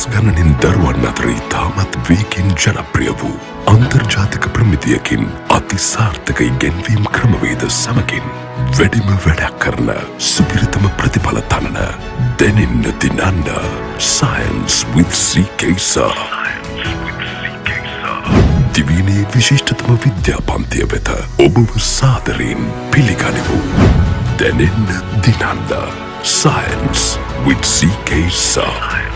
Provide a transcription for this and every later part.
දහස් ගණනින් දරුවන් අතරේ තාමත් වේකින් ජනප්‍රිය වූ අන්තර්ජාතික ප්‍රමිතියකින් අතිසාර්ථක ඉගැන්වීම් ක්‍රමවේද සමගින් වැඩිම වැඩක් කරන සුපිරිතම ප්‍රතිඵල තනන දැනෙන්න දිනන්න සයින්ස් with CKසා දිවිනේ විශිෂ්ටතම විද්‍යාපන්තිය වෙත ඔබව සාදරයෙන් පිළිගනිවූ දැනෙන්න දිනන්ද සයින්ස් with CKසා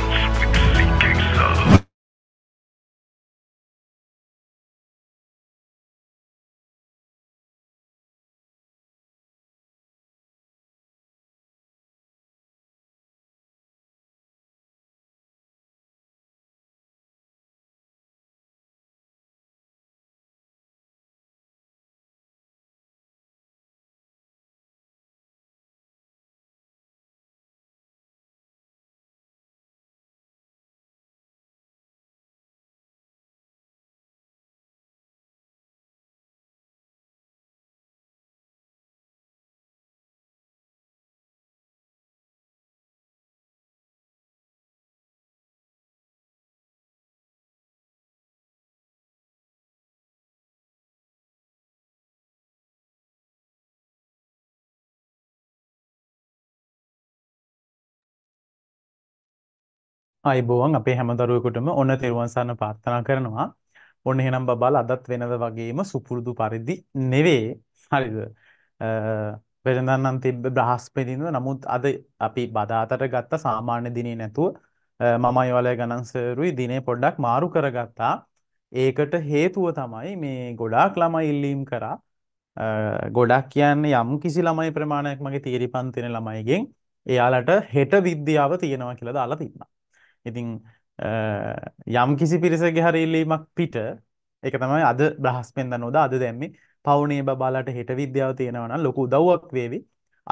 අයිබෝවන් අපේ හැම දරුවෙකුටම ඔන්න තෙරුවන් සරණ ප්‍රාර්ථනා කරනවා. ඔන්න එහෙනම් බබාලා අදත් වෙනද වගේම සුපුරුදු පරිදි නෙවේ. හරිද? වෙනදානම් තිබ්බ බ්‍රහස්පතින්ද නමුත් අද අපි බදාතට ගත්ත සාමාන්‍ය දිනේ නැතුව මම අයවලය ගණන් සරුයි දිනේ පොඩ්ඩක් මාරු කරගත්තා. ඒකට හේතුව තමයි මේ ගොඩාක් ළමයි ඉල්ලීම් කරා. ගොඩක් කියන්නේ යම් කිසි ළමයි ප්‍රමාණයක් මගේ තීරි පන්තින ළමයිගෙන් එයාලට හෙට විද්‍යාව තියෙනවා කියලා දාලා තිබුණා. ඉතින් යම් කිසි පිරිසගේ හරි ඉල්ලීමක් පිට ඒක තමයි අද බ්‍රහස්පෙන් දන්නවද අද දැම්මේ පවුනේ බබාලට හෙට විද්‍යාව තියෙනවා නම් ලොකු උදව්වක් වේවි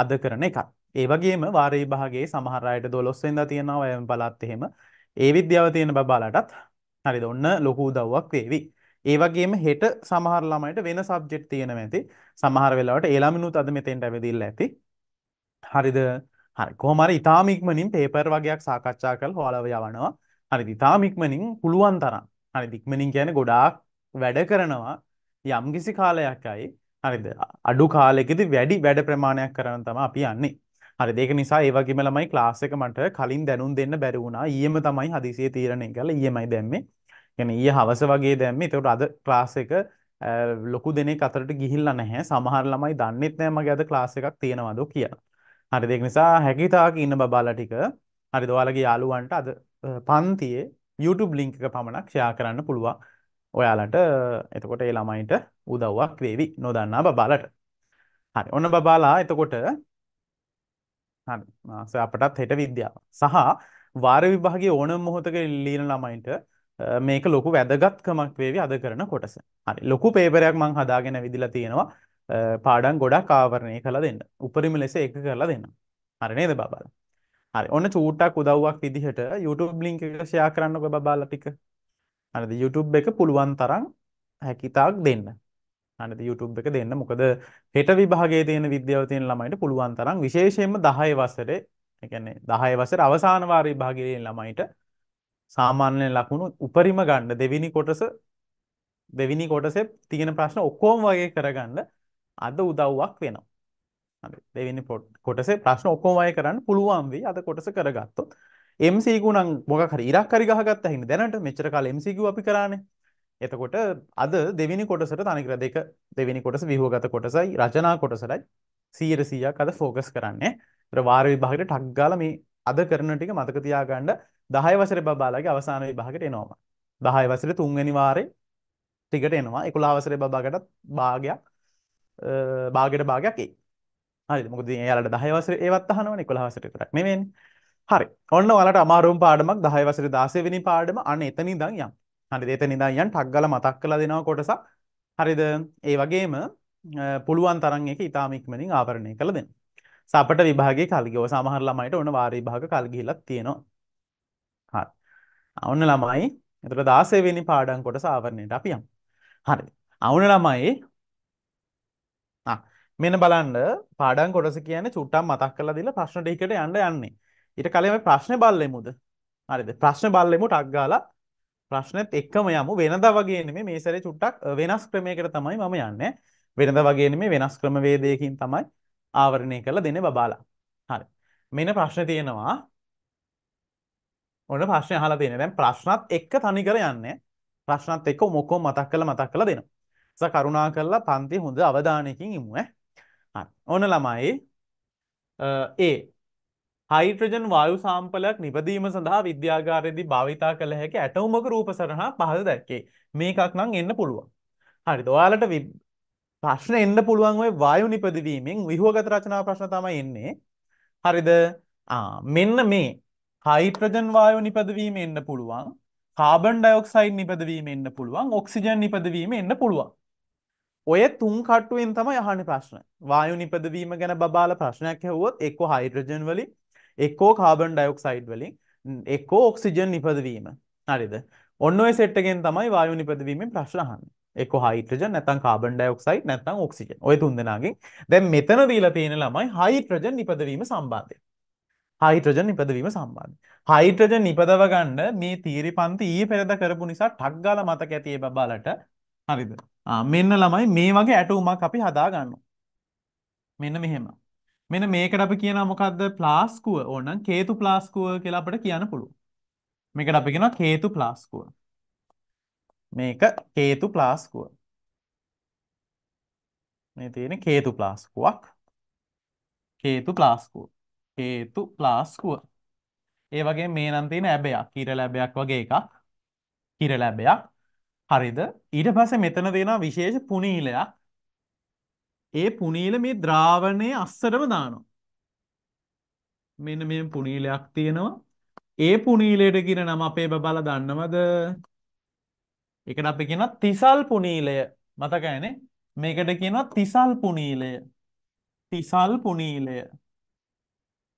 අද කරන එකක්. ඒ වගේම වාරේ භාගයේ සමහර අයට 12 වෙනිදා තියෙනවා එම් බලත් එහෙම ඒ විද්‍යාව තියෙන බබාලටත් හරිද ඔන්න ලොකු උදව්වක් වේවි. ඒ වගේම හෙට සමහර ළමයිට වෙන සබ්ජෙක්ට් තියෙනවා ඇති. සමහර වෙලාවට ඒ ළමිනුත් අද මෙතෙන්ට ඇවිදින්න ඇති. හරිද හරි කොහමරි ඉතාමික්මනින් පේපර් වගේයක් සාකච්ඡා කල් හොලව යවනවා හරි ඉතාමික්මනින් පුළුවන් තරම් හරි දික්මනින් කියන ගොඩාක් වැඩ කරනවා යම්කිසි කාලයක්යි හරිද අඩු කාලෙකෙදි වැඩි වැඩ ප්‍රමාණයක් කරන තම අපි යන්නේ හරි දෙක නිසා ඒවගේම ළමයි ක්ලාස් එක මට කලින් දැනුම් දෙන්න බැරි වුණා ඊයම තමයි හදිසිය තීරණය කළා ඊයමයි දැම්මේ يعني ඊය හවස වගේ දැම්මේ ඒකට අද ක්ලාස් එක ලොකු දෙනෙක් අතරට ගිහිල්ලා නැහැ සමහර ළමයි දන්නෙත් නැහැ මගේ අද ක්ලාස් එකක් තියෙනවද කියලා හරිද ඒක නිසා හැකියතාවක ඉන්න බබාලා ටික හරිද ඔයාලගේ යාළුවන්ට අද පන්තියේ YouTube link එක පමණක් ෂෙයා කරන්න පුළුවන් ඔයාලට එතකොට ඒ ළමයින්ට උදව්වක් වේවි නොදන්නා බබාලට හරි ඔන්න බබාලා එතකොට හරි අපටත් හෙට විද්‍යාව සහ වාර විභාගයේ ඕනම මොහොතක ලියන ළමයින්ට මේක ලොකු වැදගත්කමක් වේවි අද කරන කොටස. හරි ලොකු පේපරයක් මං හදාගෙන විදිලා තියෙනවා. පාඩන් ගොඩක් ආවරණය කළ දෙන්න උපරිම ලෙස එක කරලා දෙන්න හරි නේද බබාල හරි ඔන්න චූට්ටක් උදව්වක් විදිහට YouTube ලින්ක් එක ෂෙයා කරන්න ඔබ බබාලා ටික හරිද YouTube එක පුළුවන් තරම් හැකිතාක් දෙන්න හරිද YouTube එක දෙන්න මොකද හෙට විභාගයේ තියෙන විද්‍යාව තියෙන ළමයින්ට පුළුවන් තරම් විශේෂයෙන්ම 10 වසරේ ඒ කියන්නේ 10 වසර අවසාන වාර විභාගයේ තියෙන ළමයින්ට සාමාන්‍ය ලකුණු උපරිම ගන්න දෙවෙනි කොටස දෙවෙනි කොටසේ තියෙන ප්‍රශ්න ඔක්කොම වගේ කරගන්න අද උදව්වක් වෙනවා. හරි. දෙවෙනි කොටසේ ප්‍රශ්න ඔක්කොම අය කරන්න පුළුවන් වෙයි. අද කොටස කරගත්තොත්. MCQ නම් මොකක් හරි ඉරක් හරි ගහගත්තා හින්දා දැනට මෙච්චර කාලේ MCQ අපි කරානේ. එතකොට අද දෙවෙනි කොටසට තනිකර දෙක දෙවෙනි කොටස විහුවගත කොටසයි රචනා කොටසටයි 100 100ක් අද ෆෝකස් කරන්නේ. ඒතර වාර විභාගෙට ටක් ගාලා මේ අද කරන ටික මතක තියාගන්න 10 වසරේ බබාලාගේ අවසාන විභාගෙට එනවා. 10 වසරේ තුන්වෙනි වාරේ ටිකට එනවා. 11 වසරේ බබාකටත් භාගයක් භාගයට භාගයක් එයි. හරිද? මොකද ඉතින් එයාලට 10 වසරේ ඒවත් අහනවනේ 11 වසරේ විතරක් නෙමෙයිනේ. හරි. ඔන්න ඔයාලට අමාරුම පාඩමක් 10 වසරේ 16 වෙනි පාඩම අන්න එතන ඉඳන් යන්න. හරිද? එතන ඉඳන් යන්න ටක් ගාලා මතක් කරලා දෙනවා කොටසක්. හරිද? ඒ වගේම පුළුවන් තරම් ඒක ඊටාම ඉක්මනින් ආවරණය කරලා දෙන්න. සපට විභාගයේ කල්ගිව සමහර ළමයිට ඔන්න වාර විභාග කල් ගිහිලා තියෙනවා. හරි. ඔන්න ළමයි. එතකොට 16 වෙනි පාඩම් කොටස ආවරණයට අපි යමු. හරි. අවුන ළමයි මෙන්න බලන්න පාඩම් කොටස කියන්නේ චුට්ටක් මතක් කරලා දීලා ප්‍රශ්න ටිකට යන්න යන්නේ. ඊට කලින් අපි ප්‍රශ්නේ බලමුද? හරිද? ප්‍රශ්නේ බලමු ටක් ගාලා ප්‍රශ්නෙත් එක්කම යමු. වෙනදා වගේ නෙමෙයි මේ සැරේ චුට්ටක් වෙනස් ක්‍රමයකට තමයි මම යන්නේ. වෙනදා වගේ නෙමෙයි වෙනස් ක්‍රමවේදයකින් තමයි ආවරණය කරලා දෙන්නේ බබාලා. හරි. මෙන්න ප්‍රශ්නේ තියෙනවා. ඔන්න ප්‍රශ්නේ අහලා තියෙනවා. දැන් ප්‍රශ්නත් එක්ක තනි කර යන්නේ. ප්‍රශ්නත් එක්ක මොකෝ මතක් කරලා මතක් කරලා දෙනවා. ස කරුණා කරලා පන්ති හොඳ අවධානයකින් ඉමුව ඕන ළමයි ඒ හයිට්‍රජන් වායු සාම්පලයක් නිපදීම සඳහා විද්‍යාගාරයේදී භාවිතා කළ හැකි ඇටවුමක රූප සරහා පහත දැක්කේ මේකක් නම් එන්න පුළුවන් හරි ඔයාලට ප්‍රශ්න එන්න පුළුවන් ඔය වායු නිපදවීමෙන් විහුවගත රචනා ප්‍රශ්න තමයි එන්නේ හරිද මෙන්න මේ හයිට්‍රජන් වායු නිපදවීම එන්න පුළුවන් කාබන් ඩයොක්සයිඩ් නිපදවීම එන්න පුළුවන් ඔක්සිජන් නිපදවීම එන්න පුළුවන් ඔය තුන් කට්ටුවෙන් තමයි අහන්නේ ප්‍රශ්න. වායු නිපදවීම ගැන බබාලා ප්‍රශ්නයක් ඇහුවොත් එක්කෝ හයිඩ්‍රජන් වලින්, එක්කෝ කාබන් ඩයොක්සයිඩ් වලින්, එක්කෝ ඔක්සිජන් නිපදවීම. හරිද? ඔන්න ඔය සෙට් එකෙන් තමයි වායු නිපදවීමෙන් ප්‍රශ්න අහන්නේ. එක්ක හයිට්‍රජන් නැත්නම් කාබන් ඩයොක්සයිඩ් නැත්නම් ඔක්සිජන්. ඔය තුන් දෙනාගෙන් දැන් මෙතන දීලා තියෙන ළමයි හයිඩ්‍රජන් නිපදවීම සම්බන්ධය. හයිඩ්‍රජන් නිපදවීම සම්බන්ධයි. හයිඩ්‍රජන් නිපදව ගන්න මේ තීරි පන්ති ඊයේ පෙරද කරපු නිසා ටක් ගාලා මතක ඇති ඒ බබාලට හරිද? මෙන්න ළමයි මේ වගේ ඇටවුමක් අපි හදා ගන්නවා. මෙන්න මෙහෙම. මෙන්න මේකට අපි කියනවා මොකද්ද? ප්ලාස්කුව. ඕනනම් කේතු ප්ලාස්කුව කියලා අපිට කියන්න පුළුවන්. මේකට අපි කියනවා කේතු ප්ලාස්කුව. මේක කේතු ප්ලාස්කුව. මේ තියෙන කේතු ප්ලාස්කුවක්. කේතු ප්ලාස්කුව. කේතු ප්ලාස්කුව. ඒ වගේ මේ නම් තියෙන ලැබයක්, කිර ලැබයක් වගේ එකක්. කිර ලැබයක්. හරිද ඊට පස්සේ මෙතන දෙනා විශේෂ පුනීලයක් ඒ පුනීල මේ ද්‍රාවණයේ අස්සටම දානවා මෙන්න මේ පුනීලයක් තියෙනවා ඒ පුනීලයට කියන නම අපේ බබල දන්නවද ඒකට අපි කියනවා තිසල් පුනීලය මතකයිනේ මේකට කියනවා තිසල් පුනීලය තිසල් පුනීලය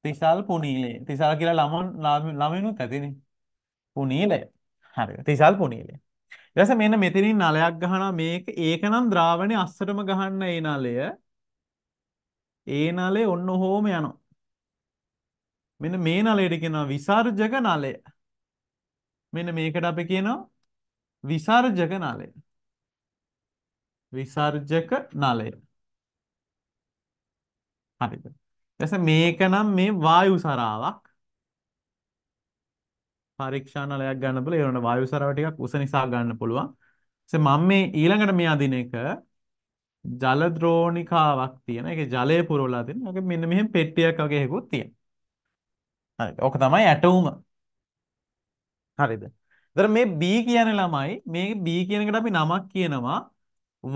තිසල් පුනීලය තිසල් කියලා ළමන් ළමිනුත් ඇතිනේ පුනීලය හරි තිසල් පුනීලය ඊට මෙන්න මෙතනින් නලයක් ගහනවා මේක ඒකනම් ද්‍රාවණේ අස්සටම ගහන්න ඒ නලය. ඒ නලේ ඔන්න ඔහොම යනවා. මෙන්න මේ නලයට කියනවා විසර්ජක නලය. මෙන්න මේකට අපි කියනවා විසර්ජක නලය. විසර්ජක නලය. හරිද? එතස මේක නම් මේ වායු සරාවක්. පරීක්ෂාන අලයක් ගන්න පුළුවන් ඒ වුණාට වායු සරව ටිකක් උස නිසා ගන්න පුළුවන්. ඉතින් මම මේ ඊළඟට මේ අදින එක ජල ද්‍රෝණිකාවක් තියෙන. ඒකේ ජලය පුරවලා තියෙන. ඒක මෙන්න මෙහෙම පෙට්ටියක් වගේ එකකුත් තියෙනවා. හරි. ඕක තමයි ඇටවුම. හරිද? එතන මේ B කියන ළමයි මේ B කියන එකට අපි නමක් කියනවා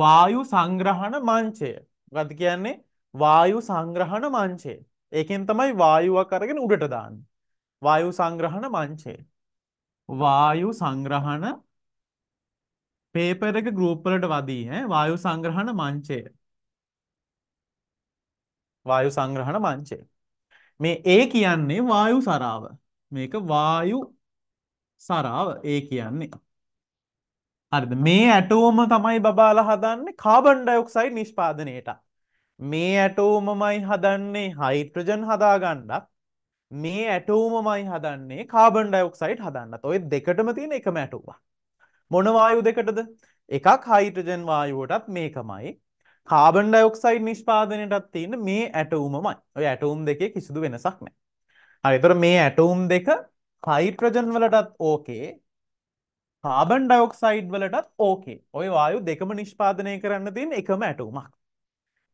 වායු සංග්‍රහණ මංචය. මොකද්ද කියන්නේ? වායු සංග්‍රහණ මංචය. ඒකෙන් තමයි වායුවක් අරගෙන උඩට දාන්නේ. වායු සංග්‍රහණ මංචේ. වායු සංග්‍රහණ පේපර් එක ගෲප් වලට වදී ඈ වායු සංග්‍රහණ මංචය. වායු සංග්‍රහණ මංචය. මේ ඒ කියන්නේ වායු සරාව. මේක වායු සරාව ඒ කියන්නේ. හරිද මේ ඇටෝම තමයි බබාලා හදන්නේ කාබන් ඩයොක්සයිඩ් නිෂ්පාදනයට. මේ ඇටෝමමයි හදන්නේ හයිඩ්‍රජන් හදාගන්නත් මේ ඇටවුමමයි හදන්නේ කාබන් ඩයොක්සයිඩ් හදන්නත් ඔය දෙකටම තියෙන එකම ඇටවුම. මොන වායු දෙකටද? එකක් හයිඩ්‍රජන් වායුවටත් මේකමයි. කාබන් ඩයොක්සයිඩ් නිෂ්පාදනයටත් තියෙන මේ ඇටවුමමයි. ඔය ඇටවුම් දෙකේ කිසිදු වෙනසක් නැහැ. හරි. ඒතර මේ ඇටවුම් දෙක හයිඩ්‍රජන් වලටත් ඕකේ. කාබන් ඩයොක්සයිඩ් වලටත් ඕකේ. ඔය වායු දෙකම නිෂ්පාදනය කරන්න තියෙන එකම ඇටවුමක්.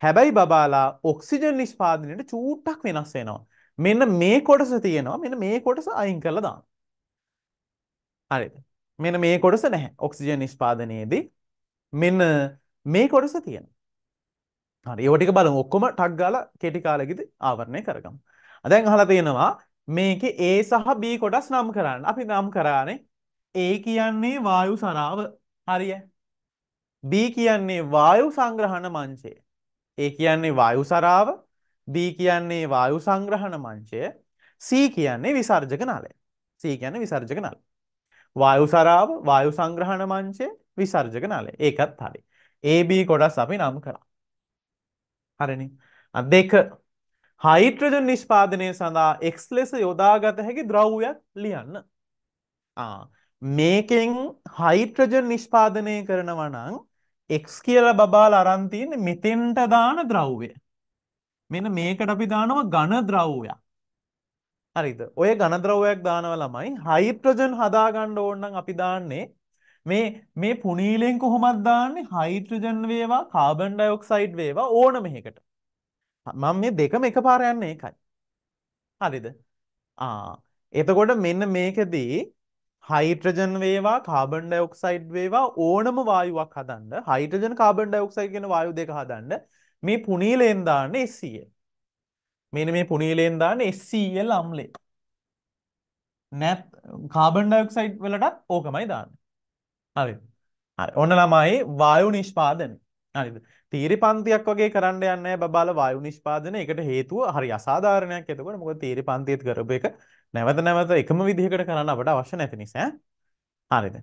හැබැයි බබාලා ඔක්සිජන් නිෂ්පාදනයට චූට්ටක් වෙනස් වෙනවා. මෙන්න මේ කොටස තියෙනවා මෙන්න මේ කොටස අයින් කරලා දාන්න. හරිද? මෙන්න මේ කොටස නැහැ. ඔක්සිජන් නිෂ්පාදනයේදී මෙන්න මේ කොටස තියෙනවා. හරි ඒව ටික බලමු ඔක්කොම ටක් ගාලා කෙටි කාලෙකදී ආවරණය කරගමු. දැන් අහලා තියෙනවා මේකේ A සහ B කොටස් නම් කරන්න. අපි නම් කරානේ A කියන්නේ වායු සරාව. හරිය. B කියන්නේ වායු සංග්‍රහණ මංජය. A කියන්නේ වායු සරාව. B කියන්නේ වායු සංග්‍රහණ මංචය. C කියන්නේ විසර්ජක නලය. C කියන්නේ විසර්ජක නලය. වායු සරාව, වායු සංග්‍රහණ මංචය, විසර්ජක නලය. ඒකත් හරි. AB කොටස් අපි නම් කරා. හරිනේ. දෙක හයිඩ්‍රජන් නිෂ්පාදනය සඳහා X ලෙස යොදාගත හැකි ද්‍රව්‍යයක් ලියන්න. ආ මේකෙන් හයිඩ්‍රජන් නිෂ්පාදනය කරනවා නම් X කියලා බබාලා අරන් තියෙන්නේ මෙතෙන්ට දාන ද්‍රව්‍යය. මෙන්න මේකට අපි දානවා ඝන ද්‍රව්‍යයක්. හරිද? ඔය ඝන ද්‍රව්‍යයක් දානවා ළමයි හයිඩ්‍රජන් හදා ගන්න ඕන නම් අපි දාන්නේ මේ මේ පුනීලෙන් කොහොමද දාන්නේ හයිඩ්‍රජන් වේවා කාබන් ඩයොක්සයිඩ් වේවා ඕන මෙහෙකට. මම මේ දෙකම එකපාර යන්නේ ඒකයි. හරිද? ආ එතකොට මෙන්න මේකෙදී හයිට්‍රජන් වේවා කාබන් ඩයොක්සයිඩ් වේවා ඕනම වායුවක් හදන්න හයිට්‍රජන් කාබන් ඩයොක්සයිඩ් කියන වායු දෙක හදන්න මේ පුනීලයෙන් දාන්න SCl. E මෙන්න මේ පුනීලයෙන් දාන්න SCl e අම්ලය. නැත් කාබන් ඩයොක්සයිඩ් වලටත් ඕකමයි දාන්නේ. හරිද? හරි. ඔන්න ළමයි වායු නිෂ්පාදනය. හරිද? තීරි පන්තියක් වගේ කරන්න යන්න බබාල වායු නිෂ්පාදනය එකට හේතුව හරි අසාධාරණයක් එතකොට මොකද තීරි පන්තියත් කරපු එක නැවත නැවත එකම විදිහකට කරන්න අපට අවශ්‍ය නැති නිසා. හරිද?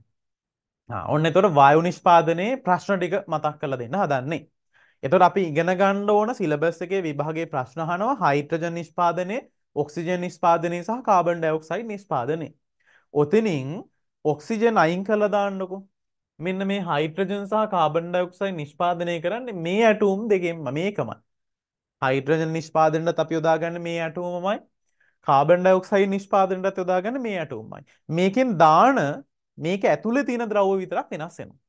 ආ ඔන්න එතකොට වායු නිෂ්පාදනයේ ප්‍රශ්න ටික මතක් කරලා දෙන්න හදන්නේ. එතොට අපි ඉගෙන ගණ්ඩ ඕන සිලබස් එකේ විභාගේ ප්‍රශ්නහනවා හයිත්‍රජ නිෂ්පාදනය ඔක්සිජන් නිෂ්පාදනය සහ කාබන් ඩයොක්සයි නිෂ්පාදනය. ඔතිනින් ඔක්සිජන් අයින් කළ දාන්නකු මෙන්න මේ හයිට්‍රජන් සහ කාබන් ඩයොක්සයි නිෂ්පාදනය කරන්න මේ ඇටුම් දෙකෙන්ම මේකමයි. හයිට්‍රජන් නිෂ්පාදනට අපි යොදාගන්න මේ ඇටුමමයි කාබන් ඩයොක්සයිඩ් නිෂ්පාදනටත් යොදාගන්න මේ ඇටුමමයි. මේකෙන් දාන මේක ඇතුලේ තියෙන ද්‍රව්‍ය විතරක් වෙනස් වෙනවා.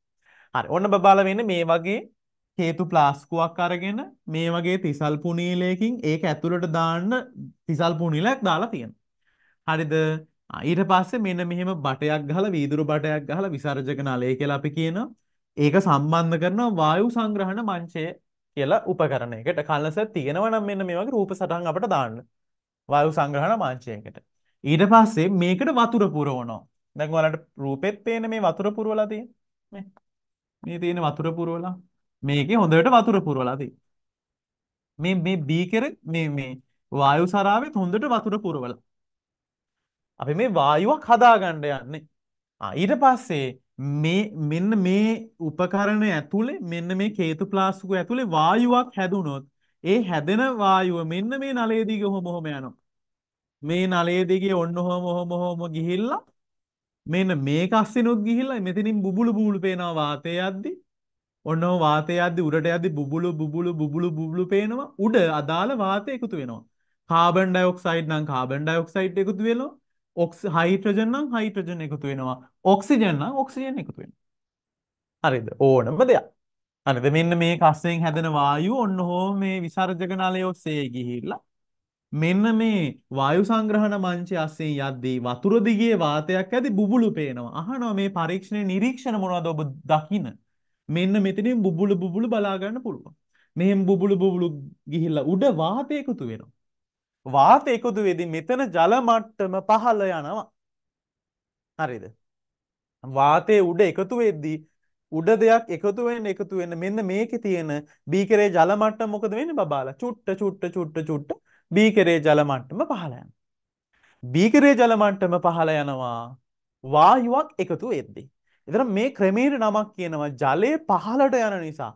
හරි. ඔන්න බබාලා මෙන්න මේ වගේ හේතු ප්ලාස්කුවක් අරගෙන මේ වගේ තිසල් පුනීලයකින් ඒක ඇතුළට දාන්න තිසල් පුනීලයක් දාලා තියෙන. හරිද? ඊට පස්සේ මෙන්න මෙහෙම බටයක් ගහලා වීදුරු බටයක් ගහලා විසර්ජක නලය කියලා අපි කියනවා. ඒක සම්බන්ධ කරනවා වායු සංග්‍රහණ මංචය කියලා උපකරණයකට. කලස තියෙනවා නම් මෙන්න මේ වගේ රූප සටහන් අපිට දාන්න. වායු සංග්‍රහණ මංචයකට. ඊට පස්සේ මේකට වතුර පුරවනවා. දැන් ඔයාලට රූපෙත් පේන මේ වතුර පුරවලා තියෙන. මේ මේ තියෙන වතුර පුරවලා මේකේ හොඳට වතුර පුරවලා තියෙනවා මේ මේ බී කෙර මේ මේ වායු සරාවෙත් හොඳට වතුර පුරවලා අපි මේ වායුවක් හදාගන්න යන්නේ ආ ඊට පස්සේ මේ මෙන්න මේ උපකරණ ඇතුලේ මෙන්න මේ කේතු ප්ලාස්ටික් ඇතුලේ වායුවක් හැදුනොත් ඒ හැදෙන වායුව මෙන්න මේ නලයේ දිගේ ඔහොම ඔහොම යනවා මේ නලයේ දිගේ ඔන්න ඔහොම ඔහොම ඔහොම ගිහිල්ලා මෙන්න මේක අස්සිනුත් ගිහිල්ලා මෙතනින් බුබුලු බුබුලු පේනවා වාතයේ යද්දි ඔන්න වාතය අද්දි උඩට යද්දි බුබුලු බුබුලු බුබුලු බුබුලු පේනවා උඩ අදාළ වාතය එකතු වෙනවා. කාබන් ඩයොක්සයිඩ් නම් කාබන් ඩයොක්සයිඩ් එකතු වෙනවා. ඔක්ස් හයිඩ්‍රජන් නම් හයිඩ්‍රජන් එකතු වෙනවා. ඔක්සිජන් නම් ඔක්සිජන් එකතු වෙනවා. හරිද? ඕනම දෙයක්. හරිද? මෙන්න මේ කස්සෙන් හැදෙන වායුව ඔන්න හෝ මේ විසර්ජක නලය ඔස්සේ ගිහිල්ලා මෙන්න මේ වායු සංග්‍රහණ මංචේ අස්සෙන් යද්දී වතුර දිගේ වාතයක් ඇති බුබුලු පේනවා. අහනවා මේ පරීක්ෂණයේ නිරීක්ෂණ මොනවද ඔබ දකින්නේ? මෙන්න මෙතනින් බුබුලු බුබුලු බලා ගන්න පුළුවන්. මෙහෙන් බුබුලු බුබුලු ගිහිල්ලා උඩ වාතය එකතු වෙනවා. වාත එකතු වෙදි මෙතන ජල මට්ටම පහළ යනවා. හරිද? වාතයේ උඩ එකතු වෙද්දී උඩ දෙයක් එකතු වෙන්න එකතු වෙන්න මෙන්න මේකේ තියෙන බීකරේ ජල මට්ටම මොකද වෙන්නේ බබාලා? චුට්ට චුට්ට චුට්ට චුට්ට බීකරේ ජල මට්ටම පහළ යනවා. බීකරේ ජල මට්ටම පහළ යනවා වායුවක් එකතු වෙද්දී. එතන මේ ක්‍රමයට නමක් කියනවා ජලය පහළට යන නිසා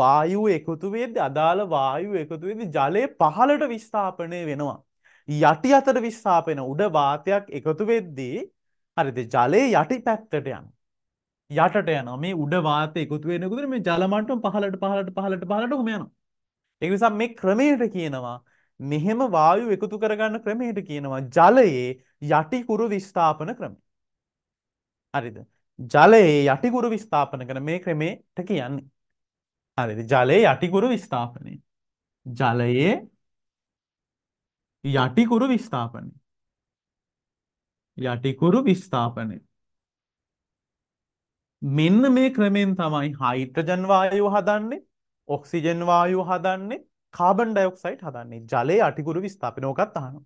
වායුව එකතු වෙද්දී අදාළ වායුව එකතු වෙද්දී ජලය පහළට විස්ථාපනය වෙනවා. යටි අතට විස්ථාපන උඩ වාතයක් එකතු වෙද්දී හරිද ජලය යටි පැත්තට යනවා. යටට යනවා. මේ උඩ වාතය එකතු වෙනකොට මේ ජල මට්ටම පහළට පහළට පහළට පහළට උම යනවා. ඒ නිසා මේ ක්‍රමයට කියනවා මෙහෙම වායු එකතු කරගන්න ක්‍රමයට කියනවා ජලයේ යටිකුරු විස්ථාපන ක්‍රමය. හරිද? ජලයේ යටිගුරු විස්ථාපන කරන මේ ක්‍රමයට කියන්නේ. හරිද? ජලයේ යටිගුරු විස්ථාපනය. ජලයේ යටිකුරු විස්ථාපනය. යටිකුරු විස්ථාපනය. මෙන්න මේ ක්‍රමෙන් තමයි හයිට්‍රජන් වායුව හදන්නේ, ඔක්සිජන් වායුව හදන්නේ, කාබන් ඩයොක්සයිඩ් හදන්නේ. ජලයේ අටිකුරු විස්ථාපනය. ඕකත් අහනවා.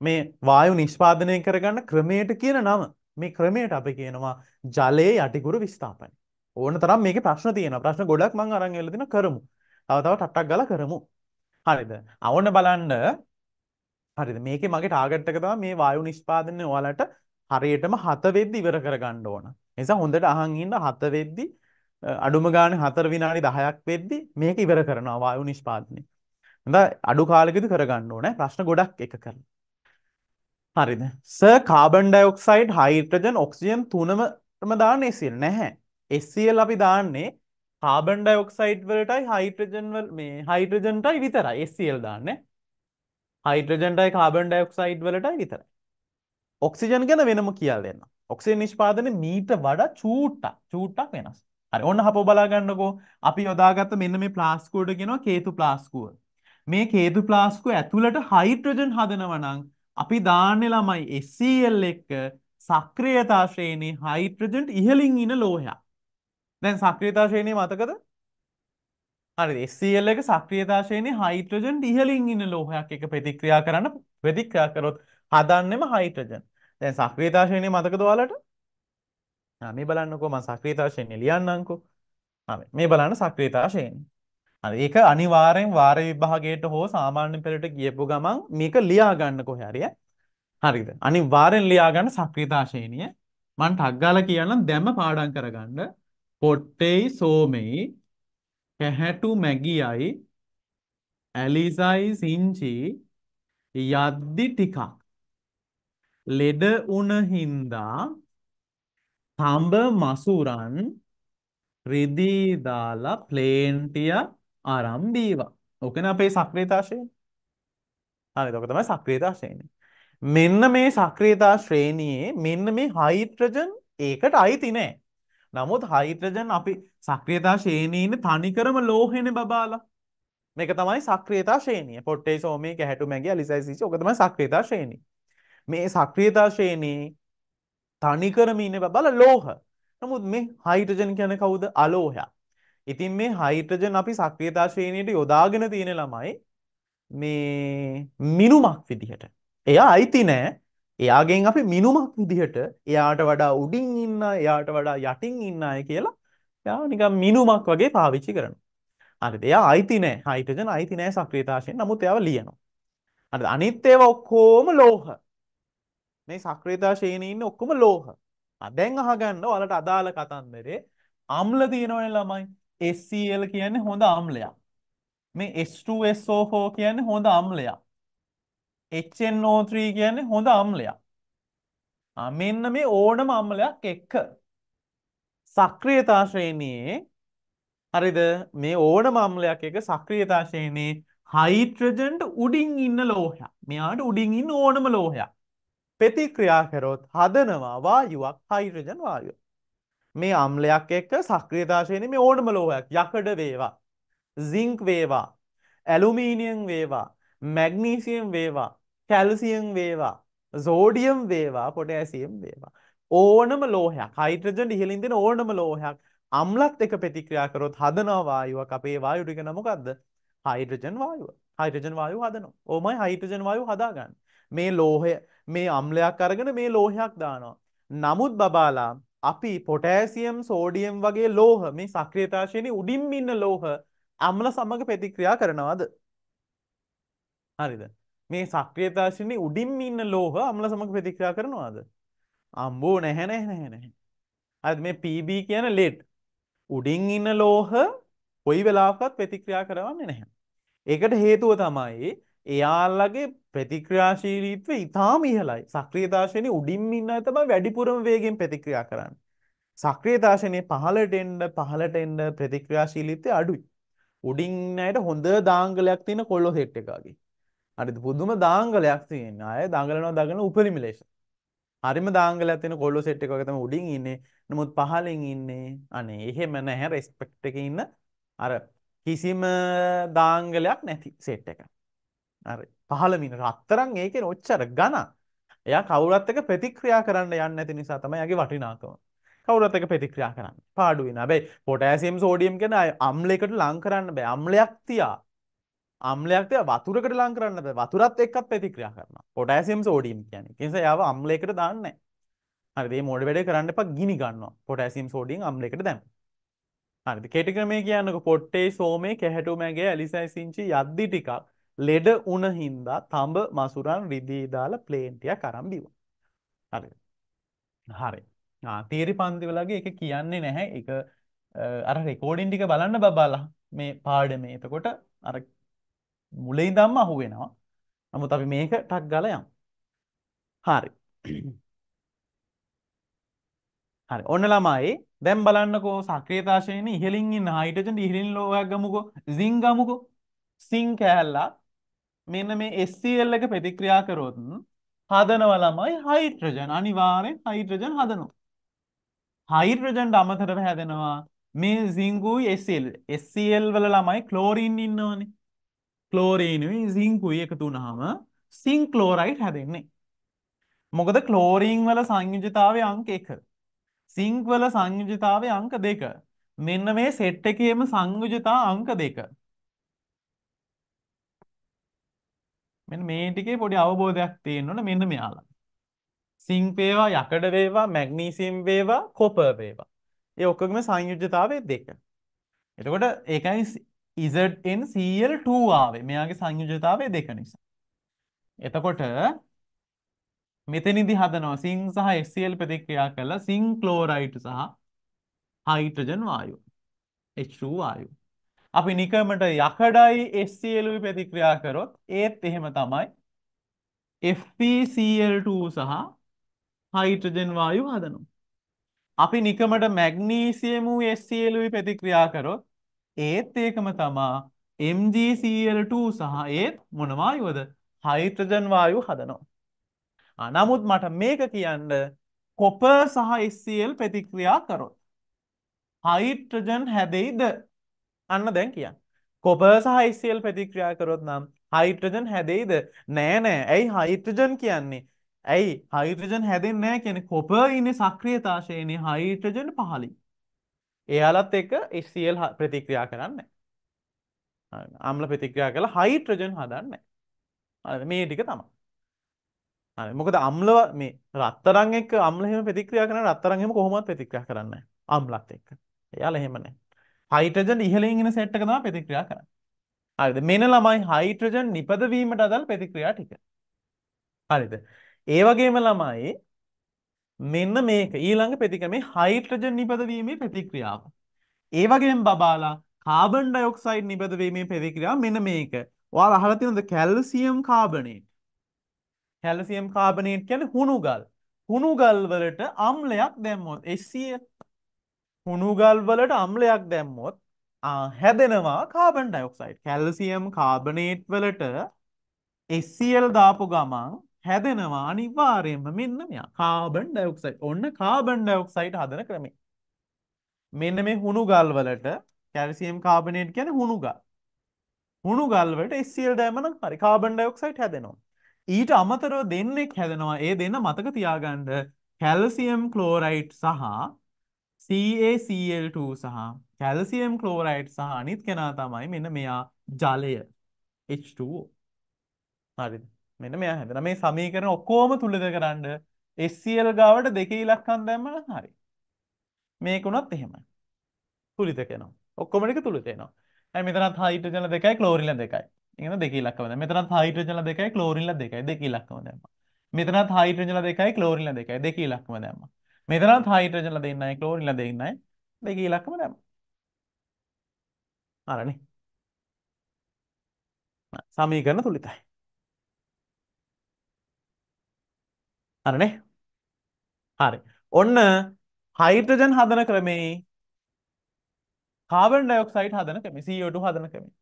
මේ වායු නිෂ්පාදනය කරගන්න ක්‍රමයට කියන නම මේ ක්‍රමයට අපි කියනවා ජලයේ යටිකුරු විස්ථාපනය. ඕන තරම් මේකේ ප්‍රශ්න තියෙනවා. ප්‍රශ්න ගොඩක් මම අරන් එවලා දෙනවා කරමු. තව තව ටට්ටක් ගාලා කරමු. හරිද? අවන්න බලන්න හරිද? මේකේ මගේ ටාගට් එක තමයි මේ වායු නිෂ්පාදනය ඔයාලට හරියටම හත වෙද්දි ඉවර කරගන්න ඕන. ඒ නිසා හොඳට අහන් ඉන්න හත වෙද්දි අඩුම ගානේ හතර විනාඩි 10ක් වෙද්දි මේක ඉවර කරනවා වායු නිෂ්පාදනය. හඳ අඩු කාලෙකදී කරගන්න ඕනේ. ප්‍රශ්න ගොඩක් එක කරලා. හරිද ස කාබන් ඩයොක්සයිඩ් හයිට්‍රජන් ඔක්සිජන් තුනමම දාන්න එසිල් e නැහැ එස්සිල් e අපි දාන්නේ කාබන් ඩයොක්සයිඩ් වලටයි හයිට්‍රජන් මේ හයිට්‍රජන්ටයි විතරයි එස්සිල් e දාන්නේ හයිට්‍රජන්ටයි කාබන් ඩයොක්සයිඩ් වලටයි විතරයි ඔක්සිජන් ගැන වෙනම කියලා දෙන්න ඔක්සිජන් නිෂ්පාදනය මීට වඩා චූට්ටක් චූට්ටක් වෙනස් හරි ඔන්න හපෝ බලාගන්නකෝ අපි යොදාගත්ත මෙන්න මේ ප්ලාස්කුවට කියනවා කේතු ප්ලාස්කුව මේ කේතු ප්ලාස්කුව ඇතුළට හයිඩ්‍රජන් හදනවා නම් අපි දාන්නේ ළමයි SCl e එක්ක සක්‍රියතා ශ්‍රේණියේ හයිඩ්‍රජන් ඉහළින් ඉන ලෝහයක්. දැන් සක්‍රියතා ශ්‍රේණිය මතකද? හරිද? SCl e එක සක්‍රියතා ශ්‍රේණියේ හයිඩ්‍රජන් ඉහළින් ඉන ලෝහයක් එක්ක ප්‍රතික්‍රියා කරන්න ප්‍රතික්‍රියා කරොත් හදන්නෙම හයිඩ්‍රජන්. දැන් සක්‍රියතා ශ්‍රේණිය මතකද ඔයාලට? ආ මේ බලන්නකෝ මම සක්‍රියතා ශ්‍රේණිය ලියන්නම්කෝ. ආ මේ බලන්න සක්‍රියතා ශ්‍රේණිය. ඒක අනිවාර්යෙන් වාර විභාගයට හෝ සාමාන්‍ය පෙළට ගියපු ගමන් මේක ලියා ගන්න කොහේ හරි හරිද අනිවාර්යෙන් ලියා ගන්න සක්‍රියතාශේනිය මං ටග්ගාලා කියන්නම් දැම්ම පාඩම් කරගන්න පොට්ටේයි සෝමෙයි කැහැටු මැගියයි ඇලිසයි සිංචි යද්දි ටිකක් ලෙඩ උන හින්දා තඹ මසුරන් රිදී දාලා ප්ලේන්ටියක් ආරම්භීවා. ඕකනේ අපේ සක්‍රීයතාශය. හරිද? ඔක තමයි සක්‍රීයතාශයනේ. මෙන්න මේ සක්‍රීයතා ශ්‍රේණියේ මෙන්න මේ හයිඩ්‍රජන් ඒකට අයිති නෑ. නමුත් හයිඩ්‍රජන් අපි සක්‍රීයතා ශ්‍රේණියේ තනිකරම ලෝහේනේ බබාලා. මේක තමයි සක්‍රීයතා ශ්‍රේණිය. පොට්ටේ සෝමේ කැහැටු මැගේ ඇලිසයිසිච් ඔක තමයි සක්‍රීයතා ශ්‍රේණිය. මේ සක්‍රීයතා ශ්‍රේණියේ තනිකරම ඉන්නේ බබාලා ලෝහ. නමුත් මේ හයිඩ්‍රජන් කියන්නේ කවුද? අලෝහයක්. ඉතින් මේ හයිඩ්‍රජන් අපි සක්‍රියතා ශ්‍රේණියට යොදාගෙන තියෙන ළමයි මේ මිනුමක් විදිහට. එයා අයිති නෑ. එයාගෙන් අපි මිනුමක් විදිහට එයාට වඩා උඩින් ඉන්න, එයාට වඩා යටින් ඉන්න අය කියලා එයා නිකන් මිනුමක් වගේ පාවිච්චි කරනවා. හරිද? එයා අයිති නෑ. හයිඩ්‍රජන් අයිති නෑ සක්‍රියතා ශ්‍රේණිය. නමුත් එයාව ලියනවා. හරිද? අනිත් ඒවා ඔක්කොම ලෝහ. මේ සක්‍රියතා ශ්‍රේණියේ ඉන්න ඔක්කොම ලෝහ. දැන් අහගන්න ඔයාලට අදාළ කතන්දරේ අම්ල තියෙනවනේ ළමයි. HCl e කියන්නේ හොඳ අම්ලයක්. මේ H2SO4 කියන්නේ හොඳ අම්ලයක්. HNO3 කියන්නේ හොඳ අම්ලයක්. ආ මෙන්න මේ ඕනම අම්ලයක් එක්ක සක්‍රියතා ශ්‍රේණියේ හරිද මේ ඕනම අම්ලයක් එක සක්‍රියතා ශ්‍රේණියේ හයිඩ්‍රජන්ට උඩින් ඉන්න ලෝහයක්. මෙයාට උඩින් ඉන්න ඕනම ලෝහයක්. ප්‍රතික්‍රියා කරොත් හදනවා වායුවක් හයිඩ්‍රජන් වායුව. මේ අම්ලයක් එක්ක සක්‍රියතාශයන මේ ඕනම ලෝහයක් යකඩ වේවා සිංක් වේවා ඇලුමීනියම් වේවා මැග්නීසියම් වේවා කැල්සියම් වේවා සෝඩියම් වේවා පොටෑසියම් වේවා ඕනම ලෝහයක් හයිඩ්‍රජන් ඉහලින් දෙන ඕනම ලෝහයක් අම්ලත් එක ප්‍රතික්‍රියා කරොත් හදනවා වායුවක් අපේ වායු ටික නමකද්ද හයිඩ්‍රජන් වායුව හයිඩ්‍රජන් වායු හදනවා ඕමයි හයිඩ්‍රජන් වායු හදාගන්න මේ ලෝහය මේ අම්ලයක් අරගෙන මේ ලෝහයක් දානවා නමුත් බබාලා අපි පොටෑසියම් සෝඩියම් වගේ ලෝහ මේ සක්‍රියතාශයනි උඩින් ඉන්න ලෝහ අම්ල සමඟ ප්‍රතික්‍රියා කරනවාද හරිද මේ සක්‍රියතාශයනි උඩින් ඉන්න ලෝහ අම්ල සමඟ ප්‍රතික්‍රියා කරනවාද අම්බෝ නැහැ නැහැ නැහැ නැහැ හරි මේ PB කියන ලෙඩ් උඩින් ඉන්න ලෝහ කොයි වෙලාවකත් ප්‍රතික්‍රියා කරවන්නේ නැහැ ඒකට හේතුව තමයි එයාල්ලගේ ප්‍රතික්‍රියාශීලීත්වය ඉතාම ඉහලයි සක්‍රියතාශනය උඩින් ඉන්න තම වැඩිපුරම වේගෙන් ප්‍රතික්‍රියා කරන්න. සක්‍රියතාශනය පහලට එන්ඩ පහලට එන්ඩ ප්‍රතික්‍රියාශීලිතය අඩුයි. උඩින්නයට හොඳ දාංගලයක් තියෙන කොල්ලො හෙට් එකගේ. අරි පුදුම දාංගලයක් තියෙන අය දඟලනවා දගන උපරිමිලේෂ. හරිම දාංගල ඇතින කොල්ලො සෙට් එකක තම උඩින් ඉන්නේ නමුත් පහලින් ඉන්නේ අනේ එහෙම නැහැ රෙස්පෙක්ට් එක ඉන්න අර කිසිම දාංගලයක් නැති සෙට් එක. හරි 15 මිනිත් අත්තරන් ඒකේ ඔච්චර ගණන් එයා කවුරුත් එක්ක ප්‍රතික්‍රියා කරන්න යන්නේ නැති නිසා තමයි යගේ වටිනාකම කවුරුත් එක්ක ප්‍රතික්‍රියා කරන්න පාඩු වෙන හැබැයි පොටෑසියම් සෝඩියම් කියන අම්ලයකට ලං කරන්න බෑ අම්ලයක් තියා අම්ලයක් තියා වතුරකට ලං කරන්න බෑ වතුරත් එක්කත් ප්‍රතික්‍රියා කරනවා පොටෑසියම් සෝඩියම් කියන්නේ ඒ නිසා යාව අම්ලයකට දාන්නේ නැහැ හරිද මේ මොඩ වැඩේ කරන්න එපා ගිනි ගන්නවා පොටෑසියම් සෝඩියම් අම්ලයකට දැම්මා හරිද කෙටික්‍රමය කියන්නක පොට්ටේ සෝමේ කැහැටුමැගේ ඇලිසයිසිංචි යද්දි ටිකක් ලෙඩ උන හින්දා තඹ මසුරන් රිදී දාලා ප්ලේන් ටික අරන් බිව්වා. හරිද? හරි. ආ තීරි පන්ති වලගේ එක කියන්නේ නැහැ. ඒක අර රෙකෝඩින් ටික බලන්න බබාලා මේ පාඩමේ. එතකොට අර මුලින් ඉඳන්ම අහුවෙනවා. නමුත් අපි මේක ටක් ගාලා යමු. හරි. හරි. ඔන්න ළමයි දැන් බලන්නකෝ සක්‍රියතාශයනේ ඉහළින් ඉන්න හයිඩ්‍රජන් ඉහළින් ලෝහයක් ගමුකෝ. සින් ගමුකෝ. සින් කෑල්ලක් මෙන්න මේ SCl එක ප්‍රතික්‍රියා කරොත් හදනවා ළමයි හයිඩ්‍රජන් අනිවාර්යෙන් හයිඩ්‍රජන් හදනවා. හයිඩ්‍රජන්ට අමතරව හැදෙනවා මේ සිංකුයි SCl. SCl වල ළමයි ක්ලෝරින් ඉන්නවනේ. ක්ලෝරීනුයි සිංකුයි එකතු වුනහම සිංක්ලෝරයිඩ් හැදෙන්නේ. මොකද ක්ලෝරීන් වල සංයුජතාවය අංක 1. සිංක් වල සංයුජතාවය අංක 2. මෙන්න මේ සෙට් එකේම සංයුජතා අංක 2. මෙන්න මේ ටිකේ පොඩි අවබෝධයක් තියෙන්න ඕන මෙන්න මෙයාලා. සිංක් වේවා, යකඩ වේවා, මැග්නීසියම් වේවා, කොපර් වේවා. ඒ ඔක්කොගේම සංයුජ්‍යතාවය දෙක. එතකොට ඒකයි ZnCl2 ආවේ. මෙයාගේ සංයුජ්‍යතාවය දෙක නිසා. එතකොට මෙතනදි හදනවා සිං සහ HCl ප්‍රතික්‍රියා කරලා සිං ක්ලෝරයිඩ් සහ හයිඩ්‍රජන් වායුව H2 වායුව අපි නිකමට යකඩයි S සියලුයි ප්‍රතික්‍රියා කරොත් ඒත් එහෙම තමයි FeCl2 සහ හයිඩ්‍රජන් වායු හදනවා. අපි නිකමට මැග්නීසියම් වූ S සියලුයි ප්‍රතික්‍රියා කරොත් ඒත් ඒකම තමා MgCl2 සහ ඒත් මොන වායුවද? හයිඩ්‍රජන් වායු හදනවා. නමුත් මට මේක කියන්න කොපර් සහ SCl ප්‍රතික්‍රියා කරොත් හයිඩ්‍රජන් හැදෙයිද? අන්න දැන් කියන්න. කොපර් සහ ICl ප්‍රතික්‍රියා කරොත් නම් හයිඩ්‍රජන් හැදෙයිද? නෑ නෑ. ඇයි හයිඩ්‍රජන් කියන්නේ? ඇයි හයිඩ්‍රජන් හැදෙන්නේ නැහැ කියන්නේ කොපර් ඉන්නේ සක්‍රියතාශයනේ හයිඩ්‍රජන් 15. එයාලත් එක්ක HCl ප්‍රතික්‍රියා කරන්නේ නැහැ. ආම්ල ප්‍රතික්‍රියා කරලා හයිඩ්‍රජන් හදන්නේ නැහැ. මේ ටික තමයි. හරි මොකද අම්ලව මේ රත්තරන් එක්ක අම්ල එහෙම ප්‍රතික්‍රියා කරන රත්තරන් එහෙම කොහොමවත් ප්‍රතික්‍රියා කරන්නේ නැහැ අම්ලත් එක්ක. එයාලා එහෙම නැහැ. හයිට්‍රජන් ඉහළින් එන සෙට් එක තමයි ප්‍රතික්‍රියා කරන්නේ. හරිද? මෙන්න ළමයි හයිට්‍රජන් නිපදවීමට අදාළ ප්‍රතික්‍රියා ටික. හරිද? ඒ වගේම ළමයි මෙන්න මේක ඊළඟ ප්‍රතික්‍රියාව මේ හයිඩ්‍රජන් නිපදවීමේ ප්‍රතික්‍රියාව. ඒ වගේම බබාලා කාබන් ඩයොක්සයිඩ් නිපදවීමේ ප්‍රතික්‍රියාව මෙන්න මේක. ඔයාලා අහලා තියෙනවද කැල්සියම් කාබනේට්? කැල්සියම් කාබනේට් කියන්නේ හුණු ගල්. හුණු ගල් වලට අම්ලයක් දැම්මොත් HCl හුණුගල් වලට අම්ලයක් දැම්මොත් හැදෙනවා කාබන් ඩයොක්සයිඩ් කැල්සියම් කාබනේට් වලට එස්සිල් දාපු ගමන් හැදෙනවා අනිවාර්යෙන්ම මෙන්න මෙයා කාබන් ඩයොක්සයිඩ් ඔන්න කාබන් ඩයොක්සයිඩ් හදන ක්‍රමේ මෙන්න මේ හුණුගල් වලට කැල්සියම් කාබනේට් කියන්නේ හුණුගල් හුණුගල් වලට එස්සිල් දැම්මම හරි කාබන් ඩයොක්සයිඩ් හැදෙනවා ඊට අමතරව දෙන්නෙක් හැදෙනවා ඒ දෙන්න මතක තියාගන්න කැල්සියම් ක්ලෝරයිඩ් සහ CaCl2 සහ කැල්සියම් ක්ලෝරයිඩ් සහ අනිත් කෙනා තමයි මෙන්න මෙයා ජලය H2O. හරිද? මෙන්න මෙයා හැදෙන මේ සමීකරණ ඔක්කොම තුලද කරන්න SCl ගාවට දෙකේ ඉලක්කම් දැම්මම හරි. මේක උනත් එහෙමයි. තුලිත කරනවා. ඔක්කොම ටික තුලිත වෙනවා. ඇයි මෙතනත් හයිඩ්‍රජන දෙකයි ක්ලෝරින්ල දෙකයි. එන දෙක ඉලක්කම දැම්මා. මෙතනත් හයිඩ්‍රජන දෙකයි ක්ලෝරින්ල දෙකයි දෙක ඉලක්කම දැම්මා. මෙතනත් හයිඩ්‍රජන දෙකයි ක්ලෝරින්ල දෙකයි දෙක ඉලක්කම දැම්මා. මෙතනත් හයිඩ්‍රජන්ල දෙන්නයි ක්ලෝරින්ල දෙන්නයි දෙකේ ඉලක්කම දැම්ම. අරනේ. සමීකරණ තුලිතයි. අරනේ. හරි. ඔන්න හයිඩ්‍රජන් හදන ක්‍රමේ කාබන් ඩයොක්සයිඩ් හදන ක්‍රමේ CO2 හදන ක්‍රමේ.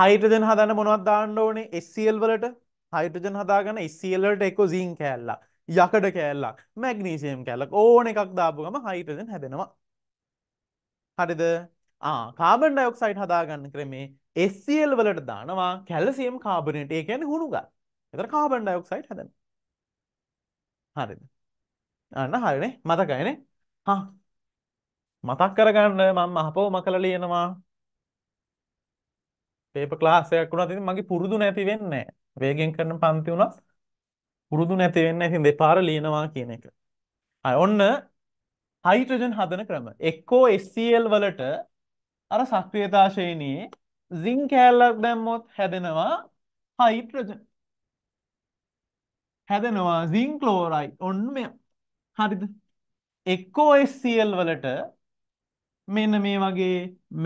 හයිඩ්‍රජන් හදන්න මොනවද දාන්න ඕනේ? HCl වලට හයිඩ්‍රජන් හදාගන්න HCl වලට එක්ක සිංක් කෑල්ලක්. යකඩ කෑල්ලක් මැග්නීසියම් කැල්ලක් ඕන එකක් දාපුගම හයිටජන් හැදෙනවා හරිද කාබන් ඩයොක්සයිට් හදාගන්න ක්‍රමේ එස්සිල් වලට දානවා කැල්සියම් කාබනට ඒ ගැන හුණුග එතර කාබන් ඩයොක්සයිට් හැදෙන හරිද අන්න හරිනේ මතකයින හා මතක් කරගන්න මම අහපෝ මකල ලියනවා පේප ලාසයක් වුණා තින් මගේ පුරුදු නැති වෙන්නේ වේගෙන් කරන පන්ති වුණා පුරුදු නැති වෙන්න ඉතින් දෙපාර ලියනවා කියන එක. ඔන්න හයිඩ්‍රජන් හදන ක්‍රම. එක්කෝ SCl වලට අර සක්‍රියතාශයනයේ සිංක් කෑල්ලක් දැම්මොත් හැදෙනවා හයිඩ්‍රජන්. හැදෙනවා සිංක් ක්ලෝරයිඩ්. ඔන්න මෙය. හරිද? එක්කෝ SCl වලට මෙන්න මේ වගේ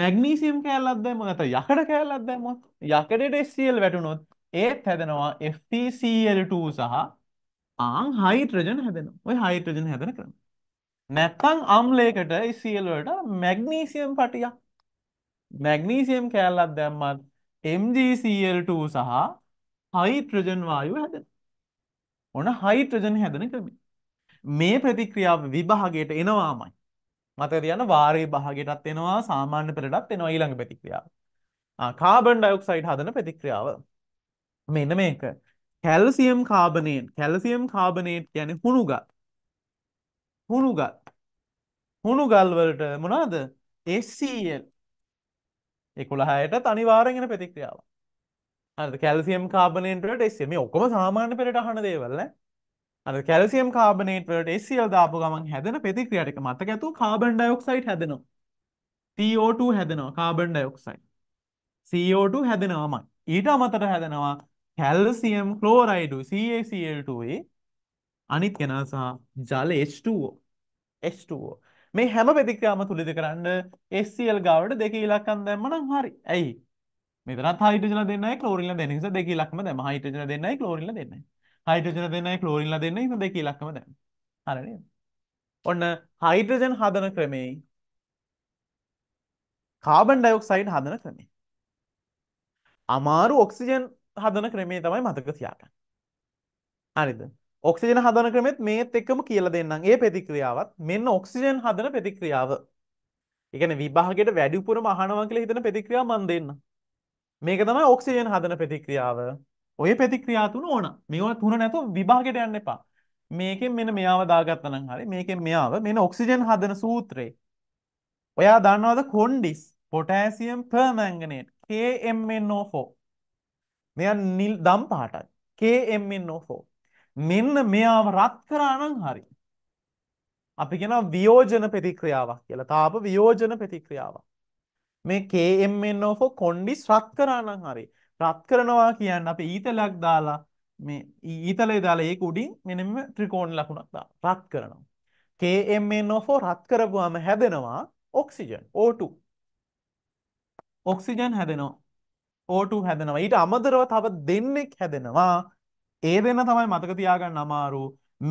මැග්නීසියම් කෑල්ලක් දැම්මොත් නැත්නම් යකඩ කෑල්ලක් දැම්මොත් යකඩේට SCl වැටුනොත් ඒත් හැදෙනවා FeCl2 සහ ආන් හයිඩ්‍රජන් හැදෙනවා. ওই හයිඩ්‍රජන් හැදෙන ක්‍රම. නැත්නම් අම්ලයකට Cl වලට මැග්නීසියම් පටියක් මැග්නීසියම් කෑල්ලක් දැම්මත් MgCl2 සහ හයිඩ්‍රජන් වායුව හැදෙනවා. ඔන හයිඩ්‍රජන් හැදෙන ක්‍රමය. මේ ප්‍රතික්‍රියාව විභාගයට එනවාමයි. මතක තියන්න වාරේ භාගයටත් එනවා සාමාන්‍ය පෙළටත් එනවා ඊළඟ ප්‍රතික්‍රියාව. කාබන් ඩයොක්සයිඩ් හදන ප්‍රතික්‍රියාව. මෙන්න මේක. කැල්සියම් කාබනේට් කැල්සියම් කාබනේට් ගැන හුණුගත් හුණුගත් හුණුගල් වලට මොනාද එCl එකුළහයට තනිවාරගෙන ප්‍රතික්‍රියාව අද කැල්සියම් කාබනේට්ට එස්ම ඔක්කොම සාමාන්‍ය පෙට අහන දේවල්ල අද කැල්සියම් කාබනේට්වලට එසිල් දාපු ගමන් හැදන ප්‍රතික්‍රියටක මතක ඇතු කාබන් ඩයොක්සයිට් හැදනවා CO2 හැදනවා කාබන් ඩයොක්සයිට් CO2 හැදෙනවාමයි ඊට අමතර හැදෙනවා කැල්සියම් කලෝරයිඩු CaCl2 අනිත් කෙනා සහ ජල H2O H2O මේ හැම ප්‍රතික්‍රියාවම තුලිත කරන්න HCl ගාවට දෙක ඉලක්කම් දැම්මනම් හරි. ඇයි? මෙතනත් හයිඩ්‍රජන දෙන්නයි ක්ලෝරින්ලා දෙන්න නිසා දෙක ඉලක්කම දැම්ම. හයිඩ්‍රජන දෙන්නයි ක්ලෝරින්ලා දෙන්නයි. හයිඩ්‍රජන දෙන්නයි ක්ලෝරින්ලා දෙන්නයි ඉතින් දෙක ඉලක්කම දැම්ම. හරි නේද? ඔන්න හයිඩ්‍රජන් හදන ක්‍රමයේ කාබන් ඩයොක්සයිඩ් හදන ක්‍රමය. අමාරු ඔක්සිජන් හදන ක්‍රමේ තමයි මතක තියාගන්න. හරිද? ඔක්සිජන් හදන ක්‍රමෙත් මේත් එක්කම කියලා දෙන්නම්. ඒ ප්‍රතික්‍රියාවත් මෙන්න ඔක්සිජන් හදන ප්‍රතික්‍රියාව. ඒ කියන්නේ විභාගයට වැඩිපුරම අහනවා කියලා හිතන ප්‍රතික්‍රියාව මම දෙන්නම්. මේක තමයි ඔක්සිජන් හදන ප්‍රතික්‍රියාව. ඔය ප්‍රතික්‍රියා තුන ඕන. මේවා තුන නැතුව විභාගයට යන්න එපා. මේකෙන් මෙන්න මෙයාව දාගත්තා නම් හරි. මේකෙන් මෙයාව මෙන්න ඔක්සිජන් හදන සූත්‍රේ. ඔයා දන්නවද කොන්ඩිස් පොටෑසියම් පර්මැංගනේට් KMNO4 මෙයා නිල් දම් පාටයි. KMNO4. මෙන්න මෙයාව රත් කරා නම් හරි. අපි කියනවා වියෝජන ප්‍රතික්‍රියාවක් කියලා. තාප වියෝජන ප්‍රතික්‍රියාවක්. මේ KMNO4 කොන්ඩිස් රත් කරා නම් හරි. රත් කරනවා කියන්නේ අපි ඊතලයක් දාලා මේ ඊතලේ දාලා ඒක උඩින් මෙන්න මේ ත්‍රිකෝණ ලකුණක් දාලා රත් කරනවා. KMNO4 රත් කරපුවාම හැදෙනවා ඔක්සිජන් O2. ඔක්සිජන් හැදෙනවා O2 හැදෙනවා. ඊට අමතරව තව දෙන්නෙක් හැදෙනවා. ඒ දෙන්න තමයි මතක තියාගන්න අමාරු.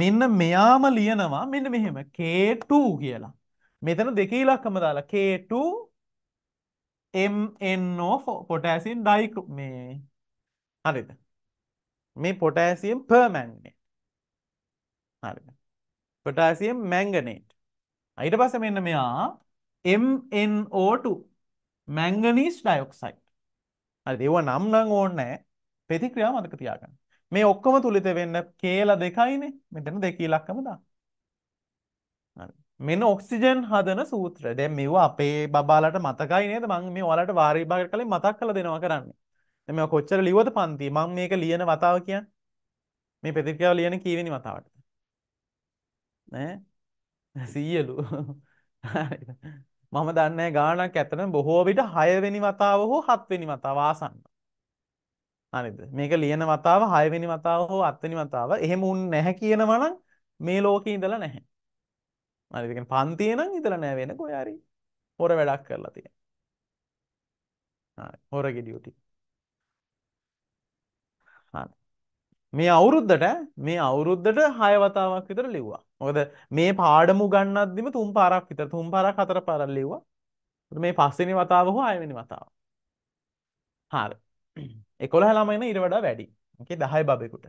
මෙන්න මෙයාම ලියනවා මෙන්න මෙහෙම K2 කියලා. මෙතන දෙකේ ඉලක්කම දාලා K2 MnO4 potassium dichrome මේ හරිද? මේ potassium permanganate. හරිද? potassium manganate. ඊට පස්සේ මෙන්න මෙයා MnO2 manganese dioxide හරි ඒව නම් නම් ඕනේ ප්‍රතික්‍රියා මතක තියාගන්න. මේ ඔක්කොම තුලිත වෙන්න කේලා දෙකයිනේ. මෙතන දෙක ඉලක්කම දාන්න. හරි. මෙන්න ඔක්සිජන් හදන සූත්‍ර. දැන් මේව අපේ බබාලට මතකයි නේද? මම මේ ඔයාලට වාර විභාගයට කලින් මතක් කරලා දෙනවා කරන්නේ. දැන් මේවා කොච්චර ලියවද පන්ති? මම මේක ලියන වතාව කියන්නේ. මේ ප්‍රතික්‍රියාව ලියන කීවෙනි වතාවට? නෑ. සීයලු. හරිද? මම දන්නේ ගාණක් ඇත්තටම බොහෝ විට 6 වෙනි වතාව හෝ 7 වෙනි වතාව ආසන්න. හරිද? මේක ලියන වතාව 6 වෙනි වතාව හෝ 7 වෙනි වතාව එහෙම උන් නැහැ කියනවා නම් මේ ලෝකේ ඉඳලා නැහැ. හරිද? ඒ කියන්නේ පන්තියේ නම් ඉඳලා නැහැ වෙන කොහේ හරි හොර වැඩක් කරලා තියෙනවා. හරි. හොර ගෙඩියුටි. හරි. මේ අවුරුද්දට මේ අවුරුද්දට හය වතාවක් විතර ලිව්වා. මොකද මේ පාඩම උගන්වද්දිම තුන් පාරක් විතර තුන් පාරක් හතර පාරක් ලිව්වා. මේ පස්වෙනි වතාව හෝ හයවෙනි වතාව. හරි. 11 ළමයින ඊට වඩා වැඩි. ඕකේ 10 බබෙකුට.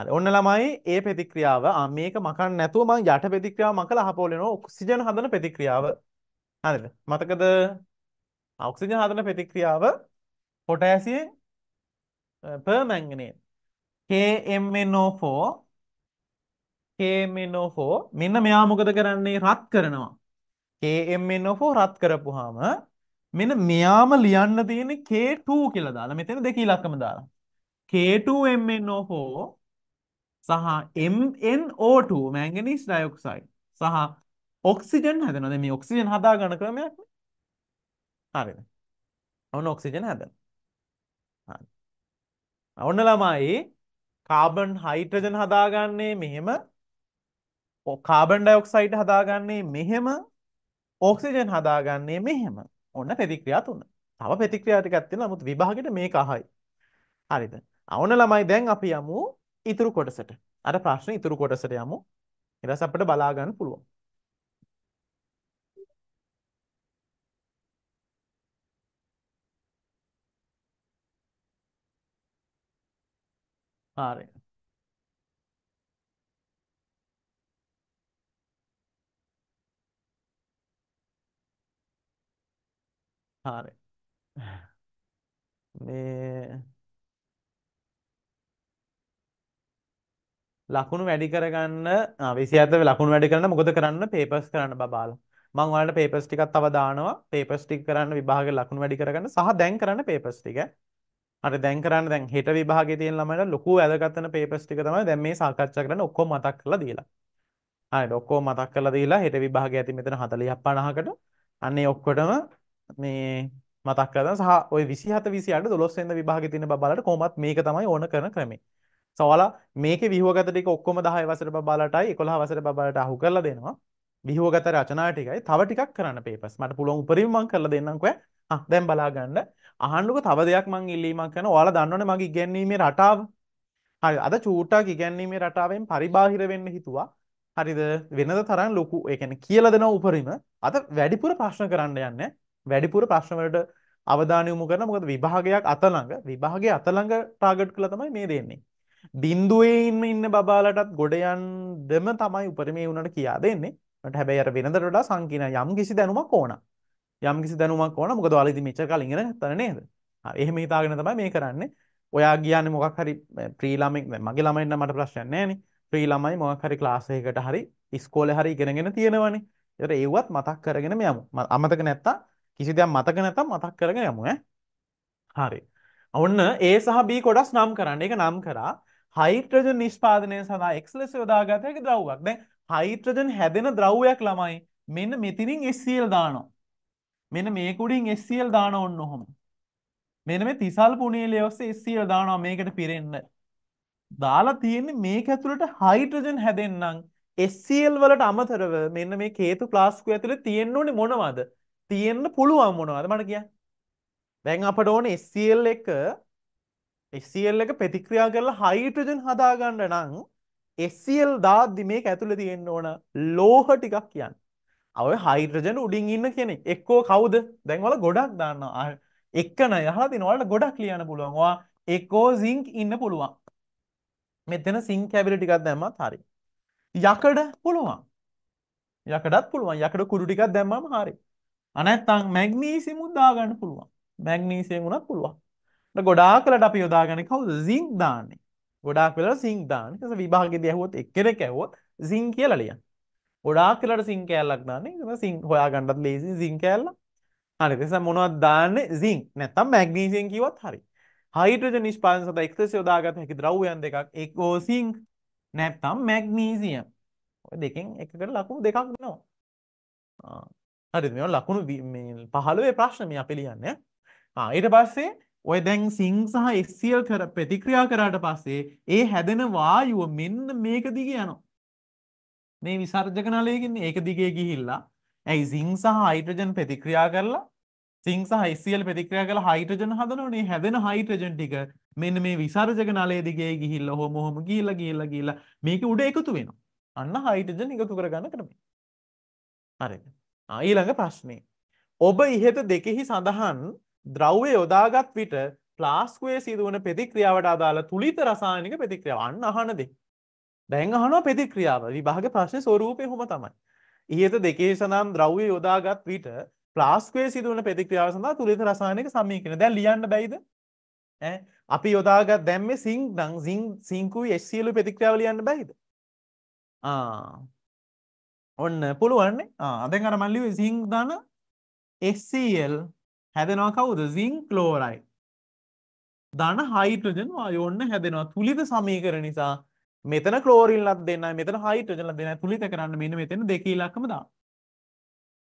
හරි ඔන්න ළමයි ඒ ප්‍රතික්‍රියාව මේක මකන්න නැතුව මං යට ප්‍රතික්‍රියාව මකලා අහපෝලෙනවා ඔක්සිජන් හදන ප්‍රතික්‍රියාව හරිද මතකද ඔක්සිජන් හදන ප්‍රතික්‍රියාව පොටෑසිය පර්මැංගනේට් KMNO4 KMNO4 මෙන්න මෙයා මොකද කරන්නේ රත් කරනවා KMNO4 රත් කරපුවාම මෙන්න මෙයාම ලියන්න තියෙන්නේ K2 කියලා දාලා මෙතන දෙක ඉලක්කම දාලා K2MNO4 සහ MnO2 මැංගනීස් ඩයොක්සයිඩ් සහ ඔක්සිජන් හැදෙනවා දැන් මේ ඔක්සිජන් හදා ගන්න ක්‍රමයක් හරිද ඔන්න ඔක්සිජන් හැදෙනවා හරි ඔන්න ළමයි කාබන් හයිට්‍රජන් හදාගන්නේ මෙහෙම කාබන් ඩයොක්සයිඩ් හදාගන්නේ මෙහෙම ඕක්සිජන් හදාගන්නේ මෙහෙම ඔන්න ප්‍රතික්‍රියා තුන. තව ප්‍රතික්‍රියා ටිකක් තියෙනවා නමුත් විභාගෙට මේක අහයි. හරිද? අවන ළමයි දැන් අපි යමු ඉතුරු කොටසට. අර ප්‍රශ්නේ ඉතුරු කොටසට යමු. ඊට පස්සේ අපිට බලා ගන්න පුළුවන්. ආරය ආරය මේ ලකුණු වැඩි කරගන්න විසිත ලකුණු වැඩි කරන්න මොකද කරන්න පේපස් කරන්න බාල මං වලට පේපස් ටිකත් තව දානවා පේපස් ටික් කරන්න විභාග ලකුණු වැඩි කරගන්න සහ දැන් කරන්න පේපස් ටික අර දැන් කරන්න දැන් හෙට විභාගේ තියෙන ළමයිලා ලොකු වැදගත් වෙන papers ටික තමයි දැන් මේ සාකච්ඡා කරන්න ඔක්කොම මතක් කරලා දීලා. හරිද ඔක්කොම මතක් කරලා දීලා හෙට විභාගය ඇති මෙතන 40ක් 50කට අන්නේ ඔක්කොටම මේ මතක් කරලා සහ ওই 27 28 12 වෙනිදා විභාගේ තියෙන බබාලට කොහොමත් මේක තමයි ඕන කරන ක්‍රමය. සවලා මේකේ විහුවගත ටික ඔක්කොම 10 වසර බබාලටයි 11 වසර බබාලට අහු කරලා දෙනවා. විහුවගත රචනා ටිකයි තව ටිකක් කරන්න papers. මට පුළුවන් උපරිම මම කරලා දෙන්නම් කොහේ. ආ දැන් බලා ගන්න. අහන්නුක තව දෙයක් මං ඉල්ලීමක් කරන ඔයාලා දන්නවනේ මගේ ඉගැන්වීමේ රටාව. හරි අද චූටක් ඉගැන්වීමේ රටාවෙන් පරිබාහිර වෙන්න හිතුවා. හරිද වෙනද තරම් ලොකු ඒ කියන්නේ කියලා දෙනව උපරිම අද වැඩිපුර ප්‍රශ්න කරන්න යන්නේ වැඩිපුර ප්‍රශ්න වලට අවධානය යොමු කරන මොකද විභාගයක් අතළඟ විභාගයේ අතළඟ ටාගට් කරලා තමයි මේ දෙන්නේ. බින්දුවේ ඉන්න ඉන්න බබාලටත් ගොඩ යන්නම තමයි උපරිමේ උනට කියා දෙන්නේ. මට හැබැයි අර වෙනදට වඩා සංකීර්ණ යම් කිසි දැනුමක් ඕනා. යම්කිසි දැනුමක් ඕන මොකද ඔයාලා ඉතින් මෙච්චර කාලේ ඉගෙන ගත්තා නේද? එහෙම හිතාගෙන තමයි මේ කරන්නේ. ඔයා කියන්නේ මොකක් හරි ප්‍රී ළමෙක් මගේ ළමයි නම් මට ප්‍රශ්නයක් නැහැනේ. ප්‍රී ළමයි මොකක් හරි ක්ලාස් එකකට හරි ඉස්කෝලේ හරි ඉගෙනගෙන තියෙනවනේ. ඒතර ඒවත් මතක් කරගෙන මේ යමු. අමතක නැත්තම් කිසි දෙයක් මතක නැත්තම් මතක් කරගෙන යමු ඈ. හරි. ඔන්න A සහ B කොටස් නම් කරන්න. ඒක නම් කරා හයිඩ්‍රජන් නිෂ්පාදනය සඳහා X ලෙස යොදාගත හැකි ද්‍රව්‍යයක්. දැන් හයිඩ්‍රජන් හැදෙන ද්‍රව්‍යයක් ළමයි මෙන්න මෙතනින් SCl දානවා. මෙන්න මේක උඩින් SCL දාන ඕන්න ඔහොම. මෙන්න මේ තිසල් පුනීලයේ ඔස්සේ SCL දානවා මේකට පිරෙන්න. දාලා තියෙන්නේ මේක ඇතුළට හයිඩ්‍රජන් හැදෙන්නම් SCL වලට අමතරව මෙන්න මේ කේතු ප්ලාස්කු ඇතුලේ තියෙන්න ඕනේ මොනවද? තියෙන්න පුළුවන් මොනවද මට කියන්න. දැන් අපට ඕනේ SCL එක SCL එක ප්‍රතික්‍රියා කරලා හයිඩ්‍රජන් හදාගන්න නම් SCL දාද්දි මේක ඇතුලේ තියෙන්න ඕන ලෝහ ටිකක් කියන්න. ඔය හයිද්‍රජන උඩින් ඉන්න කෙනෙක් එක්කෝ කවුද දැන් ඔයාලා ගොඩක් දන්නවා එක්කන අහලා තියෙන ඔයාලට ගොඩක් ලියන්න පුළුවන් ඔයා එක්කෝ සිංක් ඉන්න පුළුවන් මෙතන සිංක් ඇබිලි ටිකක් දැම්මත් හරි යකඩ පුළුවන් යකඩත් පුළුවන් යකඩ කුඩු ටිකක් දැම්මම හරි අනැත්තම් මැග්නීසියම් උදා ගන්න පුළුවන් මැග්නීසියම් උනත් පුළුවන් ගොඩාක් වෙලට අපි යොදාගන්නේ කවුද සිංක් දාන්නේ ගොඩාක් වෙලට සිංක් දාන්නේ ඒක විභාගෙදී ඇහුවොත් එක්කෙනෙක් ඇහුවොත් සිංක් කියලා ලියන්න ගොඩාක් කියලට සිං කෑල්ලක් දාන්නේ සිං හොයා ගණ්ඩත් ලේසි සිං කෑල්ල හරි එස මොනවත් දාන්න සිං නැත්තම් මැග්නීසියෙන් කිවත් හරි හයිට්‍රජ නිෂ්පාන සත එක්තස යොදාගත හැකි ද්‍රව්යන් දෙකක් එක් ඕසිං නැත්තම් මැග්නීසියම් දෙකෙන් එකකට ලකුණු දෙකක් නවා හරි මෙ ලකුණු පහළුවේ ප්‍රශ්නමය පිළියන්න ඊට පස්සේ ඔය දැන් සිං සහ එක්සිල් කර ප්‍රතික්‍රියා කරාට පස්සේ ඒ හැදෙන වායුව මෙන්න මේක දිග යනවා මේ විසර්ජක නලයකින් ඒක දිගේ ගිහිල්ලා ඇයි සිං සහ හයිඩ්‍රජන් ප්‍රතික්‍රියා කරලා සිං සහ HCl ප්‍රතික්‍රියා කරලා හයිඩ්‍රජන් හදනෝනේ හැදෙන හයිඩ්‍රජන් ටික මෙන්න මේ විසර්ජක නලය දිගේ ගිහිල්ලා ඔහොම ඔහොම ගිහිල්ලා ගිහිල්ලා ගිහිල්ලා මේක උඩ එකතු වෙනවා. අන්න හයිඩ්‍රජන් එකතු කරගන්න ක්‍රමය. හරිද? ආ ඊළඟ ප්‍රශ්නේ. ඔබ ඉහත දෙකෙහි සඳහන් ද්‍රව්‍ය යොදාගත් විට ප්ලාස්කුවේ සිදුවන ප්‍රතික්‍රියාවට අදාළ තුලිත රසායනික ප්‍රතික්‍රියාව අන්න අහන දෙක. දැන් අහන ප්‍රතික්‍රියාව විභාග ප්‍රශ්න ස්වරූපය හොම තමයි. ඉහත දෙකේ සනම් ද්‍රව්‍ය යොදාගත් විට ප්ලාස්කේ සිදුවන ප්‍රතික්‍රියාව සඳහා තුළිත රසායනික සමීකරණ දැන් ලියන්න බැයිද? ඈ අපි යොදාගත් දැම්මේ සිංක් නම් සිංක් සිංකුයි HCl ප්‍රතික්‍රියාව ලියන්න බැයිද? ආ ඔන්න පුළුවන්නේ ආ දැන් අර මම ලිව්වේ සිංක් දාන HCl හැදෙනවා කවුද? Zinc chloride. ධන හයිඩ්‍රජන් වායෝන්න හැදෙනවා තුළිත සමීකර නිසා මෙතන කලෝරිල්ලත් දෙන්න මෙතන හයිට්‍රජල දෙන්න තුළිත කරන්න මෙන්න මෙතන දෙකීලක්ම දා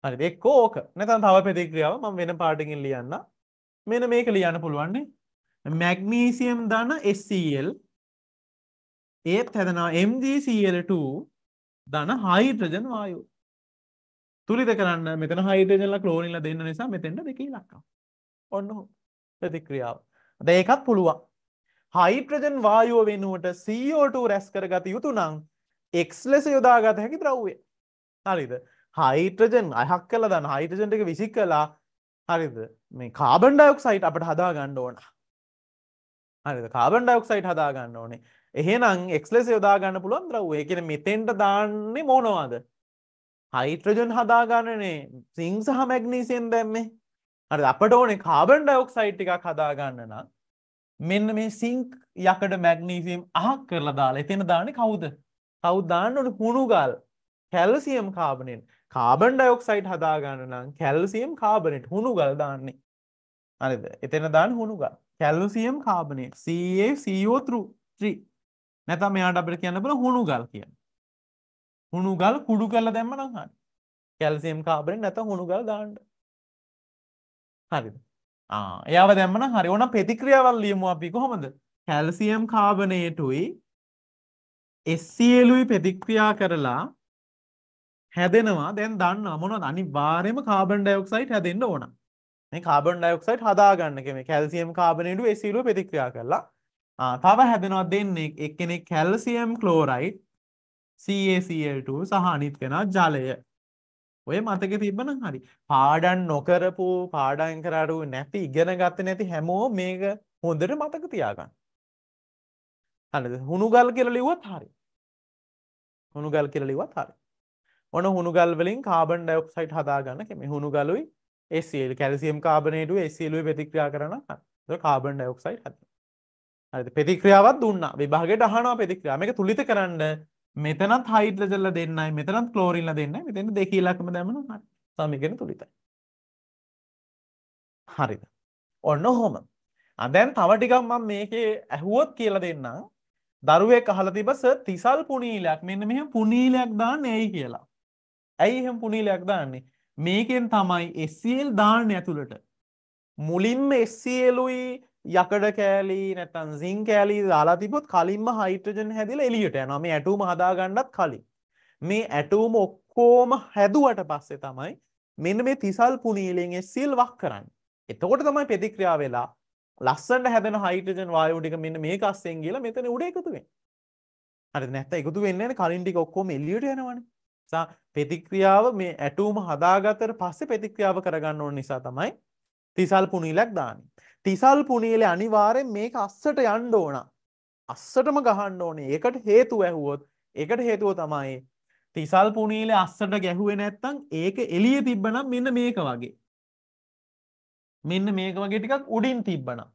හරි දෙක්කෝ ඕක නැතන් තව ප්‍රතික්‍රියාව මම වෙන පාටිකින් ලියන්න මෙන මේක ලියන්න පුළුවන්නේ මැග්නීසියම් දන්න SCL ඒත් හැදනා MGCL2 දන හයිට්‍රජන් වායෝ තුළිත කරන්න මෙතන හයිටජල්ල කලෝනිල්ල දෙන්න නිසා මෙතෙන්ට දෙකී ලක්කා ඔන්න ප්‍රතික්‍රියාව ද ඒකත් පුළුවන් හයිට්‍රජන් වායෝ වෙනුවට CO2 රැස් කරගත යුතු නම් X ලෙස යොදාගත හැකි ද්‍රව්‍ය. හරිද? හයිට්‍රජන් අහක් කළා දන්න හයිට්‍රජන් ටික විසි කළා. හරිද? මේ කාබන් ඩයොක්සයිඩ් අපිට හදා ගන්න ඕන. හරිද? කාබන් ඩයොක්සයිඩ් හදා ගන්න ඕනේ. එහෙනම් X ලෙස යොදා ගන්න පුළුවන් ද්‍රව්‍ය. ඒ කියන්නේ මෙතෙන්ට දාන්නේ මොනවද? හයිට්‍රජන් හදා ගන්නනේ. සිං සහ මැග්නීසියෙන් දැම්මේ. හරිද? අපට ඕනේ කාබන් ඩයොක්සයිඩ් ටිකක් හදා ගන්න නම් මෙන්න මේ සිංක් යකඩ මැග්නීසියම් අහක් කරලා දාලා එතන දාන්නේ කවුද? කවුද දාන්න ඕනේ කුණුගල් කැල්සියම් කාබනේට්. කාබන් ඩයොක්සයිඩ් හදා ගන්න නම් කැල්සියම් කාබනේට් හුණුගල් දාන්නේ. හරිද? එතන දාන්නේ හුණුගල්. Calcium carbonate CaCO3. නැත්නම් මෙයාට අපිට කියන්න පුළුවන් හුණුගල් කියන්නේ. හුණුගල් කුඩු කරලා දැම්ම නම් හරි. කැල්සියම් කාබනේට් නැත්නම් හුණුගල් දාන්න. හරිද? එයාව දැම්මන හරි ඕන ප්‍රතික්‍රියාවල් ලියමු අපි කොහොමද කැල්සියම් කාබනේටුයි එස්සලුයි ප්‍රතික්‍රියා කරලා හැදෙනවා දැන් දන්න මොන අනිවාර්යයෙන්ම කාබන් ඩයොක්සයිඩ් හැදෙන්න ඕන මේ කාබන් ඩයොක්සයිඩ් හදාගන්න කැමේ කැල්සියම් කාබනේටු එස්සලුයි ප්‍රතික්‍රියා කරලා තව හැදෙනවා දෙන්නේ එක්කෙනෙක් කැල්සියම් ක්ලෝරයිඩ් CaCl2 සහ අනිත් කෙනා ජලය ඔය මතකේ තිබ්බනම් හරි. පාඩම් නොකරපු පාඩම් කරාරු නැති ඉගෙන ගත්තේ නැති හැමෝම මේක හොඳට මතක තියාගන්න. හරිද? හුණුගල් කියලා ලිව්වොත් හරි. හුණුගල් කියලා ලිව්වත් හරි. ඔන හුණුගල් වලින් කාබන් ඩයොක්සයිඩ් හදාගන්න කැමේ හුණුගලුයි ACl කැල්සියම් කාබනේටුව AClුයි ප්‍රතික්‍රියා කරන හරි. කාබන් ඩයොක්සයිඩ් හදනවා. හරිද? ප්‍රතික්‍රියාවක් දුන්නා. විභාගයට අහනවා ප්‍රතික්‍රියාව. මේක තුලිත කරන්න මෙතනත් හයිඩ්‍රජන්ල දෙන්නයි මෙතනත් ක්ලෝරින්ල දෙන්නයි මෙතන දෙකී ඉලක්කම දැමන හරි සමීකරණ තුලිතයි හරිද ඔන්න ඔහොම ආ දැන් තව ටිකක් මම මේකේ ඇහුවොත් කියලා දෙන්නම් දරුවෙක් අහලා තිබස තිසල් පුනීලයක් මෙන්න මෙහෙම පුනීලයක් දාන්න ඇයි කියලා ඇයි එහෙම පුනීලයක් දාන්නේ මේකෙන් තමයි SCL e දාන්න ඇතුළට මුලින්ම SCL e උයි යකඩ කෑලී නැත්තන් සිං කෑලී දාලා තිබොත් කලින්ම හයිට්‍රජන් හැදිලා එළියට යනවා මේ ඇටූම හදාගන්නත් කලින් මේ ඇටූම ඔක්කොම හැදුවට පස්සේ තමයි මෙන්න මේ තිසල් පුනීලෙන් එසිල් වක් කරන්නේ එතකොට තමයි ප්‍රතික්‍රියා වෙලා ලස්සනට හැදෙන හයිට්‍රජන් වායුව ටික මෙන්න මේක අස්සෙන් ගිහලා මෙතන උඩ එකතු වෙන්නේ හරිද නැත්නම් එකතු වෙන්නේ නැහැ කලින් ටික ඔක්කොම එළියට යනවනේ නිසා ප්‍රතික්‍රියාව මේ ඇටූම හදාගත්තට පස්සේ ප්‍රතික්‍රියාව කරගන්න ඕන නිසා තමයි තිසල් පුනීලක් දාන. තිසල් පුනීලේ අනිවාරයෙන් මේක අස්සට යන්ඩ ඕන. අස්සටම ගහන්න ඕනේ ඒකට හේතු ඇහුවොත් එකට හේතුව තමයි. තිසල් පුනීලේ අස්සට ගැහුවේ නැත්තං ඒක එලිය තිබ්බනම් මෙන්න මේක වගේ. මෙන්න මේක වගේ ටිකක් උඩින් තිබ්බනම්.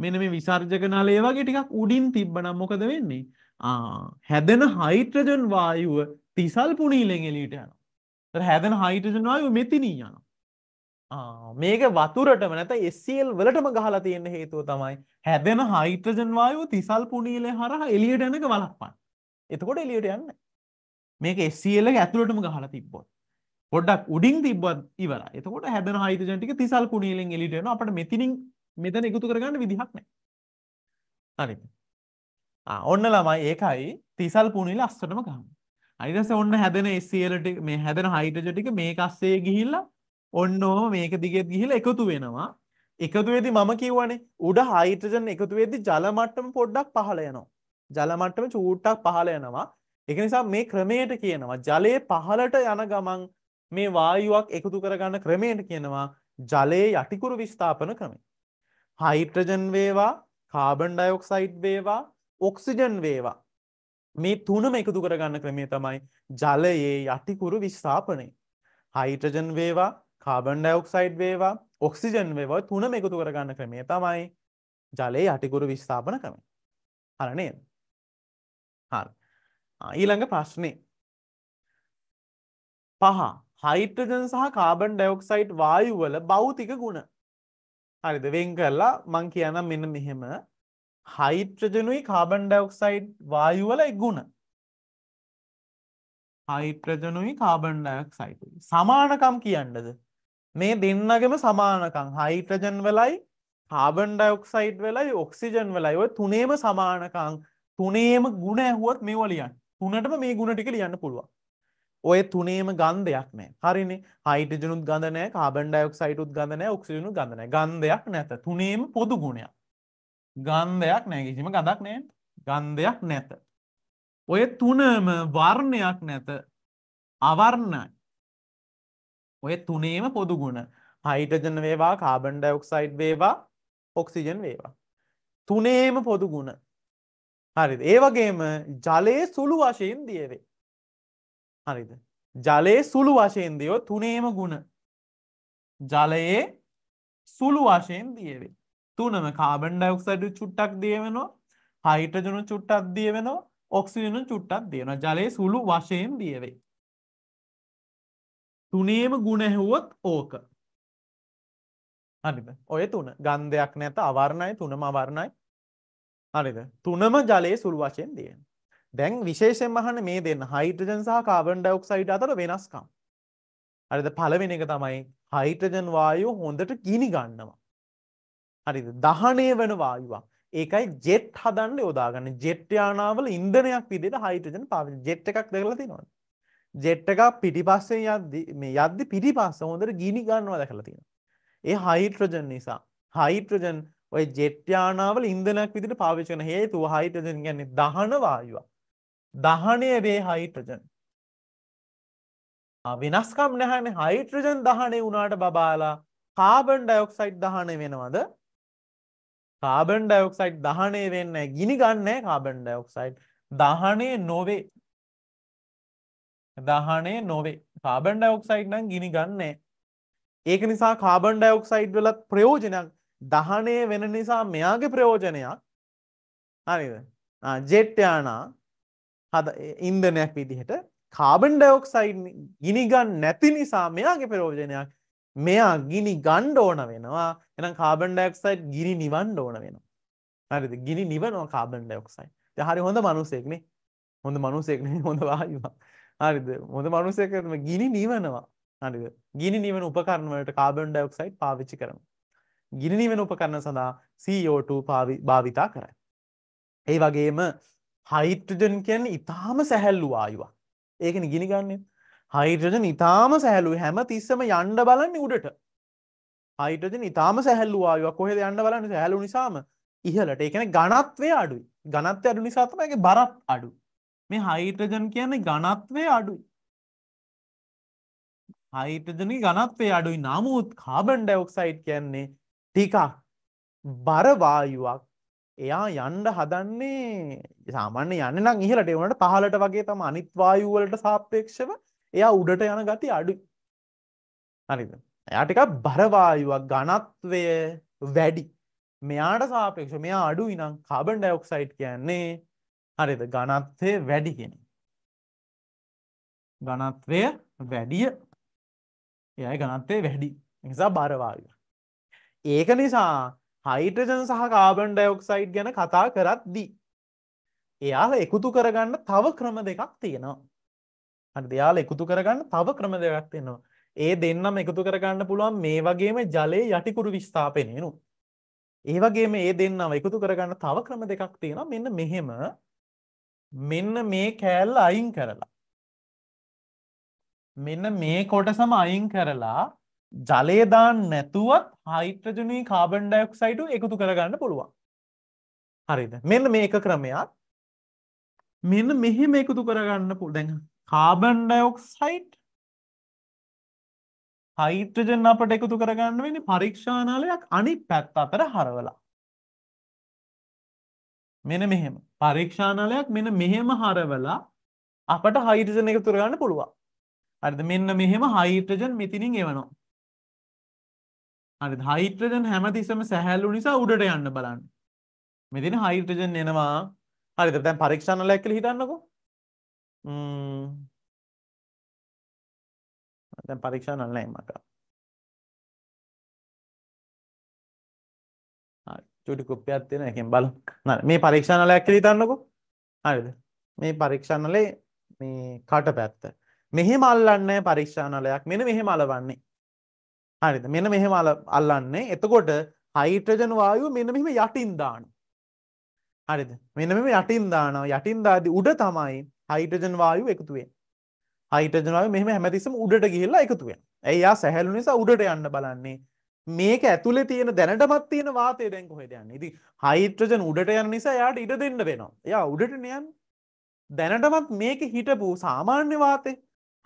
මෙන මේ විසර්ජකනලය වගේ ටිකක් උඩින් තිබ්බනම් මොකද වෙන්නේ. හැදෙන හයිට්‍රජන් වායුව තිසල් පුනීලෙන් එලියට යන. හැදන හයිටජන් වායු මෙතිනී යනවා. මේක වතුරටම නැත SCL වලටම ගහලා තියෙන හේතුව තමයි හැදෙන හයිඩ්‍රජන් වායුව තිසල් පුනීලය හරහා එළියට යන එක වළක්වන්න. එතකොට එළියට යන්නේ නැහැ. මේක SCL එක ඇතුළටම ගහලා තිබ්බොත්. පොඩ්ඩක් උඩින් තිබ්බත් ඉවරයි. එතකොට හැදෙන හයිඩ්‍රජන් ටික තිසල් කුණීලෙන් එළියට යනවා. අපිට මෙතනින් මෙතන එකතු කරගන්න විදිහක් නැහැ. හරිද? ආ ඔන්න ළමයි ඒකයි තිසල් පුනීල අස්සටම ගහන්නේ. ඊට පස්සේ ඔන්න හැදෙන SCL ටික මේ හැදෙන හයිඩ්‍රජන් ටික මේක අස්සේ ගිහිල්ලා ඔන්න ඕම මේක දිගෙත් ගිහිලා එකතු වෙනවා. එකතු වෙද්දි මම කියවනේ උඩ හයිඩ්‍රජන් එකතු වෙද්දි ජල මට්ටම පොඩ්ඩක් පහළ යනවා. ජල මට්ටම චූට්ටක් පහළ යනවා. ඒක නිසා මේ ක්‍රමයට කියනවා ජලයේ පහළට යන ගමන් මේ වායුවක් එකතු කරගන්න ක්‍රමයට කියනවා ජලයේ යටිකුරු විස්ථාපන ක්‍රමය. හයිට්‍රජන් වේවා කාබන් ඩයොක්සයිඩ් වේවා ඔක්සිජන් වේවා මේ තුනම එකතු කරගන්න ක්‍රමය තමයි ජලයේ යටිකුරු විස්ථාපනය. හයිට්‍රජන් වේවා කාබන් ඩයොක්සයිඩ් වේවා ඔක්සිජන් වේවා තුනම එකතු කරගන්න ක්‍රමය තමයි ජලයේ යටිකුරු විස්ථාපන ක්‍රමය. හර නේද? හරි. ඊළඟ ප්‍රශ්නේ. පහ හයිට්‍රජන් සහ කාබන් ඩයොක්සයිඩ් වායු වල භෞතික ගුණ. හරිද? වෙන් කරලා මම කියන්නම් මෙන්න මෙහෙම. හයිට්‍රජනුයි කාබන් ඩයොක්සයිඩ් වායු වල ගුණ. හයිට්‍රජනුයි කාබන් ඩයොක්සයිඩ් සමානකම් කියන්නද? මේ දෙන්නගෙම සමානකං හයිට්‍රජන් වෙලයි කාබන් ඩයොක්සයිඩ් වෙලයි ඔක්සිජන් වෙලයි ඔය තුනේම සමානකං තුනේම ගුණ ඇහුවත් මේව ලියන්න තුනටම මේ ගුණ ටික ලියන්න පුළුවන් ඔය තුනේම ගන්ධයක් නෑ හරිනි හයිටජනුත් ගඳනෑ කාබන් ඩයොක්සයිටුත් ගඳනෑ ඔක්සිජනු ගඳනෑ ගන්ධයක් නැත තුනේම පොදු ගුණයක් ගන්ධයක් නෑ කිසිම ගඳක් නෑ ගන්ධයක් නැත ඔය තුනම වර්ණයක් නැත අවර්ණයි ඔය තුනේම පොදු ගුණ හයිටජන වේවා කාබන්ඩ ඔක්සයිඩ් වේවා ඔක්සිජන් වේවා. තුනේම පොදු ගුණ හරිද ඒවගේම ජලයේ සුළු වශයෙන් දියවේ. හරිද ජලයේ සුළු වශයෙන් දියෝ තුනේම ගුණ ජලයේ සුළු වශයෙන් දියවේ. තුනම කාබන්ඩ ඔක්සයිඩ් චුට්ටක් දියවෙනවා හයිටජනු චුට්ටක් දිය වෙනවා ඔක්සිජනු චුට්ටක් දියන ජලයේ සුළු වශයෙන් දියවේ. තුනේම ගුණ ඇහුවොත් ඕක. හරිද? ඔය තුන. ගන්ධයක් නැත අවර්ණයි තුනම අවර්ණයි. හරිද? තුනම ජලයේ සුළු වශයෙන් දෙන. දැන් විශේෂයෙන්ම අහන්න මේ දෙන්න හයිඩ්‍රජන් සහ කාබන් ඩයොක්සයිඩ් අතර වෙනස්කම්. හරිද? පළවෙනි එක තමයි හයිඩ්‍රජන් වායුව හොඳට ගිනි ගන්නවා. හරිද? දහණය වෙන වායුවක්. ඒකයි ජෙට් හදන්න යොදාගන්න ජෙට් යානාවල ඉන්ධනයක් විදිහට හයිඩ්‍රජන් පාවිච්චි ජෙට් එකක් දැකලා තියෙනවනේ ජෙට්ට එකක් පිටිපස්සේ යද්දි මේ යද්දි පිටිපස්ස හොඳට ගිනි ගන්නවා දැකලා තියෙන. ඒ හයිට්‍රජන් නිසා හයිට්‍රජන් ඔය ජෙට්්‍යානාවල ඉන්දනක් විදිට පාවිච්චන හේතුව හයිට්‍රජන් ගැන්නේ දහනවායවා. දහනය වේ හයිට්‍රජන්. වෙනස්කම් නැහැන හයිට්‍රජන් දහනය වුණාට බබාලා කාබන් ඩයොක්සයිට් දහනය වෙනවද කාබන් ඩයොක්සයිට් දහනය වෙන්න ගිනි ගන්න කාබන් ඩයොක්සයිට් දහනය නොවේ දහනය නොවේ කාබන් ඩයොක්සයිඩ් නම් ගිනි ගන්නේ ඒක නිසා කාබන් ඩයොක්සයිඩ් වෙලත් ප්‍රයෝජනයක් දහනය වෙන නිසා මෙයාගේ ප්‍රයෝජනයක් හරිද ජෙට්ටයානා හද ඉන්දනයක් විදිහට කාබන් ඩයොක්සයිඩ් ගිනිගන්න නැති නිසා මෙයාගේ ප්‍රයෝජනයක් මෙයා ගිනි ගණ්ඩ ඕන වෙනවා එනම් කාබන් ඩයොක්සයිඩ් ගිනි නිවන්ඩ ඕන වෙනවා හරිද ගිනි නිවනවා කාබන් ඩයොක්සයිඩ් හරි හොඳ මනුසෙක්නේ හොඳ මනුසෙක්නේ හොඳ වායවා හරිද? මොකද මනුස්සයෙක් ගිනි නිවනවා. හරිද? ගිනි නිවන උපකරණ වලට කාබන් ඩයොක්සයිඩ් පාවිච්චි කරනවා. ගිනි නිවන උපකරණ සඳහා CO2 භාවිතා කරයි. ඒ වගේම හයිඩ්‍රජන් කියන්නේ ඊටාම සැහැල්ලු වායුවක්. ඒකනේ ගිනි ගන්නෙ. හයිඩ්‍රජන් ඊටාම සැහැල්ලුයි හැම තිස්සම යන්න බලන්නේ උඩට. හයිඩ්‍රජන් ඊටාම සැහැල්ලු වායුවක් කොහෙද යන්න බලන්නේ සැහැල්ලු නිසාම ඉහළට. ඒ කියන්නේ ඝනත්වය අඩුයි. ඝනත්වය අඩු නිසා තමයි ඒකේ බරත් අඩුයි. මේ හයිටජන් කියන්නේ ඝනත්වය අඩුයි. හයිටජනගේ ඝනත්වය අඩුයි. නමුත් කාබන් ඩයොක්සයිඩ් කියන්නේ ටිකක් බර වායුවක්. එයා යන්න හදන්නේ සාමාන්‍ය යන්නේ නම් ඉහළට ඒ වුණාට පහළට වගේ තමයි අනිත් වායු වලට සාපේක්ෂව එයා උඩට යන ගතිය අඩුයි. හරිද? එයා ටිකක් බර වායුවක් ඝනත්වය වැඩි. මෙයාට සාපේක්ෂව මෙයා අඩුයි නම් කාබන් ඩයොක්සයිඩ් කියන්නේ හරිද ඝනත්වය වැඩි කෙනෙක් ඝනත්වය වැඩිය එයයි ඝනත්වය වැඩි නිසා බරවායු ඒක නිසා හයිඩ්‍රජන් සහ කාබන් ඩයොක්සයිඩ් ගැන කතා කරද්දී එයා එකතු කරගන්න තව ක්‍රම දෙකක් තියෙනවා හරි දෙයාල එකතු කරගන්න තව ක්‍රම දෙකක් තියෙනවා ඒ දෙන්නම එකතු කරගන්න පුළුවන් මේ වගේම ජලයේ යටිකුරු විස්ථාපනයනු ඒ වගේම ඒ දෙන්නම එකතු කරගන්න තව ක්‍රම දෙකක් තියෙනවා මෙන්න මෙහෙම මෙන්න මේ කෑල්ල අයින් කරලා. මෙන්න මේ කොටසම අයින් කරලා ජලයදාන් නැතුවත් හයිත්‍රජනී කාබන් ඩයක්සයිටු එකතු කරගන්න පුළුවන්. හරිද මෙන්න මේක ක්‍රමයක් මෙන්න මෙහෙම එකතු කරගන්න පුළ දැන් කාබන් ඩයොක්සයිට් හයිත්‍රජන් අපට එකතු කරගන්න වෙනි පරීක්ෂානාලයක් අනි පැත් අතර හරවලා මෙන මෙහෙම පරීක්ෂානලයක් මෙන මෙහෙම හරවලා අපට හයිටජන එක තුරගන්න පුළුවන් අරද මෙන්න මෙහෙම හයිටජන් මෙතිනින් එවනවා අරි හයිට්‍රජන් හැමතිසම සැහැල්ලු නිසා උඩට යන්න බලන්න මෙතින හයිටජන් එනවා හරිත දැන් පරීක්ෂානලයක් කළ හිතන්නකෝ දැන් පරීක්ෂා නල්ලෑ මකා චූටි කුප්පයක් තියෙන එකෙන් බලන්න. මේ පරීක්ෂා නලයක් කියලා හිතන්නකෝ. හරිද? මේ පරීක්ෂා නලේ මේ කට පැත්ත. මෙහෙම අල්ලන්නේ පරීක්ෂා නලයක්. මෙන්න මෙහෙම අලවන්නේ. හරිද? මෙන්න මෙහෙම අල්ලන්නේ. එතකොට හයිඩ්‍රජන් වායුව මෙන්න මෙහෙම යටින් දානවා. හරිද? මෙන්න මෙහෙම යටින් දානවා. යටින් දාදී උඩ තමයි හයිඩ්‍රජන් වායුව එකතු වෙන්නේ. හයිඩ්‍රජන් වායුව මෙහෙම හැමතිස්සම උඩට ගිහිල්ලා එකතු වෙනවා. ඇයි යා සැහැල්ලු නිසා උඩට යන්න බලන්නේ. මේක ඇතුලේ තියෙන දැනටමත් තියෙන වාතය දැන් කොහෙද යන්නේ? ඉතින් හයිඩ්‍රජන් උඩට යන නිසා එයාට ඉඩ දෙන්න වෙනවා. එයා උඩට යන්නේ. දැනටමත් මේක හිටපු සාමාන්‍ය වාතේ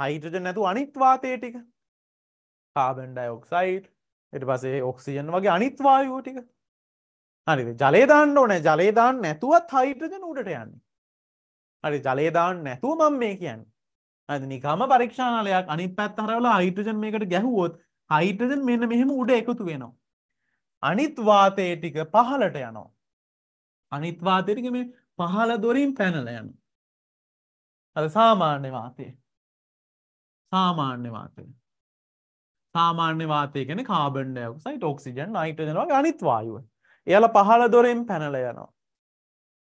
හයිඩ්‍රජන් නැතු අනිත් වාතය ටික. කාබන් ඩයොක්සයිඩ් ඊට පස්සේ ඔක්සිජන් වගේ අනිත් වායුව ටික. හරිද? ජලය දාන්න ඕනේ. ජලය දාන්න නැතුවත් හයිඩ්‍රජන් උඩට යන්නේ. හරි ජලය දාන්න නැතුව මම මේ කියන්නේ. හරිද? නිකම්ම පරීක්ෂානාලයක් අනිත් පැත්ත හරවලා හයිඩ්‍රජන් මේකට ගැහුවොත් හයිඩ්‍රජන් මෙන්න මෙහෙම උඩ එකතු වෙනවා. අනිත් වාතයේ ටික පහළට යනවා. අනිත් වාතයේ ටික මේ පහළ දොරින් පැනලා යනවා. අර සාමාන්‍ය වාතය. සාමාන්‍ය වාතය. සාමාන්‍ය වාතය කියන්නේ කාබන් ඩයොක්සයිඩ්, ඔක්සිජන්, නයිට්‍රජන් වගේ අනිත් වායුව. එයාලා පහළ දොරින් පැනලා යනවා.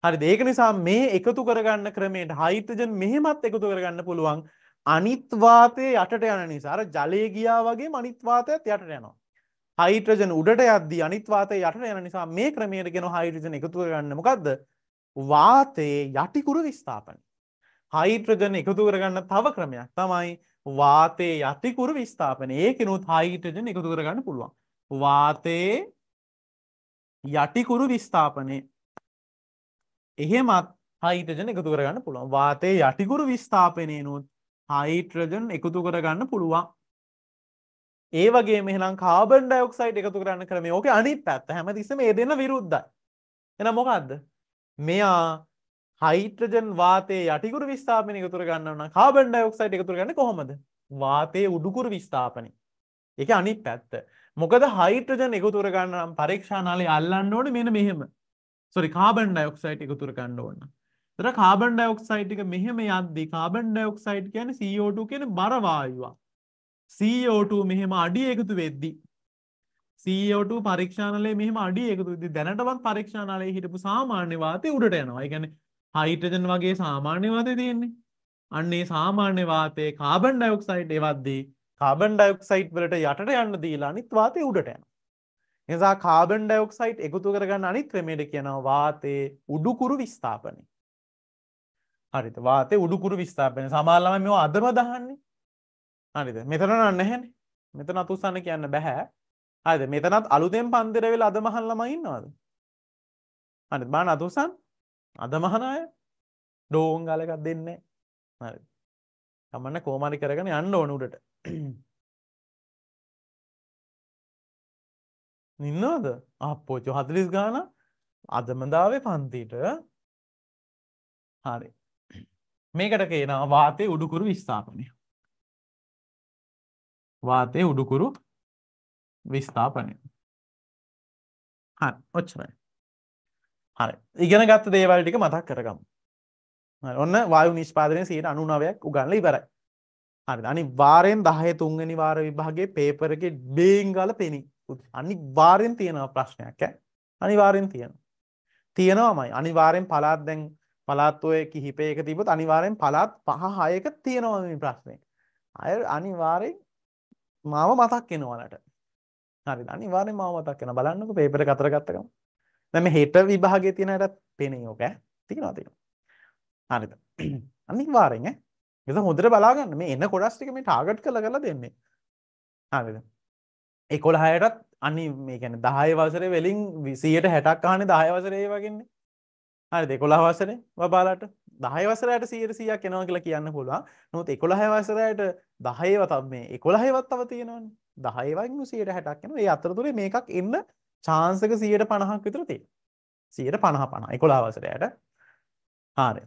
හරිද? ඒක නිසා මේ එකතු කරගන්න ක්‍රමයට හයිඩ්‍රජන් මෙහෙමත් එකතු කරගන්න පුළුවන්. අනිත් වාතය යටට යන නිසා අර ජලය ගියා වගේ අනිත් වාතයත් යටට යනවා. හයිඩ්‍රජන් උඩට යද්දී අනිත් වාතය යටට යන නිසා මේ ක්‍රමයට ගෙන හයිඩ්‍රජන් එකතු කරගන්න මොකද්ද? වාතයේ යටිකුරු විස්ථාපන. හයිඩ්‍රජන් එකතු කරගන්න තව ක්‍රමයක් තමයි වාතයේ යටිකුරු විස්ථාපන. ඒකිනුත් හයිඩ්‍රජන් එකතු කරගන්න පුළුවන්. වාතයේ යටිකුරු විස්ථාපනයේ එහෙමත් හයිඩ්‍රජන් එකතු කරගන්න පුළුවන්. වාතයේ යටිකුරු විස්ථාපනයේනොත් හයිට්‍රජන් එකතු කරගන්න පුළුවන් ඒ වගේ මෙහනම් කාබන් ඩයොක්සයිට් එකතු කරන්න කරම ඕක අනිත් පැත්ත හැම තිස්සම ඒ දෙන්න විරුද්ධයි එන මොකක්ද මෙයා හයිට්‍රජන් වාතේ යටිකුර විස්ථාපනය එකතුර ගන්නවන කාබන් ඩයොක්සයිට් එකතුර ගන්න කොහොමද වාතයේ උඩුකුර විස්ථාපනය එක අනිත් පැත්ත මොකද හයිට්‍රජන් එකතුර ගන්නම් පරීක්ෂානාලේ අල්ලන්න ඕන මෙන මෙහෙම සොරි කාබන් ඩයොක්සයිට් එකතුර ගන්න ඕන්න තර කාබන් ඩයොක්සයිඩ් එක මෙහෙම යද්දී කාබන් ඩයොක්සයිඩ් කියන්නේ CO2 කියන බර වායුවක්. CO2 මෙහෙම අඩිය එකතු වෙද්දී CO2 පරීක්ෂානලයේ මෙහෙම අඩිය එකතු වෙද්දී දැනටවත් පරීක්ෂානලයේ හිටපු සාමාන්‍ය වාතය උඩට යනවා. ඒ කියන්නේ හයිඩ්‍රජන් වගේ සාමාන්‍ය වාතය තියෙන්නේ. අන්න ඒ සාමාන්‍ය වාතයේ කාබන් ඩයොක්සයිඩ් එවද්දී කාබන් ඩයොක්සයිඩ් වලට යටට යන්න දීලා අනිත් වාතය උඩට යනවා. එනිසා කාබන් ඩයොක්සයිඩ් එකතු කරගන්න අනිත් ක්‍රමයට කියනවා වාතයේ උඩුකුරු විස්ථාපනය. හරිද වාතේ උඩුකුරු විස්ථාපනය සමාල්ලම මෙ අදම දහන්නේ හරිද මෙතන නන්නහැන මෙතන අතුසන්න කියන්න බැහැ හද මෙතනත් අලුතෙන් පන්දිරවෙල අද මහල්ලමඉන්නවාද හනි බාන අතුසන් අද මහනාය ඩෝන් ගලකත් දෙන්නේ හරි තමන්න කෝමාරි කරගෙන යන්න ඕනුඩට නින්නවාද අපපෝචෝ හදලිස් ගාන අදමදාවේ පන්තිට හරි මේකට කියනවා වාතයේ උඩුකුරු විස්ථාපනය. වාතයේ උඩුකුරු විස්ථාපනය. හරි ඔච්චරයි. හරි. ඉගෙන ගත්ත දේවල් ටික මතක් කරගමු. හරි. ඔන්න වායු නිෂ්පාදනයේ 99ක් උගන්ලා ඉවරයි. හරිද? අනිවාර්යෙන් 10 තුන්වෙනි වාර විභාගයේ පේපර් එකේ බේන් ගාලා පෙනී. අනිවාර්යෙන් තියෙනවා ප්‍රශ්නයක් ඈ. අනිවාර්යෙන් තියෙනවා. තියෙනවාමයි. අනිවාර්යෙන් පළාත් දැන් පළාත් ඔය කිහිපයක තිබොත් අනිවාර්යෙන් පළාත් පහ හයක තියෙනවා මේ ප්‍රශ්නේ. අය අනිවාර්යෙන් මාව මතක් වෙනවලට. හරි අනිවාර්යෙන් මාව මතක් වෙනවා. බලන්නකෝ පේපර් එක අතර ගත්ත ගමන්. දැන් මේ හෙට විභාගයේ තියෙන හැටත් පේනේ ඔක ඈ. තියෙනවා තියෙනවා. හරිද? අනිවාර්යෙන් ඈ. එතන හොඳට බලාගන්න මේ එන කොටස් ටික මේ ටාගට් කරලා කරලා දෙන්නේ. හරිද? 11ටත් අනි මේ කියන්නේ 10 වසරේ වලින් 100ට 60ක් අහන්නේ 10 වසරේ වගේන්නේ. හරි දෙකොලා වසරේ වබාලට දහය වසරයට සීර සියයක් කෙනවා කියලා කියන්න පුළුවන් නොත් එකොළහ වසරයට දහයවතත් මේ එකොළහවත් තව තියෙනවන දහයවං සීට හැටක් කෙන ඒ අතරතුර මේකක් එන්න චාන්සක සියයට පණහක් විතර තිය සියයට පණහ පණ එකොලා වසරයට හාරය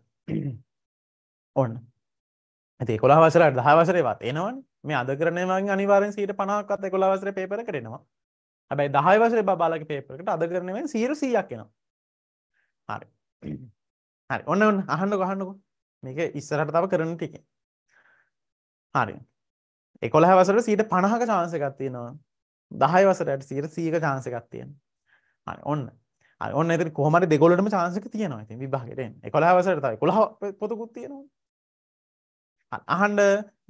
ඔන්න ඇති කොලා වසරට දහ වසරේවත් එනවන් මේ අද කරනවන් අනිවාරෙන් සීට පණහක්ත් එකොලා වසර පේපර කරෙනවා හැබැයි දහය වසර බාලක පේපරකට අද කරනවෙන් සීර සීයක් කෙනවා හරි හරි ඔන්න ඔන්න අහන්නකො අහන්නකො මේක ඉස්සරහට තව කරන ටිකෙන් හරි 11 වසරට 50ක chance එකක් තියෙනවා 10 වසරට 100ක chance එකක් තියෙනවා හරි ඔන්න හරි ඔන්න ඉතින් කොහොම හරි දෙගොල්ලටම chance එක තියෙනවා ඉතින් විභාගෙට එන්න 11 වසරට තව 11 පොතකුත් තියෙනවා හරි අහන්න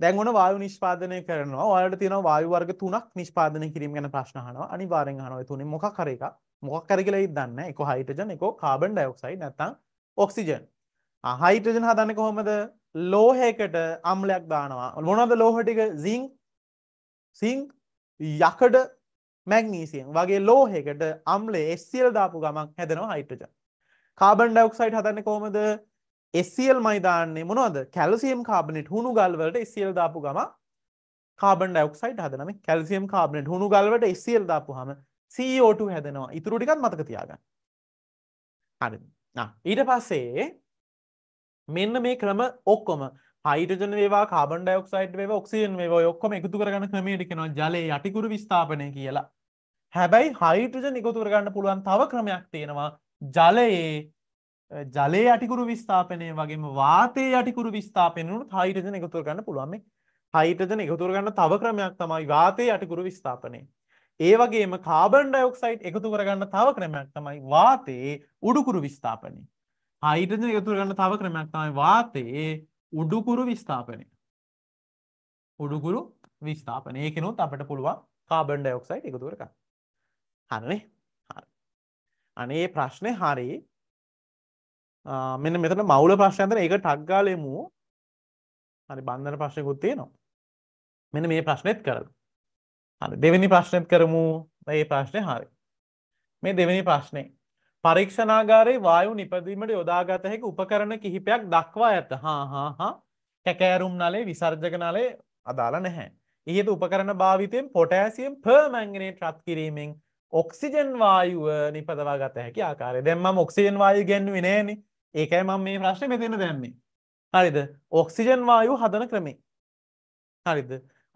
දැන් ඔන වායු නිෂ්පාදනය කරනවා ඔයාලට තියෙනවා වායු වර්ග තුනක් නිෂ්පාදනය කිරීම ගැන ප්‍රශ්න අහනවා අනිවාර්යෙන් අහනවා ඒ තුනේ මොකක් හරි එකක් මොකක් කර කියලා දන්න එක හයිටජන් එක කාබන් ඩයොක්සයි නැත්තං ඔක්සිජන් හයිටජන් හදන්න කොහොමද ලෝහයකට අම්ලයක් දානවා මොනද ලෝහටික සිං සිං යකඩ මැග්නීසියෙන් වගේ ලෝහකට අම්ලේ එස්සිල් දාපු ගමක් හැදෙනවා හයිටජන් කාබන් ඩයොක්සයිඩ් හදන්න කොහොමද එස්සිල් මයිදාන්නේ මොනවද කැල්සියම් කාබනෙට් හුණු ගල්වලට එස්සිල් දාපු ගම කාබන් ඩයොක්සයිඩ් හදනම කැල්සියම් කාබනෙට් හුණු ගල්වට එස්සිල් දාපු හම CO2 හැදෙනවා. ඉතුරු ටිකත් මතක තියාගන්න. හරි. ඊට පස්සේ මෙන්න මේ ක්‍රම ඔක්කොම හයිඩජන වේවා කාබන් ඩයොක්සයිඩ් වේවා ඔක්සිජන් වේවා ඔක්කොම එකතු කරගන්න ක්‍රමයට කියනවා ජලයේ යටිකුරු විස්ථාපනය කියලා. හැබැයි හයිඩ්‍රජන් එකතු කරගන්න පුළුවන් තව ක්‍රමයක් තියෙනවා ජලයේ ජලයේ යටිකුරු විස්ථාපනය වගේම වාතයේ යටිකුරු විස්ථාපනය උනොත් හයිඩ්‍රජන් එකතු කරගන්න පුළුවන් මේ හයිඩ්‍රජන් එකතු කරගන්න තව ක්‍රමයක් තමයි වාතයේ යටිකුරු විස්ථාපනය. ඒ වගේම කාබන් ඩයොක්සයිඩ් එකතු කරගන්න තව ක්‍රමයක් තමයි වාතයේ උඩුකුරු විස්ථාපනය. හයිඩ්‍රජන් එකතු කරගන්න තව ක්‍රමයක් තමයි වාතයේ උඩුකුරු විස්ථාපනය. උඩුකුරු විස්ථාපනය. ඒකනොත් අපිට පුළුවන් කාබන් ඩයොක්සයිඩ් එකතු කරගන්න. හරිනේ? හරි. අනේ ප්‍රශ්නේ හරි. මෙන්න මෙතන මවුල ප්‍රශ්නයක් තියෙනවා. ඒක ටග් ගාලා එමු. හරි බන්ධන ප්‍රශ්නකුත් තියෙනවා. මෙන්න මේ ප්‍රශ්නෙත් කරලා හරි දෙවෙනි ප්‍රශ්නෙත් කරමු. මේ ප්‍රශ්නේ හරි. මේ දෙවෙනි ප්‍රශ්නේ පරීක්ෂණාගාරයේ වායු නිපදවීමට යොදාගත හැකි උපකරණ කිහිපයක් දක්වා ඇත. හා හා හා කැකෑරුම් නලේ විසර්ජක නලේ අදාළ නැහැ. ඉහත උපකරණ භාවිතයෙන් පොටෑසියම් පර්මැංගනේට් රත් කිරීමෙන් ඔක්සිජන් වායුව නිපදවා ගත හැකි ආකාරය. දැන් මම ඔක්සිජන් වායුව ගැන්නුවේ නෑනේ. ඒකයි මම මේ ප්‍රශ්නේ මෙතන දැම්මේ. හරිද? ඔක්සිජන් වායුව හදන ක්‍රමය. හරිද?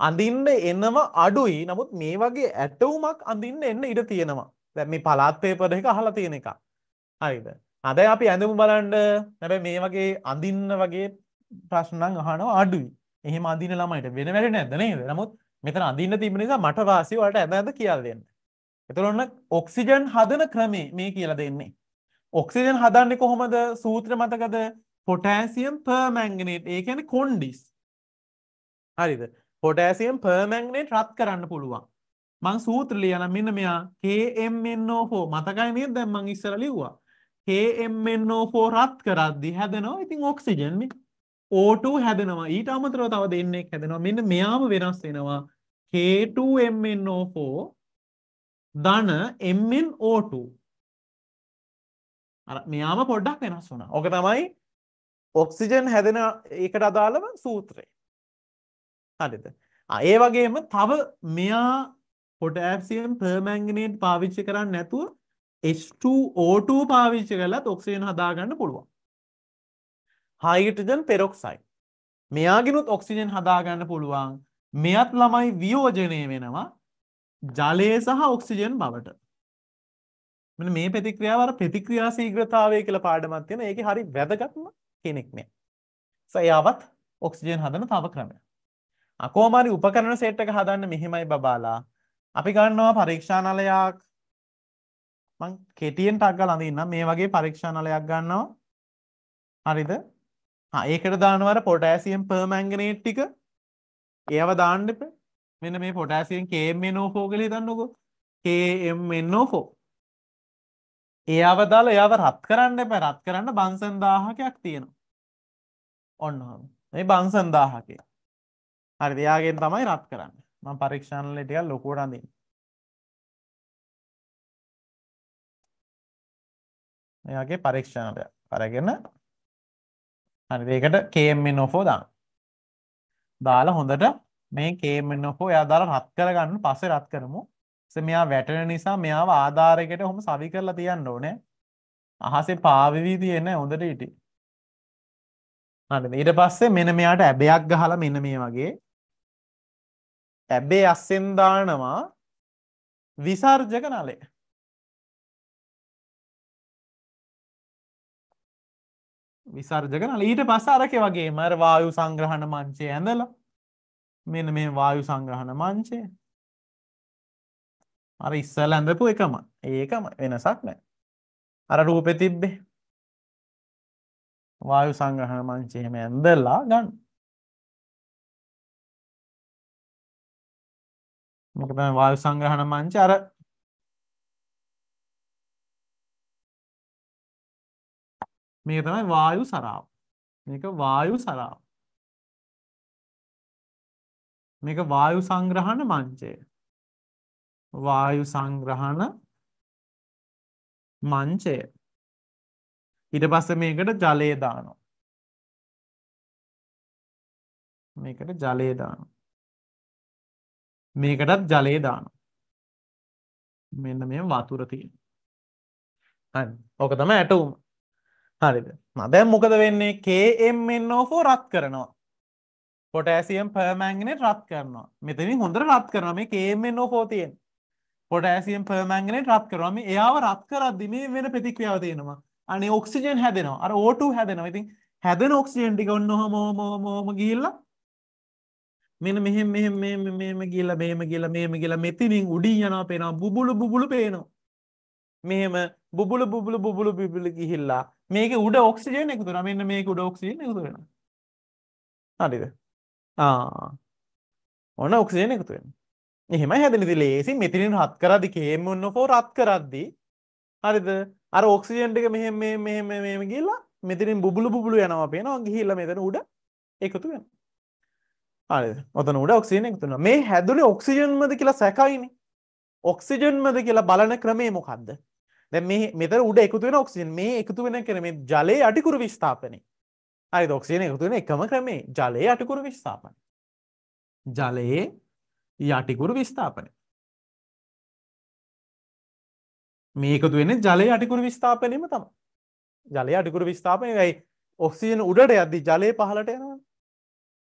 අඳින්න එනව අඩුයි නමුත් මේ වගේ ඇටවුමක් අඳින්න එන්න ඉඩ තියෙනවා දැ මේ පලාත්පේපර එක අහලා තියෙන එක හරිද අදයි අපි ඇඳමු බලන්ඩ නැබ මේ වගේ අඳින්න වගේ ප්‍රශ්නං අහනවා අඩුයි එහෙම අදින ළමයිට වෙන වැඩ නැදනේද නමුත් මෙතන අඳින්න තිබෙන නිසා මට වාසි වලට ඇඳ ඇද කියලා දෙන්න එතකොට ඔන්න ඔක්සිජන් හදන ක්‍රමේ මේ කියලා දෙන්නේ ඔක්සිජන් හදන්නේ කොහොමද සූත්‍ර මතකද පොටෑසියම් පර්මැංගනේට් ඒ කියන්නේ කොන්ඩිස් හරිද පොටෑසියම් පර්මැංගනේට් රත් කරන්න පුළුවන් මං සූත්‍ර ලියන මෙන්න මෙයා KMNO4 මතකයි නේද දැන් මං ඉස්සර ලිව්වා KMNO4 රත් කරද්දි හැදෙනවා ඉතින් ඔක්සිජන් මේ O2 හැදෙනවා ඊට අමතරව තව දෙන්නෙක් හැදෙනවා මෙන්න මෙයාම වෙනස් වෙනවා K2MNO4 ධන MnO2 අර මෙයාම පොඩ්ඩක් වෙනස් වුණා. ඕක තමයි ඔක්සිජන් හැදෙන ඒකට අදාළව සූත්‍රය. හරිද? ඒ වගේම තව මෙයා පොටෑසියම් පර්මැංගනේට් පාවිච්චි කරන්න නැතුව H2O2 පාවිච්චි කරලත් ඔක්සිජන් හදාගන්න පුළුවන්. Hydrogen peroxide. මෙයාගිනුත් ඔක්සිජන් හදාගන්න පුළුවන්. මෙයත් ළමයි වියෝජනය වෙනවා ජලය සහ ඔක්සිජන් බවට. මෙන්න මේ ප්‍රතික්‍රියාවර ප්‍රතික්‍රියා ශීඝ්‍රතාවය කියලා පාඩමක් තියෙන. ඒකේ හරි වැදගත්ම කෙනෙක් මේ. සයාවත් ඔක්සිජන් හදන තව ක්‍රමයක්. අකෝමරි උපකරන සෙට් එක හදන්න මෙහෙමයි බබාලා අපි ගන්නවා පරීක්ෂානලයක් මං කෙටියෙන් ටක් ගාලා අඳින්න මේ වගේ පරීක්ෂානලයක් ගන්නවා හරිද ඒකට දානවර පොටෑසියම් පර්මැංගනේට් ටික ඒව දාන්නප මෙන්න මේ පොටෑසියෙන් කේම් නෝෆෝ කලි දන්නකො කේම්න්නෝෆෝ ඒ අවදාල එයාව රත් කරන්න එප රත් කරන්න බංසන්දාහකයක් තියෙනවා ඔන්න මේ බංසන්දාහකයක් හරි දෙයාගෙන් තමයි රත් කරන්න මම පරීක්ෂණල ටිකක් ලොකුවට අඳින්න එයාගේ පරීක්ෂණය අරගෙන හරි ඒකට කේම්මෙන් නොෆෝ දාන්න දාලා හොඳට මේ කේම්මෙන් නොෆෝ එයා දාලා රත් කරගන්න පස්සේ රත් කරමු මෙයා වැටෙන නිසා මෙයාව ආධාරයකට හොම සවි කරලා තියන්න ඕනේ අහසේ පාවිවී තියෙන හොඳට ඉටි ඊට පස්සේ මෙන මෙයාට ඇබයක් ගහලා මෙන්න මේ වගේ ඇබේ අස්සෙන් දානවා විසර්ජක නලය විසර්ජක නල ඊට පස්ස අරක වගේ මර වායු සංග්‍රහණ මංචේ ඇඳල මෙන මේ වායු සංග්‍රහණ මංචේ අර ඉස්සල් ඇඳපු එකම ඒකම වෙනසක් නෑ අර රූපෙ තිබ්බේ වායු සංග්‍රහණ මංචේම ඇඳලා ගන්න මේක තමයි වායු සංග්‍රහණ මංච අර මේක තමයි වායු සරාව. මේක වායු සරාව. මේක වායු සංග්‍රහණ මංචය. වායු සංග්‍රහණ මංචය. ඊට පස්සේ මේකට ජලය දානවා. මේකට ජලය දානවා. මේකටත් ජලය දානවා. මෙන්න මේ වතුර තියෙන. හරි. ඕක තමයි ඇටවුම. හරිද? දැන් මොකද වෙන්නේ? KMnO4 රත් කරනවා. පොටෑසියම් පර්මැංගනේට් රත් කරනවා. මෙතනින් හොඳට රත් කරනවා මේ KMnO4 තියෙන. පොටෑසියම් පර්මැංගනේට් රත් කරනවා. මේ එයාව රත් කරද්දි මේ වෙන ප්‍රතික්‍රියාව තියෙනවා. අනේ ඔක්සිජන් හැදෙනවා. අර O2 හැදෙනවා. ඉතින් හැදෙන ඔක්සිජන් ටික ඔන්න ඔහම ඔහම ඔහම ගිහිල්ලා මෙන්න මෙහෙම මෙහෙම මෙහෙම මෙහෙම ගිහලා මෙහෙම ගිහලා මෙහෙම ගිහලා මෙතනින් උඩින් යනවා පේනවා බුබුලු බුබුලු පේනවා මෙහෙම බුබුලු බුබුලු බුබුලු බුබුලු ගිහිල්ලා මේකේ උඩ ඔක්සිජන් එකතු වෙනවා මෙන්න මේකේ උඩ ඔක්සිජන් එකතු වෙනවා හරිද ආ ඔන්න ඔක්සිජන් එකතු වෙනවා එහෙම හැදෙනති ලේසි මෙතිරින් රත් කරදි කේම ඔන්න ෆෝ රත් කරද්දී හරිද අර ඔක්සිජන්ට් එක මෙහෙම මෙහෙම මෙහෙම ගිහිල්ලා මෙතිරින් බුබුලු බුබුලු යනවා පේනවා ගිහිල්ලා මෙතන උඩ එකතු වෙනවා හරිද ඔතන උඩ ඔක්සිජන් එකතු වෙනවා මේ හැදුනේ ඔක්සිජන්මද කියලා සැකයිනේ ඔක්සිජන්මද කියලා බලන ක්‍රමය මොකද්ද දැන් මේ මෙතන උඩ එකතු වෙන ඔක්සිජන් මේ එකතු වෙන ක්‍රමය මේ ජලයේ අටිකුරු විස්ථාපනය හරිද ඔක්සිජන් එකතු වෙන එකම ක්‍රමේ ජලයේ අටිකුරු විස්ථාපනය ජලයේ යටිකුරු විස්ථාපනය මේ එකතු වෙන්නේ ජලයේ අටිකුරු විස්ථාපනයම තමයි ජලයේ අටිකුරු විස්ථාපනය ඇයි ඔක්සිජන් උඩට යද්දී ජලයේ පහළට යනවා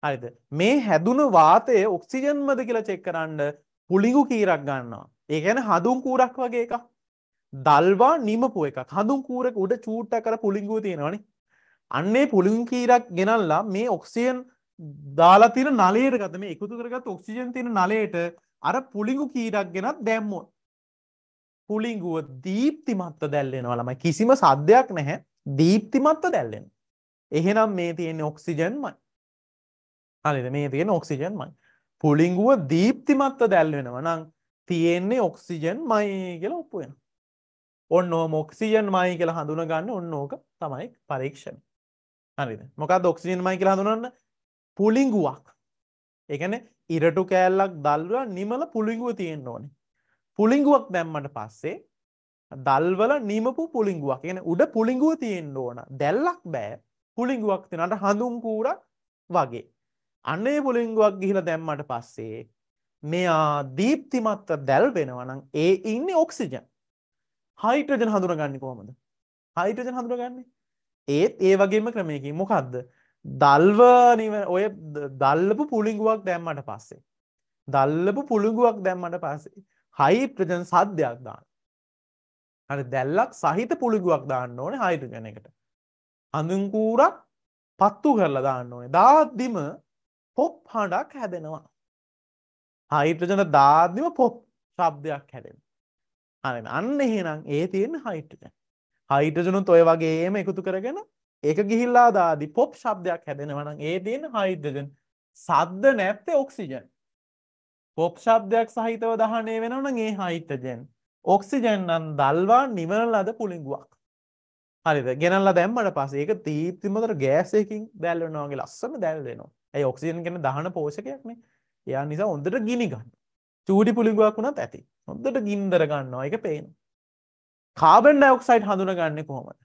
හරිද මේ හැදුන වාතය ඔක්සිජන්මද කියලා චෙක් කරන්න පුලිගු කීරක් ගන්නවා ඒ ගැන හඳුන් කූරක් වගේ එක දල්වා නිමපු එකක් හඳුන් කූරක උඩ චූට්ට කර පුලිංගුව තියෙනවනි අන්නේ පුලිං කීරක් ගෙනල්ලා මේ ඔක්සියන් දාලා තින නලේට ගත මේ එකතු කරගත් ඔක්සිජන් තියෙන නලේට අර පුලිංගු කීරක් ගෙනත් දැම්මොත් පුලිංගුව දීප්තිමත්ව දැල්ලෙනවා ළමයි කිසිම සද්‍යයක් නැහැ දීප්තිමත්ව දැල්ලෙන එහෙනම් මේ තියෙන්නේ ඔක්සිජන්මයි හරිද මේ තියෙන ඔක්සිජන් මයි. පුලිංගුව දීප්තිමත්ව දැල් වෙනවා නම් තියෙන්නේ ඔක්සිජන් මයි කියලා ඔප්පු වෙනවා. ඔන්න ඕම ඔක්සිජන් මයි කියලා හඳුනගන්න ඔන්න ඕක තමයි පරීක්ෂණ. හරිද? මොකද්ද ඔක්සිජන් මයි කියලා හඳුනන්න? පුලිංගුවක්. ඒ කියන්නේ ඉරටු කෑල්ලක් දැල්වලා නිමල පුලිංගුව තියෙන්න ඕනේ. පුලිංගුවක් දැම්මට පස්සේ දල්වල නිමපු පුලිංගුවක්. ඒ කියන්නේ උඩ පුලිංගුව තියෙන්න ඕන. දැල්ලක් බෑ. පුලිංගුවක් තියනට හඳුන් කූරක් වගේ. අනේ බොලිංගුවක් ගිහිලා දැම්මට පස්සේ මෙයා දීප්තිමත්ත දැල්බෙනවා නම් ඒ ඉන්නේ ඔක්සිජන් හයිට්‍රජන් හඳුනගන්නේ කොහොමද හයිට්‍රජන් හඳුනගන්නේ ඒත් ඒ වගේම ක්‍රමයකින් මොකක්ද දල්ව ඔය දල්ලපු පුලිංගුවක් දැම්මට පස්සේ දල්ලපු පුළිගුවක් දැම්මට පස්සේ හයිට්‍රජන් සද්‍යයක් දාන්න හරි දැල්ලක් සහිත පුළිගුවක් දාන්න ඕනේ හයිට්‍රජන එකට හඳුන්කූරක් පත්තු කරලා දාන්න ඕනේ දාද්දිම පොප් හඬක් හැදෙනවා. හයිට්‍රජන ධාත්නිම පොප් ශබ්දයක් හැදෙන. හරි අන්න එහෙනම් ඒ තියෙන හයිට්‍රජන්. හයිට්‍රජනුත් ඔය වගේම එකතු කරගෙන ඒක ගිහිල්ලා දාදි පොප් ශබ්දයක් හැදෙනවා නම් ඒ තියෙන හයිඩ්‍රජන් සද්ද නැත්තේ ඔක්සිජන්. පොප් ශබ්දයක් සහිතව දහනය වෙනවා නම් ඒ හයිට්‍රජන්. ඔක්සිජන් නම් දල්වා නිවන ලද පුළිංගුවක්. හරිද ගෙනල්ලා දැම්මට පස්සේ ඒක තීත්තිමතර ගෑසයකින් දැල්වෙනවා වගේ ලස්සන දැල් වෙනවා. ඇයි ඔක්සිජන් ගැන දහන පෝෂකයක්නේ එයා නිසා හොඳට ගිනි ගන්න චූටි පුලිගුවක් වුණත් ඇති හොඳට ගින්දර ගන්නවා එක පේන කාබන් ඩයොක්සයිඩ් හඳුනගන්නේ කොහොමද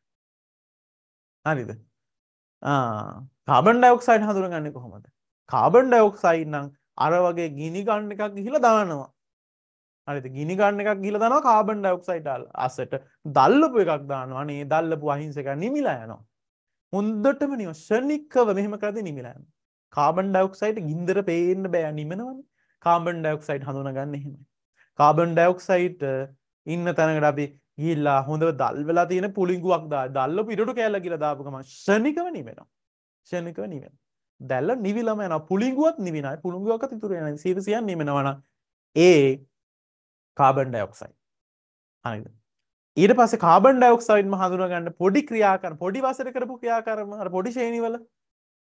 හරිද කාබන් ඩයොක්සයිඩ් හඳුනගන්නේ කොහොමද කාබන් ඩයොක්සයිඩ් නම් අර වගේ ගිනි ගන්න එකක් ගිහිලා දානවා හරිද ගිනි ගන්න එකක් ගිහිලා දානවා කාබන් ඩයොක්සයිඩ් අසට දල්ලපු එකක් දානවා අනේ දල්ලපු අහිංසක නිමිලා යනවා හොඳටම නියම ෂණිකව මෙහෙම කරද්දී නිමිලා යනවා කාබන් ඩයක්සයිට ගින්දර පේන්න බෑ නිමනවන කාබන් ඩයක්සයිට් හඳුනගන්න එහෙමයි කාබන් ඩයක්සයිට් ඉන්න තැනකට අපි ගිල්ලා හොඳ දල් වෙලා තියෙන පුලිගුවක් දා දල්ල පිටු කෑල්ල කියලා දාපුකම ෂණිකව නිවෙනවා ෂණිකව නිවෙන දැල්ල නිවිලම යන පුලිගුවත් නිවිනයි පුළගුවක් තිතුර යන සිරසියන් නිමෙනවන ඒ කාබන් ඩයොක්සයි හනිද ඊට පස කාබන් ඩයොක්සයින් හඳුනගන්න පොඩි ක්‍රියාකර පොඩි වසර කරපු ක්‍රියාකරම පොඩි ශේණීවල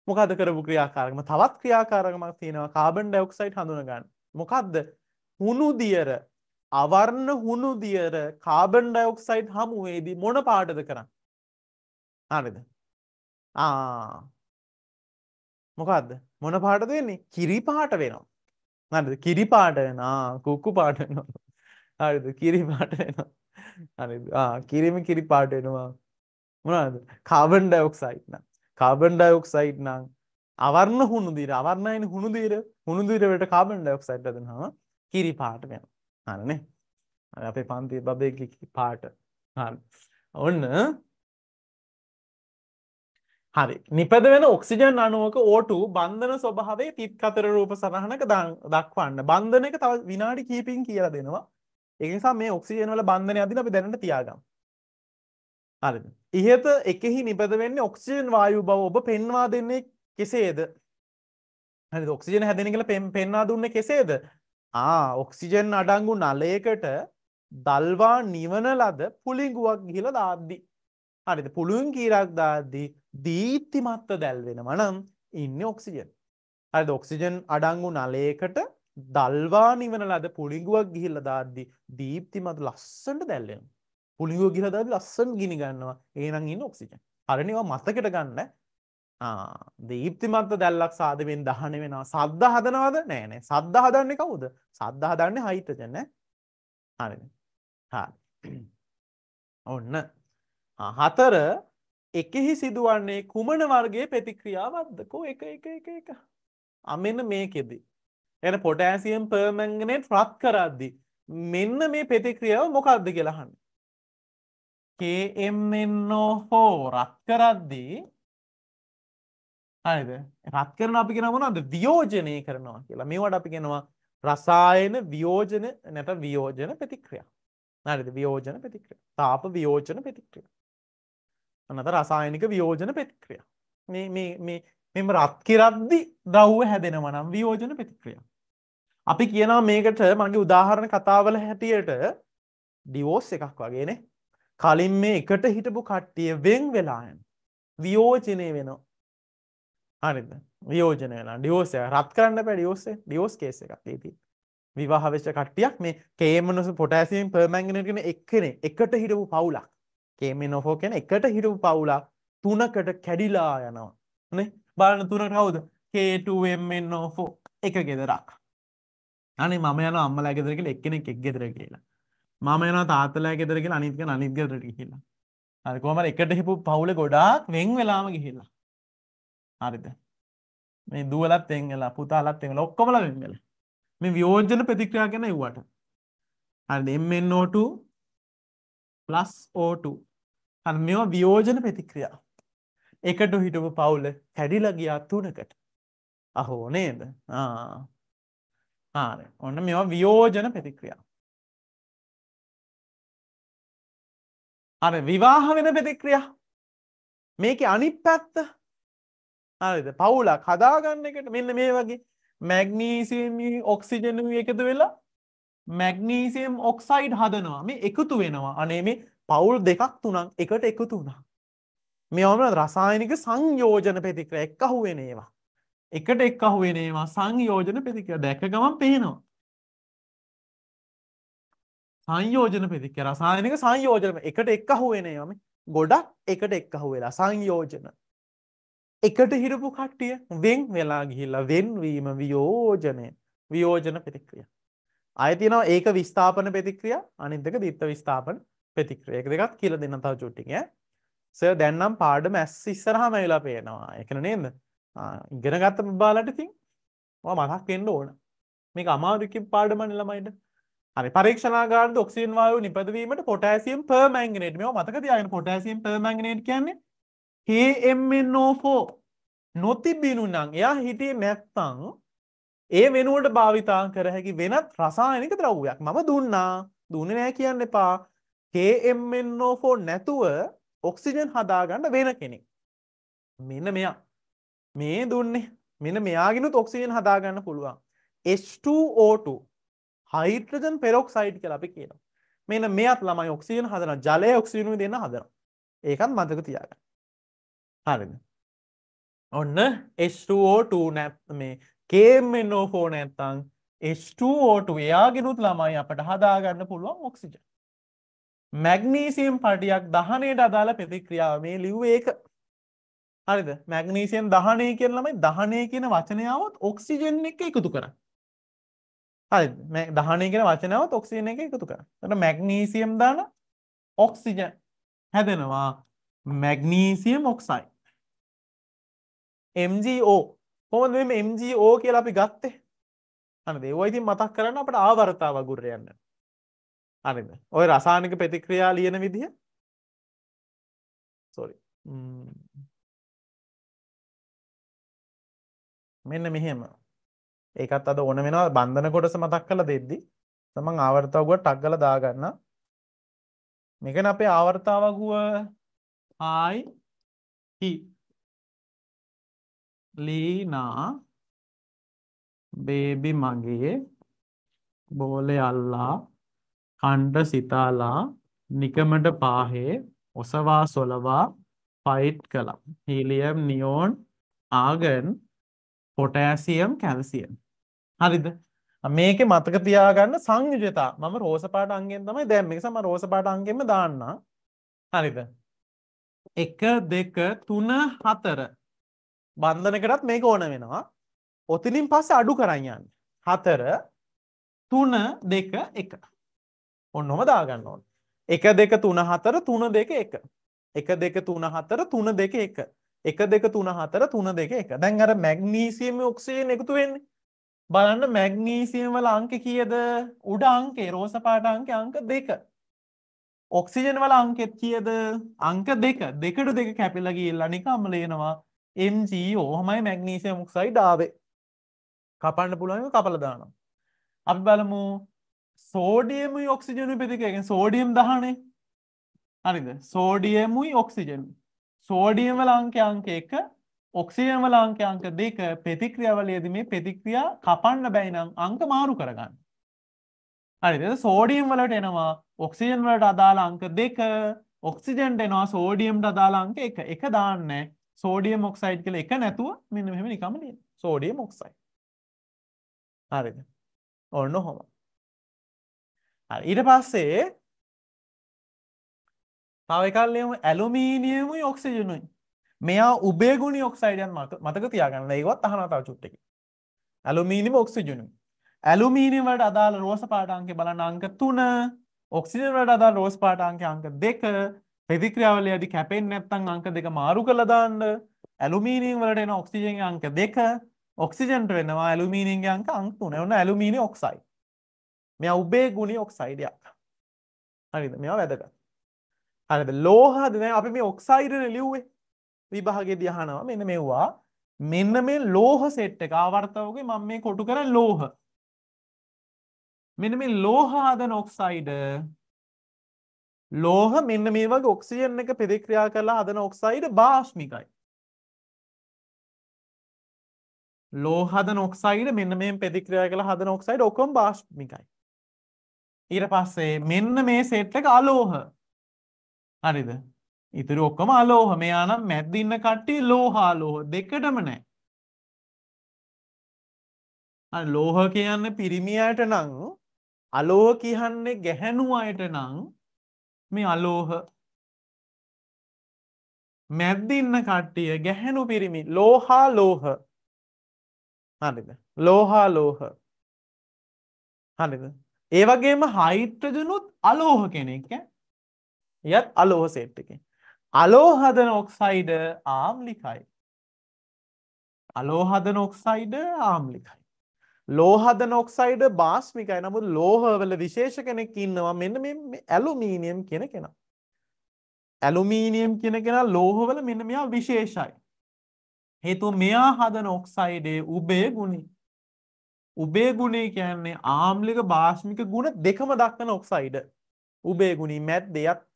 මොකද කරපු ක්‍රියාකාරකම තවත් ක්‍රියාකාරකමක් තියෙනවා කාබන් ඩයොක්සයිඩ් හඳුනගන්න මොකක්ද හුණු දියර අවර්ණ හුණු දියර කාබන් ඩයොක්සයිඩ් හමුවේදී මොන පාටද කරන්න හරිද මොකක්ද මොන පාටද වෙන්නේ කිරි පාට වෙනවා හරිද කිරි පාට වෙන කුක්කු පාට වෙනවා හරිද කිරි පාට වෙනවා හරිද කිරිම කිරි පාට වෙනවා මොනවද කාබන් ඩයොක්සයිඩ් නම් කාබන් ඩයොක්සයිඩ් නම් අවරණ හුණුදීර අවරණයින හුණුදීර හුණුදීරවට කාබන් ඩයොක්සයිඩ් හදනවා කිරි පාට වෙනවා හරනේ අපේ පන්ති බබේ පාට ඔන්න හරි නිපද වෙන ඔක්සිජන් අනුවක ඕටු බන්ධන ස්වභාවේ තිත් කතර රූප සරහනක දක්වන්න බන්ධන එක තව විනාඩි කීපින් කියලා දෙනවා ඒ නිසා මේ ඔක්සිජන් වල බන්ධනය අදින අපි දැනට තියාගමු හරිද? ඉහත එකෙහි නිපද වෙන්නේ ඔක්සිජන් වායු බව ඔබ පෙන්වා දෙන්නේ කෙසේද? හරිද? ඔක්සිජන් හැදෙන කියලා පෙන්වා දුන්නේ කෙසේද? ආ ඔක්සිජන් අඩංගු නලයකට දල්වා නිවන ලද පුලිඟුවක් ගිහිලා දාද්දි. හරිද? පුළුන් කීරක් දාද්දි දීප්තිමත්ව දැල් වෙනවා නම් ඉන්නේ ඔක්සිජන්. හරිද? ඔක්සිජන් අඩංගු නලයකට දල්වා නිවන ලද පුළිඟුවක් ගිහිල්ලා දාද්දි දීප්තිමත් ලස්සනට දැල්වෙනවා. පුලියෝ ගිල දාලා ලස්සන ගිනි ගන්නවා. එහෙනම් ඉන්න ඔක්සිජන්. අරණේවා මතකෙට ගන්න. ආ දීප්තිමත් දැල්ලක් සාදමෙන් දහන වෙනවා. සද්ද හදනවද? නෑ නෑ. සද්ද හදන්නේ කවුද? සද්ද හදන්නේ හයිතජන් ඈ. හරිද? හරි. ඔන්න. හතර එකෙහි සිදුවන්නේ කුමන වර්ගයේ ප්‍රතික්‍රියාවක්ද? කො එක එක එක එක. අමෙන්න මේකෙදි. එන පොටෑසියම් පර්මංගනේට් රත් කරද්දි මෙන්න මේ ප්‍රතික්‍රියාව මොකක්ද කියලා අහන්න. කම්න්නෝ හෝ රත් කරද්දී හරිද රත් කරන අපි කෙන මොනද වියෝජනය කරනවා කියලා මේවට අපි කෙනවා රසායන වියෝජන නැට වියෝජන ප්‍රතික්‍රියා නරිද වියෝජන ප්‍රතික්‍රිය තාප වියෝජන ප්‍රතික්‍රිය අනත රසායනික වියෝජන ප්‍රතික්‍රිය මෙම රත්කිරද්දි දව්ව හැදෙනවනම් වියෝජන ප්‍රතික්‍රිය අපි කියනවා මේකට මගේ උදාහරණ කතාවල හැටියට ඩිවෝස් එකක් වගේනේ කලින් මේ එකට හිටපු කට්ටිය වෙන් වෙලායන් වියෝජනය වෙනවා අනිද වියෝජන වෙලා ඩියෝසය රත් කරන්න පැ ඩියෝසේ ඩියෝස් කේස එකක් ති විවාහවිශ්ච කට්ටියක් මේ කේමනුස පොටෑසිම් පර්මැංගනගෙන එක්කනේ එකට හිටපු පවුලක් කේමෙ නොහෝ කෙන එකට හිටපු පවුලක් තුනකට කැඩිලා යනවා නේ බලන්න තුනට කවුද කේටුවෙන්ෙන් නෝෆෝ එක ගෙදරක් අනේ මම යන අම්මලා ගෙදරකට එක්කෙනෙක් එක් ගෙදර කියලා මම යන තාත්තලා ගෙදර කියලා අනිත් කෙනා අනිත් ගෙදරට ගිහිල්ලා. හරි කොහමද එකට හිපු පවුල ගොඩාක් වෙන් වෙලාම ගිහිල්ලා. හරිද? මේ දුවලත් වෙන් වෙලා පුතාලත් වෙන් වෙලා ඔක්කොමලා වෙන් වෙලා. මේ වියෝජන ප්‍රතික්‍රියා ගැන එව්වට. හරිද? MnO2 plus O2. හරි මේවා වියෝජන ප්‍රතික්‍රියා. එකට හිටපු පවුල කැඩිලා ගියා තුනකට. අහෝ නේද? ආ. හරි. ඔන්න මේවා වියෝජන ප්‍රතික්‍රියා. අර විවාහ වෙන ප්‍රතික්‍රියා මේක අනිත් පැත්ත හරිද පවුලක් හදාගන්න එකට මෙන්න මේ වගේ මැග්නීසියම් ඔක්සිජන එකතු වෙලා මැග්නීසියම් ඔක්සයිඩ් හදනවා මේ එකතු වෙනවා අනේ මේ පවුල් දෙකක් තුනක් එකට එකතු වුණා මෙවම රසායනික සංයෝජන ප්‍රතික්‍ර එක් අහුවෙනේවා එකට එක් අහුවෙනේවා සංයෝජන ප්‍රතික්‍ර දැක ගමන් පේනවා සංයෝජන ප්‍රතික්‍රියා රසායනික සංයෝජන එකට එක් අහුවෙන ඒවා මේ ගොඩක් එකට එක් අහුවෙලා සංයෝජන එකට හිරපු කට්ටිය වෙන් වෙලා ගිහිල්ලා වෙන්වීම වියෝජනය වියෝජන ප්‍රතික්‍රියා අය තියෙනවා ඒක විස්ථාපන ප්‍රතික්‍රියා අනිත් එක දිත්ත විස්ථාපන ප්‍රතික්‍රියා එක දෙකත් කියලා දෙන්න තව චුට්ටික සර් දැන් නම් පාඩම ඇස් ඉස්සරහම ඇවිලා පේනවා ඒකන නේද ඉගෙන ගත්ත බාලට ඉතින් ඔයා මතක් වෙන්න ඕන මේක අමාරුකින් පාඩමනේ ළමයිට හරි පරීක්ෂණාගාරද ඔක්සිජන් වායු නිපදවීමට පොටෑසියම් පර්මැංගනේට් මේවා මතක තියාගන්න පොටෑසියම් පර්මැංගනේට් කියන්නේ KMnO4 නොතිබුණු නම් එයා හිටියේ නැත්තම් ඒ වෙනුවට භාවිතා කර හැකි වෙනත් රසායනික ද්‍රව්‍යයක් මම දුන්නා දුන්නේ නැහැ කියන්න එපා KMnO4 නැතුව ඔක්සිජන් හදාගන්න වෙන කෙනෙක් මෙන්න මෙයා මේ දුන්නේ මෙන්න මෙයාගෙනුත් ඔක්සිජන් හදාගන්න පුළුවන් H2O2 හයිට්‍රජන් පෙරොක්සයිඩ් කියලා අපි කියනවා. මෙන්න මෙයත් ළමයි ඔක්සිජන් හදනවා. ජලය ඔක්සිජන් දෙන්න හදනවා. ඒකත් මතක තියාගන්න. හරිද? ඔන්න H2O2 මේ KMNO4 නැත්තම් H2O2 එයාගෙනුත් ළමයි අපට හදාගන්න පුළුවන් ඔක්සිජන්. මැග්නීසියම් පටියක් දහනයට අදාළ ප්‍රතික්‍රියාව මේ ලිව් ඒක හරිද මැග්නීසියන් දහනය කියන ළමයි දහනය කියන වචනයාවත් ඔක්සිජන් එක එකතු කරන්න හරිද? මේ දහණය කියන වචනාවත් ඔක්සිජන් එක එකතු කරා. එතකොට මැග්නීසියම් දාන ඔක්සිජන් හැදෙනවා මැග්නීසියම් ඔක්සයිඩ්. MgO කොහොමද මේ MgO කියලා අපි ගත්තේ? හරිද? ඒවා ඉතින් මතක් කරන්න අපිට ආවර්තාව වගුර යන්න. හරිද? ওই රසායනික ප්‍රතික්‍රියා ලියන විදිහ sorry. මෙන්න මෙහෙම. ඒකත් අද ඕන වෙනවා බන්ධන කොටස මතක් කරලා දෙද්දි තමන් ආවර්තාවගුව ටක් ගාලා දාගන්න. මේකන අපේ ආවර්තාවගුව I E ලීනා බේබි මගේ බෝලේ අල්ලා කණ්ඩ සිතාලා නිකමට පාහේ ඔසවා සොලවා ෆයිට් කළා. Helium neon argon potassium calcium. හරිද? මේකේ මතක තියාගන්න සංයුජතා. මම රෝස පාට අංගයෙන් තමයි දැන් මේක සම රෝස පාට අංගෙම දාන්න. හරිද? 1 2 3 4 බන්ධනකටත් මේක ඕන වෙනවා. ඔතනින් පස්සේ අඩු කරන් යන්න. 4 3 2 1. ඔන්නෝම දාගන්න ඕන. 1 2 3 4 3 2 1. 1 2 3 4 3 2 1. 1 2 3 4 3 2 1. දැන් අර මැග්නීසියම් ඔක්සිජන් එකතු වෙන්නේ. බලන්න මැග්නීසියම් වල අංක කීයද? උඩ අංකේ රෝස පාට අංකේ අංක 2. ඔක්සිජන් වල අංකෙත් කීයද? අංක 2. දෙකට දෙක කැපිලා ගිහිල්ලා නිකම්ම ලේනවා MgO. ඔහමයි මැග්නීසියම් ඔක්සයිඩ් ආවේ. කපන්න පුළුවන් කපලා දානවා. අපි බලමු සෝඩියමුයි ඔක්සිජනුයි ප්‍රතික්‍රියාවෙන් සෝඩියම් දහනේ හරිද සෝඩියමුයි ඔක්සිජනුයි සෝඩියම් වල අංකය අංක 1 ඔක්සිජන් වල අංකය අංක 2 ප්‍රතික්‍රියාවලියදී මේ ප්‍රතික්‍රියා කපන්න බැයි නම් අංක මාරු කරගන්න. හරිද? සෝඩියම් වලට එනවා ඔක්සිජන් වලට අදාළ අංක 2 ඔක්සිජන්ට එනවා සෝඩියම්ට අදාළ අංක 1. එක දාන්නේ සෝඩියම් ඔක්සයිඩ් කියලා එක නැතුව මෙන්න මෙහෙම නිකම්ම ලියන්න. Sodium oxide. හරිද? ඔන්න ඔහොම. හරි ඊට පස්සේ තව එකල්ලම ඇලුමීනියමු ඔක්සිජනුයි මෙයා උබේ ගුණි ඔක්සයිඩයන් මතක තියාගන්න ඒවත් අහනතාව චුට්ටකි ඇලුමීනිම ඔක්සිජනු ඇලුමීනිවට අදාළ රෝස පාටාන්ගේ බලන අංක තුන ඔක්සිජනවට අදා රෝස් පාටාන්ගේ අංක දෙක ප්‍රතික්‍රියාවල ඇදි කැපෙන් නැත්තං අංක දෙක මාරු කළදාන්න ඇලුමීනීම් වලට එන ඔක්සිජන්ගේ අංක දෙක ඔක්සිජන්ට වෙනවා ඇලුමීනීන්ගේ අංක අංක තුන එවන ඇලුමීනි ඔක්සයි මෙ උබේ ගුණි ඔක්සයිඩයක් හරිද මෙවා වැදගත් හරිද ලෝහද දැන් අපි මේ ඔක්සයිඩ්නේ ලිව්වේ විභාගයේදී අහනවා මෙන්න මෙව්වා මෙන්න මේ ලෝහ සෙට් එක ආවර්තවගේ මම මේ කොටු කරා ලෝහ මෙන්න මේ ලෝහ හදන ඔක්සයිඩ් ලෝහ මෙන්න මේ වගේ ඔක්සිජන් එක ප්‍රතික්‍රියා කරලා හදන ඔක්සයිඩ් බාෂ්මිකයි ලෝහද නොක්සයිඩ් මෙන්න මේ ප්‍රතික්‍රියා කළ හද නොක්සයිඩ් ඔකොම් බාෂ්මිකයි ඊට පස්සේ මෙන්න මේ සෙට් එක අලෝහ හරිද ඉතුරු ඔක්කොම අලෝහ මෙයානම් මැද්ද ඉන්න කට්ටිය ලෝහාලෝහ දෙකටම නෑ ලෝහ කියන්න පිරිමියට නං අලෝහ කියන්නේ ගැහැණු අයට නං මේ අලෝහ මැද්ද ඉන්න කට්ටිය ගැහැණු පිරිමි ලෝහා ලෝහ හරිද ලෝහා ලෝහ හරිද ඒ වගේම හයිට්‍රජනුත් අලෝහ කෙනෙක් ඈ එයත් අලෝහ සෙට් එකෙන්. අලෝහදන ඔක්සයිඩ ආම්ලිකයි. අලෝහදන ඔක්සයිඩ ආම්ලිකයි. ලෝහදන ඔක්සයිඩ බාස්මිකයි නමුත් ලෝහවල විශේෂ කෙනෙක් ඉන්නවා මෙන්න මේ ඇලුමීනියම් කියන කෙනා. ඇලුමීනියම් කියන කෙනා ලෝහවල මෙන්න මෙයා විශේෂයි. හේතුව මෙයා හදන ඔක්සයිඩේ උබේ ගුණි. උබේ ගුණේ කියන්නේ ආම්ලික භාෂ්මික ගුණ දෙකම දක්වන ඔක්සයිඩ. උබේ ගුණි මැත් දෙයක්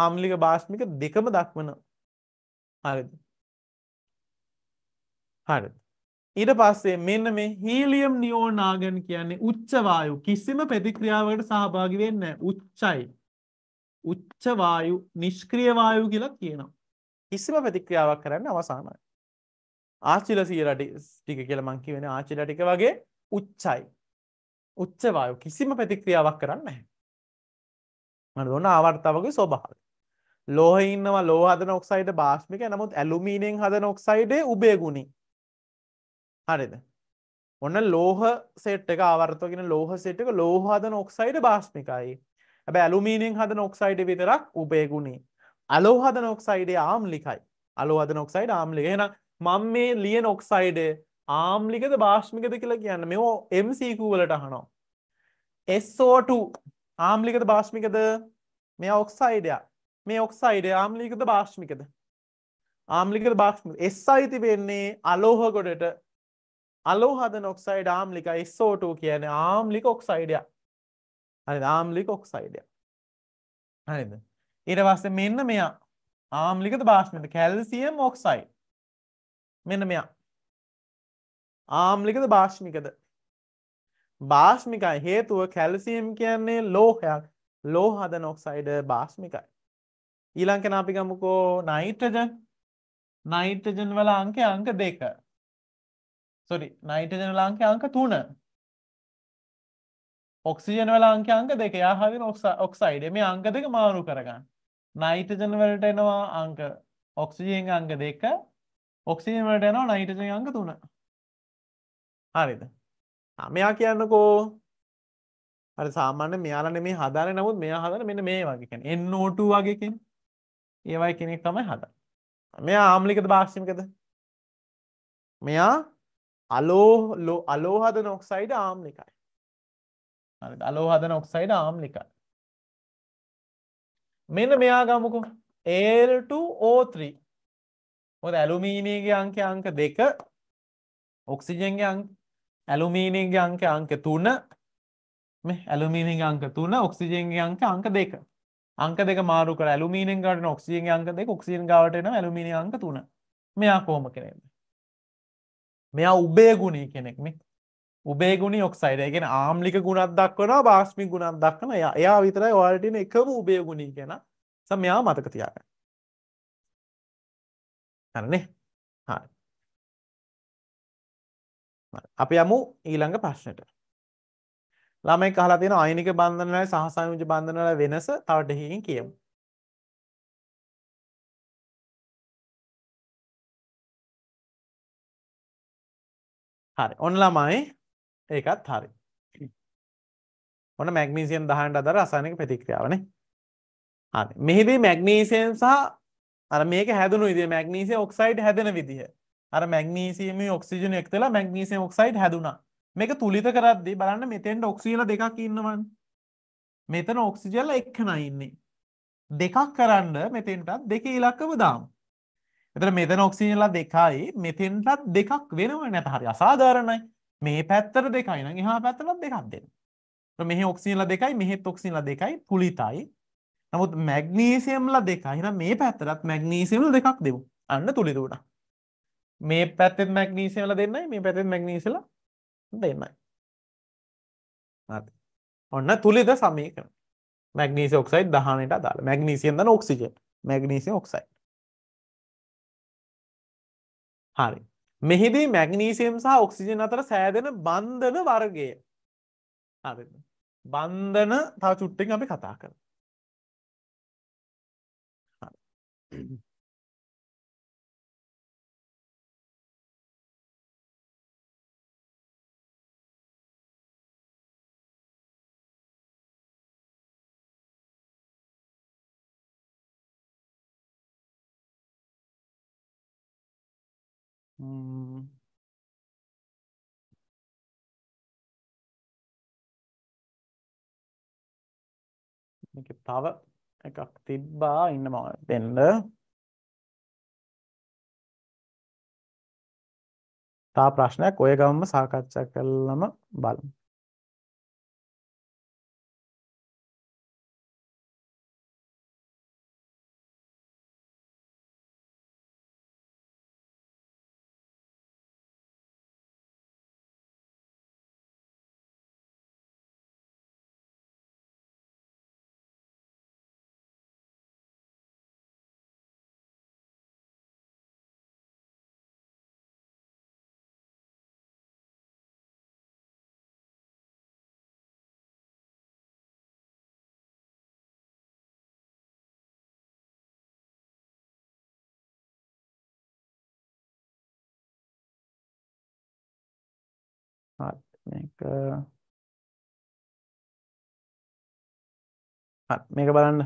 ආම්ලික භාෂ්මික දෙකම දක්වන හරිද හරිද ඊට පස්සේ මෙන්න මේ හීලියම් නියෝන් ආගන් කියන්නේ උච්ච වායු කිසිම ප්‍රතික්‍රියාවකට සහභාගී වෙන්නේ නැහැ උච්චයි උච්ච වායු නිෂ්ක්‍රීය වායු කියලා කියනවා කිසිම ප්‍රතික්‍රියාවක් කරන්න අවසානයි ආචිල සියරටි ටික කියලා මං කියවෙන ආචිල ටික වගේ උච්චයි උච්ච වායු කිසිම ප්‍රතික්‍රියාවක් කරන්නේ නැහැ මට දුන්න ආවර්තාවගේ ස්වභාවය. ලෝහේ ඉන්නවා ලෝහ හදන ඔක්සයිඩ් බාෂ්මික නමුත් ඇලුමිනියෙන් හදන ඔක්සයිඩේ උබේ ගුණි. හරිද? ඔන්න ලෝහ සෙට් එක ආවර්තව කියන ලෝහ සෙට් එක ලෝහ හදන ඔක්සයිඩ් බාෂ්මිකයි. හැබැයි ඇලුමිනියෙන් හදන ඔක්සයිඩ් විතරක් උබේ ගුණි. අලෝහ හදන ඔක්සයිඩේ ආම්ලිකයි. අලෝහ හදන ඔක්සයිඩ් ආම්ලික. එහෙනම් මම මේ ලියන ඔක්සයිඩේ ආම්ලිකද බාෂ්මිකද කියලා කියන්න මෙෝ MCQ වලට අහනවා. SO2 ආම්ලිකද භාෂ්මිකද මෙයා ඔක්සයිඩයා මේ ඔක්සයිඩ ආම්ලිකද භාෂ්මිකද ආම්ලිකද භාෂ්මික එස් අයිති වෙන්නේ අලෝහ ගොඩට අලෝහද නොක්සයිඩ ආම්ලික එස්සෝට කියන ආම්ලික ඔක්සයිඩයා හරි ආම්ලික ඔක්සයිඩයා හරිද ඊට පස්සේ මෙන්න මෙයා ආම්ලිකද භාෂ්මික කැල්සියම් ඔක්සයිඩ් මෙන්න මෙයා ආම්ලිකද භාෂ්මිකද බාස්මිකයි හේතුව කැල්සියම් කියන්නේ ලෝහයක් ලෝහද නොක්සයිඩ බාස්මිකයි. ඊළංකෙන අපිගමුකෝ නයිට්‍රජන් නයිට්‍රජන් වල අංකය අංක දෙක සොරි නයිට්‍රජන් වල අංකය අංක තුන ඔක්සිජන් වල අංකය අංක දෙක යා හරින ඔක්සයිඩ් මේ අංක දෙක මාරු කරගන්න නයිට්‍රජන් වලට එනවා අංක ඔක්සිජන් අංක දෙක ඔක්සිජන් වලට එනවා නයිට්‍රජන් අංක තුන හරිද මෙයා කියන්නකෝ අර සාමාන්‍ය මෙයාලා නෙමෙයි හදාන්නේ නමුත් මෙයා හදන මෙන්න මේ වගේ කියන්නේ NO2 වගේ කියන්නේ. ඒ වගේ කෙනෙක් තමයි හදන්නේ. මෙයා ආම්ලිකද භාෂ්‍යමිකද? මෙයා අලෝ අලෝහදන ඔක්සයිඩ් ආම්ලිකයි. හරිද? අලෝහදන ඔක්සයිඩ් ආම්ලිකයි. මෙන්න මෙයා ගමුකෝ Al2O3. මොකද ඇලුමීනියගේ අංකය අංක 2 ඔක්සිජන්ගේ අංක ඇලුමීනියගේ අංක අංක 3 මේ ඇලුමීනියගේ අංක 3 ඔක්සිජන්ගේ අංක අංක 2 අංක දෙක මාරු කරලා ඇලුමීනියම් ගාවට එන ඔක්සිජන්ගේ අංක 2 ඔක්සිජන් ගාවට එන ඇලුමීනියම් අංක 3 මෙයා කොහොම කරේද මෙයා උබේ ගුණී කෙනෙක් මේ උබේ ගුණී ඔක්සයිඩ් ඒ කියන්නේ ආම්ලික ගුණක් දක්වනවා බාෂ්පික ගුණක් දක්වනවා එයා එයා විතරයි ඔයාලට ඉන්න එකම උබේ ගුණී කෙනා සම මෙයා මතක තියාගන්න හරිනේ අපි යමු ඊළඟ ප්‍රශ්නට. ළමයි අහලා තියෙන අයනික බන්ධන වල සහ සංයුජ බන්ධන වල වෙනස තව ටිකකින් කියමු. හරි. ඔන්න ළමයි ඒකත් හරි. ඔන්න මැග්නීසියම් 10ට අදාළ රසායනික ප්‍රතික්‍රියාවනේ. හරි. මෙහිදී මැග්නීසියම් සහ අර මේක හැදුණු විදිය මැග්නීසියම් ඔක්සයිඩ් හැදෙන විදිය අර මැග්නීසියමේ ඔක්සිජන් එක්තලා මැග්නීසියම් ඔක්සයිඩ් හැදුනා. මේක තුලිත කරද්දී බලන්න මෙතෙන්ට ඔක්සිජන් දෙකක් ඉන්නවනේ. මෙතන ඔක්සිජන්ලා එක්කනයි ඉන්නේ. දෙකක් කරන්න මෙතෙන්ටත් දෙක ඉලක්කම දාමු. එතන මෙතන ඔක්සිජන්ලා දෙකයි මෙතෙන්ටත් දෙකක් වෙනව නැත හරි අසාධාරණයි. මේ පැත්තට දෙකයි නම් එහා පැත්තට දෙකක් දෙන්න. මෙහි ඔක්සිජන්ලා දෙකයි මෙහෙත් ඔක්සිජන්ලා දෙකයි තුලිතයි. නමුත් මැග්නීසියම්ලා දෙකයි. එහෙනම් මේ පැත්තටත් මැග්නීසියම්ලා දෙකක් දෙමු. අන්න තුලිත උඩක්. මේ පැත්තෙත් මැග්නීසියම් වල දෙන්නයි මේ පැත්තෙත් මැග්නීසියල දෙන්නයි. හරි. ඔන්න තුලිත සමීකරණ. මැග්නීසියම් ඔක්සයිඩ් 19ට අදාළ. මැග්නීසියම් දන ඔක්සිජන්. Magnesium oxide. හරි. මෙහිදී මැග්නීසියම් සහ ඔක්සිජන් අතර සෑදෙන බන්ධන වර්ගය. හරිද? බන්ධන තව චුට්ටකින් අපි කතා කරමු. හරි. Mm. මේක තව එකක් තිබ්බා ඉන්න මම දෙන්න. තා ප්‍රශ්නයක් ඔය ගමම සාකච්ඡා කළාම බලමු. හරි මේක මේක බලන්න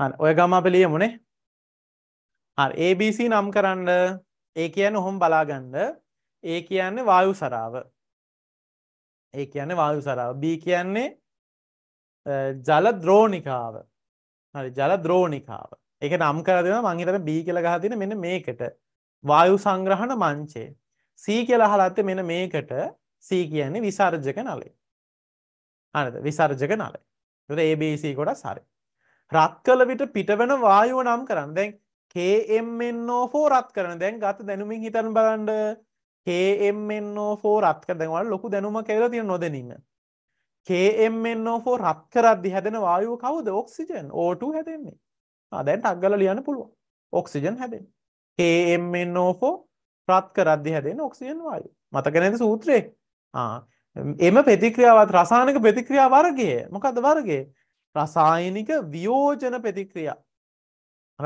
හරි ඔය ගම අපි ලියමුනේ හරි ABC නම් කරන්න ඒ කියන්නේ ඔහොම බලාගන්න ඒ කියන්නේ වායු සරාව ඒ කියන්නේ වායු සරාව B කියන්නේ ජල ද්‍රෝණිකාව හරි ජල ද්‍රෝණිකාව ඒක නම් කර දෙනවා මං හිතන්නේ B කියලා ගහලා තියෙන මෙන්න මේකට වායු සංග්‍රහණ මංචේ C කියලා අහලා ඇත්තේ මෙන්න මේකට C කියන්නේ විසර්ජක නලය හරිද විසර්ජක නලය ඒකට ABC කොටස් හරියි රත් කළ විට පිටවන වායුව නම් කරන්න දැන් කේම්ෝ රත් කරන දැන් ගත දැනුමින් හිතන් බලන්ඩ කේම්ෝ රත් කරදවල් ලොකු දැනුම කෙල තියෙන නොදැනීම කේම්ෝ රත් කරද්දි හැදෙන වායුව කවද ඔක්සිජන් ඕට හැදෙන්නේ අදැන් අක්ගල ලියන්න පුළුව ඔක්සිජන් හැදෙන් කේම්ෝ රත් කරද්දි හැදෙන ඔක්සිජන් වායු මතකනැද සූත්‍රයේ එම ප්‍රතික්‍රියාවත් රසානක ප්‍රතික්‍රියා වර්ගේ මොකද වර්ගේ රසායනික වියෝජන ප්‍රතික්‍රියා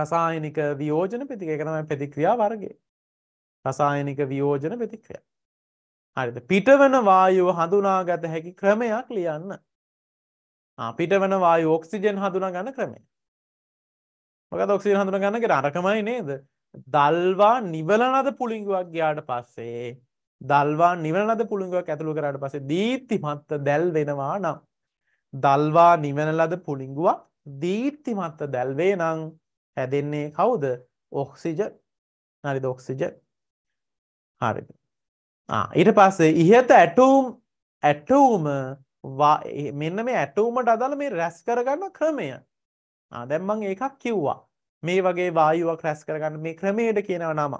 රසායනික වියෝජන ප්‍රතික එක තමයි ප්‍රතික්‍රියා වර්ගය රසායනික වියෝජන ප්‍රතික්‍රියා හරිද පිටවන වායුව හඳුනාගත හැකි ක්‍රමයක් ලියන්න පිටවන වායු ඔක්සිජන් හඳුනා ගන්න ක්‍රමය මොකද ඔක්සිජන් හඳුනා ගන්න කියලා අරකමයි නේද දල්වා නිවලනද පුළිංගුවක් ගියාට පස්සේ දල්වා නිවලනද පුළිංගුවක් ඇතුළු කරාට පස්සේ දීප්තිමත්ත දැල් වෙනවා නම් දල්වා නිවන ලද පුළිංගුවක් දීර්තිමත්ත දැල්වේ නං හැදෙන්නේ කවුද ඔක්සිජ නරිද ඔක්සිජ හරි ඊට පස්සේ ඉහත ඇටුම් ඇටවුම මෙන්න මේ ඇටවුමට අදල මේ රැස් කරගන්න ක්‍රමය දැම්මං ඒකක් කිව්වා මේ වගේ වායුවක් රැස් කරගන්න මේ ක්‍රමයට කියනව නම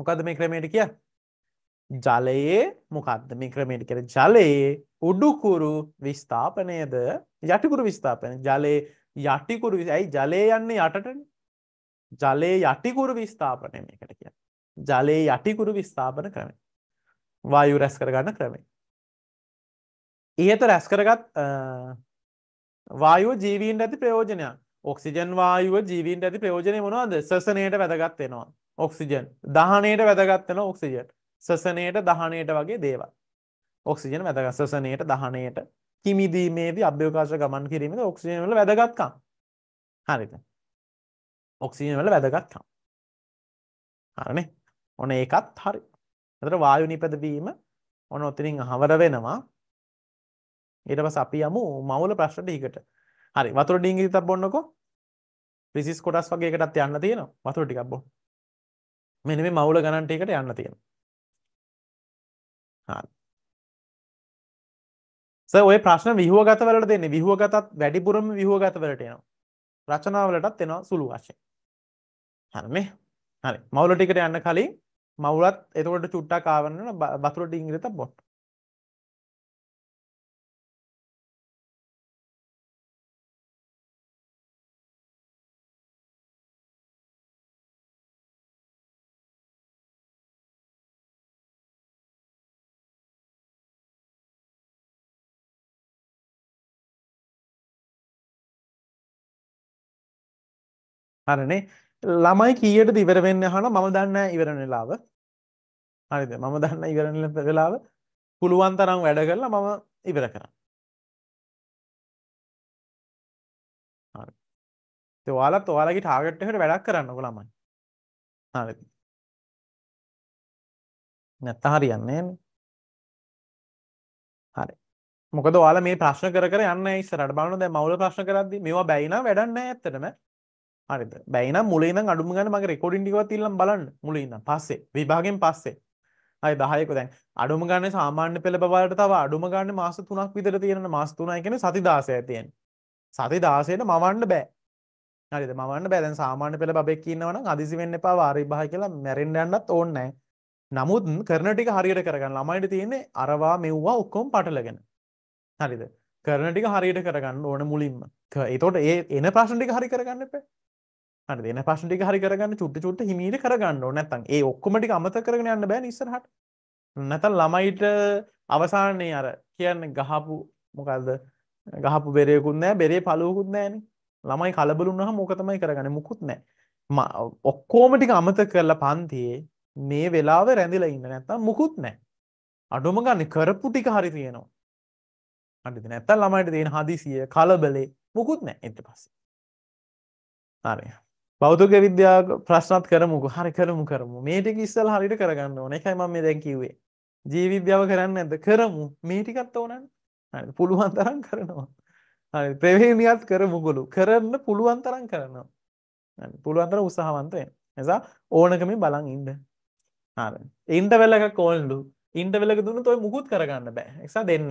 මොකද මේ ක්‍රමයට කිය ජලයේ මොකක්ද මේ ක්‍රමයට කර ජලයේ උඩුකුරු විස්ථාපනයද යටිකුරු විස්ථාපන ජලයේ යටිකුරු ඇයි ජලය යන්නේ යටටන ජලයේ යටිකුරු විස්ථාපනය මේකට කිය ජලයේ යටිකුරු විස්ථාපන ක්‍රමය වායු රැස් කරගන්න ක්‍රමේ ඉහත රැස් කරගත් වායුව ජීවීන්ට ඇති ප්‍රයෝජනයක් ඔක්සිජන් වායුව ජීවීන්ට ඇති ප්‍රයෝජනය මොනවාද සසනයට වැදගත් වෙනවා ඔක්සිජන් දහනයට වැදගත්වෙන ඔක්සිජට සසනයට දහනයට වගේ දේවල්. ඔක්සිජන වැදගත් සසනයට දහනයට කිමිදීමේදී අභ්‍යවකාශ ගමන් කිරීමද ඔක්සිජන වල වැදගත්කම්. හරිද? ඔක්සිජන වල වැදගත්කම්. හරනේ. ඔන්න ඒකත් හරි. එතකොට වායු නිපදවීම ඔන්න ඔතනින් අහවර වෙනවා. ඊට පස්සේ අපි යමු මවුල ප්‍රශ්න ටිකට. හරි. වතුර ඩිංගි ටිකක් බොන්නකෝ. රිසිස් කොටස් වගේ එකටත් යන්න තියෙනවා. වතුර ටිකක් බොන්න. මෙන්න මේ මවුල ගණන් ටිකට යන්න තියෙනවා. හරි. සර් ඔය ප්‍රශ්න විහුවගත වලට දෙන්නේ විහුවගතත් වැඩිපුරම විහුවගත වලට එනවා රචනාවලටත් එනවා සුළු වශයෙන් හරි මේ හරි මවුල ටිකට යන්න කලින් මවුලත් එතකොට චුට්ටක් ආවන්න වතුර ටික ඉංග්‍රීසියට බොන්න හරනේ ළමයි කීයටද ඉවර වෙන්නේ අහනවා මම දන්නේ නැහැ ඉවරන වෙලාව. හරිද? මම දන්නේ නැහැ ඉවරන වෙලාව. පුළුවන් තරම් වැඩ කරලා මම ඉවර කරන්න. හරි. ඒ ඔයාලත් ඔයාලගේ ටාගට් එකට වැඩක් කරන්නකො ළමයි. හරිද? නැත්තම් හරියන්නේ නැහැ. හරි. මොකද ඔයාලා මේ ප්‍රශ්න කර කර යන්නේ ඉස්සරහට බලන්න දැන් මවුල ප්‍රශ්න කරද්දි මේවා බැයි නම් වැඩක් නැහැ ඇත්තටම. හරිද බැයින මුලින් අඩුම ගන්න මගේ රෙකෝඩින් ටිකවත් ඉල්ලම් බලන්න මුලින් ඉඳන් පස්සේ විභාගෙන් පස්සේ හරි 10කෝ දැන් අඩුම ගන්න සාමාන්‍ය පෙළ බබලට තව අඩුම ගන්න මාස 3ක් විතර තියෙනවා මාස 3යි කියන්නේ සති 16යි තියෙන්නේ සති 16ට මවන්න බෑ හරිද මවන්න බෑ දැන් සාමාන්‍ය පෙළ බබෙක් ඉන්නවා නම් අදිසි වෙන්න එපා වාරි විභාග කියලා මැරෙන්න යන්නත් ඕනේ නමුත් කරන ටික හරියට කරගන්න ළමයිට තියෙන්නේ අරවා මෙව්වා ඔක්කොම පටලගෙන හරිද කරන ටික හරියට කරගන්න ඕන මුලින්ම එතකොට ඒ එන ප්‍රශ්න ටික හරි කරගන්න එපා හරි දෙන ප්‍රශ්න ටික හරි කරගන්න චුට්ට චුට්ට හිමීට කරගන්න ඕනේ නැත්නම් ඒ ඔක්කොම ටික අමතක කරගෙන යන්න බෑනේ ඉස්සරහට නැත්නම් ළමයිට අවසානයේ අර කියන්නේ ගහපු මොකද්ද ගහපු බෙරේකුත් නැහැ බෙරේ පළුවකුත් නැහැනේ ළමයි කලබල වුණාම ඕක තමයි කරගන්නේ මුකුත් නැහැ ඔක්කොම ටික අමතක කරලා පන්තියේ මේ වෙලාව රැඳිලා ඉන්න නැත්නම් මුකුත් නැහැ අඩුම ගන්න කරපු ටික හරි තියෙනවා හරිද නැත්නම් ළමයිට දෙන හදිසිය කලබලේ මුකුත් නැහැ ඊට පස්සේ හරි බෞතුක විද්‍යාව ප්‍රශ්නත් කරමුකු හරි කරමු කරමු මේටික ඉස්සල් හරිට කරගන්න ඕන එකයි මම දැන් කිවේ ජීවිද්‍යාව කරන්න ඇද කරමු මේටිකත් ඕනන් පුළුවන් තරම් කරනවා ප්‍රවේලියත් කරමුගුලු කරන්න පුළුවන් තරම් කරනවා පුළුවන්තර උත්සාහවන්තය නිසා ඕනකම බලන් ඉන්න ඉන්ට වෙල්ලක කෝල්ඩු ඉන්ට වෙලක දුන්න තොයි මුකුත් කරගන්න බෑ එක්සා දෙන්න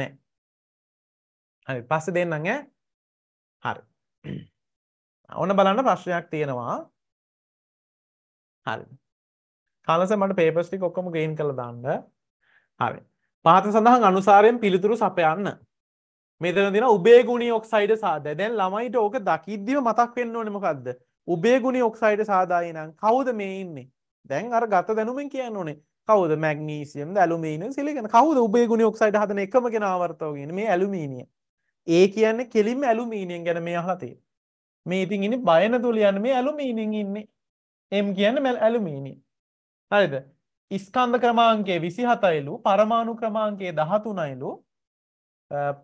හරි පස්ස දෙන්නඟ හරි ඔන්න බලන්න ප්‍රශ්නයක් තියෙනවා. හරි. කාලස මට papers ටික ඔක්කොම ග්‍රීන් කරලා දාන්න. හරි. පාත සඳහන් අනුසාරයෙන් පිළිතුරු සපයන්න. මෙතන තියෙන උබේ ගුණී ඔක්සයිඩ් සාදා. දැන් ළමයිට ඕක දකිද්දිම මතක් වෙන්න ඕනේ මොකද්ද? උබේ ගුණී ඔක්සයිඩ් සාදායි නම් කවුද මේ ඉන්නේ? දැන් අර ගත දැනුමින් කියන්න ඕනේ. කවුද මැග්නීසියම් ද ඇලුමීනියම් සිලිකන් කවුද උබේ ගුණී ඔක්සයිඩ් හදන එකම කෙනා ආවර්තව කියන්නේ මේ ඇලුමීනියම්. ඒ කියන්නේ කෙලින්ම ඇලුමීනියම් ගැන මේ අහලා තියෙනවා. මේ ඉතින් ඉන්නේ බය නැතුව ලියන්නේ මේ ඇලුමිනියෙන් ඉන්නේ. එම් කියන්නේ ඇලුමිනිය. හරිද? ස්කන්ධ ක්‍රමාංකය 27යිලු පරමාණු ක්‍රමාංකය 13යිලු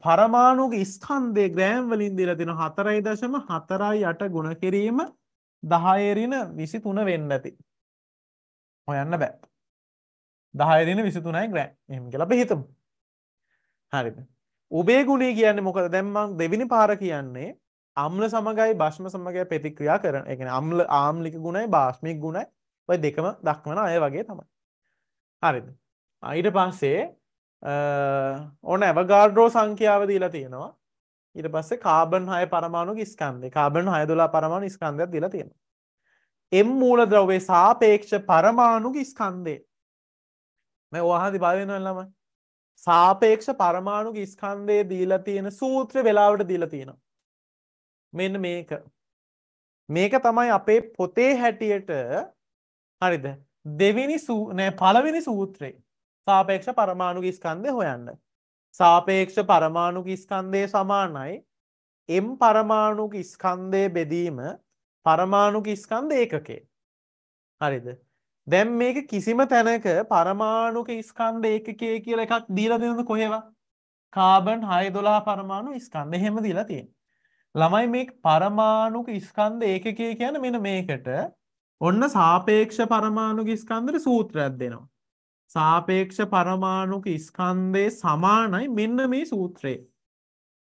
පරමාණුක ස්කන්ධයේ ග්‍රෑම් වලින් දීලා දෙන 4.48 ගුණ කිරීම 10 ඍණ 23 වෙන්න ඇති. හොයන්න බෑ. 10 ඍණ 23යි ග්‍රෑම්. එහෙම කියලා අපි හිතමු. හරිද? උබේ ගුණය කියන්නේ මොකද? දැන් මම දෙවෙනි පාර කියන්නේ අම්ල සමගයි භාෂ්ම සමගය ප්‍රතික්‍රියා කරන එකන අම්ල ආම්ලික ගුණයි භාෂ්මික ගුණයි ඔය දෙකම දක්වන අය වගේ තමයි හරිද අයිට පස්සේ ඕන ඇවගාඩ්‍රෝ සංඛ්‍යාව දීලා තියෙනවා ඉට පස්සේ කාබන් හය පරමාණු ස්කන්දේ කාබන් හය දුලා පරමාණු ස්කන්දයක් දිලා තියෙනවා එම් මූල ද්‍රවේ සාපේක්ෂ පරමාණුක ස්කන්දේ මේ ඔහදි භාවෙනවෙන් ළමයි සාපේක්ෂ පරමාණුක ස්කන්දේ දීලා තියෙන සූත්‍ර වෙලාවට දීලා තියෙනවා මෙන්න මේක. මේක තමයි අපේ පොතේ හැටියට හරිද දෙවිනි නෑ පළවෙනි සූත්‍රේ සාපේක්ෂ පරමාණුක ස්කන්දය හොයන්න. සාපේක්ෂ පරමාණුක ස්කන්දය සමානයි එම් පරමාණුක ස්කන්දය බෙදීම පරමාණුක ස්කන්ද ඒකකේ. හරිද. දැම් මේක කිසිම තැනක පරමාණුක ස්කන්ද ඒකකේ කියල එකක් දීල දෙන්න කොහෙවා කාබන් හය දොලා පරමාණු ස්කන්ද හෙම දීලා තියෙන ළමයි මේ පරමාණුක ස්කන්ධ ඒකකය කියන මෙන මේකට ඔන්න සාපේක්ෂ පරමාණුක ස්කන්දර සූත්‍රයක් දෙනවා. සාපේක්ෂ පරමාණුක ස්කන්දේ සමානයි මෙන්න මේ සූත්‍රයේ.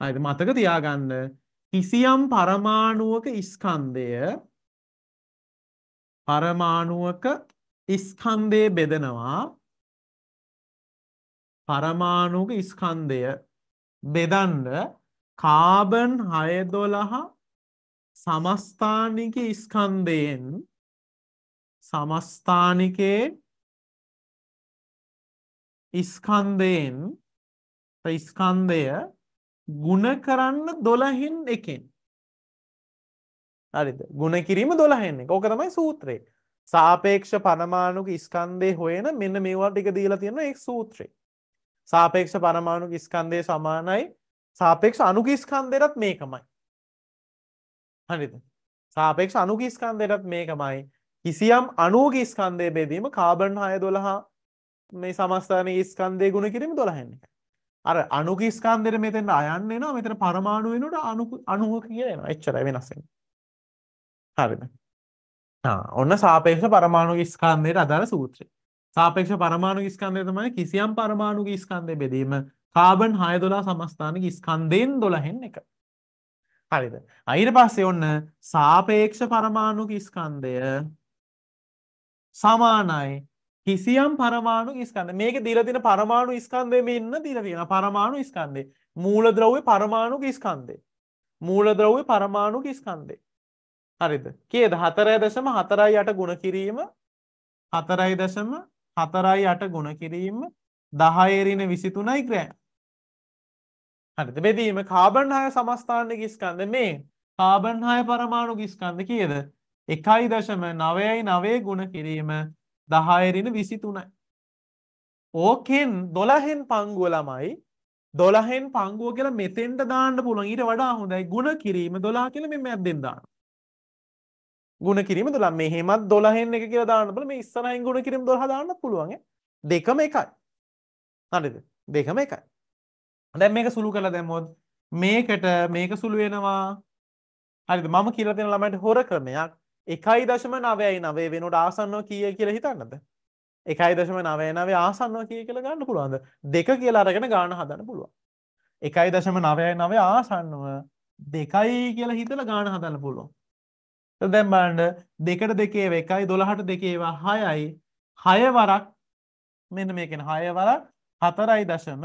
අයිද මතක තියාගන්න කිසියම් පරමාණුවක ඉස්කන්දය පරමාණුවක ඉස්කන්දේ බෙදනවා පරමාණුක ඉස්කන්දය බෙදන්න කාබන් හයදොළහ සමස්ථානික ඉස්කන්දයෙන් සමස්ථානිකේ ඉස්කන්දයෙන් ඉස්කන්දය ගුණ කරන්න දොළහෙන් එකෙන් හරිද ගුණ කිරීම දොළහෙන්නේ ඕක තමයි සූත්‍රයේ සාපේක්ෂ පරමාණුක ඉස්කන්දේ හොයන මෙන්න මේවා ටික දීලා තියෙන එක් සූත්‍රේ සාපේක්ෂ පරමාණුක ඉස්කන්දේ සමානයි සාපේක්ෂ අනුගිස්කන්දරත් මේකමයි හනිද සාපේක්ෂ අනුගිස්කන්දරත් මේකමයි කිසියම් අනුගිස්කන්දය බෙදීම කාබන් හය දොළහා මේ සමස්ථාන ස්කන්දය ගුණ කිරීම දොළහෙන්නේ අර අනුගිස්කන්දර මෙතෙන්ට අයන්න එනවා මෙතන පරමාණු වෙනට අනුව කියනවා එච්චර වෙනසෙන් හරිද ඔන්න සාපේක්ෂ පරමාණු ස්කන්දයට අදාළ සූත්‍රය සාපේක්ෂ පරමාණු ස්කන්දය තමයි කිසියම් පරමාණු ස්කන්දය බෙදීම කාබන් 6 සමස්ථානික ස්කන්ධයෙන් 12න් එක. හරිද? ඊට පස්සේ ඔන්න සාපේක්ෂ පරමාණුක ස්කන්ධය සමානයි කිසියම් පරමාණු ස්කන්ධ මේක දීලා තියෙන පරමාණු ස්කන්ධය මෙන්න දීලා තියෙනවා පරමාණු ස්කන්ධේ මූලද්‍රව්‍ය පරමාණුක ස්කන්ධේ මූලද්‍රව්‍ය පරමාණුක ස්කන්ධේ හරිද කීයද 4.48 ගුණ කිරීම 4.48 ගුණ කිරීම 10 23 ග්‍රෑම් හරිද? බෙදීම කාබන් 6 සමස්ථානික ස්කන්ධ මේ කාබන් 6 පරමාණුක ස්කන්ධ කීයද? 1.9.9 ගුණ කිරීම 10 ඍණ 23යි. ඕකෙන් 12න් පංගුව ළමයි 12න් පංගුව කියලා මෙතෙන්ට දාන්න පුළුවන්. ඊට වඩා හොඳයි ಗುಣ කිරීම 12 කියලා මේ මැද්දෙන් දාන්න. ಗುಣ කිරීම 12 මෙහෙමත් 12න් එක කියලා දාන්න බල මේ ඉස්සරහින් ಗುಣ කිරීම 12 දාන්න පුළුවන් ඈ. දෙකම එකයි. හරිද? දෙකම එකයි. දැන් මේක සුළු කළ දැම්මොත් මේකට මේක සුළු වෙනවා හරිද මම කියලා දෙන ළමයිට හොර ක්‍රමයක් එකයි දශම නවයයි නවේ වෙනට ආසන්නව කිය කියලා හිතන්නද එකයි දශම නවය නවේ ආසන්නව කිය කියලා ගන්න පුළුවන්ද දෙක කියලා අරගෙන ගාන හදන්න පුළුවන් එකයි දශම නවයයි නවේ ආසන්නව දෙකයි කියලා හිතල ගාන හදන්න පුළුවන් දැන් බලන්න දෙකට දෙකේ එකයි දොළහට දෙකේවා හයයි හයවරක් මෙන්න මේකෙන හයවරක් හතරයි දශම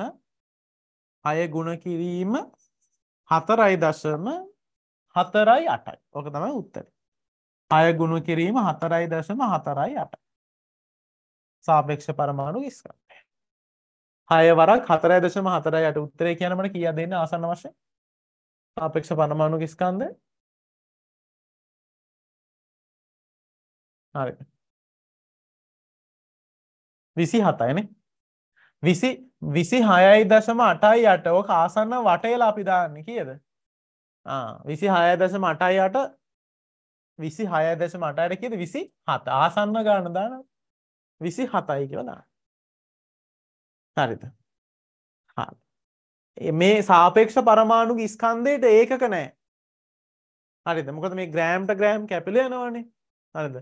6 ගුණ කිරීම 4.48යි. ඔක තමයි උත්තරේ. 6 ගුණ කිරීම 4.48යි. සාපේක්ෂ පරමාණු ස්කන්ධය. 6 වරක් 4.48 උත්තරේ කියන මට කීයක් දෙන්න ආසන්න වශයෙන්? සාපේක්ෂ පරමාණු ස්කන්ධය හරි. 27යිනේ. විසි විසි හයයි දශම අටයි අට ඕක ආසන්න වටේලා අපි දාන්න කියද විසි හය දශම අටයි අට විසි හය දශම අටයට කියද විසි හත ආසන්න ගාන දාන විසි හතයි කියවදා හරිත මේ සාපේක්ෂ පරමාණු ස්කන්දයට ඒකක නෑ හරිද මොකද මේ ග්‍රෑම්ට ග්‍රෑම් කැපිල යනවනේ හරිද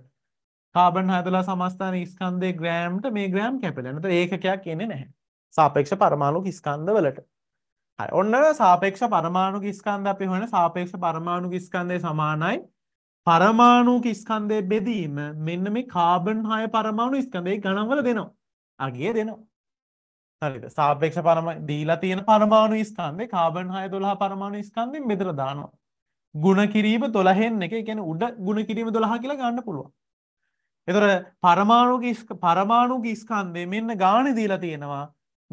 කාබන් හදලා සමස්ථාන ස්කන්ධයේ ග්‍රෑම්ට මේ ග්‍රෑම් කැපිලා. නැතර ඒකකයක් එන්නේ නැහැ. සාපේක්ෂ පරමාණුක ස්කන්ධ වලට. හරි. ඔන්න සාපේක්ෂ පරමාණුක ස්කන්ධ අපි හොයන සාපේක්ෂ පරමාණුක ස්කන්ධය සමානයි පරමාණුක ස්කන්ධය බෙදීම මෙන්න මේ කාබන් හය පරමාණු ස්කන්ධයේ ගණන්වල දෙනවා. අගේ දෙනවා. හරිද? සාපේක්ෂ පරම දීලා තියෙන පරමාණු ස්කන්ධේ කාබන් හය 12 පරමාණු ස්කන්ධයෙන් බෙදලා දානවා. ಗುಣ කිරීම 12න් එක, ඒ කියන්නේ උඩ ಗುಣ කිරීම 12 කියලා ගන්න පුළුවන්. එතොර පරමාණුක පරමාණුක ස්කන්දය මෙන්න ගාන දීලා තියෙනවා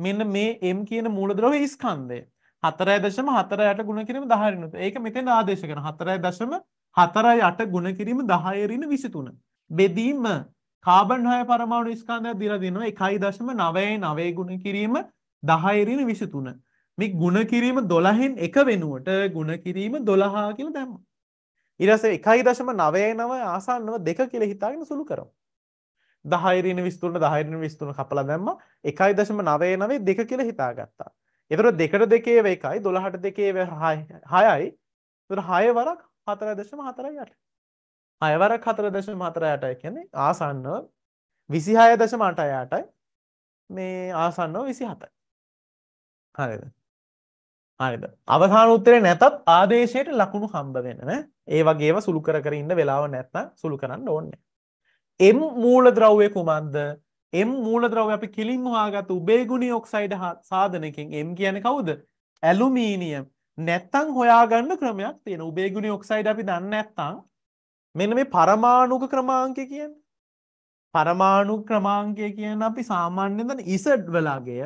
මෙන්න මේ එම් කියන මූලද්‍රව ස්කන්දය හතරයි දශම හතරයට ගුණ කිරීම දහරිනුත් ඒක මෙතෙන් ආදේශ කරන හතරයි දශම හතරයි අට ගුණ කිරීම දහයරින විසිතුන. බෙදීම කාබන් හය පරමාණු ස්කන්ධයක් දිලා දෙනවා එකයි දශම නවයයි නවේ ගුණ කිරීම දහයරින විසිතුන. මේ ගුණ කිරීම දොළහෙන් එක වෙනුවට ගුණ කිරීම දොළහා කියලා දැම්ම. ඉරස එකයි දශම නවය නව ආසන්නව දෙක කියල හිතාගෙන සුළු කරම්. දහයිරන විස්තුරන දහයිරන විස්තුන කපල දැම්ම එකයි දශම නවය නවේ දෙක කියල හිතාගත්තා. එතර දෙකට දෙකේ වේකයි දොළහට දෙකේ හයයි තුර හය වරක් හතර දශම හතරයට. අයවරක් හතර දශම හතරයටයි කියන්නේ ආසන්න විසිහය දශම අටයටයි මේ ආසන්නෝ විසි හතයි. හරිද. හරිද? අවසාන උත්තරේ නැතත් ආදේශයට ලකුණු හම්බ වෙන ඒ වගේව සුළු කර කර ඉන්න වෙලාව නැත්නම් සුළු කරන්න ඕනේ. M මූලද්‍රව්‍ය කුමක්ද? M මූලද්‍රව්‍ය අපි කිලින්ම හොයාගත්තු උබේගුණී ඔක්සයිඩ් සාධනකින් M කියන්නේ කවුද? ඇලුමීනියම්. නැත්තම් හොයාගන්න ක්‍රමයක් තියෙන උබේගුණී ඔක්සයිඩ් අපි දන්නේ නැත්තම් මෙන්න මේ පරමාණුක ක්‍රමාංකය කියන්නේ පරමාණු ක්‍රමාංකය කියන අපි සාමාන්‍යයෙන් ඉසඩ් වලාගය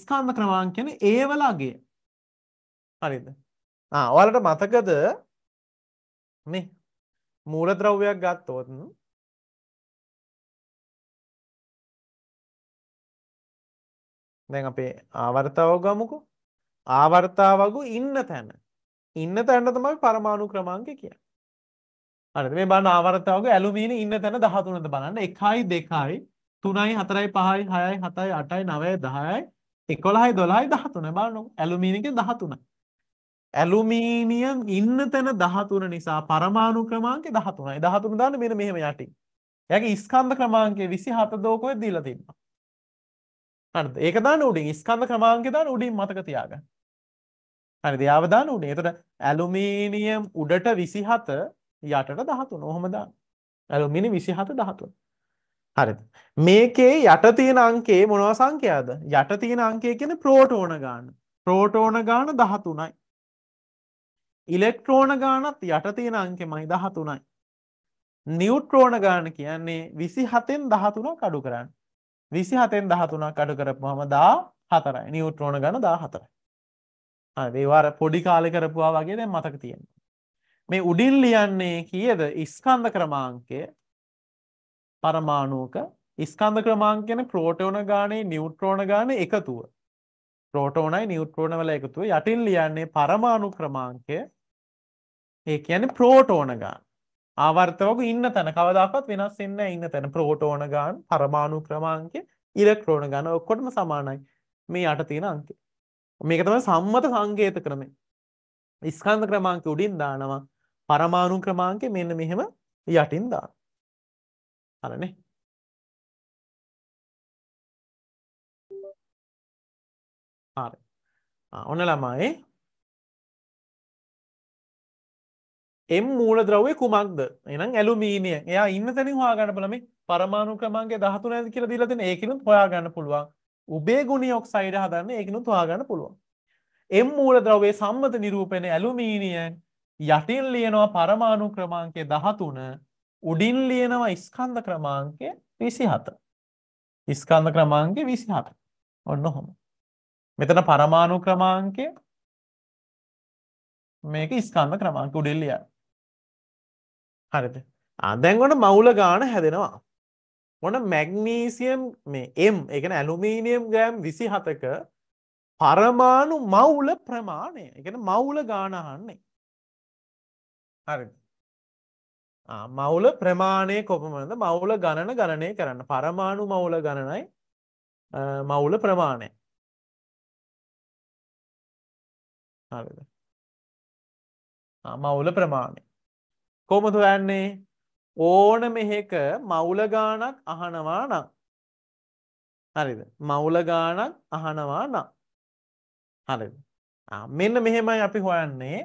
ස්කන්ධ ක්‍රමාංකයන ඒ වලාගේ හරිද ඔයාලට මතකද මේ මූලද්‍රව්‍යයක් ගත්තොත් දැන් අපේ ආවර්තාව ගමුකු ආවර්තාවගු ඉන්න තැන ඉන්න තැන්න තමයි පරමාණු ක්‍රමාංක කිය අනද මේ බන්න ආවර්තාවග ඇලුමීන ඉන්න තැන දහතුනද බලන්න එකයි දෙකයි තුනයි හතරයි පහයි හයයි හතයි අටයි නවය දහයයි එකොළහයි දොලායි දහතුන බලනු ඇලුමීනක දහතුනයි ඇලුමීනියම් ඉන්න තැන 13 නිසා පරමාණු ක්‍රමාංකය 13යි. 13 දාන්න මෙන්න මෙහෙම යටින්. එයාගේ ස්කන්ධ ක්‍රමාංකය 27 දෝකෝවේ දීලා තිබ්බා. හරිද? ඒක දාන්න උඩින් ස්කන්ධ ක්‍රමාංකය දාන්න උඩින් මතක තියාගන්න. හරිද? යාව දාන්න උඩින්. එතකොට ඇලුමීනියම් උඩට 27 යටට 13. ඔහොම දාන්න. ඇලුමිනියම් 27 13. හරිද? මේකේ යට තියෙන අංකේ මොනවා සංඛ්‍යාවද? යට තියෙන අංකය කියන්නේ ප්‍රෝටෝන ගාන. ප්‍රෝටෝන ගාන 13යි. ඉලෙක්ට්‍රෝන ගානත් යට තියෙන අංකෙමයි දහතුනයි. නිියුට්‍රෝන ගාන කියන්නේ විසි හතෙන් දහතුනක් අඩු කරන්න. විසි හතෙන් දහතුනක් අඩු කරපුහම දා හතරයි නිියුට්‍රෝන ගන දා හතරයි. වේවාර පොඩි කාලෙ කරපුවා වගේ දැ මතක තියෙන. මේ උඩින් ලියන්නේ කියද ඉස්කන්ධ ක්‍රමාංකය පරමාණුවක ඉස්කන්ධ ක්‍රමාංකයන ප්‍රෝටෝන ගානේ නිියුට්‍රෝන ගාන එකතුව ප්‍රෝටෝනයි නිියුට්‍රෝන වල එකතුව යටින් ලියන්නේ පරමාණු ක්‍රමාංකය ඒ කියන ප්‍රෝටෝන ගාන ආවර්තවක ඉන්න තැන කවදක්වත් වෙනස් එන්න ඉන්න තැන ප්‍රෝටෝන ගාන් පරමාණු ක්‍රමාංකය ඉලෙක්ට්‍රෝන ගාන ඔක්කොටම සමානයි මේ යට තියෙන අංකේ මේක තමයි සම්මත සංකේත ක්‍රමය ස්කන්ධ ක්‍රමාංක උඩින් දානවා පරමාණු ක්‍රමාංකය මෙන්න මෙහෙම යටින් දාන අරනේ හරි. ඔන්න ළමයි එම් මූලද්‍රව්‍ය කුමක්ද? එහෙනම් ඇලුමිනියම්. එයා ඉන්න තැනින් හොයාගන්න බලමි. පරමාණු ක්‍රමාංකය 13 නැද්ද කියලා දීලා තියෙන ඒකිනුත් හොයාගන්න පුළුවන්. උබේ ගුණී ඔක්සයිඩ් හදන්න ඒකිනුත් හොයාගන්න පුළුවන්. එම් මූලද්‍රව්‍යයේ සම්මත නිරූපණය ඇලුමිනියම් යටින් ලියනවා පරමාණු ක්‍රමාංකය 13 උඩින් ලියනවා ස්කන්ධ ක්‍රමාංකය 27. ස්කන්ධ ක්‍රමාංකය 27. ඔන්න ඔහොම. මෙතන පරමාණු ක්‍රමාංකය මේක ස්කන්ධ ක්‍රමාංක උඩින් ලියන්න. හරිද? ආ දැන් ඔන්න මවුල ගාන හැදෙනවා. ඔන්න මැග්නීසියම් මේ M ඒ කියන්නේ ඇලුමිනියම් ග්‍රෑම් 27ක පරමාණු මවුල ප්‍රමාණය. ඒ කියන්නේ මවුල ගාන අහන්නේ. හරිද? ආ මවුල ප්‍රමාණය කොපමණද? මවුල ගණන ගණනය කරන්න. පරමාණු මවුල ගණනයි මවුල ප්‍රමාණය. හරිද? මවුල ප්‍රමාණය. කොහොමද හොයන්නේ? ඕන මෙහෙක මවුල ගාණක් අහනවා නම් හරිද? මවුල ගාණක් අහනවා නම් හරිද? ආ මෙන්න මෙහෙමයි අපි හොයන්නේ.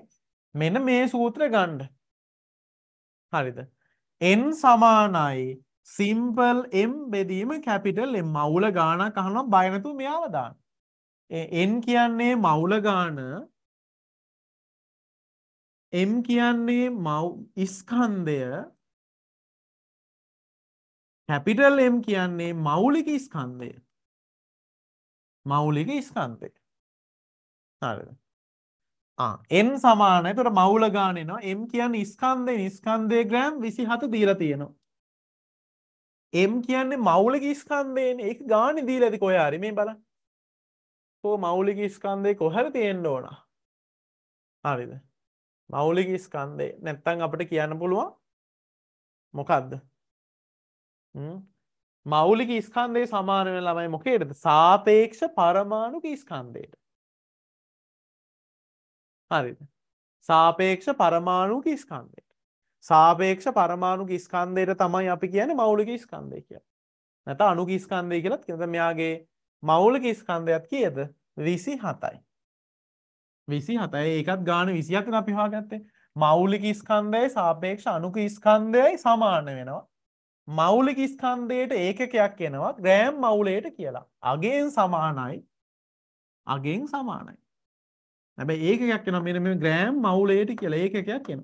මෙන්න මේ සූත්‍ර ගන්න. හරිද? n සමානයි සිම්පල් m බෙදීම කැපිටල් m මවුල ගාණක් අහනවා බය නැතුව මෙයාව දාන්න. n කියන්නේ මවුල ගාණ එම් කියන්නේ මව් ස්කන්ධය කැපිටල් එම් කියන්නේ මෞලික ස්කන්ධය මෞලික ස්කන්ධය හරිද එම් සමානයි තොට මවුල ගානනවා එම් කියන්න ස්කන්දය නිස්කන්දය ග්‍රෑම් විසි හත දීල තියෙනවා. එම් කියන්නේ මවුලක ස්කන්දයෙන් එක ගානි දී ඇති කොය අරි මේ බල තෝ මවුලික ස්කන්දය කොහැර තියෙන්න්න ඕන හරිද මෞලික ස්කන්දේ නැත්තං අපට කියන්න පුළුවන් මොකක්ද මෞලික ස්කන්දේ සමාන වෙන ළමයි මොකේටද සාපේක්ෂ පරමාණුක ස්කන්දයට හරිද සාපේක්ෂ පරමාණුක ස්කන්දයට සාපේක්ෂ පරමාණුක ස්කන්දයට තමයි අපි කියන මෞලික ස්කන්දය කිය නැත අනුක ස්කන්දය කියලත් කියද මෙයාගේ මෞලික ස්කන්දයත් කියද විසි හතයි විසි හතයි ඒකත් ගාන විසිහත අපිහාගත්තේ මෞලික ස්කන්දය සාපේක්ෂ අනුක ස්කන්දයයි සමාන වෙනවා මෞලික ස්කන්දයට ඒකකයක් එනවා ග්‍රෑම් මවුලයට කියලා අගෙන් සමානයි අගෙන් සමානයි හැබැ ඒකයක් එන මෙ මේ ග්‍රෑම් මවුලයට කියලා ඒකකයක් එන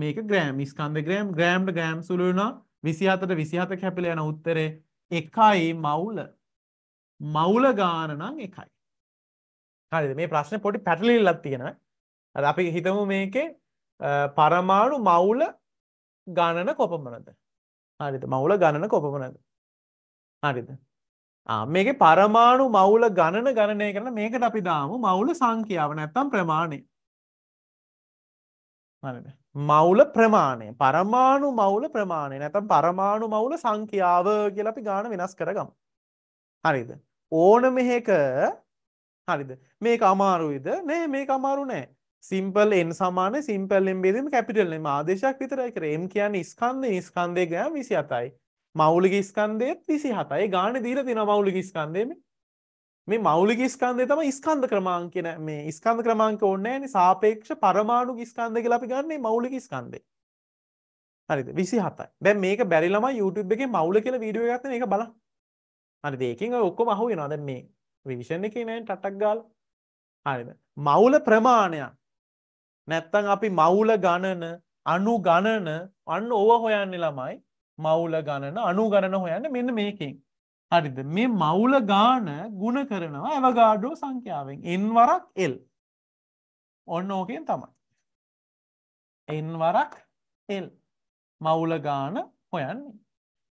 මේක ග්‍රෑම් ස්කන්ද ග්‍රෑම් ග්‍රෑම්ට ග්‍රෑම් සුළුනා විසිහතට විසිහත කැපිල යන උත්තරේ එකයි මවුල මවුල ගාන නම් එකයි හරිද මේ ප්‍රශ්නේ පොඩි පැටලිල්ලක් තියෙනවා. අර අපි හිතමු මේකේ පරමාණු මවුල ගණන කොපමණද? හරිද? මවුල ගණන කොපමණද? හරිද? ආ මේකේ පරමාණු මවුල ගණන ගණනය කරන මේකට අපි දාමු මවුල සංඛ්‍යාව නැත්තම් ප්‍රමාණය. හරිද? මවුල ප්‍රමාණය. පරමාණු මවුල ප්‍රමාණය නැත්තම් පරමාණු මවුල සංඛ්‍යාව කියලා අපි ගාන වෙනස් කරගමු. හරිද? ඕන මෙහෙක හරිද මේක අමාරුයිද නෑ මේක අමාරු නෑ සිම්පල් එන් සමාන සිම්පල් එම් බෙදීම කැපිටල් එම ආදේශයක් විතරයි කරේ එම් කියන්නේ ස්කන්ධේ ස්කන්ධේ ගෑම 27යි මෞලික ස්කන්ධයේත් 27යි ගාණේ දීලා තියෙනවා මෞලික ස්කන්ධේ මේ මේ මෞලික ස්කන්ධය තමයි ස්කන්ධ ක්‍රමාංක කියන මේ ස්කන්ධ ක්‍රමාංක ඕනේ නෑනේ සාපේක්ෂ පරමාණු ස්කන්ධ කියලා අපි ගන්නේ මෞලික ස්කන්ධේ හරිද 27යි දැන් මේක බැරි ළමයි YouTube එකේ මෞල කියලා වීඩියෝ එකක් තියෙන මේක බලන්න හරිද ඒකෙන් ඔය ඔක්කොම අහුවෙනවා දැන් මේ රිවිෂන් එකේ නෑ ටටක් ගාලා හරිද මවුල ප්‍රමාණයක් නැත්තම් අපි මවුල ගණන අණු ගණන අන්න ඕව හොයන්නේ ළමයි මවුල ගණන අණු ගණන හොයන්නේ මෙන්න මේකෙන් හරිද මේ මවුල ගාන ಗುಣ කරනවා අවගාඩෝ සංඛ්‍යාවෙන් n වරක් l ඔන්න ඕකෙන් තමයි n වරක් l මවුල ගාන හොයන්නේ